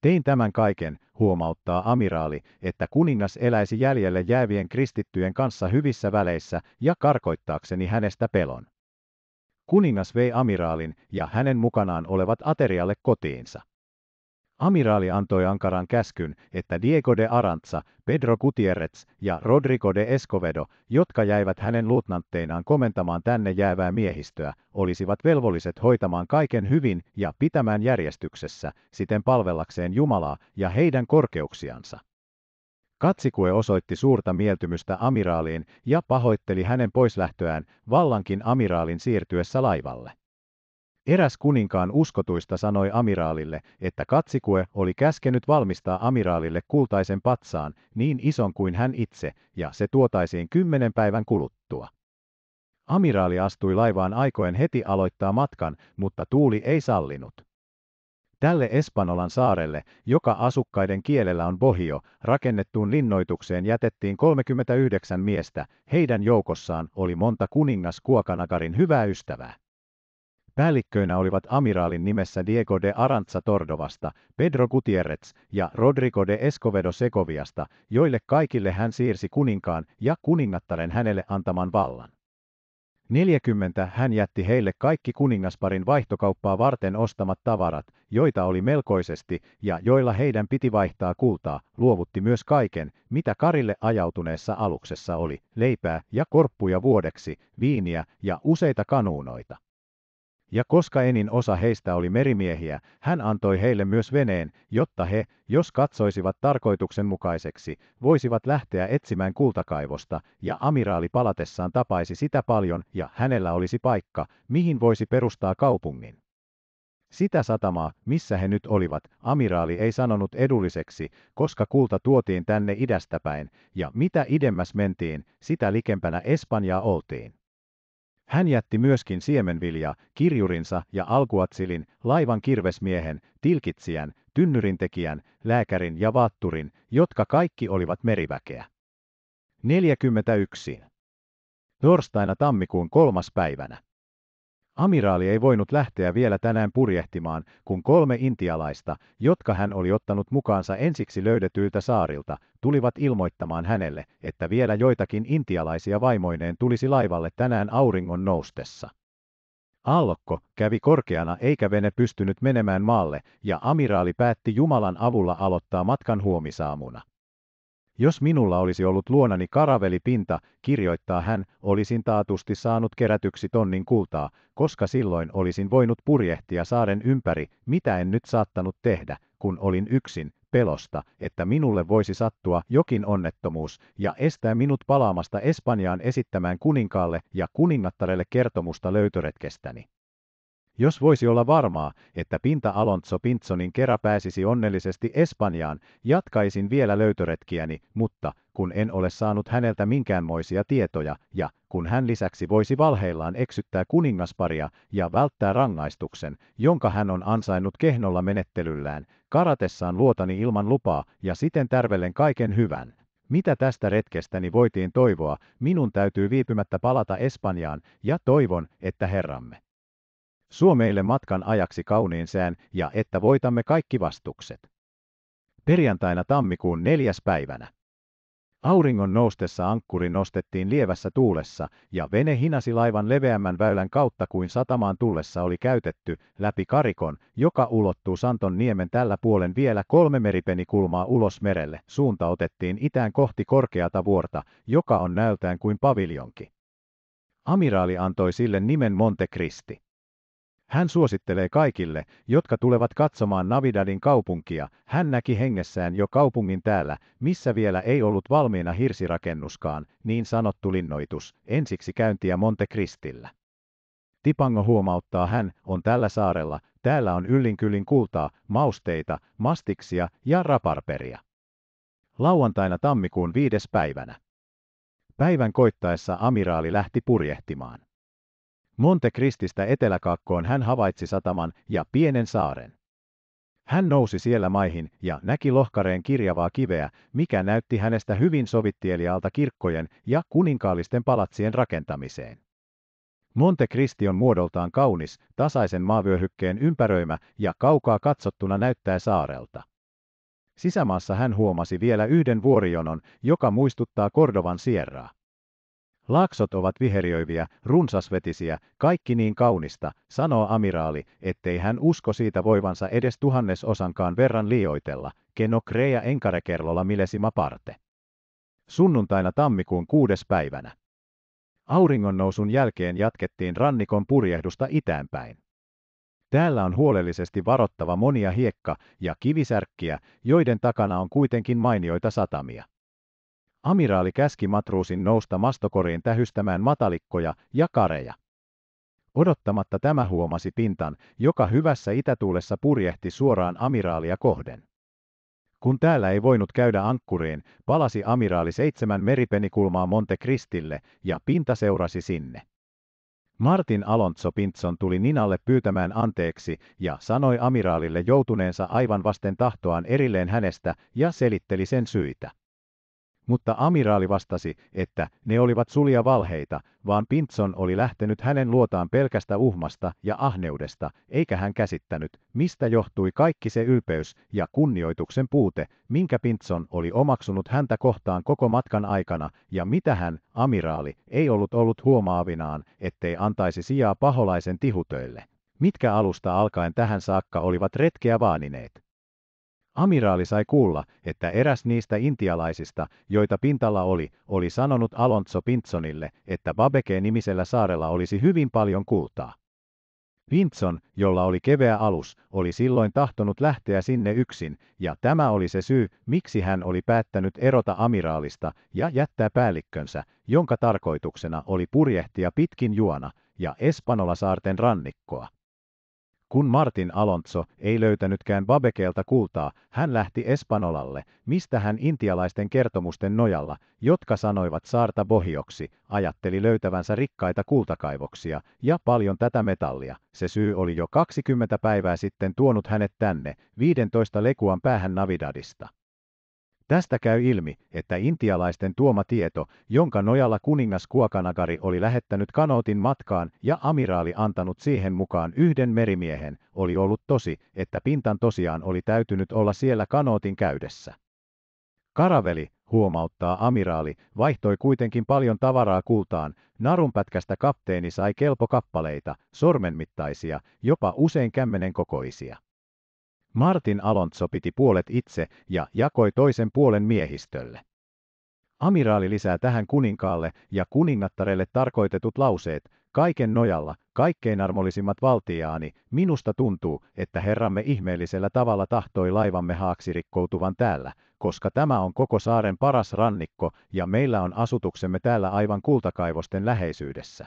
Tein tämän kaiken, huomauttaa amiraali, että kuningas eläisi jäljelle jäävien kristittyjen kanssa hyvissä väleissä ja karkoittaakseni hänestä pelon. Kuningas vei amiraalin ja hänen mukanaan olevat aterialle kotiinsa. Amiraali antoi ankaran käskyn, että Diego de Arantza, Pedro Gutierrez ja Rodrigo de Escovedo, jotka jäivät hänen luutnantteinaan komentamaan tänne jäävää miehistöä, olisivat velvolliset hoitamaan kaiken hyvin ja pitämään järjestyksessä, siten palvellakseen Jumalaa ja heidän korkeuksiansa. Katsikue osoitti suurta mieltymystä amiraaliin ja pahoitteli hänen poislähtöään vallankin amiraalin siirtyessä laivalle. Eräs kuninkaan uskotuista sanoi amiraalille, että katsikue oli käskenyt valmistaa amiraalille kultaisen patsaan, niin ison kuin hän itse, ja se tuotaisiin kymmenen päivän kuluttua. Amiraali astui laivaan aikoen heti aloittaa matkan, mutta tuuli ei sallinut. Tälle Espanolan saarelle, joka asukkaiden kielellä on Bohio, rakennettuun linnoitukseen jätettiin 39 miestä, heidän joukossaan oli monta kuningas Kuokanakarin hyvää ystävää. Päällikköinä olivat amiraalin nimessä Diego de Arantza Tordovasta, Pedro Gutierrez ja Rodrigo de Escovedo Segoviasta, joille kaikille hän siirsi kuninkaan ja kuningattaren hänelle antaman vallan. 40 hän jätti heille kaikki kuningasparin vaihtokauppaa varten ostamat tavarat, joita oli melkoisesti ja joilla heidän piti vaihtaa kultaa, luovutti myös kaiken, mitä Karille ajautuneessa aluksessa oli, leipää ja korppuja vuodeksi, viiniä ja useita kanuunoita ja koska enin osa heistä oli merimiehiä, hän antoi heille myös veneen, jotta he, jos katsoisivat tarkoituksenmukaiseksi, voisivat lähteä etsimään kultakaivosta, ja amiraali palatessaan tapaisi sitä paljon ja hänellä olisi paikka, mihin voisi perustaa kaupungin. Sitä satamaa, missä he nyt olivat, amiraali ei sanonut edulliseksi, koska kulta tuotiin tänne idästä päin, ja mitä idemmäs mentiin, sitä likempänä Espanjaa oltiin. Hän jätti myöskin siemenvilja, kirjurinsa ja alkuatsilin, laivan kirvesmiehen, tilkitsijän, tynnyrintekijän, lääkärin ja vaatturin, jotka kaikki olivat meriväkeä. 41. Torstaina tammikuun kolmas päivänä. Amiraali ei voinut lähteä vielä tänään purjehtimaan, kun kolme intialaista, jotka hän oli ottanut mukaansa ensiksi löydetyiltä saarilta, tulivat ilmoittamaan hänelle, että vielä joitakin intialaisia vaimoineen tulisi laivalle tänään auringon noustessa. Aallokko kävi korkeana eikä vene pystynyt menemään maalle, ja amiraali päätti Jumalan avulla aloittaa matkan huomisaamuna. Jos minulla olisi ollut luonani karavelipinta, kirjoittaa hän, olisin taatusti saanut kerätyksi tonnin kultaa, koska silloin olisin voinut purjehtia saaren ympäri, mitä en nyt saattanut tehdä, kun olin yksin, pelosta, että minulle voisi sattua jokin onnettomuus ja estää minut palaamasta Espanjaan esittämään kuninkaalle ja kuningattarelle kertomusta löytöretkestäni. Jos voisi olla varmaa, että Pinta Alonso Pintsonin kerä pääsisi onnellisesti Espanjaan, jatkaisin vielä löytöretkiäni, mutta kun en ole saanut häneltä minkäänmoisia tietoja, ja kun hän lisäksi voisi valheillaan eksyttää kuningasparia ja välttää rangaistuksen, jonka hän on ansainnut kehnolla menettelyllään, karatessaan luotani ilman lupaa ja siten tärvellen kaiken hyvän. Mitä tästä retkestäni voitiin toivoa, minun täytyy viipymättä palata Espanjaan, ja toivon, että herramme Suo meille matkan ajaksi kauniin sään ja että voitamme kaikki vastukset. Perjantaina tammikuun neljäs päivänä. Auringon noustessa ankkuri nostettiin lievässä tuulessa, ja vene hinasi laivan leveämmän väylän kautta kuin satamaan tullessa oli käytetty, läpi karikon, joka ulottuu Santon niemen tällä puolen vielä kolme meripenikulmaa ulos merelle. Suunta otettiin itään kohti korkeata vuorta, joka on näyltään kuin paviljonki. Amiraali antoi sille nimen Monte Cristi. Hän suosittelee kaikille, jotka tulevat katsomaan Navidadin kaupunkia. Hän näki hengessään jo kaupungin täällä, missä vielä ei ollut valmiina hirsirakennuskaan, niin sanottu linnoitus, ensiksi käyntiä Monte Cristillä. Tipango huomauttaa hän, on tällä saarella, täällä on yllinkyllin kultaa, mausteita, mastiksia ja raparperia. Lauantaina tammikuun viides päivänä. Päivän koittaessa amiraali lähti purjehtimaan. Monte Krististä eteläkaakkoon hän havaitsi sataman ja pienen saaren. Hän nousi siellä maihin ja näki lohkareen kirjavaa kiveä, mikä näytti hänestä hyvin sovittielialta kirkkojen ja kuninkaallisten palatsien rakentamiseen. Montekristi on muodoltaan kaunis, tasaisen maavyöhykkeen ympäröimä ja kaukaa katsottuna näyttää saarelta. Sisämaassa hän huomasi vielä yhden vuorijonon, joka muistuttaa Kordovan sierraa. Laaksot ovat viheriöiviä, runsasvetisiä, kaikki niin kaunista, sanoo amiraali, ettei hän usko siitä voivansa edes tuhannesosankaan verran liioitella, keno kreja enkarekerlolla milesima parte. Sunnuntaina tammikuun kuudes päivänä. Auringonnousun jälkeen jatkettiin rannikon purjehdusta itäänpäin. Täällä on huolellisesti varottava monia hiekka- ja kivisärkkiä, joiden takana on kuitenkin mainioita satamia. Amiraali käski matruusin nousta mastokoriin tähystämään matalikkoja ja kareja. Odottamatta tämä huomasi pintan, joka hyvässä itätuulessa purjehti suoraan amiraalia kohden. Kun täällä ei voinut käydä ankkuriin, palasi amiraali seitsemän meripenikulmaa Monte Cristille ja pinta seurasi sinne. Martin Alonso Pintson tuli Ninalle pyytämään anteeksi ja sanoi amiraalille joutuneensa aivan vasten tahtoaan erilleen hänestä ja selitteli sen syitä mutta amiraali vastasi, että ne olivat sulia valheita, vaan Pintson oli lähtenyt hänen luotaan pelkästä uhmasta ja ahneudesta, eikä hän käsittänyt, mistä johtui kaikki se ylpeys ja kunnioituksen puute, minkä Pintson oli omaksunut häntä kohtaan koko matkan aikana, ja mitä hän, amiraali, ei ollut ollut huomaavinaan, ettei antaisi sijaa paholaisen tihutöille. Mitkä alusta alkaen tähän saakka olivat retkeä vaanineet? Amiraali sai kuulla, että eräs niistä intialaisista, joita pintalla oli, oli sanonut Alonso Pinsonille, että Babeke-nimisellä saarella olisi hyvin paljon kultaa. Pintson, jolla oli keveä alus, oli silloin tahtonut lähteä sinne yksin, ja tämä oli se syy, miksi hän oli päättänyt erota amiraalista ja jättää päällikkönsä, jonka tarkoituksena oli purjehtia pitkin juona ja Espanolasaarten rannikkoa. Kun Martin Alonso ei löytänytkään Babekelta kultaa, hän lähti Espanolalle, mistä hän intialaisten kertomusten nojalla, jotka sanoivat saarta bohioksi, ajatteli löytävänsä rikkaita kultakaivoksia ja paljon tätä metallia. Se syy oli jo 20 päivää sitten tuonut hänet tänne, 15 lekuan päähän Navidadista. Tästä käy ilmi, että intialaisten tuoma tieto, jonka nojalla kuningas Kuokanagari oli lähettänyt kanootin matkaan ja amiraali antanut siihen mukaan yhden merimiehen, oli ollut tosi, että pintan tosiaan oli täytynyt olla siellä kanootin käydessä. Karaveli, huomauttaa amiraali, vaihtoi kuitenkin paljon tavaraa kultaan, narunpätkästä kapteeni sai kelpokappaleita, sormenmittaisia, jopa usein kämmenen kokoisia. Martin Alonso piti puolet itse ja jakoi toisen puolen miehistölle. Amiraali lisää tähän kuninkaalle ja kuningattarelle tarkoitetut lauseet, kaiken nojalla, kaikkein armollisimmat valtiaani, minusta tuntuu, että herramme ihmeellisellä tavalla tahtoi laivamme haaksi rikkoutuvan täällä, koska tämä on koko saaren paras rannikko ja meillä on asutuksemme täällä aivan kultakaivosten läheisyydessä.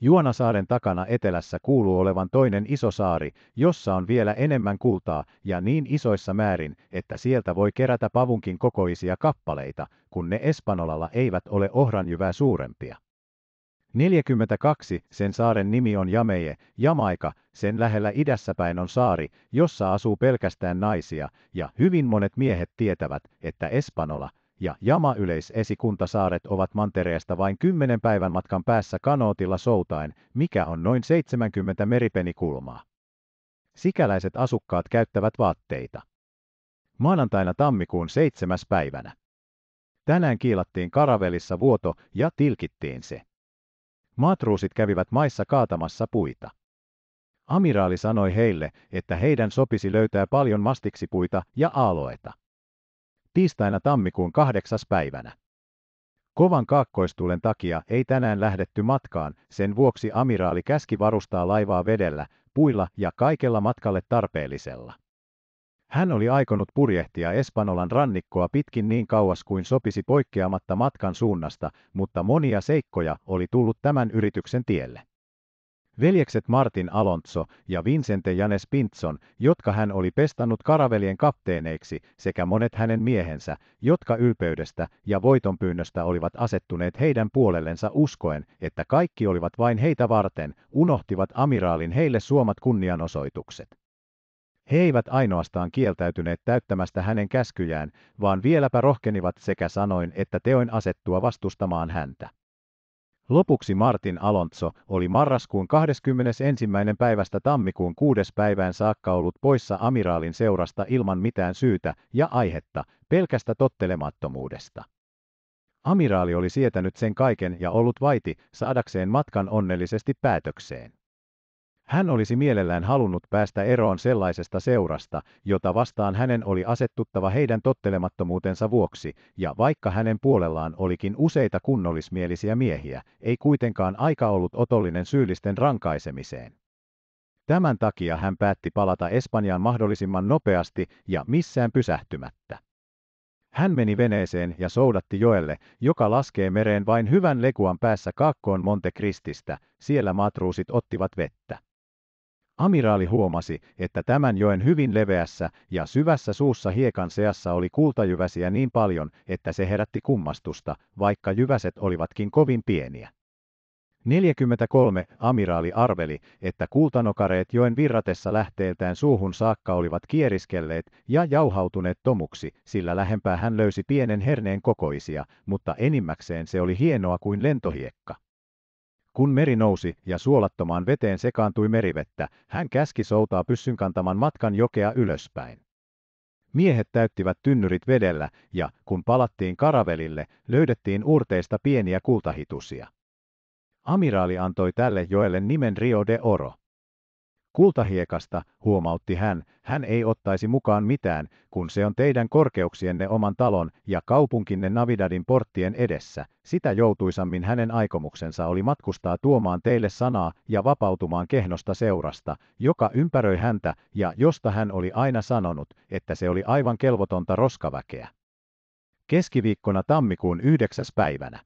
Juonasaaren takana etelässä kuuluu olevan toinen iso saari, jossa on vielä enemmän kultaa ja niin isoissa määrin, että sieltä voi kerätä pavunkin kokoisia kappaleita, kun ne Espanolalla eivät ole ohranjyvää suurempia. 42. Sen saaren nimi on Jameje, Jamaika, sen lähellä idässäpäin on saari, jossa asuu pelkästään naisia, ja hyvin monet miehet tietävät, että Espanola, ja Jama-yleisesikuntasaaret ovat mantereesta vain kymmenen päivän matkan päässä kanootilla soutaen, mikä on noin 70 meripenikulmaa. Sikäläiset asukkaat käyttävät vaatteita. Maanantaina tammikuun seitsemäs päivänä. Tänään kiilattiin karavelissa vuoto ja tilkittiin se. Matruusit kävivät maissa kaatamassa puita. Amiraali sanoi heille, että heidän sopisi löytää paljon mastiksipuita ja aaloita tiistaina tammikuun kahdeksas päivänä. Kovan kaakkoistuulen takia ei tänään lähdetty matkaan, sen vuoksi amiraali käski varustaa laivaa vedellä, puilla ja kaikella matkalle tarpeellisella. Hän oli aikonut purjehtia Espanolan rannikkoa pitkin niin kauas kuin sopisi poikkeamatta matkan suunnasta, mutta monia seikkoja oli tullut tämän yrityksen tielle. Veljekset Martin Alonso ja Vincente Janes Pintson, jotka hän oli pestannut karavelien kapteeneiksi, sekä monet hänen miehensä, jotka ylpeydestä ja voitonpyynnöstä olivat asettuneet heidän puolellensa uskoen, että kaikki olivat vain heitä varten, unohtivat amiraalin heille suomat kunnianosoitukset. He eivät ainoastaan kieltäytyneet täyttämästä hänen käskyjään, vaan vieläpä rohkenivat sekä sanoin että teoin asettua vastustamaan häntä. Lopuksi Martin Alonso oli marraskuun 21. päivästä tammikuun 6. päivään saakka ollut poissa amiraalin seurasta ilman mitään syytä ja aihetta, pelkästä tottelemattomuudesta. Amiraali oli sietänyt sen kaiken ja ollut vaiti saadakseen matkan onnellisesti päätökseen. Hän olisi mielellään halunnut päästä eroon sellaisesta seurasta, jota vastaan hänen oli asettuttava heidän tottelemattomuutensa vuoksi, ja vaikka hänen puolellaan olikin useita kunnollismielisiä miehiä, ei kuitenkaan aika ollut otollinen syyllisten rankaisemiseen. Tämän takia hän päätti palata Espanjaan mahdollisimman nopeasti ja missään pysähtymättä. Hän meni veneeseen ja soudatti joelle, joka laskee mereen vain hyvän lekuan päässä kaakkoon Krististä, siellä matruusit ottivat vettä. Amiraali huomasi, että tämän joen hyvin leveässä ja syvässä suussa hiekan seassa oli kultajyväsiä niin paljon, että se herätti kummastusta, vaikka jyväset olivatkin kovin pieniä. 43. Amiraali arveli, että kultanokareet joen virratessa lähteeltään suuhun saakka olivat kieriskelleet ja jauhautuneet tomuksi, sillä lähempää hän löysi pienen herneen kokoisia, mutta enimmäkseen se oli hienoa kuin lentohiekka. Kun meri nousi ja suolattomaan veteen sekaantui merivettä, hän käski soutaa pyssyn kantaman matkan jokea ylöspäin. Miehet täyttivät tynnyrit vedellä ja, kun palattiin karavelille, löydettiin urteista pieniä kultahitusia. Amiraali antoi tälle joelle nimen Rio de Oro. Kultahiekasta, huomautti hän, hän ei ottaisi mukaan mitään, kun se on teidän korkeuksienne oman talon ja kaupunkinne Navidadin porttien edessä. Sitä joutuisammin hänen aikomuksensa oli matkustaa tuomaan teille sanaa ja vapautumaan kehnosta seurasta, joka ympäröi häntä ja josta hän oli aina sanonut, että se oli aivan kelvotonta roskaväkeä. Keskiviikkona tammikuun yhdeksäs päivänä.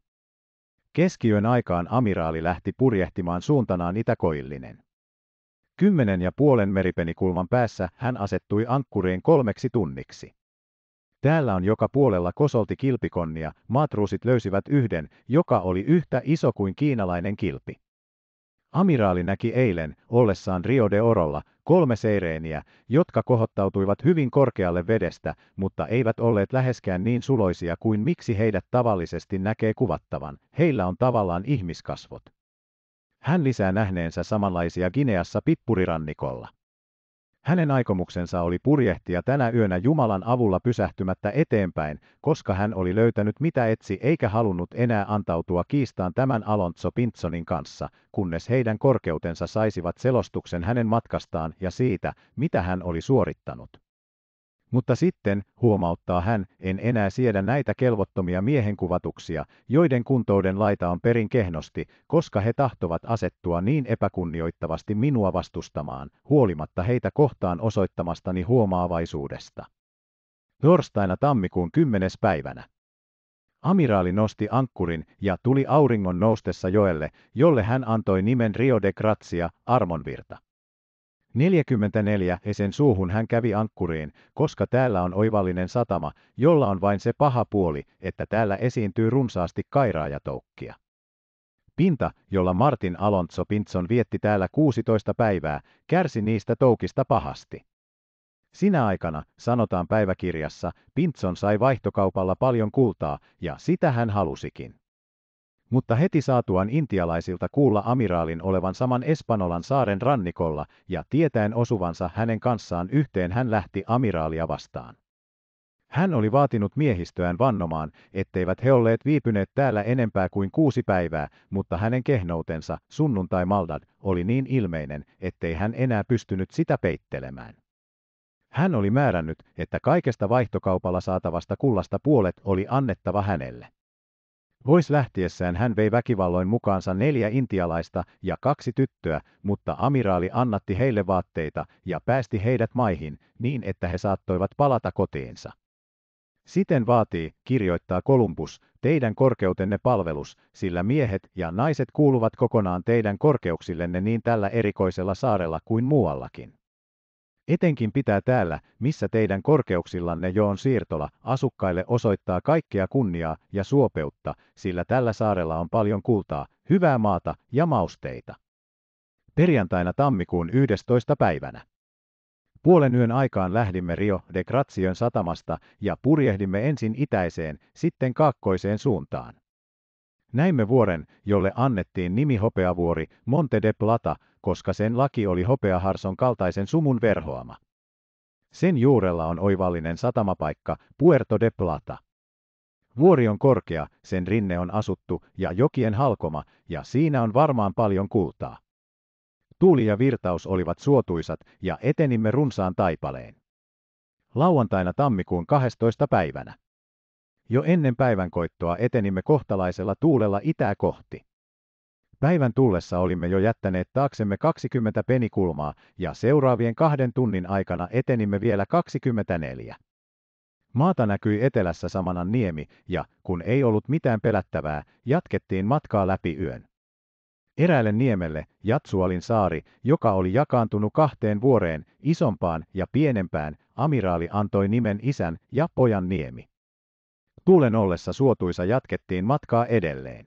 Keskiyön aikaan amiraali lähti purjehtimaan suuntanaan Itäkoillinen. Kymmenen ja puolen meripenikulman päässä hän asettui ankkuriin kolmeksi tunniksi. Täällä on joka puolella kosolti kilpikonnia, matruusit löysivät yhden, joka oli yhtä iso kuin kiinalainen kilpi. Amiraali näki eilen, ollessaan Rio de Orolla, kolme seireeniä, jotka kohottautuivat hyvin korkealle vedestä, mutta eivät olleet läheskään niin suloisia kuin miksi heidät tavallisesti näkee kuvattavan. Heillä on tavallaan ihmiskasvot. Hän lisää nähneensä samanlaisia Gineassa pippurirannikolla. Hänen aikomuksensa oli purjehtia tänä yönä Jumalan avulla pysähtymättä eteenpäin, koska hän oli löytänyt mitä etsi eikä halunnut enää antautua kiistaan tämän Alonso Pintsonin kanssa, kunnes heidän korkeutensa saisivat selostuksen hänen matkastaan ja siitä, mitä hän oli suorittanut. Mutta sitten, huomauttaa hän, en enää siedä näitä kelvottomia miehenkuvatuksia, joiden kuntouden laita on perin kehnosti, koska he tahtovat asettua niin epäkunnioittavasti minua vastustamaan, huolimatta heitä kohtaan osoittamastani huomaavaisuudesta. Torstaina tammikuun 10. päivänä. Amiraali nosti ankkurin ja tuli auringon noustessa joelle, jolle hän antoi nimen Rio de Grazia, armonvirta. 44 sen suuhun hän kävi ankkuriin, koska täällä on oivallinen satama, jolla on vain se paha puoli, että täällä esiintyy runsaasti kairaajatoukkia. Pinta, jolla Martin Alonso Pintson vietti täällä 16 päivää, kärsi niistä toukista pahasti. Sinä aikana, sanotaan päiväkirjassa, Pintson sai vaihtokaupalla paljon kultaa, ja sitä hän halusikin mutta heti saatuaan intialaisilta kuulla amiraalin olevan saman Espanolan saaren rannikolla ja tietäen osuvansa hänen kanssaan yhteen hän lähti amiraalia vastaan. Hän oli vaatinut miehistöään vannomaan, etteivät he olleet viipyneet täällä enempää kuin kuusi päivää, mutta hänen kehnoutensa, sunnuntai Maldad, oli niin ilmeinen, ettei hän enää pystynyt sitä peittelemään. Hän oli määrännyt, että kaikesta vaihtokaupalla saatavasta kullasta puolet oli annettava hänelle. Pois lähtiessään hän vei väkivalloin mukaansa neljä intialaista ja kaksi tyttöä, mutta amiraali annatti heille vaatteita ja päästi heidät maihin niin, että he saattoivat palata kotiinsa. Siten vaatii, kirjoittaa Kolumbus, teidän korkeutenne palvelus, sillä miehet ja naiset kuuluvat kokonaan teidän korkeuksillenne niin tällä erikoisella saarella kuin muuallakin. Etenkin pitää täällä, missä teidän korkeuksillanne jo on siirtola, asukkaille osoittaa kaikkea kunniaa ja suopeutta, sillä tällä saarella on paljon kultaa, hyvää maata ja mausteita. Perjantaina tammikuun 11. päivänä. Puolen yön aikaan lähdimme Rio de Grazion satamasta ja purjehdimme ensin itäiseen, sitten kaakkoiseen suuntaan. Näimme vuoren, jolle annettiin nimi Hopeavuori Monte de Plata, koska sen laki oli hopeaharson kaltaisen sumun verhoama. Sen juurella on oivallinen satamapaikka Puerto de Plata. Vuori on korkea, sen rinne on asuttu ja jokien halkoma, ja siinä on varmaan paljon kultaa. Tuuli ja virtaus olivat suotuisat ja etenimme runsaan taipaleen. Lauantaina tammikuun 12. päivänä. Jo ennen päivänkoittoa etenimme kohtalaisella tuulella itää kohti. Päivän tullessa olimme jo jättäneet taaksemme 20 penikulmaa ja seuraavien kahden tunnin aikana etenimme vielä 24. Maata näkyi etelässä samana niemi ja, kun ei ollut mitään pelättävää, jatkettiin matkaa läpi yön. Eräälle niemelle, Jatsualin saari, joka oli jakaantunut kahteen vuoreen, isompaan ja pienempään, amiraali antoi nimen isän ja pojan niemi. Tuulen ollessa suotuisa jatkettiin matkaa edelleen.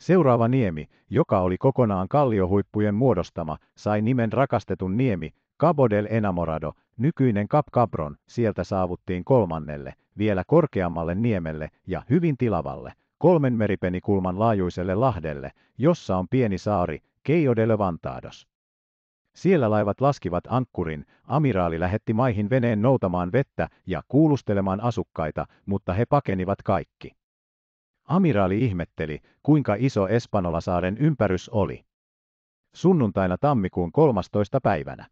Seuraava niemi, joka oli kokonaan kalliohuippujen muodostama, sai nimen rakastetun niemi, Cabo del Enamorado, nykyinen Cap Cabron, sieltä saavuttiin kolmannelle, vielä korkeammalle niemelle ja hyvin tilavalle, kolmen meripenikulman laajuiselle lahdelle, jossa on pieni saari, Keio de Levantados. Siellä laivat laskivat ankkurin, amiraali lähetti maihin veneen noutamaan vettä ja kuulustelemaan asukkaita, mutta he pakenivat kaikki. Amiraali ihmetteli, kuinka iso Espanolasaaren ympärys oli. Sunnuntaina tammikuun 13. päivänä.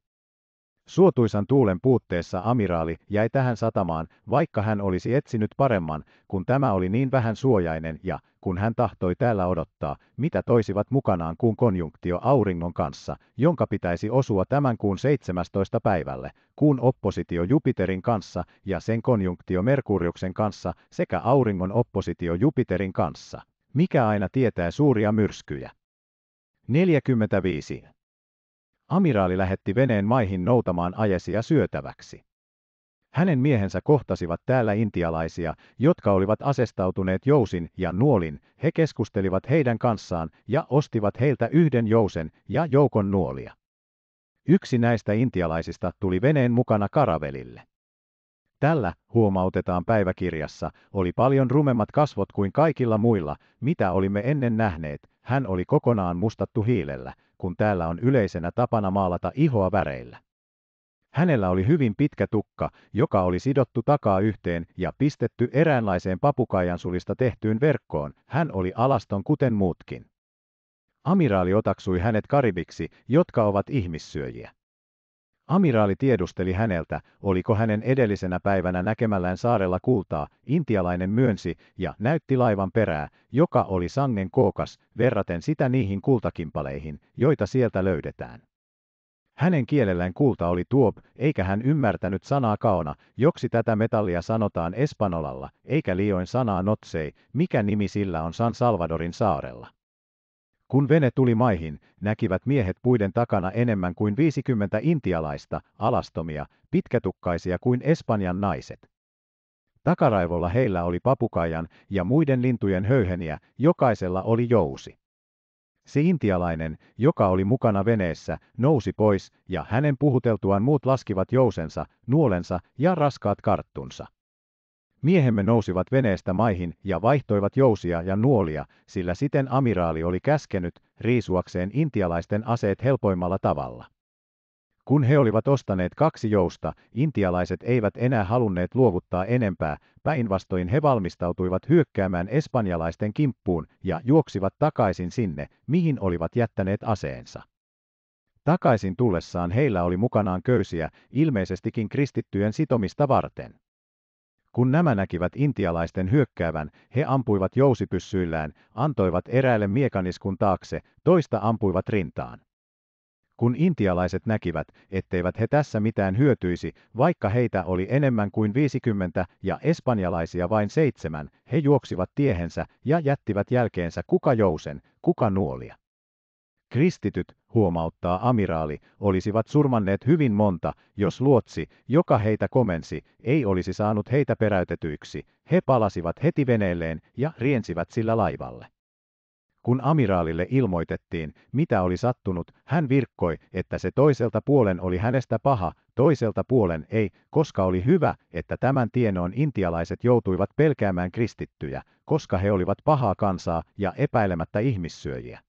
Suotuisan tuulen puutteessa amiraali jäi tähän satamaan, vaikka hän olisi etsinyt paremman, kun tämä oli niin vähän suojainen ja, kun hän tahtoi täällä odottaa, mitä toisivat mukanaan kuun konjunktio auringon kanssa, jonka pitäisi osua tämän kuun 17. päivälle, kuun oppositio Jupiterin kanssa ja sen konjunktio Merkuriuksen kanssa sekä auringon oppositio Jupiterin kanssa. Mikä aina tietää suuria myrskyjä? 45. Amiraali lähetti veneen maihin noutamaan ajesia syötäväksi. Hänen miehensä kohtasivat täällä intialaisia, jotka olivat asestautuneet jousin ja nuolin. He keskustelivat heidän kanssaan ja ostivat heiltä yhden jousen ja joukon nuolia. Yksi näistä intialaisista tuli veneen mukana karavelille. Tällä, huomautetaan päiväkirjassa, oli paljon rumemmat kasvot kuin kaikilla muilla, mitä olimme ennen nähneet. Hän oli kokonaan mustattu hiilellä, kun täällä on yleisenä tapana maalata ihoa väreillä. Hänellä oli hyvin pitkä tukka, joka oli sidottu takaa yhteen ja pistetty eräänlaiseen sulista tehtyyn verkkoon. Hän oli alaston kuten muutkin. Amiraali otaksui hänet karibiksi, jotka ovat ihmissyöjiä. Amiraali tiedusteli häneltä, oliko hänen edellisenä päivänä näkemällään saarella kultaa, intialainen myönsi ja näytti laivan perää, joka oli sangen kookas, verraten sitä niihin kultakimpaleihin, joita sieltä löydetään. Hänen kielellään kulta oli tuop, eikä hän ymmärtänyt sanaa kaona, joksi tätä metallia sanotaan espanolalla, eikä liioin sanaa notsei, mikä nimi sillä on San Salvadorin saarella. Kun vene tuli maihin, näkivät miehet puiden takana enemmän kuin 50 intialaista, alastomia, pitkätukkaisia kuin Espanjan naiset. Takaraivolla heillä oli papukaijan ja muiden lintujen höyheniä, jokaisella oli jousi. Se intialainen, joka oli mukana veneessä, nousi pois, ja hänen puhuteltuaan muut laskivat jousensa, nuolensa ja raskaat karttunsa. Miehemme nousivat veneestä maihin ja vaihtoivat jousia ja nuolia, sillä siten amiraali oli käskenyt riisuakseen intialaisten aseet helpoimmalla tavalla. Kun he olivat ostaneet kaksi jousta, intialaiset eivät enää halunneet luovuttaa enempää, päinvastoin he valmistautuivat hyökkäämään espanjalaisten kimppuun ja juoksivat takaisin sinne, mihin olivat jättäneet aseensa. Takaisin tullessaan heillä oli mukanaan köysiä, ilmeisestikin kristittyjen sitomista varten. Kun nämä näkivät intialaisten hyökkäävän, he ampuivat jousipyssyillään, antoivat eräälle miekaniskun taakse, toista ampuivat rintaan. Kun intialaiset näkivät, etteivät he tässä mitään hyötyisi, vaikka heitä oli enemmän kuin 50 ja espanjalaisia vain seitsemän, he juoksivat tiehensä ja jättivät jälkeensä kuka jousen, kuka nuolia. Kristityt, huomauttaa amiraali, olisivat surmanneet hyvin monta, jos luotsi, joka heitä komensi, ei olisi saanut heitä peräytetyiksi, he palasivat heti veneelleen ja riensivät sillä laivalle. Kun amiraalille ilmoitettiin, mitä oli sattunut, hän virkkoi, että se toiselta puolen oli hänestä paha, toiselta puolen ei, koska oli hyvä, että tämän tienoon intialaiset joutuivat pelkäämään kristittyjä, koska he olivat pahaa kansaa ja epäilemättä ihmissyöjiä.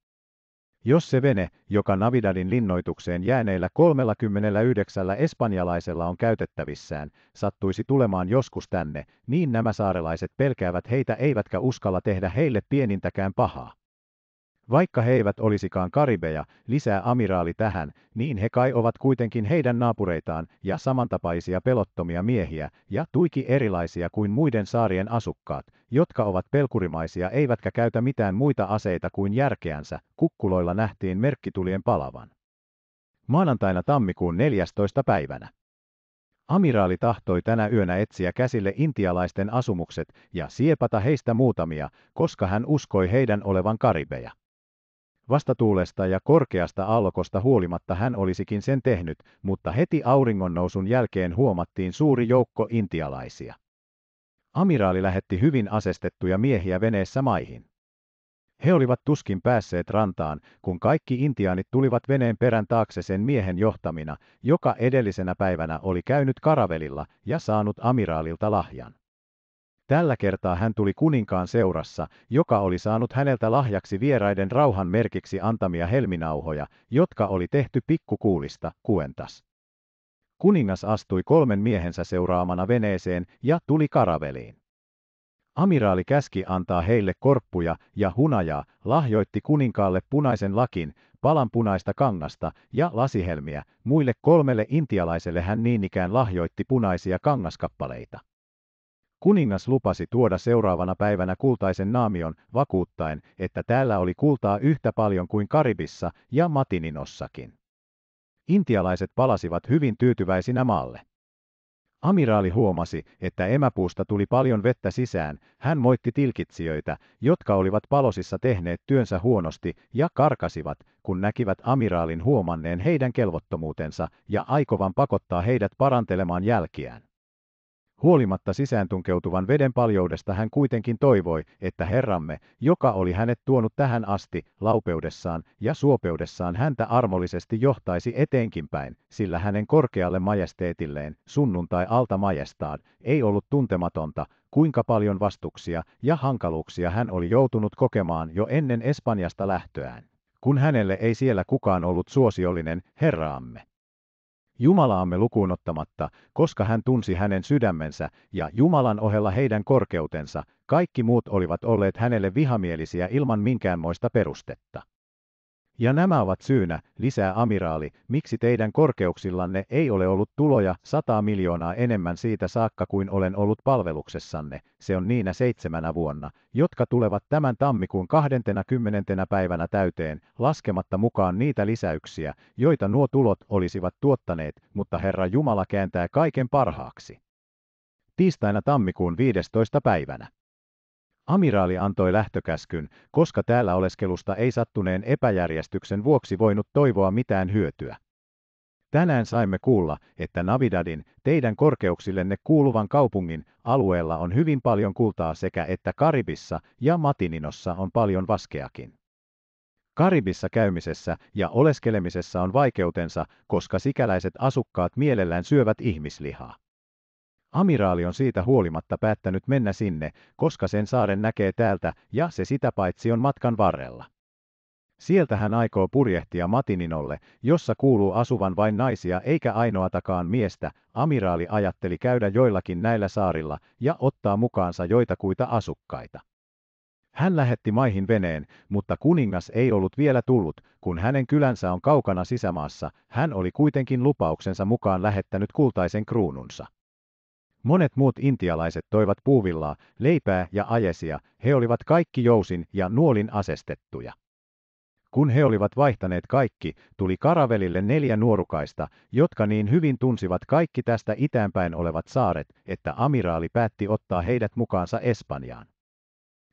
Jos se vene, joka Navidadin linnoitukseen jääneillä 39 espanjalaisella on käytettävissään, sattuisi tulemaan joskus tänne, niin nämä saarelaiset pelkäävät heitä eivätkä uskalla tehdä heille pienintäkään pahaa. Vaikka he eivät olisikaan karibeja, lisää amiraali tähän, niin he kai ovat kuitenkin heidän naapureitaan ja samantapaisia pelottomia miehiä ja tuiki erilaisia kuin muiden saarien asukkaat, jotka ovat pelkurimaisia eivätkä käytä mitään muita aseita kuin järkeänsä, kukkuloilla nähtiin merkkitulien palavan. Maanantaina tammikuun 14. päivänä. Amiraali tahtoi tänä yönä etsiä käsille intialaisten asumukset ja siepata heistä muutamia, koska hän uskoi heidän olevan karibeja. Vastatuulesta ja korkeasta aallokosta huolimatta hän olisikin sen tehnyt, mutta heti auringonnousun jälkeen huomattiin suuri joukko intialaisia. Amiraali lähetti hyvin asestettuja miehiä veneessä maihin. He olivat tuskin päässeet rantaan, kun kaikki intiaanit tulivat veneen perän taakse sen miehen johtamina, joka edellisenä päivänä oli käynyt karavelilla ja saanut amiraalilta lahjan. Tällä kertaa hän tuli kuninkaan seurassa, joka oli saanut häneltä lahjaksi vieraiden rauhan merkiksi antamia helminauhoja, jotka oli tehty pikkukuulista, kuentas. Kuningas astui kolmen miehensä seuraamana veneeseen ja tuli karaveliin. Amiraali käski antaa heille korppuja ja hunajaa, lahjoitti kuninkaalle punaisen lakin, palan punaista kangasta ja lasihelmiä, muille kolmelle intialaiselle hän niin ikään lahjoitti punaisia kangaskappaleita. Kuningas lupasi tuoda seuraavana päivänä kultaisen naamion, vakuuttaen, että täällä oli kultaa yhtä paljon kuin Karibissa ja Matininossakin. Intialaiset palasivat hyvin tyytyväisinä maalle. Amiraali huomasi, että emäpuusta tuli paljon vettä sisään, hän moitti tilkitsijöitä, jotka olivat palosissa tehneet työnsä huonosti ja karkasivat, kun näkivät amiraalin huomanneen heidän kelvottomuutensa ja aikovan pakottaa heidät parantelemaan jälkiään. Huolimatta tunkeutuvan veden paljoudesta hän kuitenkin toivoi, että Herramme, joka oli hänet tuonut tähän asti, laupeudessaan ja suopeudessaan häntä armollisesti johtaisi eteenkinpäin, sillä hänen korkealle majesteetilleen, sunnuntai alta majestaan, ei ollut tuntematonta, kuinka paljon vastuksia ja hankaluuksia hän oli joutunut kokemaan jo ennen Espanjasta lähtöään, kun hänelle ei siellä kukaan ollut suosiollinen, herraamme. Jumalaamme lukuun ottamatta, koska hän tunsi hänen sydämensä ja Jumalan ohella heidän korkeutensa, kaikki muut olivat olleet hänelle vihamielisiä ilman minkäänmoista perustetta. Ja nämä ovat syynä, lisää amiraali, miksi teidän korkeuksillanne ei ole ollut tuloja sata miljoonaa enemmän siitä saakka kuin olen ollut palveluksessanne, se on niinä seitsemänä vuonna, jotka tulevat tämän tammikuun 20. päivänä täyteen, laskematta mukaan niitä lisäyksiä, joita nuo tulot olisivat tuottaneet, mutta Herra Jumala kääntää kaiken parhaaksi. Tiistaina tammikuun 15. päivänä. Amiraali antoi lähtökäskyn, koska täällä oleskelusta ei sattuneen epäjärjestyksen vuoksi voinut toivoa mitään hyötyä. Tänään saimme kuulla, että Navidadin, teidän korkeuksillenne kuuluvan kaupungin, alueella on hyvin paljon kultaa sekä että Karibissa ja Matininossa on paljon vaskeakin. Karibissa käymisessä ja oleskelemisessa on vaikeutensa, koska sikäläiset asukkaat mielellään syövät ihmislihaa. Amiraali on siitä huolimatta päättänyt mennä sinne, koska sen saaren näkee täältä ja se sitä paitsi on matkan varrella. Sieltä hän aikoo purjehtia Matininolle, jossa kuuluu asuvan vain naisia eikä ainoatakaan miestä. Amiraali ajatteli käydä joillakin näillä saarilla ja ottaa mukaansa joitakuita asukkaita. Hän lähetti maihin veneen, mutta kuningas ei ollut vielä tullut, kun hänen kylänsä on kaukana sisämaassa, hän oli kuitenkin lupauksensa mukaan lähettänyt kultaisen kruununsa. Monet muut intialaiset toivat puuvillaa, leipää ja ajesia, he olivat kaikki jousin ja nuolin asestettuja. Kun he olivat vaihtaneet kaikki, tuli Karavelille neljä nuorukaista, jotka niin hyvin tunsivat kaikki tästä itäänpäin olevat saaret, että amiraali päätti ottaa heidät mukaansa Espanjaan.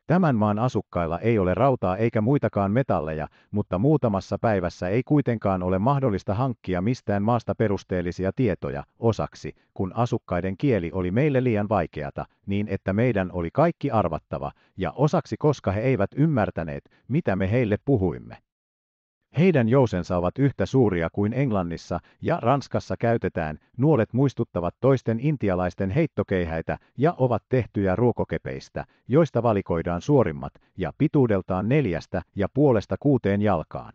Tämän maan asukkailla ei ole rautaa eikä muitakaan metalleja, mutta muutamassa päivässä ei kuitenkaan ole mahdollista hankkia mistään maasta perusteellisia tietoja osaksi, kun asukkaiden kieli oli meille liian vaikeata, niin että meidän oli kaikki arvattava, ja osaksi koska he eivät ymmärtäneet, mitä me heille puhuimme. Heidän jousensa ovat yhtä suuria kuin Englannissa ja Ranskassa käytetään, nuolet muistuttavat toisten intialaisten heittokeihäitä ja ovat tehtyjä ruokokepeistä, joista valikoidaan suorimmat ja pituudeltaan neljästä ja puolesta kuuteen jalkaan.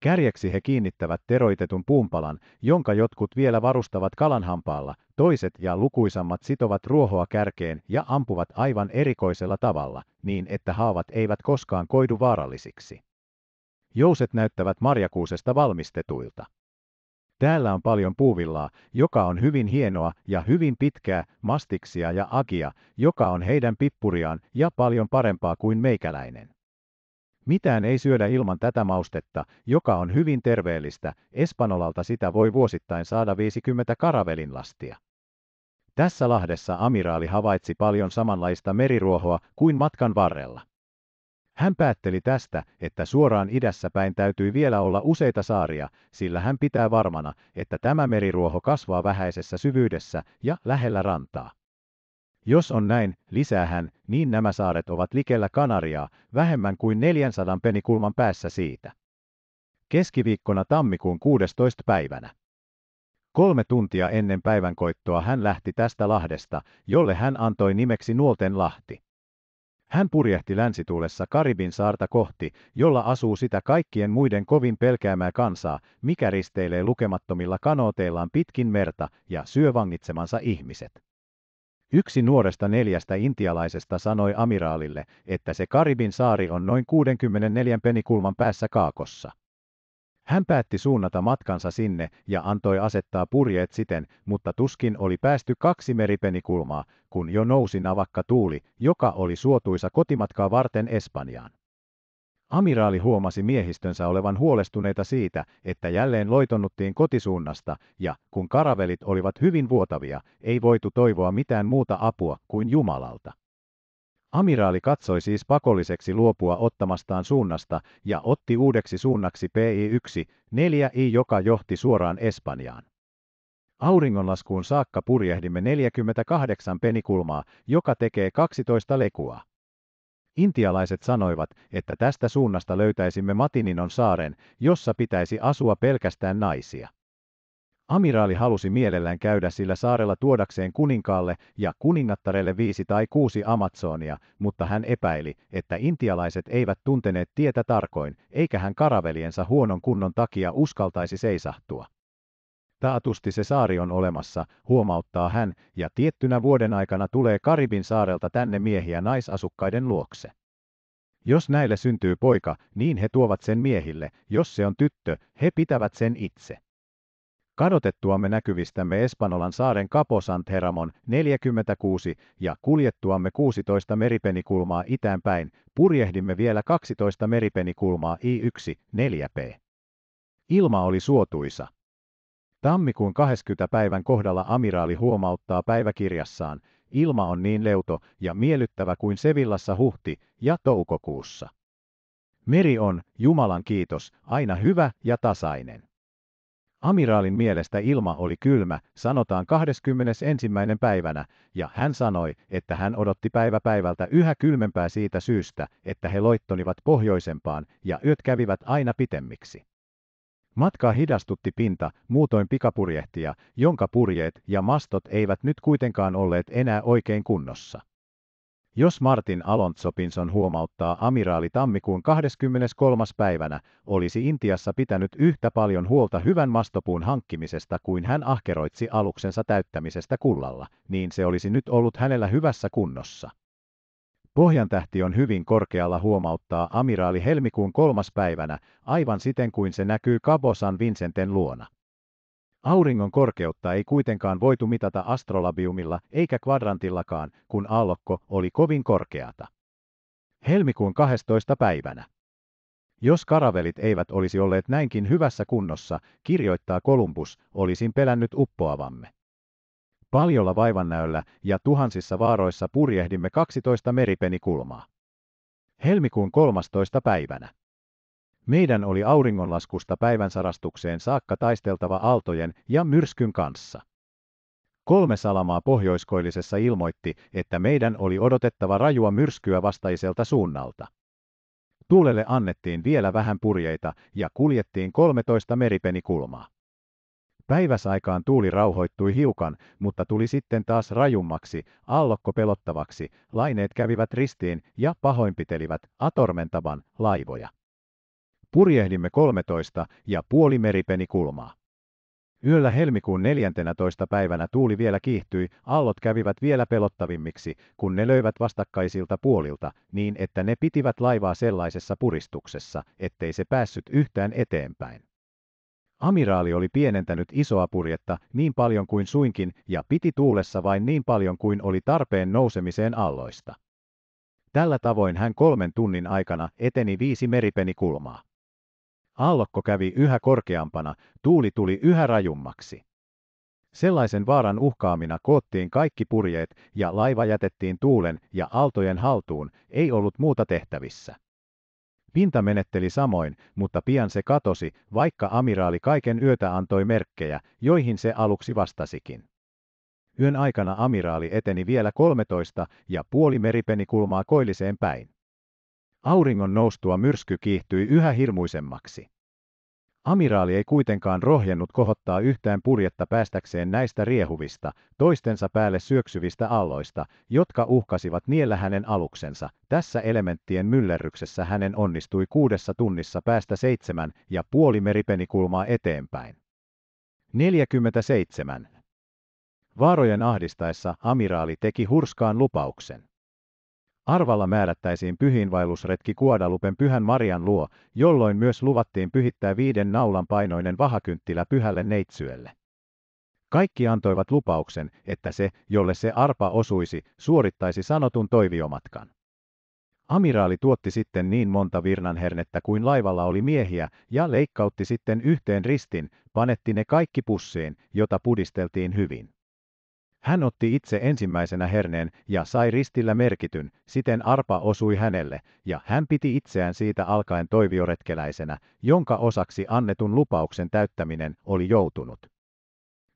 Kärjeksi he kiinnittävät teroitetun puumpalan, jonka jotkut vielä varustavat kalanhampaalla, toiset ja lukuisammat sitovat ruohoa kärkeen ja ampuvat aivan erikoisella tavalla, niin että haavat eivät koskaan koidu vaarallisiksi. Jouset näyttävät marjakuusesta valmistetuilta. Täällä on paljon puuvillaa, joka on hyvin hienoa ja hyvin pitkää, mastiksia ja agia, joka on heidän pippuriaan ja paljon parempaa kuin meikäläinen. Mitään ei syödä ilman tätä maustetta, joka on hyvin terveellistä, Espanolalta sitä voi vuosittain saada 50 karavelin lastia. Tässä lahdessa amiraali havaitsi paljon samanlaista meriruohoa kuin matkan varrella. Hän päätteli tästä, että suoraan idässä päin täytyy vielä olla useita saaria, sillä hän pitää varmana, että tämä meriruoho kasvaa vähäisessä syvyydessä ja lähellä rantaa. Jos on näin, lisää hän, niin nämä saaret ovat likellä Kanariaa, vähemmän kuin 400 penikulman päässä siitä. Keskiviikkona tammikuun 16. päivänä. Kolme tuntia ennen päivänkoittoa hän lähti tästä lahdesta, jolle hän antoi nimeksi Nuolten lahti. Hän purjehti länsituulessa Karibin saarta kohti, jolla asuu sitä kaikkien muiden kovin pelkäämää kansaa, mikä risteilee lukemattomilla kanooteillaan pitkin merta ja syö vangitsemansa ihmiset. Yksi nuoresta neljästä intialaisesta sanoi amiraalille, että se Karibin saari on noin 64 penikulman päässä kaakossa. Hän päätti suunnata matkansa sinne ja antoi asettaa purjeet siten, mutta tuskin oli päästy kaksi meripenikulmaa, kun jo nousi navakka tuuli, joka oli suotuisa kotimatkaa varten Espanjaan. Amiraali huomasi miehistönsä olevan huolestuneita siitä, että jälleen loitonnuttiin kotisuunnasta, ja kun karavelit olivat hyvin vuotavia, ei voitu toivoa mitään muuta apua kuin Jumalalta. Amiraali katsoi siis pakolliseksi luopua ottamastaan suunnasta ja otti uudeksi suunnaksi PI1-4I, joka johti suoraan Espanjaan. Auringonlaskuun saakka purjehdimme 48 penikulmaa, joka tekee 12 lekua. Intialaiset sanoivat, että tästä suunnasta löytäisimme Matininon saaren, jossa pitäisi asua pelkästään naisia. Amiraali halusi mielellään käydä sillä saarella tuodakseen kuninkaalle ja kuningattarelle viisi tai kuusi Amazonia, mutta hän epäili, että intialaiset eivät tunteneet tietä tarkoin, eikä hän karaveliensa huonon kunnon takia uskaltaisi seisahtua. Taatusti se saari on olemassa, huomauttaa hän, ja tiettynä vuoden aikana tulee Karibin saarelta tänne miehiä naisasukkaiden luokse. Jos näille syntyy poika, niin he tuovat sen miehille, jos se on tyttö, he pitävät sen itse kadotettuamme näkyvistämme Espanolan saaren Capo Santheramon 46 ja kuljettuamme 16 meripenikulmaa itäänpäin, purjehdimme vielä 12 meripenikulmaa I1, 4P. Ilma oli suotuisa. Tammikuun 20. päivän kohdalla amiraali huomauttaa päiväkirjassaan, ilma on niin leuto ja miellyttävä kuin Sevillassa huhti ja toukokuussa. Meri on, Jumalan kiitos, aina hyvä ja tasainen. Amiraalin mielestä ilma oli kylmä, sanotaan 21. päivänä, ja hän sanoi, että hän odotti päivä päivältä yhä kylmempää siitä syystä, että he loittonivat pohjoisempaan ja yöt kävivät aina pitemmiksi. Matkaa hidastutti pinta, muutoin pikapurjehtia, jonka purjeet ja mastot eivät nyt kuitenkaan olleet enää oikein kunnossa jos Martin Alonso Pinson huomauttaa amiraali tammikuun 23. päivänä, olisi Intiassa pitänyt yhtä paljon huolta hyvän mastopuun hankkimisesta kuin hän ahkeroitsi aluksensa täyttämisestä kullalla, niin se olisi nyt ollut hänellä hyvässä kunnossa. Pohjantähti on hyvin korkealla huomauttaa amiraali helmikuun kolmas päivänä, aivan siten kuin se näkyy Cabo San Vincenten luona. Auringon korkeutta ei kuitenkaan voitu mitata astrolabiumilla eikä kvadrantillakaan, kun aallokko oli kovin korkeata. Helmikuun 12. päivänä. Jos karavelit eivät olisi olleet näinkin hyvässä kunnossa, kirjoittaa Kolumbus, olisin pelännyt uppoavamme. Paljolla vaivannäöllä ja tuhansissa vaaroissa purjehdimme 12 meripenikulmaa. Helmikuun 13. päivänä. Meidän oli auringonlaskusta päivänsarastukseen saakka taisteltava aaltojen ja myrskyn kanssa. Kolme salamaa pohjoiskoillisessa ilmoitti, että meidän oli odotettava rajua myrskyä vastaiselta suunnalta. Tuulelle annettiin vielä vähän purjeita ja kuljettiin 13 meripenikulmaa. Päiväsaikaan tuuli rauhoittui hiukan, mutta tuli sitten taas rajummaksi, allokko pelottavaksi, laineet kävivät ristiin ja pahoinpitelivät atormentavan laivoja. Purjehdimme 13 ja puoli meripeni kulmaa. Yöllä helmikuun 14. päivänä tuuli vielä kiihtyi, allot kävivät vielä pelottavimmiksi, kun ne löivät vastakkaisilta puolilta, niin että ne pitivät laivaa sellaisessa puristuksessa, ettei se päässyt yhtään eteenpäin. Amiraali oli pienentänyt isoa purjetta niin paljon kuin suinkin ja piti tuulessa vain niin paljon kuin oli tarpeen nousemiseen alloista. Tällä tavoin hän kolmen tunnin aikana eteni viisi meripenikulmaa. Aallokko kävi yhä korkeampana, tuuli tuli yhä rajummaksi. Sellaisen vaaran uhkaamina koottiin kaikki purjeet ja laiva jätettiin tuulen ja aaltojen haltuun, ei ollut muuta tehtävissä. Pinta menetteli samoin, mutta pian se katosi, vaikka amiraali kaiken yötä antoi merkkejä, joihin se aluksi vastasikin. Yön aikana amiraali eteni vielä 13 ja puoli meripenikulmaa koilliseen päin. Auringon noustua myrsky kiihtyi yhä hirmuisemmaksi. Amiraali ei kuitenkaan rohjennut kohottaa yhtään purjetta päästäkseen näistä riehuvista, toistensa päälle syöksyvistä aalloista, jotka uhkasivat niellä hänen aluksensa. Tässä elementtien myllerryksessä hänen onnistui kuudessa tunnissa päästä seitsemän ja puoli meripenikulmaa eteenpäin. 47. Vaarojen ahdistaessa amiraali teki hurskaan lupauksen. Arvalla määrättäisiin pyhiinvaellusretki Kuodalupen Pyhän Marian luo, jolloin myös luvattiin pyhittää viiden naulan painoinen vahakynttilä pyhälle neitsyölle. Kaikki antoivat lupauksen, että se, jolle se arpa osuisi, suorittaisi sanotun toiviomatkan. Amiraali tuotti sitten niin monta virnanhernettä kuin laivalla oli miehiä ja leikkautti sitten yhteen ristin, panetti ne kaikki pussiin, jota pudisteltiin hyvin. Hän otti itse ensimmäisenä herneen ja sai ristillä merkityn, siten arpa osui hänelle, ja hän piti itseään siitä alkaen toivioretkeläisenä, jonka osaksi annetun lupauksen täyttäminen oli joutunut.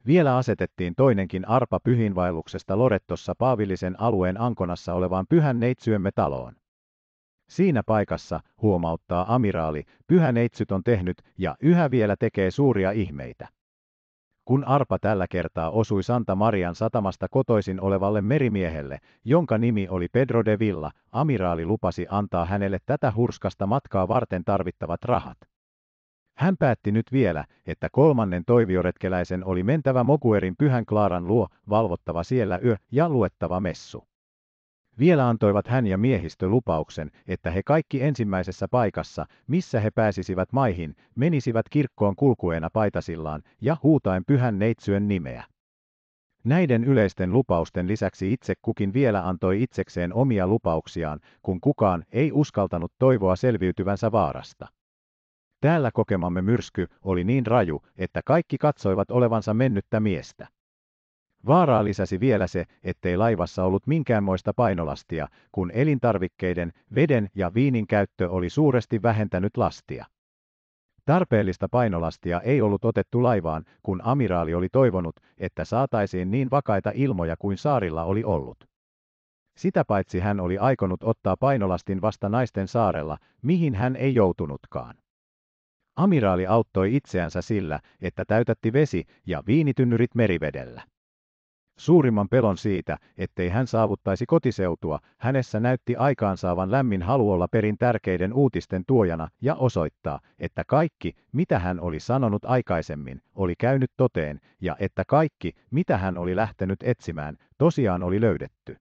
Vielä asetettiin toinenkin arpa pyhinvaelluksesta Lorettossa paavillisen alueen ankonassa olevaan pyhän neitsyömme taloon. Siinä paikassa, huomauttaa amiraali, pyhä neitsyt on tehnyt ja yhä vielä tekee suuria ihmeitä kun arpa tällä kertaa osui Santa Marian satamasta kotoisin olevalle merimiehelle, jonka nimi oli Pedro de Villa, amiraali lupasi antaa hänelle tätä hurskasta matkaa varten tarvittavat rahat. Hän päätti nyt vielä, että kolmannen toivioretkeläisen oli mentävä Mokuerin Pyhän Klaaran luo, valvottava siellä yö ja luettava messu. Vielä antoivat hän ja miehistö lupauksen, että he kaikki ensimmäisessä paikassa, missä he pääsisivät maihin, menisivät kirkkoon kulkueena paitasillaan ja huutaen pyhän neitsyön nimeä. Näiden yleisten lupausten lisäksi itse kukin vielä antoi itsekseen omia lupauksiaan, kun kukaan ei uskaltanut toivoa selviytyvänsä vaarasta. Täällä kokemamme myrsky oli niin raju, että kaikki katsoivat olevansa mennyttä miestä. Vaaraa lisäsi vielä se, ettei laivassa ollut minkäänmoista painolastia, kun elintarvikkeiden, veden ja viinin käyttö oli suuresti vähentänyt lastia. Tarpeellista painolastia ei ollut otettu laivaan, kun amiraali oli toivonut, että saataisiin niin vakaita ilmoja kuin saarilla oli ollut. Sitä paitsi hän oli aikonut ottaa painolastin vasta naisten saarella, mihin hän ei joutunutkaan. Amiraali auttoi itseänsä sillä, että täytätti vesi- ja viinitynnyrit merivedellä. Suurimman pelon siitä, ettei hän saavuttaisi kotiseutua, hänessä näytti aikaansaavan lämmin halu olla perin tärkeiden uutisten tuojana ja osoittaa, että kaikki, mitä hän oli sanonut aikaisemmin, oli käynyt toteen ja että kaikki, mitä hän oli lähtenyt etsimään, tosiaan oli löydetty.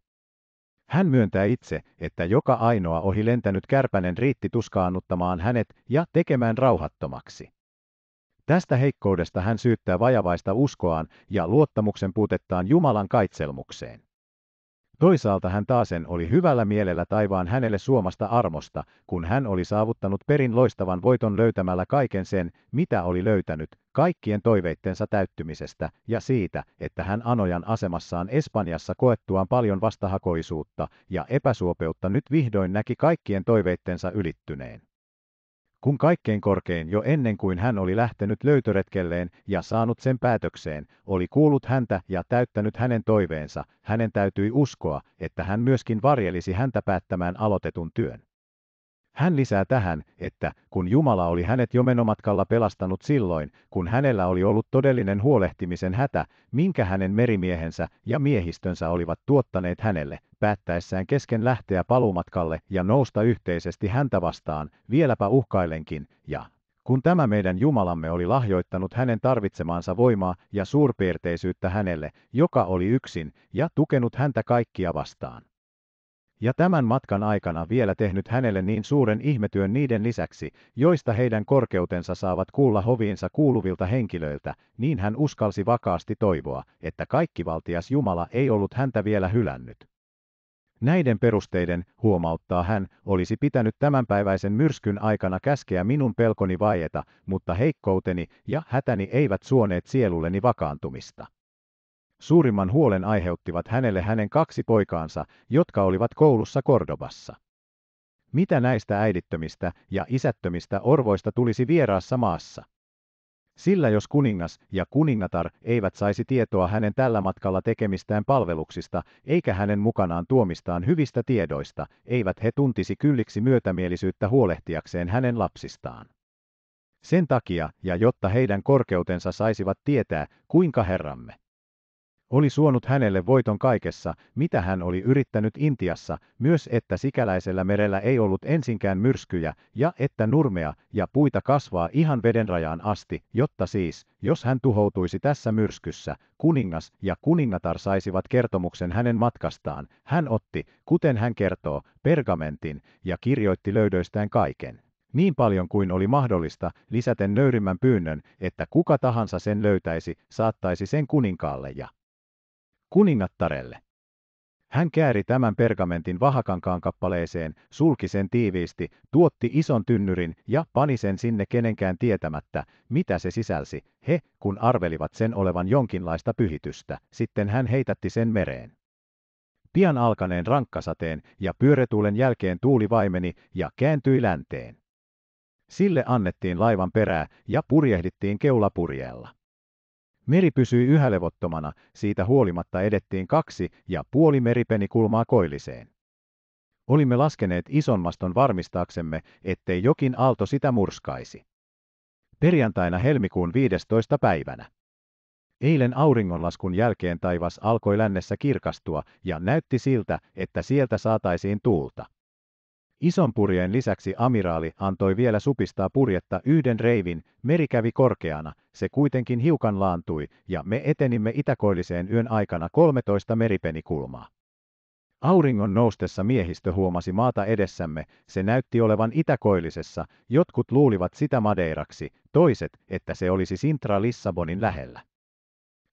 Hän myöntää itse, että joka ainoa ohi lentänyt kärpänen riitti tuskaannuttamaan hänet ja tekemään rauhattomaksi. Tästä heikkoudesta hän syyttää vajavaista uskoaan ja luottamuksen puutettaan Jumalan kaitselmukseen. Toisaalta hän taasen oli hyvällä mielellä taivaan hänelle suomasta armosta, kun hän oli saavuttanut perin loistavan voiton löytämällä kaiken sen, mitä oli löytänyt, kaikkien toiveittensa täyttymisestä ja siitä, että hän anojan asemassaan Espanjassa koettuaan paljon vastahakoisuutta ja epäsuopeutta nyt vihdoin näki kaikkien toiveittensa ylittyneen kun kaikkein korkein jo ennen kuin hän oli lähtenyt löytöretkelleen ja saanut sen päätökseen, oli kuullut häntä ja täyttänyt hänen toiveensa, hänen täytyi uskoa, että hän myöskin varjelisi häntä päättämään aloitetun työn. Hän lisää tähän, että kun Jumala oli hänet jo menomatkalla pelastanut silloin, kun hänellä oli ollut todellinen huolehtimisen hätä, minkä hänen merimiehensä ja miehistönsä olivat tuottaneet hänelle, päättäessään kesken lähteä paluumatkalle ja nousta yhteisesti häntä vastaan, vieläpä uhkailenkin, ja kun tämä meidän Jumalamme oli lahjoittanut hänen tarvitsemaansa voimaa ja suurpiirteisyyttä hänelle, joka oli yksin, ja tukenut häntä kaikkia vastaan. Ja tämän matkan aikana vielä tehnyt hänelle niin suuren ihmetyön niiden lisäksi, joista heidän korkeutensa saavat kuulla hoviinsa kuuluvilta henkilöiltä, niin hän uskalsi vakaasti toivoa, että kaikkivaltias Jumala ei ollut häntä vielä hylännyt. Näiden perusteiden, huomauttaa hän, olisi pitänyt tämänpäiväisen myrskyn aikana käskeä minun pelkoni vaieta, mutta heikkouteni ja hätäni eivät suoneet sielulleni vakaantumista. Suurimman huolen aiheuttivat hänelle hänen kaksi poikaansa, jotka olivat koulussa Kordobassa. Mitä näistä äidittömistä ja isättömistä orvoista tulisi vieraassa maassa? Sillä jos kuningas ja kuningatar eivät saisi tietoa hänen tällä matkalla tekemistään palveluksista, eikä hänen mukanaan tuomistaan hyvistä tiedoista, eivät he tuntisi kylliksi myötämielisyyttä huolehtiakseen hänen lapsistaan. Sen takia, ja jotta heidän korkeutensa saisivat tietää, kuinka Herramme, oli suonut hänelle voiton kaikessa, mitä hän oli yrittänyt Intiassa, myös että sikäläisellä merellä ei ollut ensinkään myrskyjä, ja että nurmea ja puita kasvaa ihan vedenrajaan asti, jotta siis, jos hän tuhoutuisi tässä myrskyssä, kuningas ja kuningatar saisivat kertomuksen hänen matkastaan, hän otti, kuten hän kertoo, pergamentin ja kirjoitti löydöistään kaiken niin paljon kuin oli mahdollista, lisäten nöyrimmän pyynnön, että kuka tahansa sen löytäisi, saattaisi sen kuninkaalle ja kuningattarelle. Hän kääri tämän pergamentin vahakankaan kappaleeseen, sulki sen tiiviisti, tuotti ison tynnyrin ja pani sen sinne kenenkään tietämättä, mitä se sisälsi, he, kun arvelivat sen olevan jonkinlaista pyhitystä, sitten hän heitätti sen mereen. Pian alkaneen rankkasateen ja pyöretuulen jälkeen tuuli vaimeni ja kääntyi länteen. Sille annettiin laivan perää ja purjehdittiin keulapurjeella. Meri pysyi yhä levottomana, siitä huolimatta edettiin kaksi ja puoli meripenikulmaa koilliseen. Olimme laskeneet ison maston varmistaaksemme, ettei jokin aalto sitä murskaisi. Perjantaina helmikuun 15. päivänä. Eilen auringonlaskun jälkeen taivas alkoi lännessä kirkastua ja näytti siltä, että sieltä saataisiin tuulta. Ison purjeen lisäksi amiraali antoi vielä supistaa purjetta yhden reivin, meri kävi korkeana, se kuitenkin hiukan laantui, ja me etenimme itäkoilliseen yön aikana 13 meripenikulmaa. Auringon noustessa miehistö huomasi maata edessämme, se näytti olevan itäkoillisessa, jotkut luulivat sitä Madeiraksi, toiset, että se olisi Sintra Lissabonin lähellä.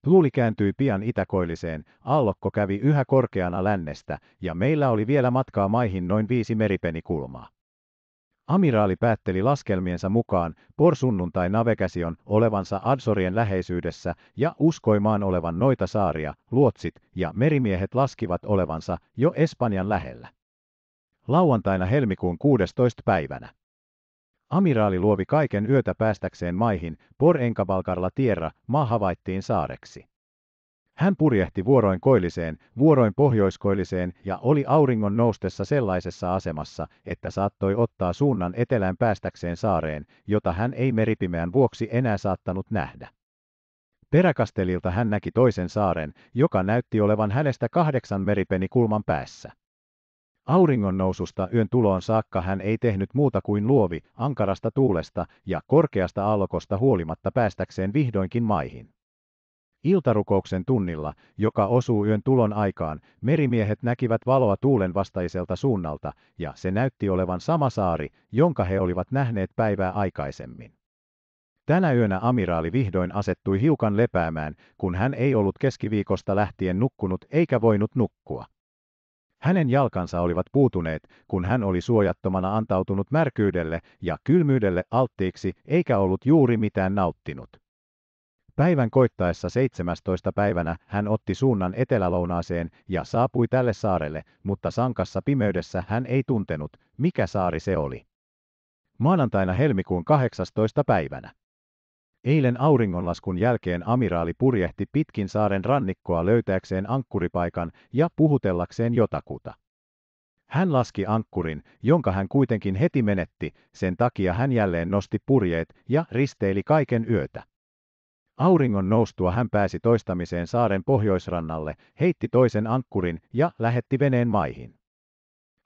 Luuli kääntyi pian itäkoilliseen, allokko kävi yhä korkeana lännestä, ja meillä oli vielä matkaa maihin noin viisi meripenikulmaa. Amiraali päätteli laskelmiensa mukaan porsunnuntai navekäsion olevansa Adsorien läheisyydessä ja uskoimaan olevan noita saaria, luotsit ja merimiehet laskivat olevansa jo Espanjan lähellä. Lauantaina helmikuun 16. päivänä. Amiraali luovi kaiken yötä päästäkseen maihin, por enkabalkarla tierra, maa havaittiin saareksi. Hän purjehti vuoroin koilliseen, vuoroin pohjoiskoilliseen ja oli auringon noustessa sellaisessa asemassa, että saattoi ottaa suunnan etelään päästäkseen saareen, jota hän ei meripimeän vuoksi enää saattanut nähdä. Peräkastelilta hän näki toisen saaren, joka näytti olevan hänestä kahdeksan meripeni kulman päässä. Auringon noususta yön tuloon saakka hän ei tehnyt muuta kuin luovi ankarasta tuulesta ja korkeasta aallokosta huolimatta päästäkseen vihdoinkin maihin. Iltarukouksen tunnilla, joka osuu yön tulon aikaan, merimiehet näkivät valoa tuulen vastaiselta suunnalta, ja se näytti olevan sama saari, jonka he olivat nähneet päivää aikaisemmin. Tänä yönä amiraali vihdoin asettui hiukan lepäämään, kun hän ei ollut keskiviikosta lähtien nukkunut eikä voinut nukkua. Hänen jalkansa olivat puutuneet, kun hän oli suojattomana antautunut märkyydelle ja kylmyydelle alttiiksi eikä ollut juuri mitään nauttinut. Päivän koittaessa 17. päivänä hän otti suunnan etelälounaaseen ja saapui tälle saarelle, mutta sankassa pimeydessä hän ei tuntenut, mikä saari se oli. Maanantaina helmikuun 18. päivänä Eilen auringonlaskun jälkeen amiraali purjehti pitkin saaren rannikkoa löytääkseen ankkuripaikan ja puhutellakseen jotakuta. Hän laski ankkurin, jonka hän kuitenkin heti menetti, sen takia hän jälleen nosti purjeet ja risteili kaiken yötä. Auringon noustua hän pääsi toistamiseen saaren pohjoisrannalle, heitti toisen ankkurin ja lähetti veneen maihin.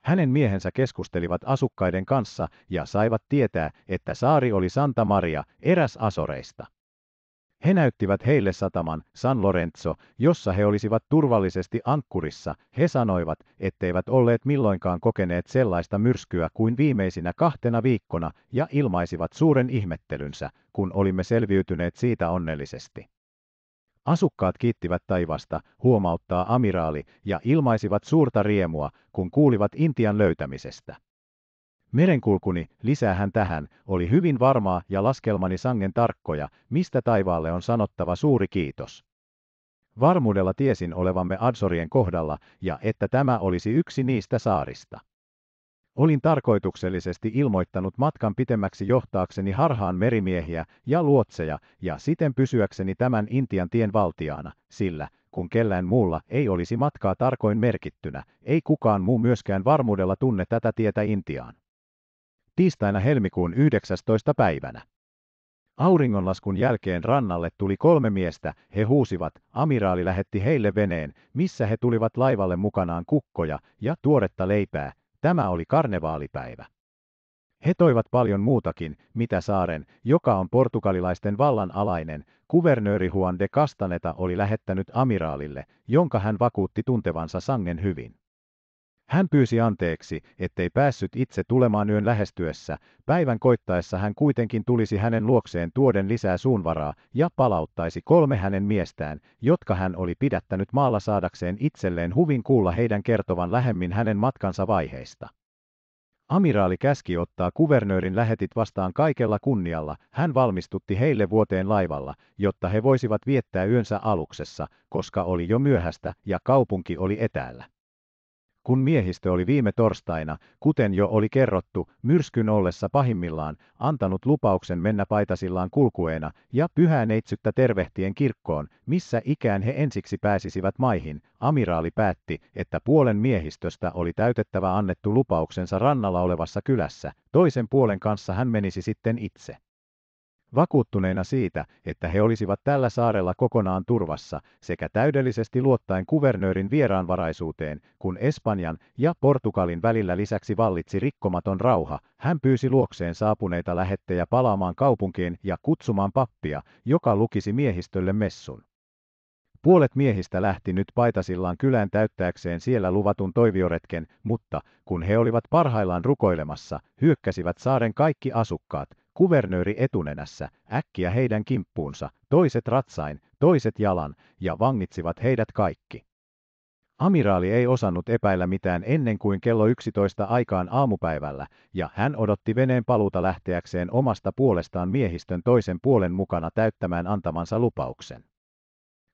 Hänen miehensä keskustelivat asukkaiden kanssa ja saivat tietää, että saari oli Santa Maria, eräs Asoreista. He näyttivät heille sataman, San Lorenzo, jossa he olisivat turvallisesti ankkurissa. He sanoivat, etteivät olleet milloinkaan kokeneet sellaista myrskyä kuin viimeisinä kahtena viikkona ja ilmaisivat suuren ihmettelynsä, kun olimme selviytyneet siitä onnellisesti. Asukkaat kiittivät taivasta, huomauttaa amiraali, ja ilmaisivat suurta riemua, kun kuulivat Intian löytämisestä. Merenkulkuni, lisää hän tähän, oli hyvin varmaa ja laskelmani sangen tarkkoja, mistä taivaalle on sanottava suuri kiitos. Varmuudella tiesin olevamme Adsorien kohdalla ja että tämä olisi yksi niistä saarista. Olin tarkoituksellisesti ilmoittanut matkan pitemmäksi johtaakseni harhaan merimiehiä ja luotseja ja siten pysyäkseni tämän Intian tien valtiaana, sillä, kun kellään muulla ei olisi matkaa tarkoin merkittynä, ei kukaan muu myöskään varmuudella tunne tätä tietä Intiaan. Tiistaina helmikuun 19. päivänä. Auringonlaskun jälkeen rannalle tuli kolme miestä, he huusivat, amiraali lähetti heille veneen, missä he tulivat laivalle mukanaan kukkoja ja tuoretta leipää, Tämä oli karnevaalipäivä. He toivat paljon muutakin, mitä saaren, joka on portugalilaisten vallan alainen, kuvernööri Juan de Castaneta oli lähettänyt amiraalille, jonka hän vakuutti tuntevansa sangen hyvin. Hän pyysi anteeksi, ettei päässyt itse tulemaan yön lähestyessä, päivän koittaessa hän kuitenkin tulisi hänen luokseen tuoden lisää suunvaraa ja palauttaisi kolme hänen miestään, jotka hän oli pidättänyt maalla saadakseen itselleen huvin kuulla heidän kertovan lähemmin hänen matkansa vaiheista. Amiraali käski ottaa kuvernöörin lähetit vastaan kaikella kunnialla, hän valmistutti heille vuoteen laivalla, jotta he voisivat viettää yönsä aluksessa, koska oli jo myöhäistä ja kaupunki oli etäällä kun miehistö oli viime torstaina, kuten jo oli kerrottu, myrskyn ollessa pahimmillaan, antanut lupauksen mennä paitasillaan kulkueena ja pyhäneitsyttä tervehtien kirkkoon, missä ikään he ensiksi pääsisivät maihin, amiraali päätti, että puolen miehistöstä oli täytettävä annettu lupauksensa rannalla olevassa kylässä, toisen puolen kanssa hän menisi sitten itse vakuuttuneina siitä, että he olisivat tällä saarella kokonaan turvassa sekä täydellisesti luottaen kuvernöörin vieraanvaraisuuteen, kun Espanjan ja Portugalin välillä lisäksi vallitsi rikkomaton rauha, hän pyysi luokseen saapuneita lähettejä palaamaan kaupunkiin ja kutsumaan pappia, joka lukisi miehistölle messun. Puolet miehistä lähti nyt paitasillaan kylään täyttääkseen siellä luvatun toivioretken, mutta kun he olivat parhaillaan rukoilemassa, hyökkäsivät saaren kaikki asukkaat, kuvernööri etunenässä, äkkiä heidän kimppuunsa, toiset ratsain, toiset jalan, ja vangitsivat heidät kaikki. Amiraali ei osannut epäillä mitään ennen kuin kello 11 aikaan aamupäivällä, ja hän odotti veneen paluuta lähteäkseen omasta puolestaan miehistön toisen puolen mukana täyttämään antamansa lupauksen.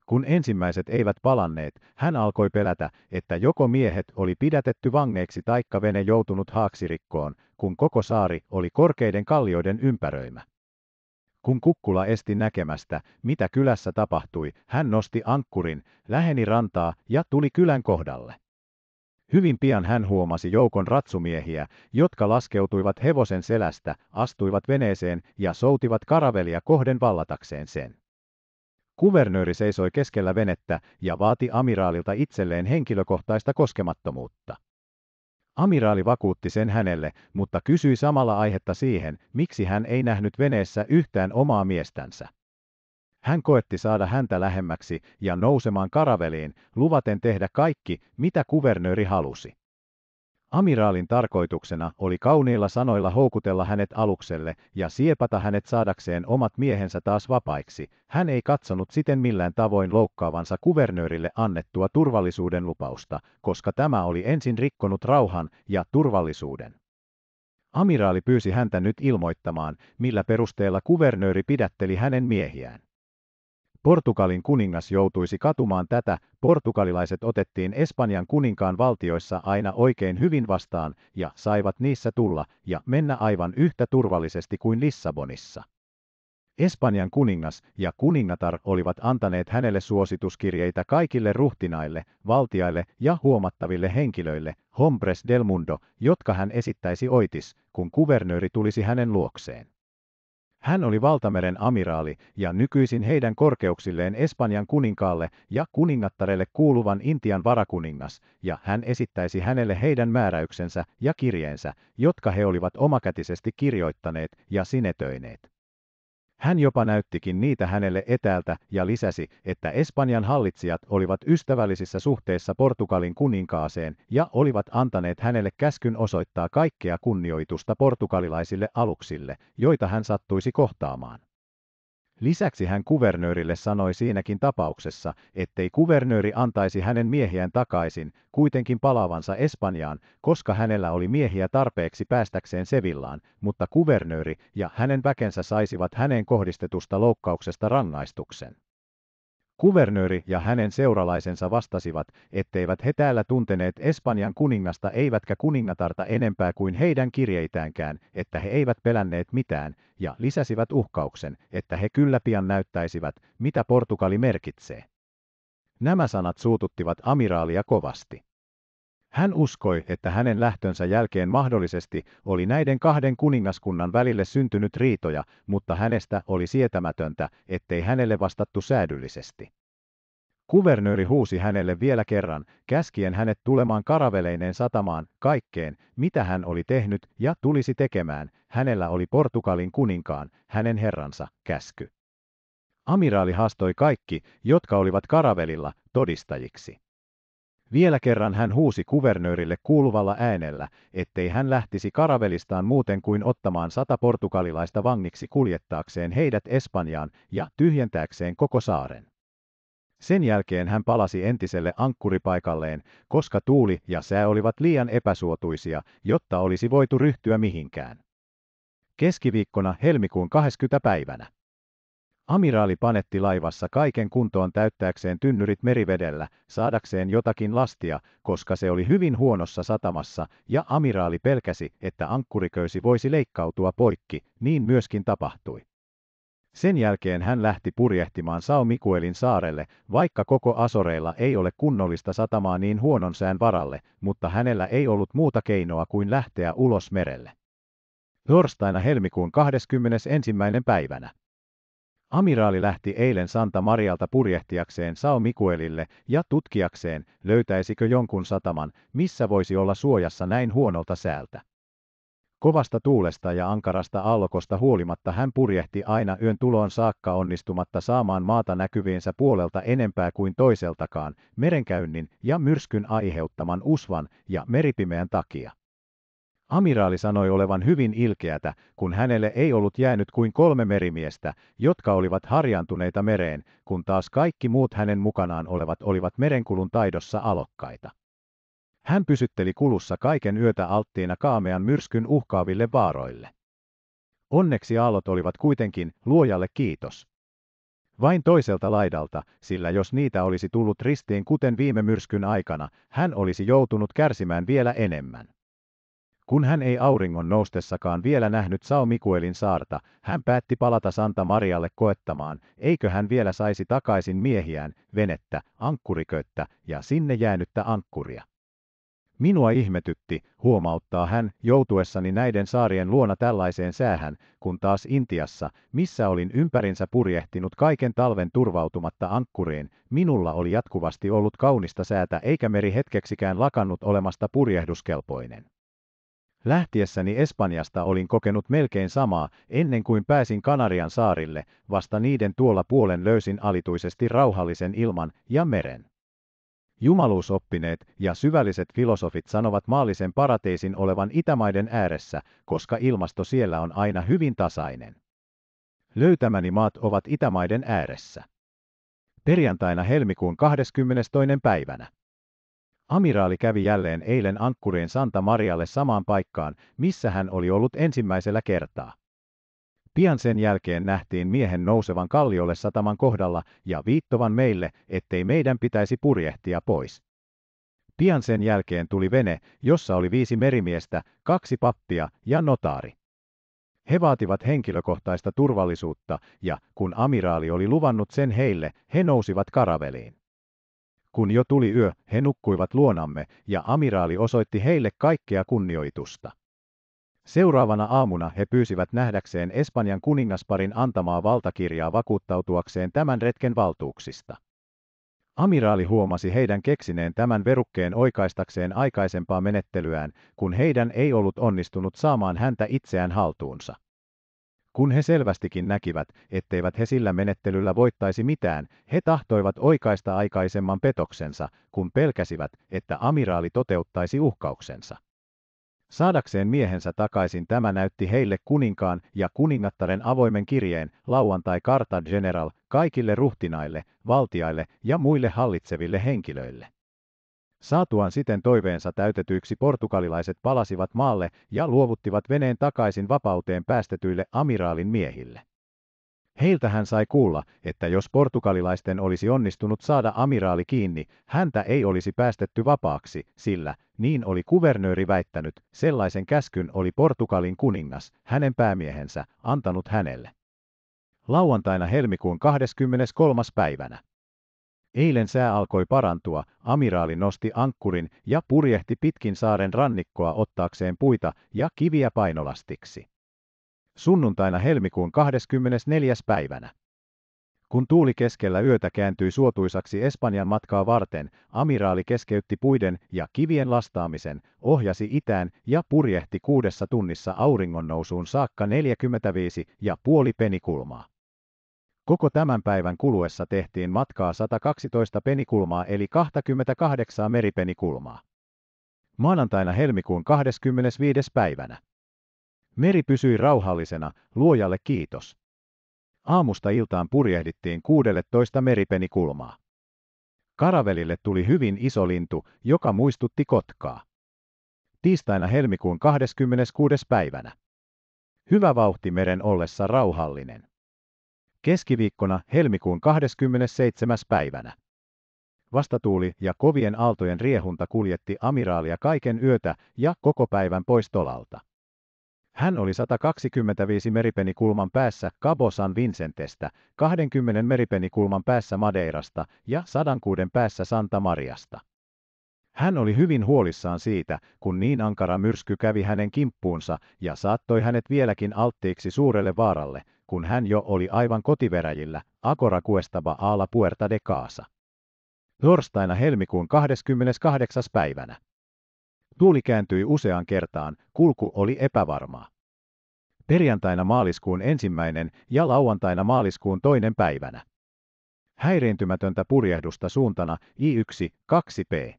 Kun ensimmäiset eivät palanneet, hän alkoi pelätä, että joko miehet oli pidätetty vangeiksi taikka vene joutunut haaksirikkoon, kun koko saari oli korkeiden kallioiden ympäröimä. Kun kukkula esti näkemästä, mitä kylässä tapahtui, hän nosti ankkurin, läheni rantaa ja tuli kylän kohdalle. Hyvin pian hän huomasi joukon ratsumiehiä, jotka laskeutuivat hevosen selästä, astuivat veneeseen ja soutivat karavelia kohden vallatakseen sen. Kuvernööri seisoi keskellä venettä ja vaati amiraalilta itselleen henkilökohtaista koskemattomuutta. Amiraali vakuutti sen hänelle, mutta kysyi samalla aihetta siihen, miksi hän ei nähnyt veneessä yhtään omaa miestänsä. Hän koetti saada häntä lähemmäksi ja nousemaan karaveliin, luvaten tehdä kaikki, mitä kuvernööri halusi. Amiraalin tarkoituksena oli kauniilla sanoilla houkutella hänet alukselle ja siepata hänet saadakseen omat miehensä taas vapaiksi. Hän ei katsonut siten millään tavoin loukkaavansa kuvernöörille annettua turvallisuuden lupausta, koska tämä oli ensin rikkonut rauhan ja turvallisuuden. Amiraali pyysi häntä nyt ilmoittamaan, millä perusteella kuvernööri pidätteli hänen miehiään. Portugalin kuningas joutuisi katumaan tätä, portugalilaiset otettiin Espanjan kuninkaan valtioissa aina oikein hyvin vastaan ja saivat niissä tulla ja mennä aivan yhtä turvallisesti kuin Lissabonissa. Espanjan kuningas ja kuningatar olivat antaneet hänelle suosituskirjeitä kaikille ruhtinaille, valtiaille ja huomattaville henkilöille, hombres del mundo, jotka hän esittäisi oitis, kun kuvernööri tulisi hänen luokseen. Hän oli valtameren amiraali ja nykyisin heidän korkeuksilleen Espanjan kuninkaalle ja kuningattarelle kuuluvan Intian varakuningas, ja hän esittäisi hänelle heidän määräyksensä ja kirjeensä, jotka he olivat omakätisesti kirjoittaneet ja sinetöineet. Hän jopa näyttikin niitä hänelle etäältä ja lisäsi, että Espanjan hallitsijat olivat ystävällisissä suhteissa Portugalin kuninkaaseen ja olivat antaneet hänelle käskyn osoittaa kaikkea kunnioitusta portugalilaisille aluksille, joita hän sattuisi kohtaamaan. Lisäksi hän kuvernöörille sanoi siinäkin tapauksessa, ettei kuvernööri antaisi hänen miehiään takaisin, kuitenkin palaavansa Espanjaan, koska hänellä oli miehiä tarpeeksi päästäkseen Sevillaan, mutta kuvernööri ja hänen väkensä saisivat hänen kohdistetusta loukkauksesta rangaistuksen. Kuvernööri ja hänen seuralaisensa vastasivat, etteivät he täällä tunteneet Espanjan kuningasta eivätkä kuningatarta enempää kuin heidän kirjeitäänkään, että he eivät pelänneet mitään, ja lisäsivät uhkauksen, että he kyllä pian näyttäisivät, mitä Portugali merkitsee. Nämä sanat suututtivat amiraalia kovasti. Hän uskoi, että hänen lähtönsä jälkeen mahdollisesti oli näiden kahden kuningaskunnan välille syntynyt riitoja, mutta hänestä oli sietämätöntä, ettei hänelle vastattu säädyllisesti. Kuvernööri huusi hänelle vielä kerran, käskien hänet tulemaan karaveleineen satamaan, kaikkeen, mitä hän oli tehnyt ja tulisi tekemään, hänellä oli Portugalin kuninkaan, hänen herransa, käsky. Amiraali haastoi kaikki, jotka olivat karavelilla, todistajiksi. Vielä kerran hän huusi kuvernöörille kuuluvalla äänellä, ettei hän lähtisi karavelistaan muuten kuin ottamaan sata portugalilaista vangiksi kuljettaakseen heidät Espanjaan ja tyhjentääkseen koko saaren. Sen jälkeen hän palasi entiselle ankkuripaikalleen, koska tuuli ja sää olivat liian epäsuotuisia, jotta olisi voitu ryhtyä mihinkään. Keskiviikkona helmikuun 20. päivänä. Amiraali panetti laivassa kaiken kuntoon täyttääkseen tynnyrit merivedellä, saadakseen jotakin lastia, koska se oli hyvin huonossa satamassa, ja amiraali pelkäsi, että ankkuriköysi voisi leikkautua poikki, niin myöskin tapahtui. Sen jälkeen hän lähti purjehtimaan Sao Mikuelin saarelle, vaikka koko Asoreilla ei ole kunnollista satamaa niin huonon sään varalle, mutta hänellä ei ollut muuta keinoa kuin lähteä ulos merelle. Torstaina helmikuun 21. päivänä. Amiraali lähti eilen Santa Marialta purjehtiakseen Sao Mikuelille ja tutkiakseen, löytäisikö jonkun sataman, missä voisi olla suojassa näin huonolta säältä. Kovasta tuulesta ja ankarasta allokosta huolimatta hän purjehti aina yön tuloon saakka onnistumatta saamaan maata näkyviinsä puolelta enempää kuin toiseltakaan, merenkäynnin ja myrskyn aiheuttaman usvan ja meripimeän takia. Amiraali sanoi olevan hyvin ilkeätä, kun hänelle ei ollut jäänyt kuin kolme merimiestä, jotka olivat harjantuneita mereen, kun taas kaikki muut hänen mukanaan olevat olivat merenkulun taidossa alokkaita. Hän pysytteli kulussa kaiken yötä alttiina kaamean myrskyn uhkaaville vaaroille. Onneksi aallot olivat kuitenkin, luojalle kiitos. Vain toiselta laidalta, sillä jos niitä olisi tullut ristiin kuten viime myrskyn aikana, hän olisi joutunut kärsimään vielä enemmän. Kun hän ei auringon noustessakaan vielä nähnyt Sao Mikuelin saarta, hän päätti palata Santa Marialle koettamaan, eikö hän vielä saisi takaisin miehiään, venettä, ankkuriköyttä ja sinne jäänyttä ankkuria. Minua ihmetytti, huomauttaa hän, joutuessani näiden saarien luona tällaiseen säähän, kun taas Intiassa, missä olin ympärinsä purjehtinut kaiken talven turvautumatta ankkuriin, minulla oli jatkuvasti ollut kaunista säätä eikä meri hetkeksikään lakannut olemasta purjehduskelpoinen. Lähtiessäni Espanjasta olin kokenut melkein samaa, ennen kuin pääsin Kanarian saarille, vasta niiden tuolla puolen löysin alituisesti rauhallisen ilman ja meren. Jumaluusoppineet ja syvälliset filosofit sanovat maallisen parateisin olevan itämaiden ääressä, koska ilmasto siellä on aina hyvin tasainen. Löytämäni maat ovat itämaiden ääressä. Perjantaina helmikuun 22. päivänä. Amiraali kävi jälleen eilen ankkuriin Santa Marialle samaan paikkaan, missä hän oli ollut ensimmäisellä kertaa. Pian sen jälkeen nähtiin miehen nousevan kalliolle sataman kohdalla ja viittovan meille, ettei meidän pitäisi purjehtia pois. Pian sen jälkeen tuli vene, jossa oli viisi merimiestä, kaksi pappia ja notaari. He vaativat henkilökohtaista turvallisuutta ja kun amiraali oli luvannut sen heille, he nousivat karaveliin. Kun jo tuli yö, he nukkuivat luonamme, ja amiraali osoitti heille kaikkea kunnioitusta. Seuraavana aamuna he pyysivät nähdäkseen Espanjan kuningasparin antamaa valtakirjaa vakuuttautuakseen tämän retken valtuuksista. Amiraali huomasi heidän keksineen tämän verukkeen oikaistakseen aikaisempaa menettelyään, kun heidän ei ollut onnistunut saamaan häntä itseään haltuunsa. Kun he selvästikin näkivät, etteivät he sillä menettelyllä voittaisi mitään, he tahtoivat oikaista aikaisemman petoksensa, kun pelkäsivät, että amiraali toteuttaisi uhkauksensa. Saadakseen miehensä takaisin tämä näytti heille kuninkaan ja kuningattaren avoimen kirjeen lauantai karta General kaikille ruhtinaille, valtiaille ja muille hallitseville henkilöille. Saatuaan siten toiveensa täytetyiksi portugalilaiset palasivat maalle ja luovuttivat veneen takaisin vapauteen päästetyille amiraalin miehille. Heiltä hän sai kuulla, että jos portugalilaisten olisi onnistunut saada amiraali kiinni, häntä ei olisi päästetty vapaaksi, sillä, niin oli kuvernööri väittänyt, sellaisen käskyn oli Portugalin kuningas, hänen päämiehensä, antanut hänelle. Lauantaina helmikuun 23. päivänä. Eilen sää alkoi parantua, amiraali nosti ankkurin ja purjehti pitkin saaren rannikkoa ottaakseen puita ja kiviä painolastiksi. Sunnuntaina helmikuun 24. päivänä. Kun tuuli keskellä yötä kääntyi suotuisaksi Espanjan matkaa varten, amiraali keskeytti puiden ja kivien lastaamisen, ohjasi itään ja purjehti kuudessa tunnissa auringonnousuun saakka 45 ja puoli penikulmaa. Koko tämän päivän kuluessa tehtiin matkaa 112 penikulmaa eli 28 meripenikulmaa. Maanantaina helmikuun 25. päivänä. Meri pysyi rauhallisena, luojalle kiitos. Aamusta iltaan purjehdittiin 16 meripenikulmaa. Karavelille tuli hyvin iso lintu, joka muistutti kotkaa. Tiistaina helmikuun 26. päivänä. Hyvä vauhti meren ollessa rauhallinen keskiviikkona helmikuun 27. päivänä. Vastatuuli ja kovien aaltojen riehunta kuljetti amiraalia kaiken yötä ja koko päivän pois tolalta. Hän oli 125 meripenikulman päässä Cabo San Vincentestä, 20 meripenikulman päässä Madeirasta ja 106 päässä Santa Mariasta. Hän oli hyvin huolissaan siitä, kun niin ankara myrsky kävi hänen kimppuunsa ja saattoi hänet vieläkin alttiiksi suurelle vaaralle, kun hän jo oli aivan kotiveräjillä, Akora Kuestava Aala Puerta de Kaasa. Torstaina helmikuun 28. päivänä. Tuuli kääntyi useaan kertaan, kulku oli epävarmaa. Perjantaina maaliskuun ensimmäinen ja lauantaina maaliskuun toinen päivänä. Häiriintymätöntä purjehdusta suuntana I1-2P.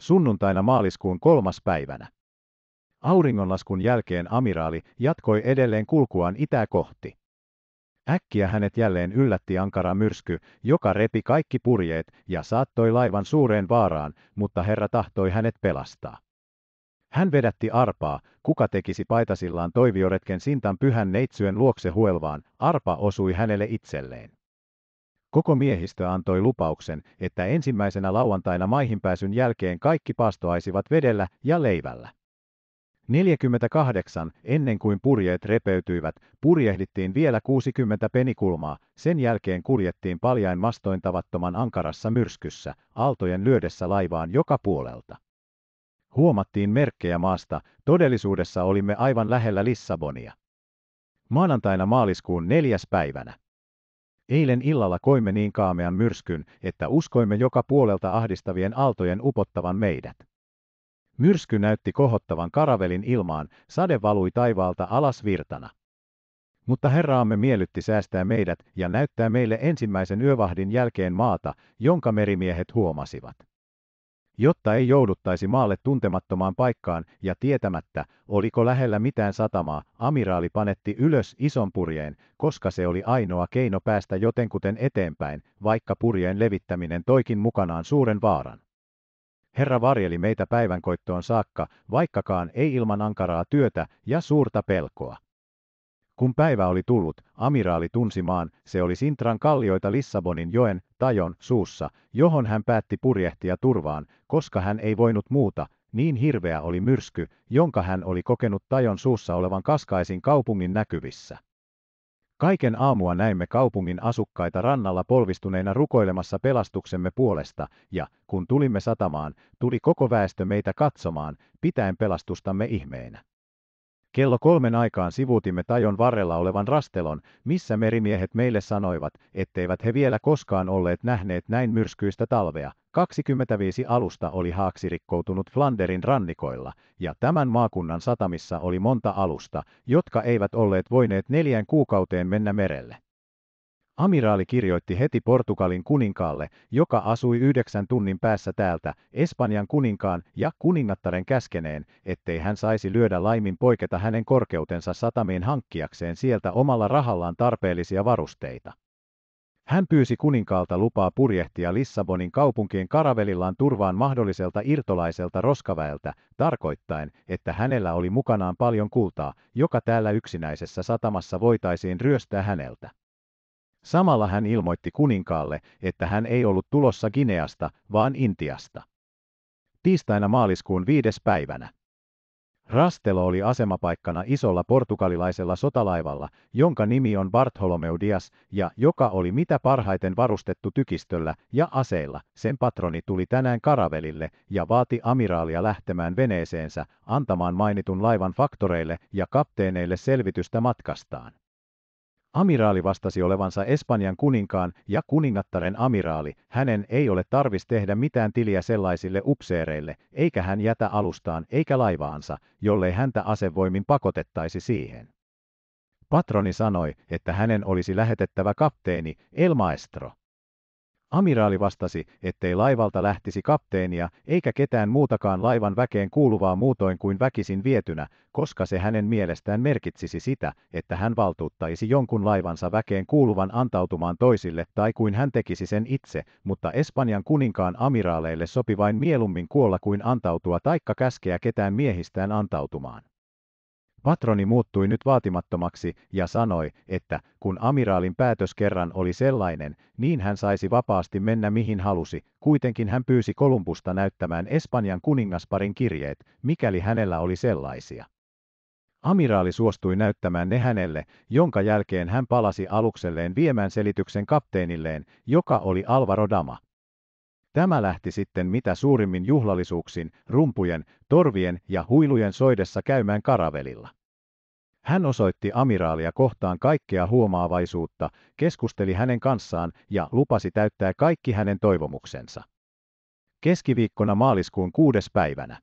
Sunnuntaina maaliskuun kolmas päivänä. Auringonlaskun jälkeen amiraali jatkoi edelleen kulkuaan itää kohti. Äkkiä hänet jälleen yllätti ankara myrsky, joka repi kaikki purjeet ja saattoi laivan suureen vaaraan, mutta Herra tahtoi hänet pelastaa. Hän vedätti arpaa, kuka tekisi paitasillaan toivioretken Sintan pyhän Neitsyön luokse huelvaan, arpa osui hänelle itselleen. Koko miehistö antoi lupauksen, että ensimmäisenä lauantaina maihinpääsyn jälkeen kaikki paastoaisivat vedellä ja leivällä. 48, ennen kuin purjeet repeytyivät, purjehdittiin vielä 60 penikulmaa, sen jälkeen kuljettiin paljain mastoin tavattoman ankarassa myrskyssä, aaltojen lyödessä laivaan joka puolelta. Huomattiin merkkejä maasta, todellisuudessa olimme aivan lähellä Lissabonia. Maanantaina maaliskuun neljäs päivänä. Eilen illalla koimme niin kaamean myrskyn, että uskoimme joka puolelta ahdistavien aaltojen upottavan meidät. Myrsky näytti kohottavan karavelin ilmaan, sade valui taivaalta alas virtana. Mutta Herraamme miellytti säästää meidät ja näyttää meille ensimmäisen yövahdin jälkeen maata, jonka merimiehet huomasivat. Jotta ei jouduttaisi maalle tuntemattomaan paikkaan ja tietämättä, oliko lähellä mitään satamaa, amiraali panetti ylös ison purjeen, koska se oli ainoa keino päästä jotenkuten eteenpäin, vaikka purjeen levittäminen toikin mukanaan suuren vaaran. Herra varjeli meitä päivänkoittoon saakka, vaikkakaan ei ilman ankaraa työtä ja suurta pelkoa. Kun päivä oli tullut, amiraali tunsi maan, se oli Sintran kallioita Lissabonin joen, Tajon, suussa, johon hän päätti purjehtia turvaan, koska hän ei voinut muuta, niin hirveä oli myrsky, jonka hän oli kokenut Tajon suussa olevan kaskaisin kaupungin näkyvissä. Kaiken aamua näimme kaupungin asukkaita rannalla polvistuneina rukoilemassa pelastuksemme puolesta, ja kun tulimme satamaan, tuli koko väestö meitä katsomaan, pitäen pelastustamme ihmeenä. Kello kolmen aikaan sivuutimme Tajon varrella olevan rastelon, missä merimiehet meille sanoivat, etteivät he vielä koskaan olleet nähneet näin myrskyistä talvea, 25 alusta oli haaksirikkoutunut Flanderin rannikoilla, ja tämän maakunnan satamissa oli monta alusta, jotka eivät olleet voineet neljän kuukauteen mennä merelle. Amiraali kirjoitti heti Portugalin kuninkaalle, joka asui yhdeksän tunnin päässä täältä, Espanjan kuninkaan ja kuningattaren käskeneen, ettei hän saisi lyödä laimin poiketa hänen korkeutensa satamiin hankkiakseen sieltä omalla rahallaan tarpeellisia varusteita. Hän pyysi kuninkaalta lupaa purjehtia Lissabonin kaupunkien karavelillaan turvaan mahdolliselta irtolaiselta roskaväeltä, tarkoittain, että hänellä oli mukanaan paljon kultaa, joka täällä yksinäisessä satamassa voitaisiin ryöstää häneltä. Samalla hän ilmoitti kuninkaalle, että hän ei ollut tulossa Gineasta, vaan Intiasta. Tiistaina maaliskuun viides päivänä. Rastelo oli asemapaikkana isolla portugalilaisella sotalaivalla, jonka nimi on Bartholomeu Dias ja joka oli mitä parhaiten varustettu tykistöllä ja aseilla. Sen patroni tuli tänään karavelille ja vaati amiraalia lähtemään veneeseensä antamaan mainitun laivan faktoreille ja kapteeneille selvitystä matkastaan. Amiraali vastasi olevansa Espanjan kuninkaan ja kuningattaren amiraali, hänen ei ole tarvis tehdä mitään tiliä sellaisille upseereille, eikä hän jätä alustaan eikä laivaansa, jollei häntä asevoimin pakotettaisi siihen. Patroni sanoi, että hänen olisi lähetettävä kapteeni, El Maestro. Amiraali vastasi, ettei laivalta lähtisi kapteenia eikä ketään muutakaan laivan väkeen kuuluvaa muutoin kuin väkisin vietynä, koska se hänen mielestään merkitsisi sitä, että hän valtuuttaisi jonkun laivansa väkeen kuuluvan antautumaan toisille tai kuin hän tekisi sen itse, mutta Espanjan kuninkaan amiraaleille sopi vain mieluummin kuolla kuin antautua taikka käskeä ketään miehistään antautumaan. Patroni muuttui nyt vaatimattomaksi ja sanoi, että kun amiraalin päätös kerran oli sellainen, niin hän saisi vapaasti mennä mihin halusi, kuitenkin hän pyysi Kolumbusta näyttämään Espanjan kuningasparin kirjeet, mikäli hänellä oli sellaisia. Amiraali suostui näyttämään ne hänelle, jonka jälkeen hän palasi alukselleen viemään selityksen kapteenilleen, joka oli Alvaro Dama. Tämä lähti sitten mitä suurimmin juhlallisuuksiin, rumpujen, torvien ja huilujen soidessa käymään karavelilla. Hän osoitti amiraalia kohtaan kaikkea huomaavaisuutta, keskusteli hänen kanssaan ja lupasi täyttää kaikki hänen toivomuksensa. Keskiviikkona maaliskuun kuudes päivänä.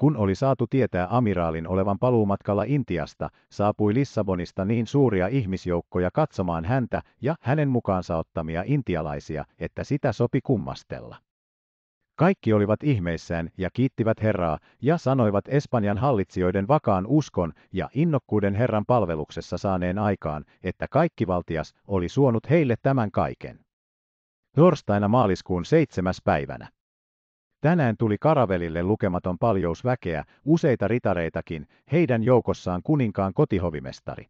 Kun oli saatu tietää amiraalin olevan paluumatkalla Intiasta, saapui Lissabonista niin suuria ihmisjoukkoja katsomaan häntä ja hänen mukaansa ottamia intialaisia, että sitä sopi kummastella. Kaikki olivat ihmeissään ja kiittivät Herraa ja sanoivat Espanjan hallitsijoiden vakaan uskon ja innokkuuden Herran palveluksessa saaneen aikaan, että kaikki valtias oli suonut heille tämän kaiken. Torstaina maaliskuun seitsemäs päivänä. Tänään tuli Karavelille lukematon paljous väkeä, useita ritareitakin, heidän joukossaan kuninkaan kotihovimestari.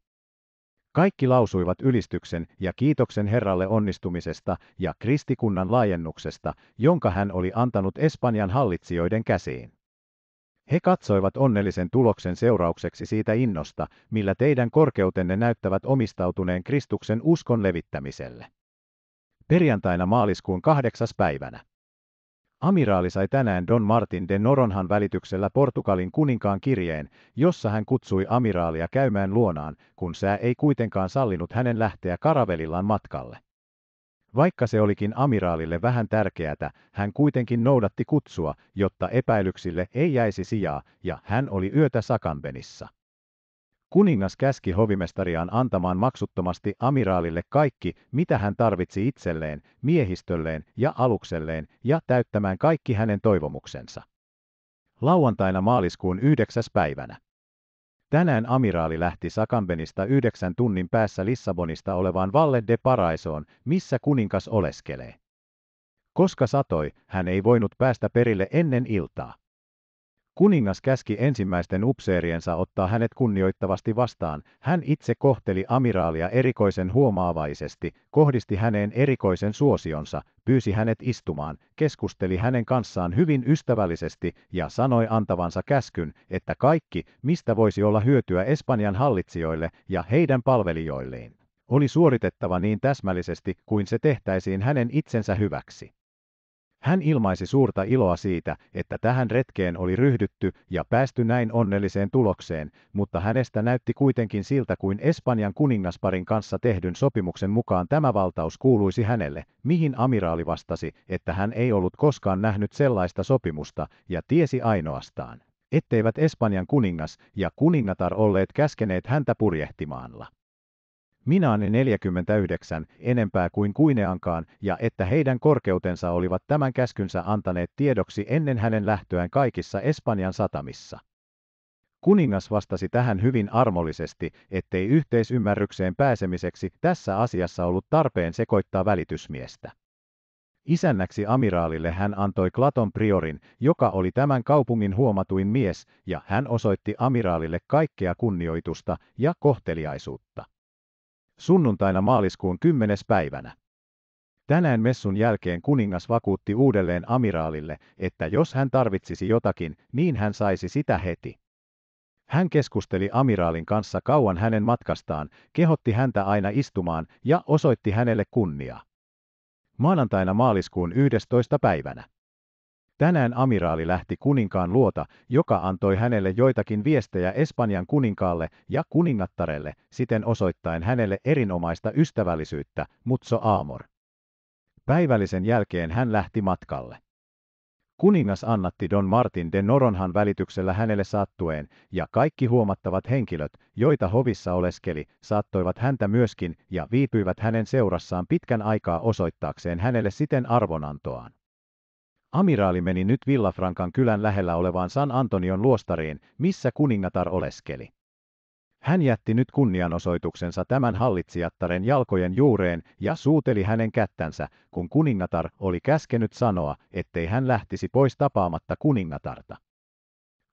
Kaikki lausuivat ylistyksen ja kiitoksen Herralle onnistumisesta ja kristikunnan laajennuksesta, jonka hän oli antanut Espanjan hallitsijoiden käsiin. He katsoivat onnellisen tuloksen seuraukseksi siitä innosta, millä teidän korkeutenne näyttävät omistautuneen Kristuksen uskon levittämiselle. Perjantaina maaliskuun kahdeksas päivänä. Amiraali sai tänään Don Martin de Noronhan välityksellä Portugalin kuninkaan kirjeen, jossa hän kutsui amiraalia käymään luonaan, kun sää ei kuitenkaan sallinut hänen lähteä karavelillaan matkalle. Vaikka se olikin amiraalille vähän tärkeätä, hän kuitenkin noudatti kutsua, jotta epäilyksille ei jäisi sijaa, ja hän oli yötä Sakanbenissa. Kuningas käski hovimestariaan antamaan maksuttomasti amiraalille kaikki, mitä hän tarvitsi itselleen, miehistölleen ja alukselleen, ja täyttämään kaikki hänen toivomuksensa. Lauantaina maaliskuun yhdeksäs päivänä. Tänään amiraali lähti Sakambenista yhdeksän tunnin päässä Lissabonista olevaan Valle de Paraisoon, missä kuningas oleskelee. Koska satoi, hän ei voinut päästä perille ennen iltaa. Kuningas käski ensimmäisten upseeriensa ottaa hänet kunnioittavasti vastaan. Hän itse kohteli amiraalia erikoisen huomaavaisesti, kohdisti häneen erikoisen suosionsa, pyysi hänet istumaan, keskusteli hänen kanssaan hyvin ystävällisesti ja sanoi antavansa käskyn, että kaikki, mistä voisi olla hyötyä Espanjan hallitsijoille ja heidän palvelijoilleen, oli suoritettava niin täsmällisesti kuin se tehtäisiin hänen itsensä hyväksi. Hän ilmaisi suurta iloa siitä, että tähän retkeen oli ryhdytty ja päästy näin onnelliseen tulokseen, mutta hänestä näytti kuitenkin siltä kuin Espanjan kuningasparin kanssa tehdyn sopimuksen mukaan tämä valtaus kuuluisi hänelle, mihin amiraali vastasi, että hän ei ollut koskaan nähnyt sellaista sopimusta ja tiesi ainoastaan, etteivät Espanjan kuningas ja kuningatar olleet käskeneet häntä purjehtimaanla. Minä on 49, enempää kuin kuineankaan, ja että heidän korkeutensa olivat tämän käskynsä antaneet tiedoksi ennen hänen lähtöään kaikissa Espanjan satamissa. Kuningas vastasi tähän hyvin armollisesti, ettei yhteisymmärrykseen pääsemiseksi tässä asiassa ollut tarpeen sekoittaa välitysmiestä. Isännäksi amiraalille hän antoi Klaton priorin, joka oli tämän kaupungin huomatuin mies, ja hän osoitti amiraalille kaikkea kunnioitusta ja kohteliaisuutta sunnuntaina maaliskuun 10. päivänä. Tänään messun jälkeen kuningas vakuutti uudelleen amiraalille, että jos hän tarvitsisi jotakin, niin hän saisi sitä heti. Hän keskusteli amiraalin kanssa kauan hänen matkastaan, kehotti häntä aina istumaan ja osoitti hänelle kunniaa. Maanantaina maaliskuun 11. päivänä. Tänään amiraali lähti kuninkaan luota, joka antoi hänelle joitakin viestejä Espanjan kuninkaalle ja kuningattarelle, siten osoittain hänelle erinomaista ystävällisyyttä, mutso aamor. Päivällisen jälkeen hän lähti matkalle. Kuningas annatti Don Martin de Noronhan välityksellä hänelle sattueen, ja kaikki huomattavat henkilöt, joita hovissa oleskeli, saattoivat häntä myöskin ja viipyivät hänen seurassaan pitkän aikaa osoittaakseen hänelle siten arvonantoaan. Amiraali meni nyt Villafrankan kylän lähellä olevaan San Antonion luostariin, missä kuningatar oleskeli. Hän jätti nyt kunnianosoituksensa tämän hallitsijattaren jalkojen juureen ja suuteli hänen kättänsä, kun kuningatar oli käskenyt sanoa, ettei hän lähtisi pois tapaamatta kuningatarta.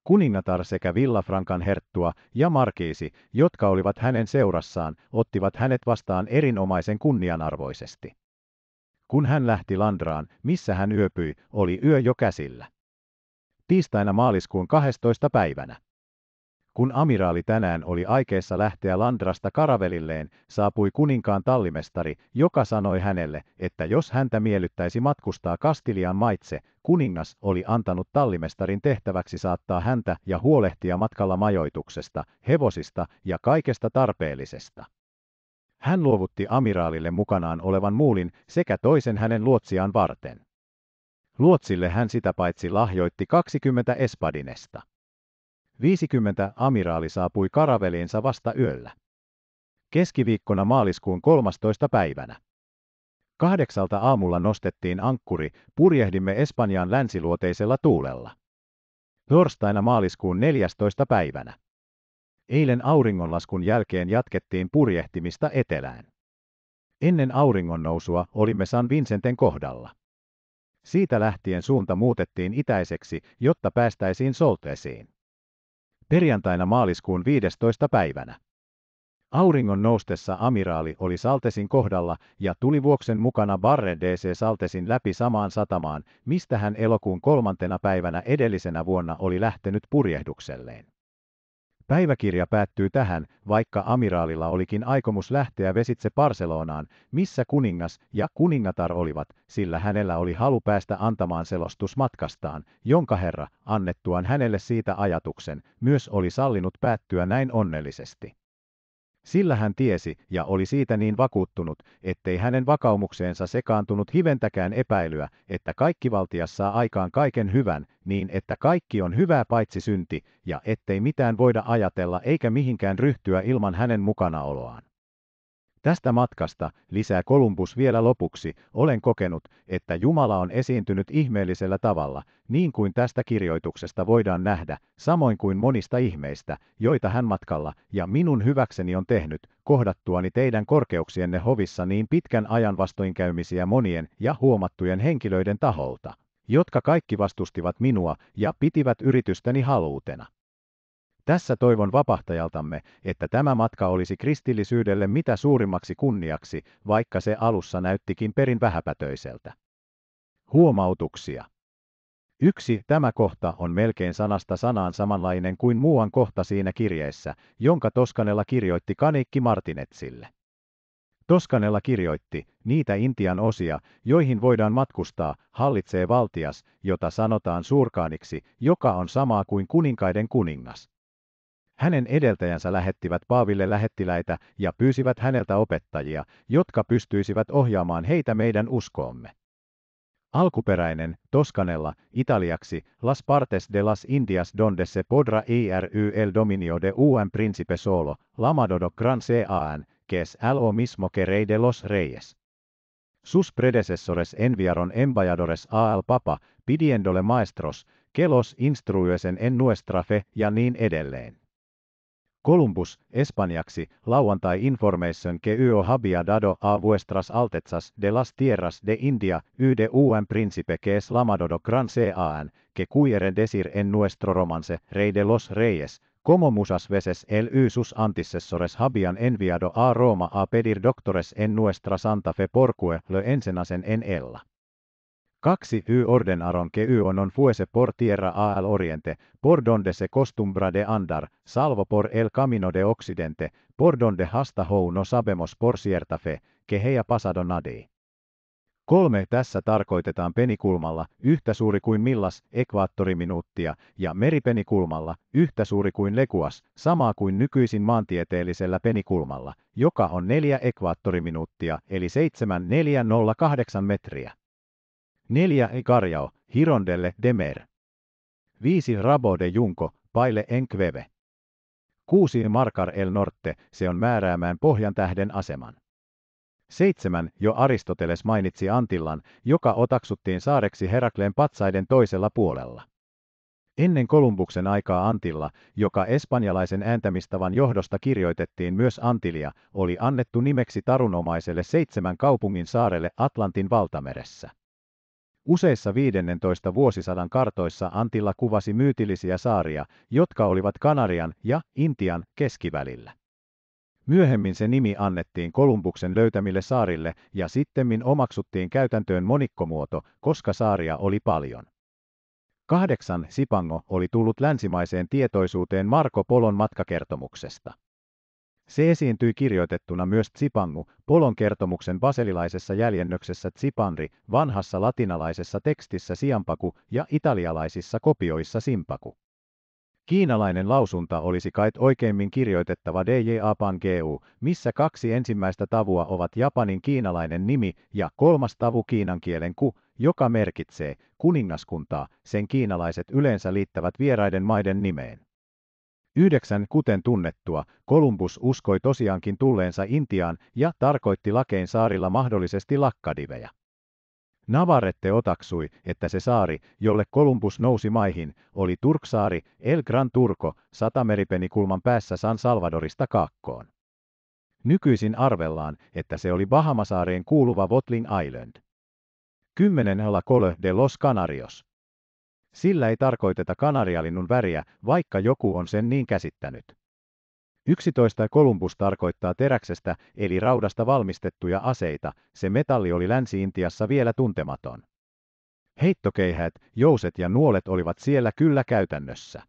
Kuningatar sekä Villafrankan herttua ja markiisi, jotka olivat hänen seurassaan, ottivat hänet vastaan erinomaisen kunnianarvoisesti. Kun hän lähti Landraan, missä hän yöpyi, oli yö jo käsillä. Tiistaina maaliskuun 12. päivänä. Kun amiraali tänään oli aikeessa lähteä Landrasta karavelilleen, saapui kuninkaan tallimestari, joka sanoi hänelle, että jos häntä miellyttäisi matkustaa Kastilian maitse, kuningas oli antanut tallimestarin tehtäväksi saattaa häntä ja huolehtia matkalla majoituksesta, hevosista ja kaikesta tarpeellisesta. Hän luovutti amiraalille mukanaan olevan muulin sekä toisen hänen luotsiaan varten. Luotsille hän sitä paitsi lahjoitti 20 espadinesta. 50 amiraali saapui karaveliinsa vasta yöllä. Keskiviikkona maaliskuun 13. päivänä. Kahdeksalta aamulla nostettiin ankkuri, purjehdimme Espanjan länsiluoteisella tuulella. Torstaina maaliskuun 14. päivänä. Eilen auringonlaskun jälkeen jatkettiin purjehtimista etelään. Ennen auringonnousua olimme San Vincenten kohdalla. Siitä lähtien suunta muutettiin itäiseksi, jotta päästäisiin solteisiin. Perjantaina maaliskuun 15. päivänä. Auringon noustessa amiraali oli Saltesin kohdalla ja tuli vuoksen mukana Barre DC Saltesin läpi samaan satamaan, mistä hän elokuun kolmantena päivänä edellisenä vuonna oli lähtenyt purjehdukselleen. Päiväkirja päättyy tähän, vaikka amiraalilla olikin aikomus lähteä vesitse Barcelonaan, missä kuningas ja kuningatar olivat, sillä hänellä oli halu päästä antamaan selostus matkastaan, jonka herra, annettuaan hänelle siitä ajatuksen, myös oli sallinut päättyä näin onnellisesti. Sillä hän tiesi ja oli siitä niin vakuuttunut, ettei hänen vakaumukseensa sekaantunut hiventäkään epäilyä, että kaikki valtias saa aikaan kaiken hyvän, niin että kaikki on hyvää paitsi synti, ja ettei mitään voida ajatella eikä mihinkään ryhtyä ilman hänen mukanaoloaan. Tästä matkasta, lisää Kolumbus vielä lopuksi, olen kokenut, että Jumala on esiintynyt ihmeellisellä tavalla, niin kuin tästä kirjoituksesta voidaan nähdä, samoin kuin monista ihmeistä, joita hän matkalla ja minun hyväkseni on tehnyt, kohdattuani teidän korkeuksienne hovissa niin pitkän ajan vastoinkäymisiä monien ja huomattujen henkilöiden taholta, jotka kaikki vastustivat minua ja pitivät yritystäni haluutena. Tässä toivon vapahtajaltamme, että tämä matka olisi kristillisyydelle mitä suurimmaksi kunniaksi, vaikka se alussa näyttikin perin vähäpätöiseltä. Huomautuksia. Yksi tämä kohta on melkein sanasta sanaan samanlainen kuin muuan kohta siinä kirjeessä, jonka Toskanella kirjoitti Kaneikki Martinetsille. Toskanella kirjoitti, niitä Intian osia, joihin voidaan matkustaa, hallitsee valtias, jota sanotaan suurkaaniksi, joka on samaa kuin kuninkaiden kuningas. Hänen edeltäjänsä lähettivät Paaville lähettiläitä ja pyysivät häneltä opettajia, jotka pystyisivät ohjaamaan heitä meidän uskoomme. Alkuperäinen, Toskanella, italiaksi, Las Partes de las Indias donde se podra iry e el dominio de un principe solo, lamadodo gran can, ques lo mismo que rey de los reyes. Sus predecessores enviaron embajadores al papa, pidiendole maestros, que los instruyesen en nuestra fe ja niin edelleen. Columbus, espanjaksi, lauantai Information que yo habia dado a vuestras altezas de las tierras de India, y de un príncipe que es lamadodo gran can, que quiere desir en nuestro romance, rey de los reyes, como musas veces el y sus antisesores enviado a Roma a pedir doctores en nuestra Santa Fe porque lo ensenasen en ella. Kaksi U orden aronque U on fuese por tierra al oriente, por donde se costumbra de andar, salvo por el camino de occidente, por donde hasta hou no sabemos por cierta fe, que heia pasado nadie. Kolme tässä tarkoitetaan penikulmalla yhtä suuri kuin millas ekvaattoriminuuttia ja meripenikulmalla yhtä suuri kuin lekuas, samaa kuin nykyisin maantieteellisellä penikulmalla, joka on neljä ekvaattoriminuuttia eli 7408 metriä. 4. Karjao, Hirondelle Demer. 5. Rabo de Junko, Paile Enkveve. 6. Markar el Norte, se on määräämään pohjan tähden aseman. 7. Jo Aristoteles mainitsi Antillan, joka otaksuttiin saareksi Herakleen patsaiden toisella puolella. Ennen Kolumbuksen aikaa Antilla, joka espanjalaisen ääntämistavan johdosta kirjoitettiin myös Antilia, oli annettu nimeksi tarunomaiselle seitsemän kaupungin saarelle Atlantin valtameressä. Useissa 15 vuosisadan kartoissa Antilla kuvasi myytillisiä saaria, jotka olivat Kanarian ja Intian keskivälillä. Myöhemmin se nimi annettiin Kolumbuksen löytämille saarille ja sittemmin omaksuttiin käytäntöön monikkomuoto, koska saaria oli paljon. Kahdeksan Sipango oli tullut länsimaiseen tietoisuuteen Marko Polon matkakertomuksesta. Se esiintyi kirjoitettuna myös Tsipangu, Polon kertomuksen baselilaisessa jäljennöksessä Tsipanri, vanhassa latinalaisessa tekstissä Siampaku ja italialaisissa kopioissa Simpaku. Kiinalainen lausunta olisi kait oikeimmin kirjoitettava DJ Apan GU, missä kaksi ensimmäistä tavua ovat Japanin kiinalainen nimi ja kolmas tavu kiinan kielen ku, joka merkitsee kuningaskuntaa, sen kiinalaiset yleensä liittävät vieraiden maiden nimeen. Yhdeksän kuten tunnettua, Kolumbus uskoi tosiaankin tulleensa Intiaan ja tarkoitti lakein saarilla mahdollisesti lakkadiveja. Navarrette otaksui, että se saari, jolle Kolumbus nousi maihin, oli Turksaari El Gran Turco, satameripenikulman päässä San Salvadorista kaakkoon. Nykyisin arvellaan, että se oli Bahamasaareen kuuluva Votling Island. 10. La Cole de los Canarios. Sillä ei tarkoiteta kanarialinnun väriä, vaikka joku on sen niin käsittänyt. 11. Kolumbus tarkoittaa teräksestä eli raudasta valmistettuja aseita, se metalli oli Länsi-Intiassa vielä tuntematon. Heittokeihät, jouset ja nuolet olivat siellä kyllä käytännössä.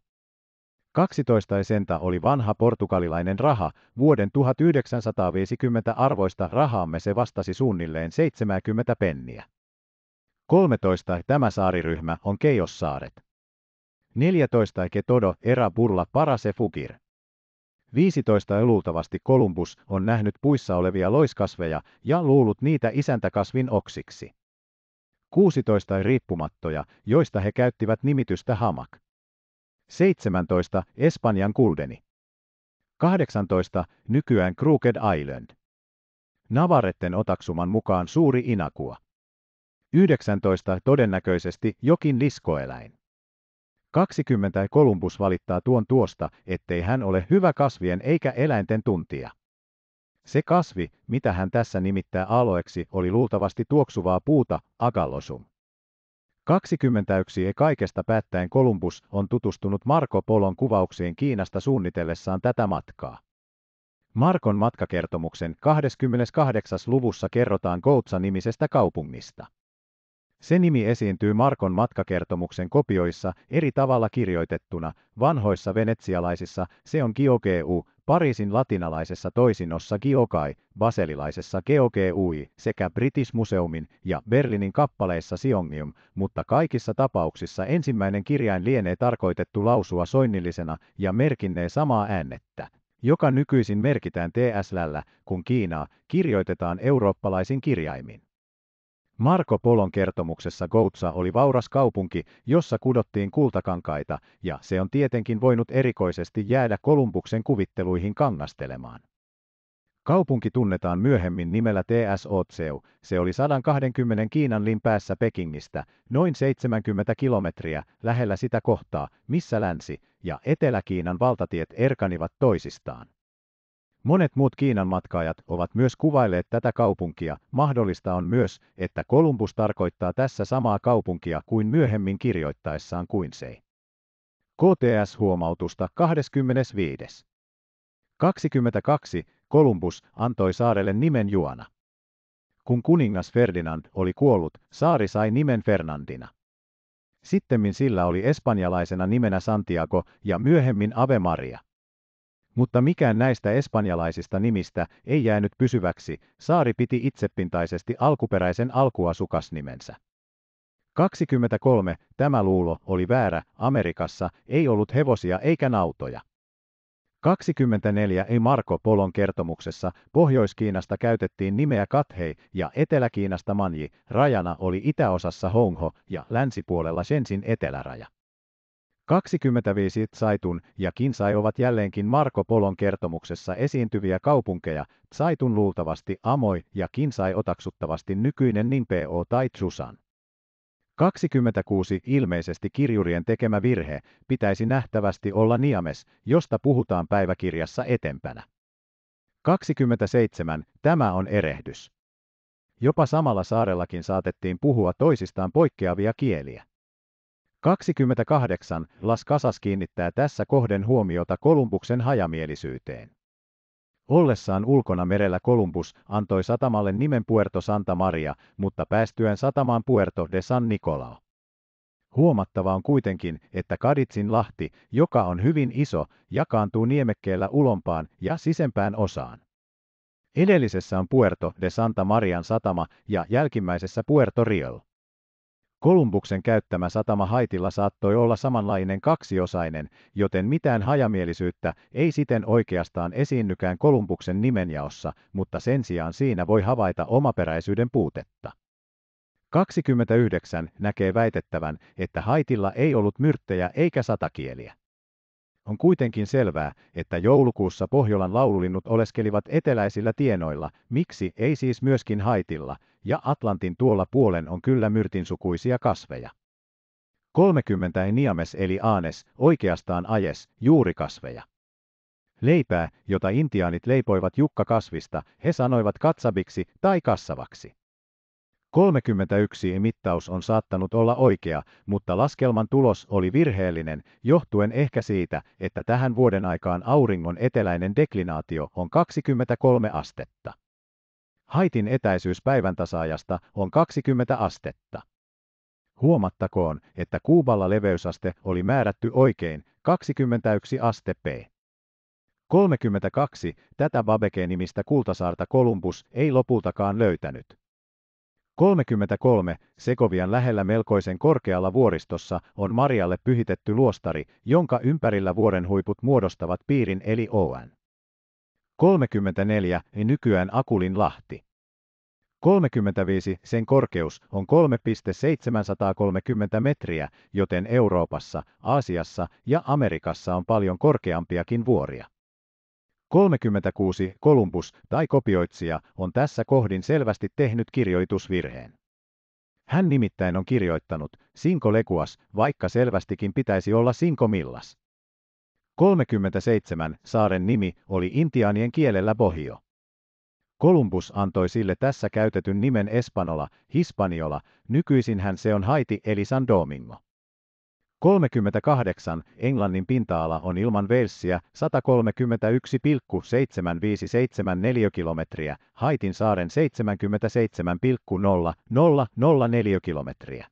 12 senta oli vanha portugalilainen raha, vuoden 1950 arvoista rahaamme se vastasi suunnilleen 70 penniä. 13 tämä saariryhmä on Keijossaaret. 14 Ketodo Era Burla Parase fukir. 15 luultavasti Kolumbus on nähnyt puissa olevia loiskasveja ja luullut niitä isäntäkasvin oksiksi. 16 riippumattoja, joista he käyttivät nimitystä hamak. 17 Espanjan kuldeni. 18 nykyään Crooked Island. Navaretten otaksuman mukaan suuri inakua. 19. Todennäköisesti jokin liskoeläin. 20. Kolumbus valittaa tuon tuosta, ettei hän ole hyvä kasvien eikä eläinten tuntija. Se kasvi, mitä hän tässä nimittää aloeksi, oli luultavasti tuoksuvaa puuta, agallosum. 21. E kaikesta päättäen Kolumbus on tutustunut Marko Polon kuvauksiin Kiinasta suunnitellessaan tätä matkaa. Markon matkakertomuksen 28. luvussa kerrotaan Koutsa-nimisestä kaupungista. Se nimi esiintyy Markon matkakertomuksen kopioissa eri tavalla kirjoitettuna, vanhoissa venetsialaisissa se on Giogeu, Pariisin latinalaisessa toisinnossa Giokai, baselilaisessa Geogeui sekä British Museumin ja Berlinin kappaleissa Siongium, mutta kaikissa tapauksissa ensimmäinen kirjain lienee tarkoitettu lausua soinnillisena ja merkinnee samaa äännettä joka nykyisin merkitään TSL, kun Kiinaa kirjoitetaan eurooppalaisin kirjaimin. Marko Polon kertomuksessa Goutsa oli vauras kaupunki, jossa kudottiin kultakankaita, ja se on tietenkin voinut erikoisesti jäädä Kolumbuksen kuvitteluihin kangastelemaan. Kaupunki tunnetaan myöhemmin nimellä TSOCU, Se oli 120 Kiinan lin päässä Pekingistä, noin 70 kilometriä lähellä sitä kohtaa, missä länsi- ja etelä-Kiinan valtatiet erkanivat toisistaan. Monet muut Kiinan matkaajat ovat myös kuvailleet tätä kaupunkia. Mahdollista on myös, että Kolumbus tarkoittaa tässä samaa kaupunkia kuin myöhemmin kirjoittaessaan kuin se. KTS-huomautusta 25. 22. Kolumbus antoi saarelle nimen Juana. Kun kuningas Ferdinand oli kuollut, saari sai nimen Fernandina. Sittemmin sillä oli espanjalaisena nimenä Santiago ja myöhemmin Ave Maria. Mutta mikään näistä espanjalaisista nimistä ei jäänyt pysyväksi, saari piti itsepintaisesti alkuperäisen alkuasukasnimensä. 23. Tämä luulo oli väärä, Amerikassa ei ollut hevosia eikä nautoja. 24. Ei Marko Polon kertomuksessa Pohjois-Kiinasta käytettiin nimeä Kathei ja Etelä-Kiinasta Manji, rajana oli itäosassa Hongho ja länsipuolella Shenzin eteläraja. 25 Tsaitun ja Kinsai ovat jälleenkin Marko Polon kertomuksessa esiintyviä kaupunkeja, Tsaitun luultavasti Amoi ja Kinsai otaksuttavasti nykyinen Nimpeo tai Chusan. 26 ilmeisesti kirjurien tekemä virhe pitäisi nähtävästi olla Niames, josta puhutaan päiväkirjassa etempänä. 27. Tämä on erehdys. Jopa samalla saarellakin saatettiin puhua toisistaan poikkeavia kieliä. 28. Las Casas kiinnittää tässä kohden huomiota Kolumbuksen hajamielisyyteen. Ollessaan ulkona merellä Kolumbus antoi satamalle nimen Puerto Santa Maria, mutta päästyään satamaan Puerto de San Nicolao. Huomattava on kuitenkin, että Kaditsin lahti, joka on hyvin iso, jakaantuu niemekkeellä ulompaan ja sisempään osaan. Edellisessä on Puerto de Santa Marian satama ja jälkimmäisessä Puerto Rio. Kolumbuksen käyttämä satama Haitilla saattoi olla samanlainen kaksiosainen, joten mitään hajamielisyyttä ei siten oikeastaan esiinnykään Kolumbuksen nimenjaossa, mutta sen sijaan siinä voi havaita omaperäisyyden puutetta. 29 näkee väitettävän, että Haitilla ei ollut myrttejä eikä satakieliä. On kuitenkin selvää, että joulukuussa Pohjolan laululinnut oleskelivat eteläisillä tienoilla, miksi ei siis myöskin Haitilla, ja Atlantin tuolla puolen on kyllä myrtinsukuisia kasveja. 30 niames eli aanes, oikeastaan ajes, juurikasveja. Leipää, jota intiaanit leipoivat jukkakasvista, he sanoivat katsabiksi tai kassavaksi. 31 mittaus on saattanut olla oikea, mutta laskelman tulos oli virheellinen, johtuen ehkä siitä, että tähän vuoden aikaan auringon eteläinen deklinaatio on 23 astetta. Haitin etäisyys päivän tasaajasta on 20 astetta. Huomattakoon, että Kuuballa leveysaste oli määrätty oikein 21 aste P. 32. Tätä Babeke-nimistä kultasaarta Kolumbus ei lopultakaan löytänyt. 33. Sekovian lähellä melkoisen korkealla vuoristossa on Marialle pyhitetty luostari, jonka ympärillä vuoren huiput muodostavat piirin eli Oan. 34 nykyään Akulin lahti. 35 sen korkeus on 3,730 metriä, joten Euroopassa, Aasiassa ja Amerikassa on paljon korkeampiakin vuoria. 36 Kolumbus tai kopioitsija on tässä kohdin selvästi tehnyt kirjoitusvirheen. Hän nimittäin on kirjoittanut Sinko Lekuas, vaikka selvästikin pitäisi olla Sinko Millas. 37 saaren nimi oli intiaanien kielellä Bohio. Kolumbus antoi sille tässä käytetyn nimen Espanola, Hispaniola, nykyisinhän se on Haiti eli San Domingo. 38. Englannin pinta-ala on ilman Walesia 131,757 neliökilometriä, Haitin saaren 77,000 neliökilometriä.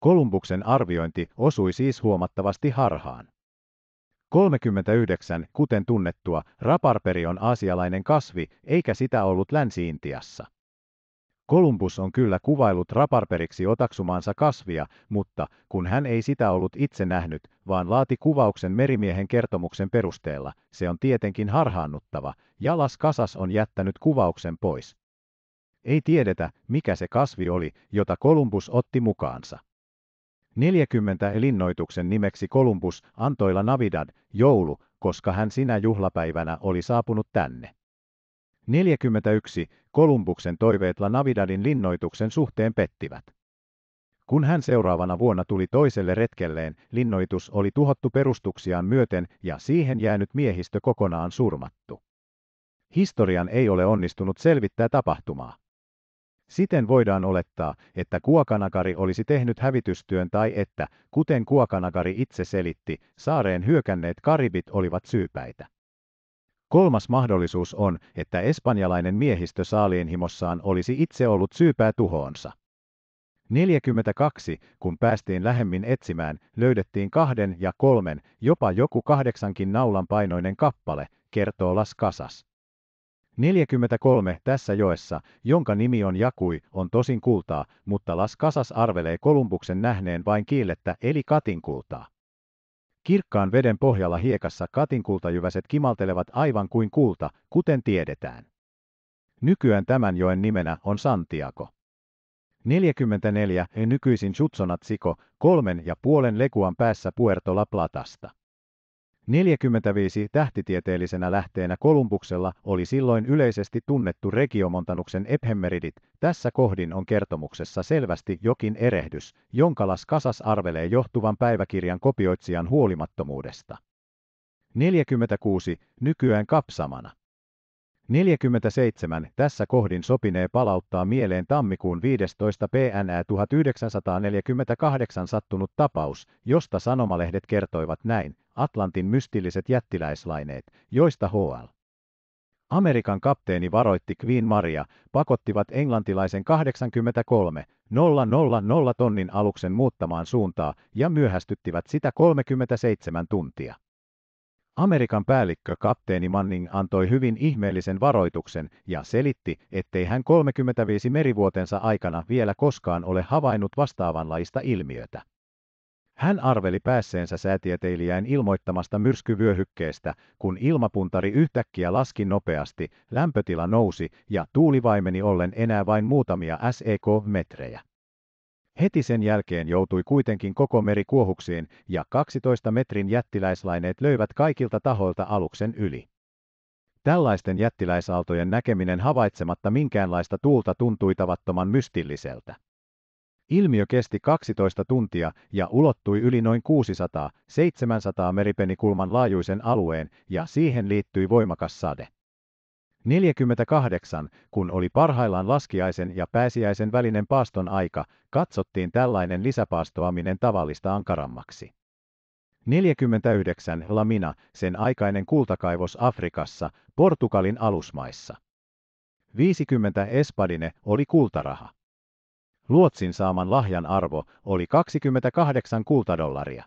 Kolumbuksen arviointi osui siis huomattavasti harhaan. 39, kuten tunnettua, raparperi on aasialainen kasvi, eikä sitä ollut Länsi-Intiassa. Kolumbus on kyllä kuvailut raparperiksi otaksumaansa kasvia, mutta kun hän ei sitä ollut itse nähnyt, vaan laati kuvauksen merimiehen kertomuksen perusteella, se on tietenkin harhaannuttava, ja Las Casas on jättänyt kuvauksen pois. Ei tiedetä, mikä se kasvi oli, jota Kolumbus otti mukaansa. 40 elinnoituksen nimeksi Kolumbus antoi La Navidad, joulu, koska hän sinä juhlapäivänä oli saapunut tänne. 41. Kolumbuksen toiveet La Navidadin linnoituksen suhteen pettivät. Kun hän seuraavana vuonna tuli toiselle retkelleen, linnoitus oli tuhottu perustuksiaan myöten ja siihen jäänyt miehistö kokonaan surmattu. Historian ei ole onnistunut selvittää tapahtumaa. Siten voidaan olettaa, että Kuokanakari olisi tehnyt hävitystyön tai että, kuten Kuokanakari itse selitti, saareen hyökänneet karibit olivat syypäitä. Kolmas mahdollisuus on, että espanjalainen miehistö himossaan olisi itse ollut syypää tuhoonsa. 42, kun päästiin lähemmin etsimään, löydettiin kahden ja kolmen, jopa joku kahdeksankin naulan painoinen kappale, kertoo Las Casas. 43 tässä joessa, jonka nimi on Jakui, on tosin kultaa, mutta Las Casas arvelee Kolumbuksen nähneen vain kiillettä eli katinkultaa. Kirkkaan veden pohjalla hiekassa katinkultajyväset kimaltelevat aivan kuin kulta, kuten tiedetään. Nykyään tämän joen nimenä on Santiago. 44 nykyisin Chutsonatsiko, kolmen ja puolen lekuan päässä Puerto La Platasta. 45 tähtitieteellisenä lähteenä Kolumbuksella oli silloin yleisesti tunnettu regiomontanuksen Ephemeridit. Tässä kohdin on kertomuksessa selvästi jokin erehdys, jonka Las Casas arvelee johtuvan päiväkirjan kopioitsijan huolimattomuudesta. 46. Nykyään kapsamana. 47. Tässä kohdin sopinee palauttaa mieleen tammikuun 15. PNA 1948 sattunut tapaus, josta sanomalehdet kertoivat näin. Atlantin mystilliset jättiläislaineet, joista H.L. Amerikan kapteeni varoitti Queen Maria, pakottivat englantilaisen 83 000 tonnin aluksen muuttamaan suuntaa ja myöhästyttivät sitä 37 tuntia. Amerikan päällikkö kapteeni Manning antoi hyvin ihmeellisen varoituksen ja selitti, ettei hän 35 merivuotensa aikana vielä koskaan ole havainnut vastaavanlaista ilmiötä. Hän arveli päässeensä säätieteilijään ilmoittamasta myrskyvyöhykkeestä, kun ilmapuntari yhtäkkiä laski nopeasti, lämpötila nousi ja tuuli vaimeni ollen enää vain muutamia SEK-metrejä. Heti sen jälkeen joutui kuitenkin koko meri kuohuksiin ja 12 metrin jättiläislaineet löivät kaikilta tahoilta aluksen yli. Tällaisten jättiläisaaltojen näkeminen havaitsematta minkäänlaista tuulta tuntui tavattoman mystilliseltä. Ilmiö kesti 12 tuntia ja ulottui yli noin 600-700 meripenikulman laajuisen alueen ja siihen liittyi voimakas sade. 48, kun oli parhaillaan laskiaisen ja pääsiäisen välinen paaston aika, katsottiin tällainen lisäpaastoaminen tavallista ankarammaksi. 49 Lamina, sen aikainen kultakaivos Afrikassa, Portugalin alusmaissa. 50 Espadine oli kultaraha. Luotsin saaman lahjan arvo oli 28 kultadollaria.